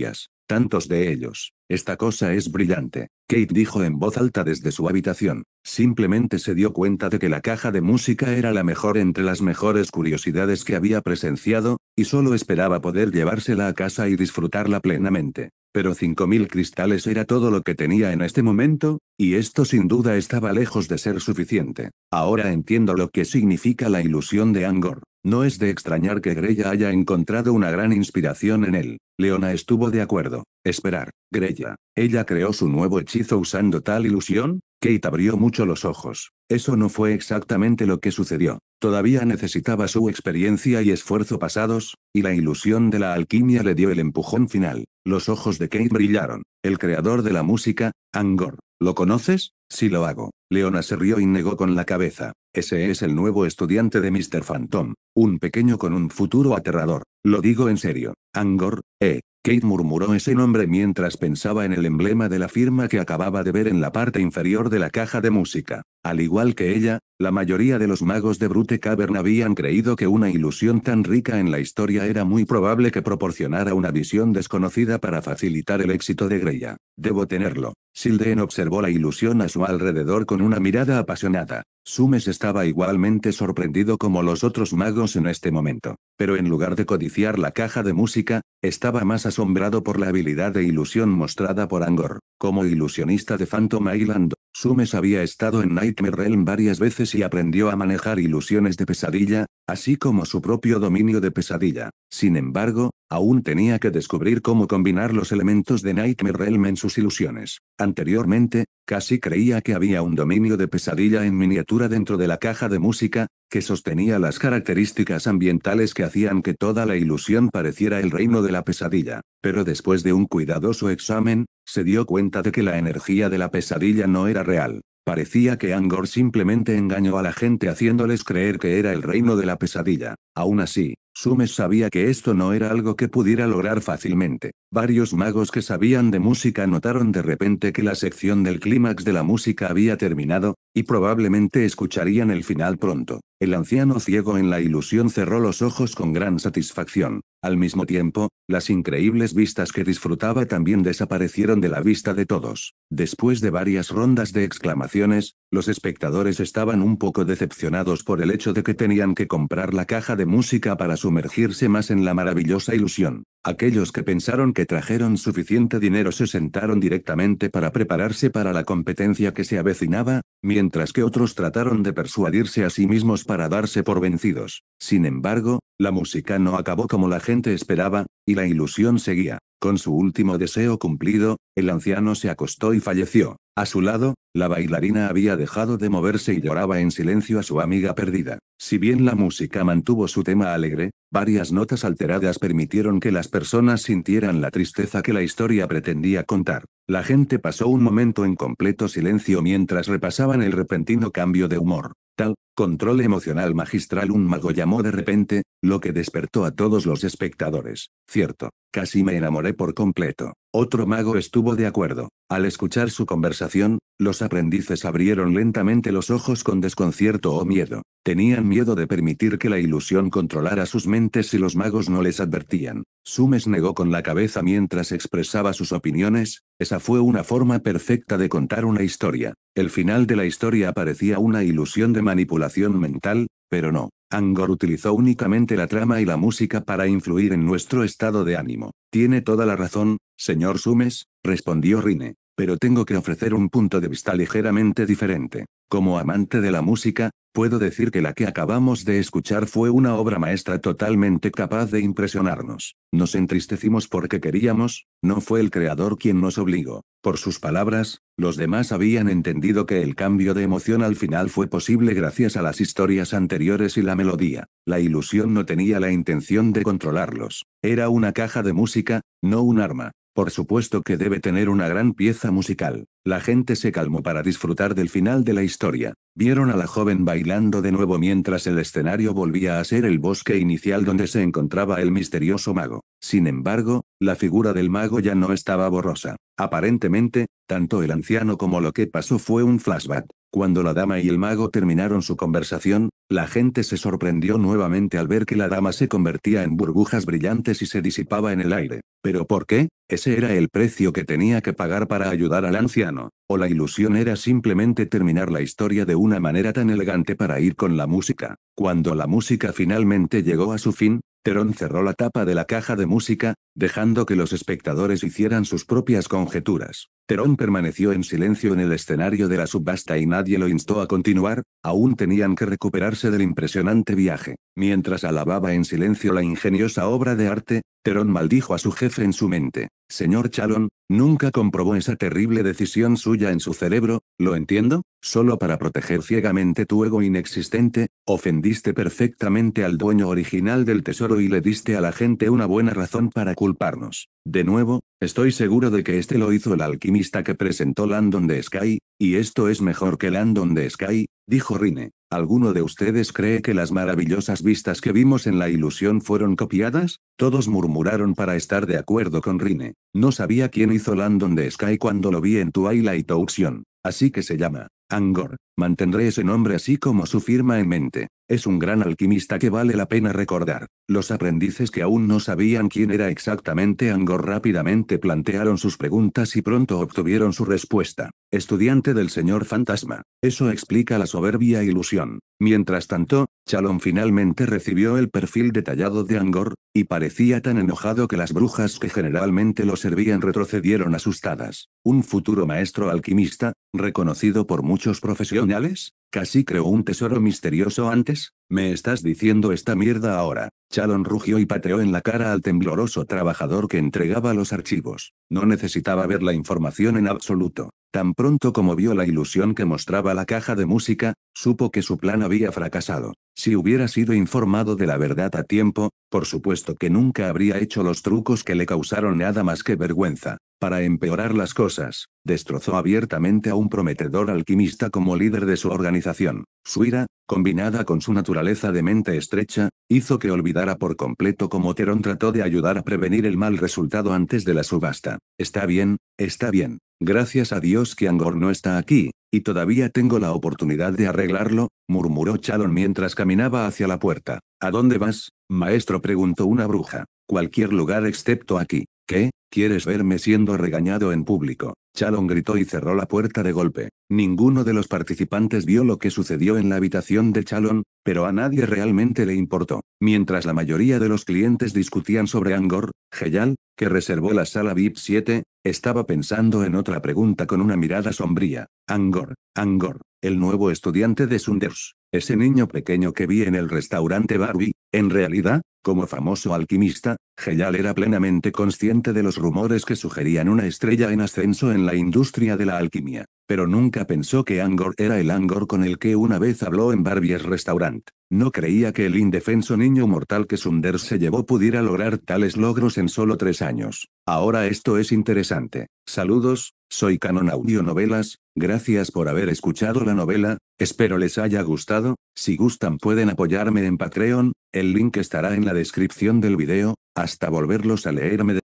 tantos de ellos. Esta cosa es brillante. Kate dijo en voz alta desde su habitación. Simplemente se dio cuenta de que la caja de música era la mejor entre las mejores curiosidades que había presenciado, y solo esperaba poder llevársela a casa y disfrutarla plenamente pero 5.000 cristales era todo lo que tenía en este momento, y esto sin duda estaba lejos de ser suficiente. Ahora entiendo lo que significa la ilusión de Angor. No es de extrañar que Greya haya encontrado una gran inspiración en él. Leona estuvo de acuerdo. Esperar. Greya. ¿Ella creó su nuevo hechizo usando tal ilusión? Kate abrió mucho los ojos. Eso no fue exactamente lo que sucedió. Todavía necesitaba su experiencia y esfuerzo pasados, y la ilusión de la alquimia le dio el empujón final. Los ojos de Kate brillaron. El creador de la música, Angor. ¿Lo conoces? Sí lo hago. Leona se rió y negó con la cabeza. Ese es el nuevo estudiante de Mr. Phantom. Un pequeño con un futuro aterrador. Lo digo en serio. Angor, eh, Kate murmuró ese nombre mientras pensaba en el emblema de la firma que acababa de ver en la parte inferior de la caja de música. Al igual que ella, la mayoría de los magos de Brute Cavern habían creído que una ilusión tan rica en la historia era muy probable que proporcionara una visión desconocida para facilitar el éxito de Greya. Debo tenerlo. Silden observó la ilusión a su alrededor con una mirada apasionada. Sumes estaba igualmente sorprendido como los otros magos en este momento, pero en lugar de codiciar la caja de música, estaba más asombrado por la habilidad de ilusión mostrada por Angor, como ilusionista de Phantom Island Sumes había estado en Nightmare Realm varias veces y aprendió a manejar ilusiones de pesadilla, así como su propio dominio de pesadilla. Sin embargo, aún tenía que descubrir cómo combinar los elementos de Nightmare Realm en sus ilusiones. Anteriormente, casi creía que había un dominio de pesadilla en miniatura dentro de la caja de música, que sostenía las características ambientales que hacían que toda la ilusión pareciera el reino de la pesadilla, pero después de un cuidadoso examen, se dio cuenta de que la energía de la pesadilla no era real. Parecía que Angor simplemente engañó a la gente haciéndoles creer que era el reino de la pesadilla. Aún así, Sumes sabía que esto no era algo que pudiera lograr fácilmente. Varios magos que sabían de música notaron de repente que la sección del clímax de la música había terminado, y probablemente escucharían el final pronto. El anciano ciego en la ilusión cerró los ojos con gran satisfacción. Al mismo tiempo, las increíbles vistas que disfrutaba también desaparecieron de la vista de todos. Después de varias rondas de exclamaciones, los espectadores estaban un poco decepcionados por el hecho de que tenían que comprar la caja de música para sumergirse más en la maravillosa ilusión. Aquellos que pensaron que trajeron suficiente dinero se sentaron directamente para prepararse para la competencia que se avecinaba, mientras que otros trataron de persuadirse a sí mismos para darse por vencidos. Sin embargo, la música no acabó como la gente esperaba, y la ilusión seguía. Con su último deseo cumplido, el anciano se acostó y falleció. A su lado, la bailarina había dejado de moverse y lloraba en silencio a su amiga perdida. Si bien la música mantuvo su tema alegre, varias notas alteradas permitieron que las personas sintieran la tristeza que la historia pretendía contar. La gente pasó un momento en completo silencio mientras repasaban el repentino cambio de humor. Tal control emocional magistral un mago llamó de repente, lo que despertó a todos los espectadores. Cierto, casi me enamoré por completo. Otro mago estuvo de acuerdo. Al escuchar su conversación, los aprendices abrieron lentamente los ojos con desconcierto o miedo. Tenían miedo de permitir que la ilusión controlara sus mentes si los magos no les advertían. Sumes negó con la cabeza mientras expresaba sus opiniones, esa fue una forma perfecta de contar una historia. El final de la historia parecía una ilusión de manipulación mental, pero no. Angor utilizó únicamente la trama y la música para influir en nuestro estado de ánimo. Tiene toda la razón, señor Sumes, respondió Rine, pero tengo que ofrecer un punto de vista ligeramente diferente. Como amante de la música, Puedo decir que la que acabamos de escuchar fue una obra maestra totalmente capaz de impresionarnos. Nos entristecimos porque queríamos, no fue el creador quien nos obligó. Por sus palabras, los demás habían entendido que el cambio de emoción al final fue posible gracias a las historias anteriores y la melodía. La ilusión no tenía la intención de controlarlos. Era una caja de música, no un arma. Por supuesto que debe tener una gran pieza musical. La gente se calmó para disfrutar del final de la historia. Vieron a la joven bailando de nuevo mientras el escenario volvía a ser el bosque inicial donde se encontraba el misterioso mago. Sin embargo, la figura del mago ya no estaba borrosa. Aparentemente, tanto el anciano como lo que pasó fue un flashback. Cuando la dama y el mago terminaron su conversación, la gente se sorprendió nuevamente al ver que la dama se convertía en burbujas brillantes y se disipaba en el aire. ¿Pero por qué? Ese era el precio que tenía que pagar para ayudar al anciano. O la ilusión era simplemente terminar la historia de una manera tan elegante para ir con la música. Cuando la música finalmente llegó a su fin, Terón cerró la tapa de la caja de música, dejando que los espectadores hicieran sus propias conjeturas. Terón permaneció en silencio en el escenario de la subasta y nadie lo instó a continuar, aún tenían que recuperarse del impresionante viaje. Mientras alababa en silencio la ingeniosa obra de arte, Terón maldijo a su jefe en su mente. Señor Chalon, nunca comprobó esa terrible decisión suya en su cerebro, lo entiendo, solo para proteger ciegamente tu ego inexistente, ofendiste perfectamente al dueño original del tesoro y le diste a la gente una buena razón para culparnos. De nuevo, estoy seguro de que este lo hizo el alquimista que presentó Landon de Sky, y esto es mejor que Landon de Sky, dijo Rine. ¿Alguno de ustedes cree que las maravillosas vistas que vimos en la ilusión fueron copiadas? Todos murmuraron para estar de acuerdo con Rine. No sabía quién hizo Landon de Sky cuando lo vi en tu Twilight Auction. así que se llama Angor. Mantendré ese nombre así como su firma en mente. Es un gran alquimista que vale la pena recordar. Los aprendices que aún no sabían quién era exactamente Angor rápidamente plantearon sus preguntas y pronto obtuvieron su respuesta. Estudiante del señor fantasma. Eso explica la soberbia ilusión. Mientras tanto, Chalón finalmente recibió el perfil detallado de Angor, y parecía tan enojado que las brujas que generalmente lo servían retrocedieron asustadas. ¿Un futuro maestro alquimista, reconocido por muchos profesionales? Casi creó un tesoro misterioso antes, me estás diciendo esta mierda ahora. Chalon rugió y pateó en la cara al tembloroso trabajador que entregaba los archivos. No necesitaba ver la información en absoluto. Tan pronto como vio la ilusión que mostraba la caja de música, supo que su plan había fracasado. Si hubiera sido informado de la verdad a tiempo, por supuesto que nunca habría hecho los trucos que le causaron nada más que vergüenza. Para empeorar las cosas, destrozó abiertamente a un prometedor alquimista como líder de su organización. Su ira, combinada con su naturaleza de mente estrecha, hizo que olvidara por completo cómo Terón trató de ayudar a prevenir el mal resultado antes de la subasta. Está bien, está bien. Gracias a Dios que Angor no está aquí, y todavía tengo la oportunidad de arreglarlo, murmuró Chalon mientras caminaba hacia la puerta. ¿A dónde vas, maestro? preguntó una bruja. Cualquier lugar excepto aquí. ¿Qué? ¿Quieres verme siendo regañado en público? Chalon gritó y cerró la puerta de golpe. Ninguno de los participantes vio lo que sucedió en la habitación de Chalon, pero a nadie realmente le importó. Mientras la mayoría de los clientes discutían sobre Angor, Geyal, que reservó la sala VIP 7, estaba pensando en otra pregunta con una mirada sombría. Angor, Angor, el nuevo estudiante de Sunders, ese niño pequeño que vi en el restaurante Barbie, en realidad, como famoso alquimista, Geyal era plenamente consciente de los rumores que sugerían una estrella en ascenso en la industria de la alquimia, pero nunca pensó que Angor era el Angor con el que una vez habló en Barbie's Restaurant. No creía que el indefenso niño mortal que Sunder se llevó pudiera lograr tales logros en solo tres años. Ahora esto es interesante. Saludos, soy Canon Audio Novelas, gracias por haber escuchado la novela, espero les haya gustado, si gustan pueden apoyarme en Patreon, el link estará en la descripción del video, hasta volverlos a leerme. De